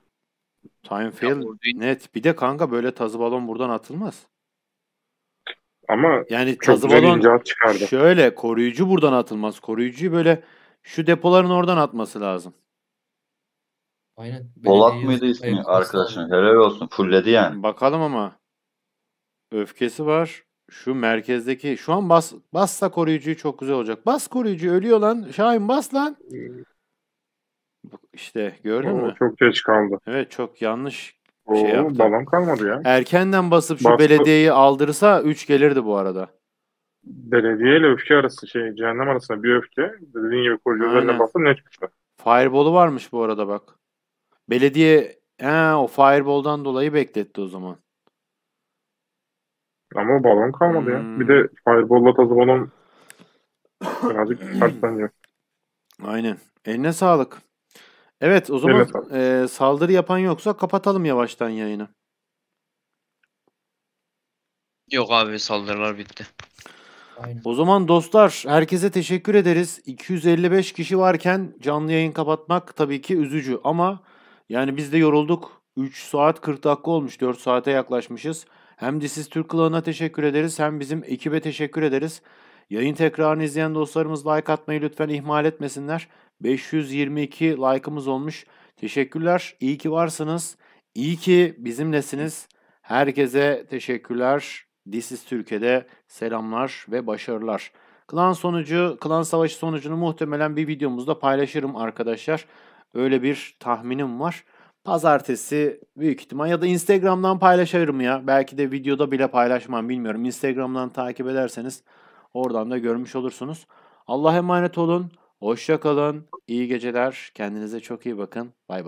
Time fail net. Bir de kanka böyle tazı balon buradan atılmaz. Ama yani çok tazı balon çıkardı. Şöyle koruyucu buradan atılmaz. Koruyucuyu böyle şu depoların oradan atması lazım. Aynen. Polat mıydı ismi arkadaşın? Helal olsun. Fulledi yani. Bakalım ama. Öfkesi var. Şu merkezdeki şu an bas bassa koruyucuyu çok güzel olacak. Bas koruyucu ölüyor lan. Şahin bas lan. Hmm. İşte gördün Oo, mü? Çok geç kaldı. Evet çok yanlış şey Oo, şey yaptı. Balon kalmadı ya. Erkenden basıp şu Bastı. belediyeyi aldırsa 3 gelirdi bu arada. Belediye ile öfke arası şey cehennem arasında bir öfke. Dediğin gibi koridorlarına basıp ne çıktı? Şey. Fireball'u varmış bu arada bak. Belediye he, o fireball'dan dolayı bekletti o zaman. Ama balon kalmadı hmm. ya. Bir de hmm. fireball'la tazı balon birazcık *clears throat* farklanıyor. Aynen. Eline sağlık. Evet o zaman E, saldırı yapan yoksa kapatalım yavaştan yayını. Yok abi saldırılar bitti. Aynen. O zaman dostlar herkese teşekkür ederiz. 255 kişi varken canlı yayın kapatmak tabii ki üzücü ama yani biz de yorulduk. 3 saat 40 dakika olmuş 4 saate yaklaşmışız. Hem Disiz Türk Klanı'na teşekkür ederiz hem bizim ekibe teşekkür ederiz. Yayın tekrarını izleyen dostlarımız like atmayı lütfen ihmal etmesinler. 522 like'ımız olmuş. Teşekkürler. İyi ki varsınız. İyi ki bizimlesiniz. Herkese teşekkürler. Disiz Türkiye'de selamlar ve başarılar. Klan sonucu, klan savaşı sonucunu muhtemelen bir videomuzda paylaşırım arkadaşlar. Öyle bir tahminim var. Pazartesi büyük ihtimal ya da Instagram'dan paylaşırım ya. Belki de videoda bile paylaşmam bilmiyorum. Instagram'dan takip ederseniz oradan da görmüş olursunuz. Allah'a emanet olun. Hoşça kalın. İyi geceler. Kendinize çok iyi bakın. Bay bay.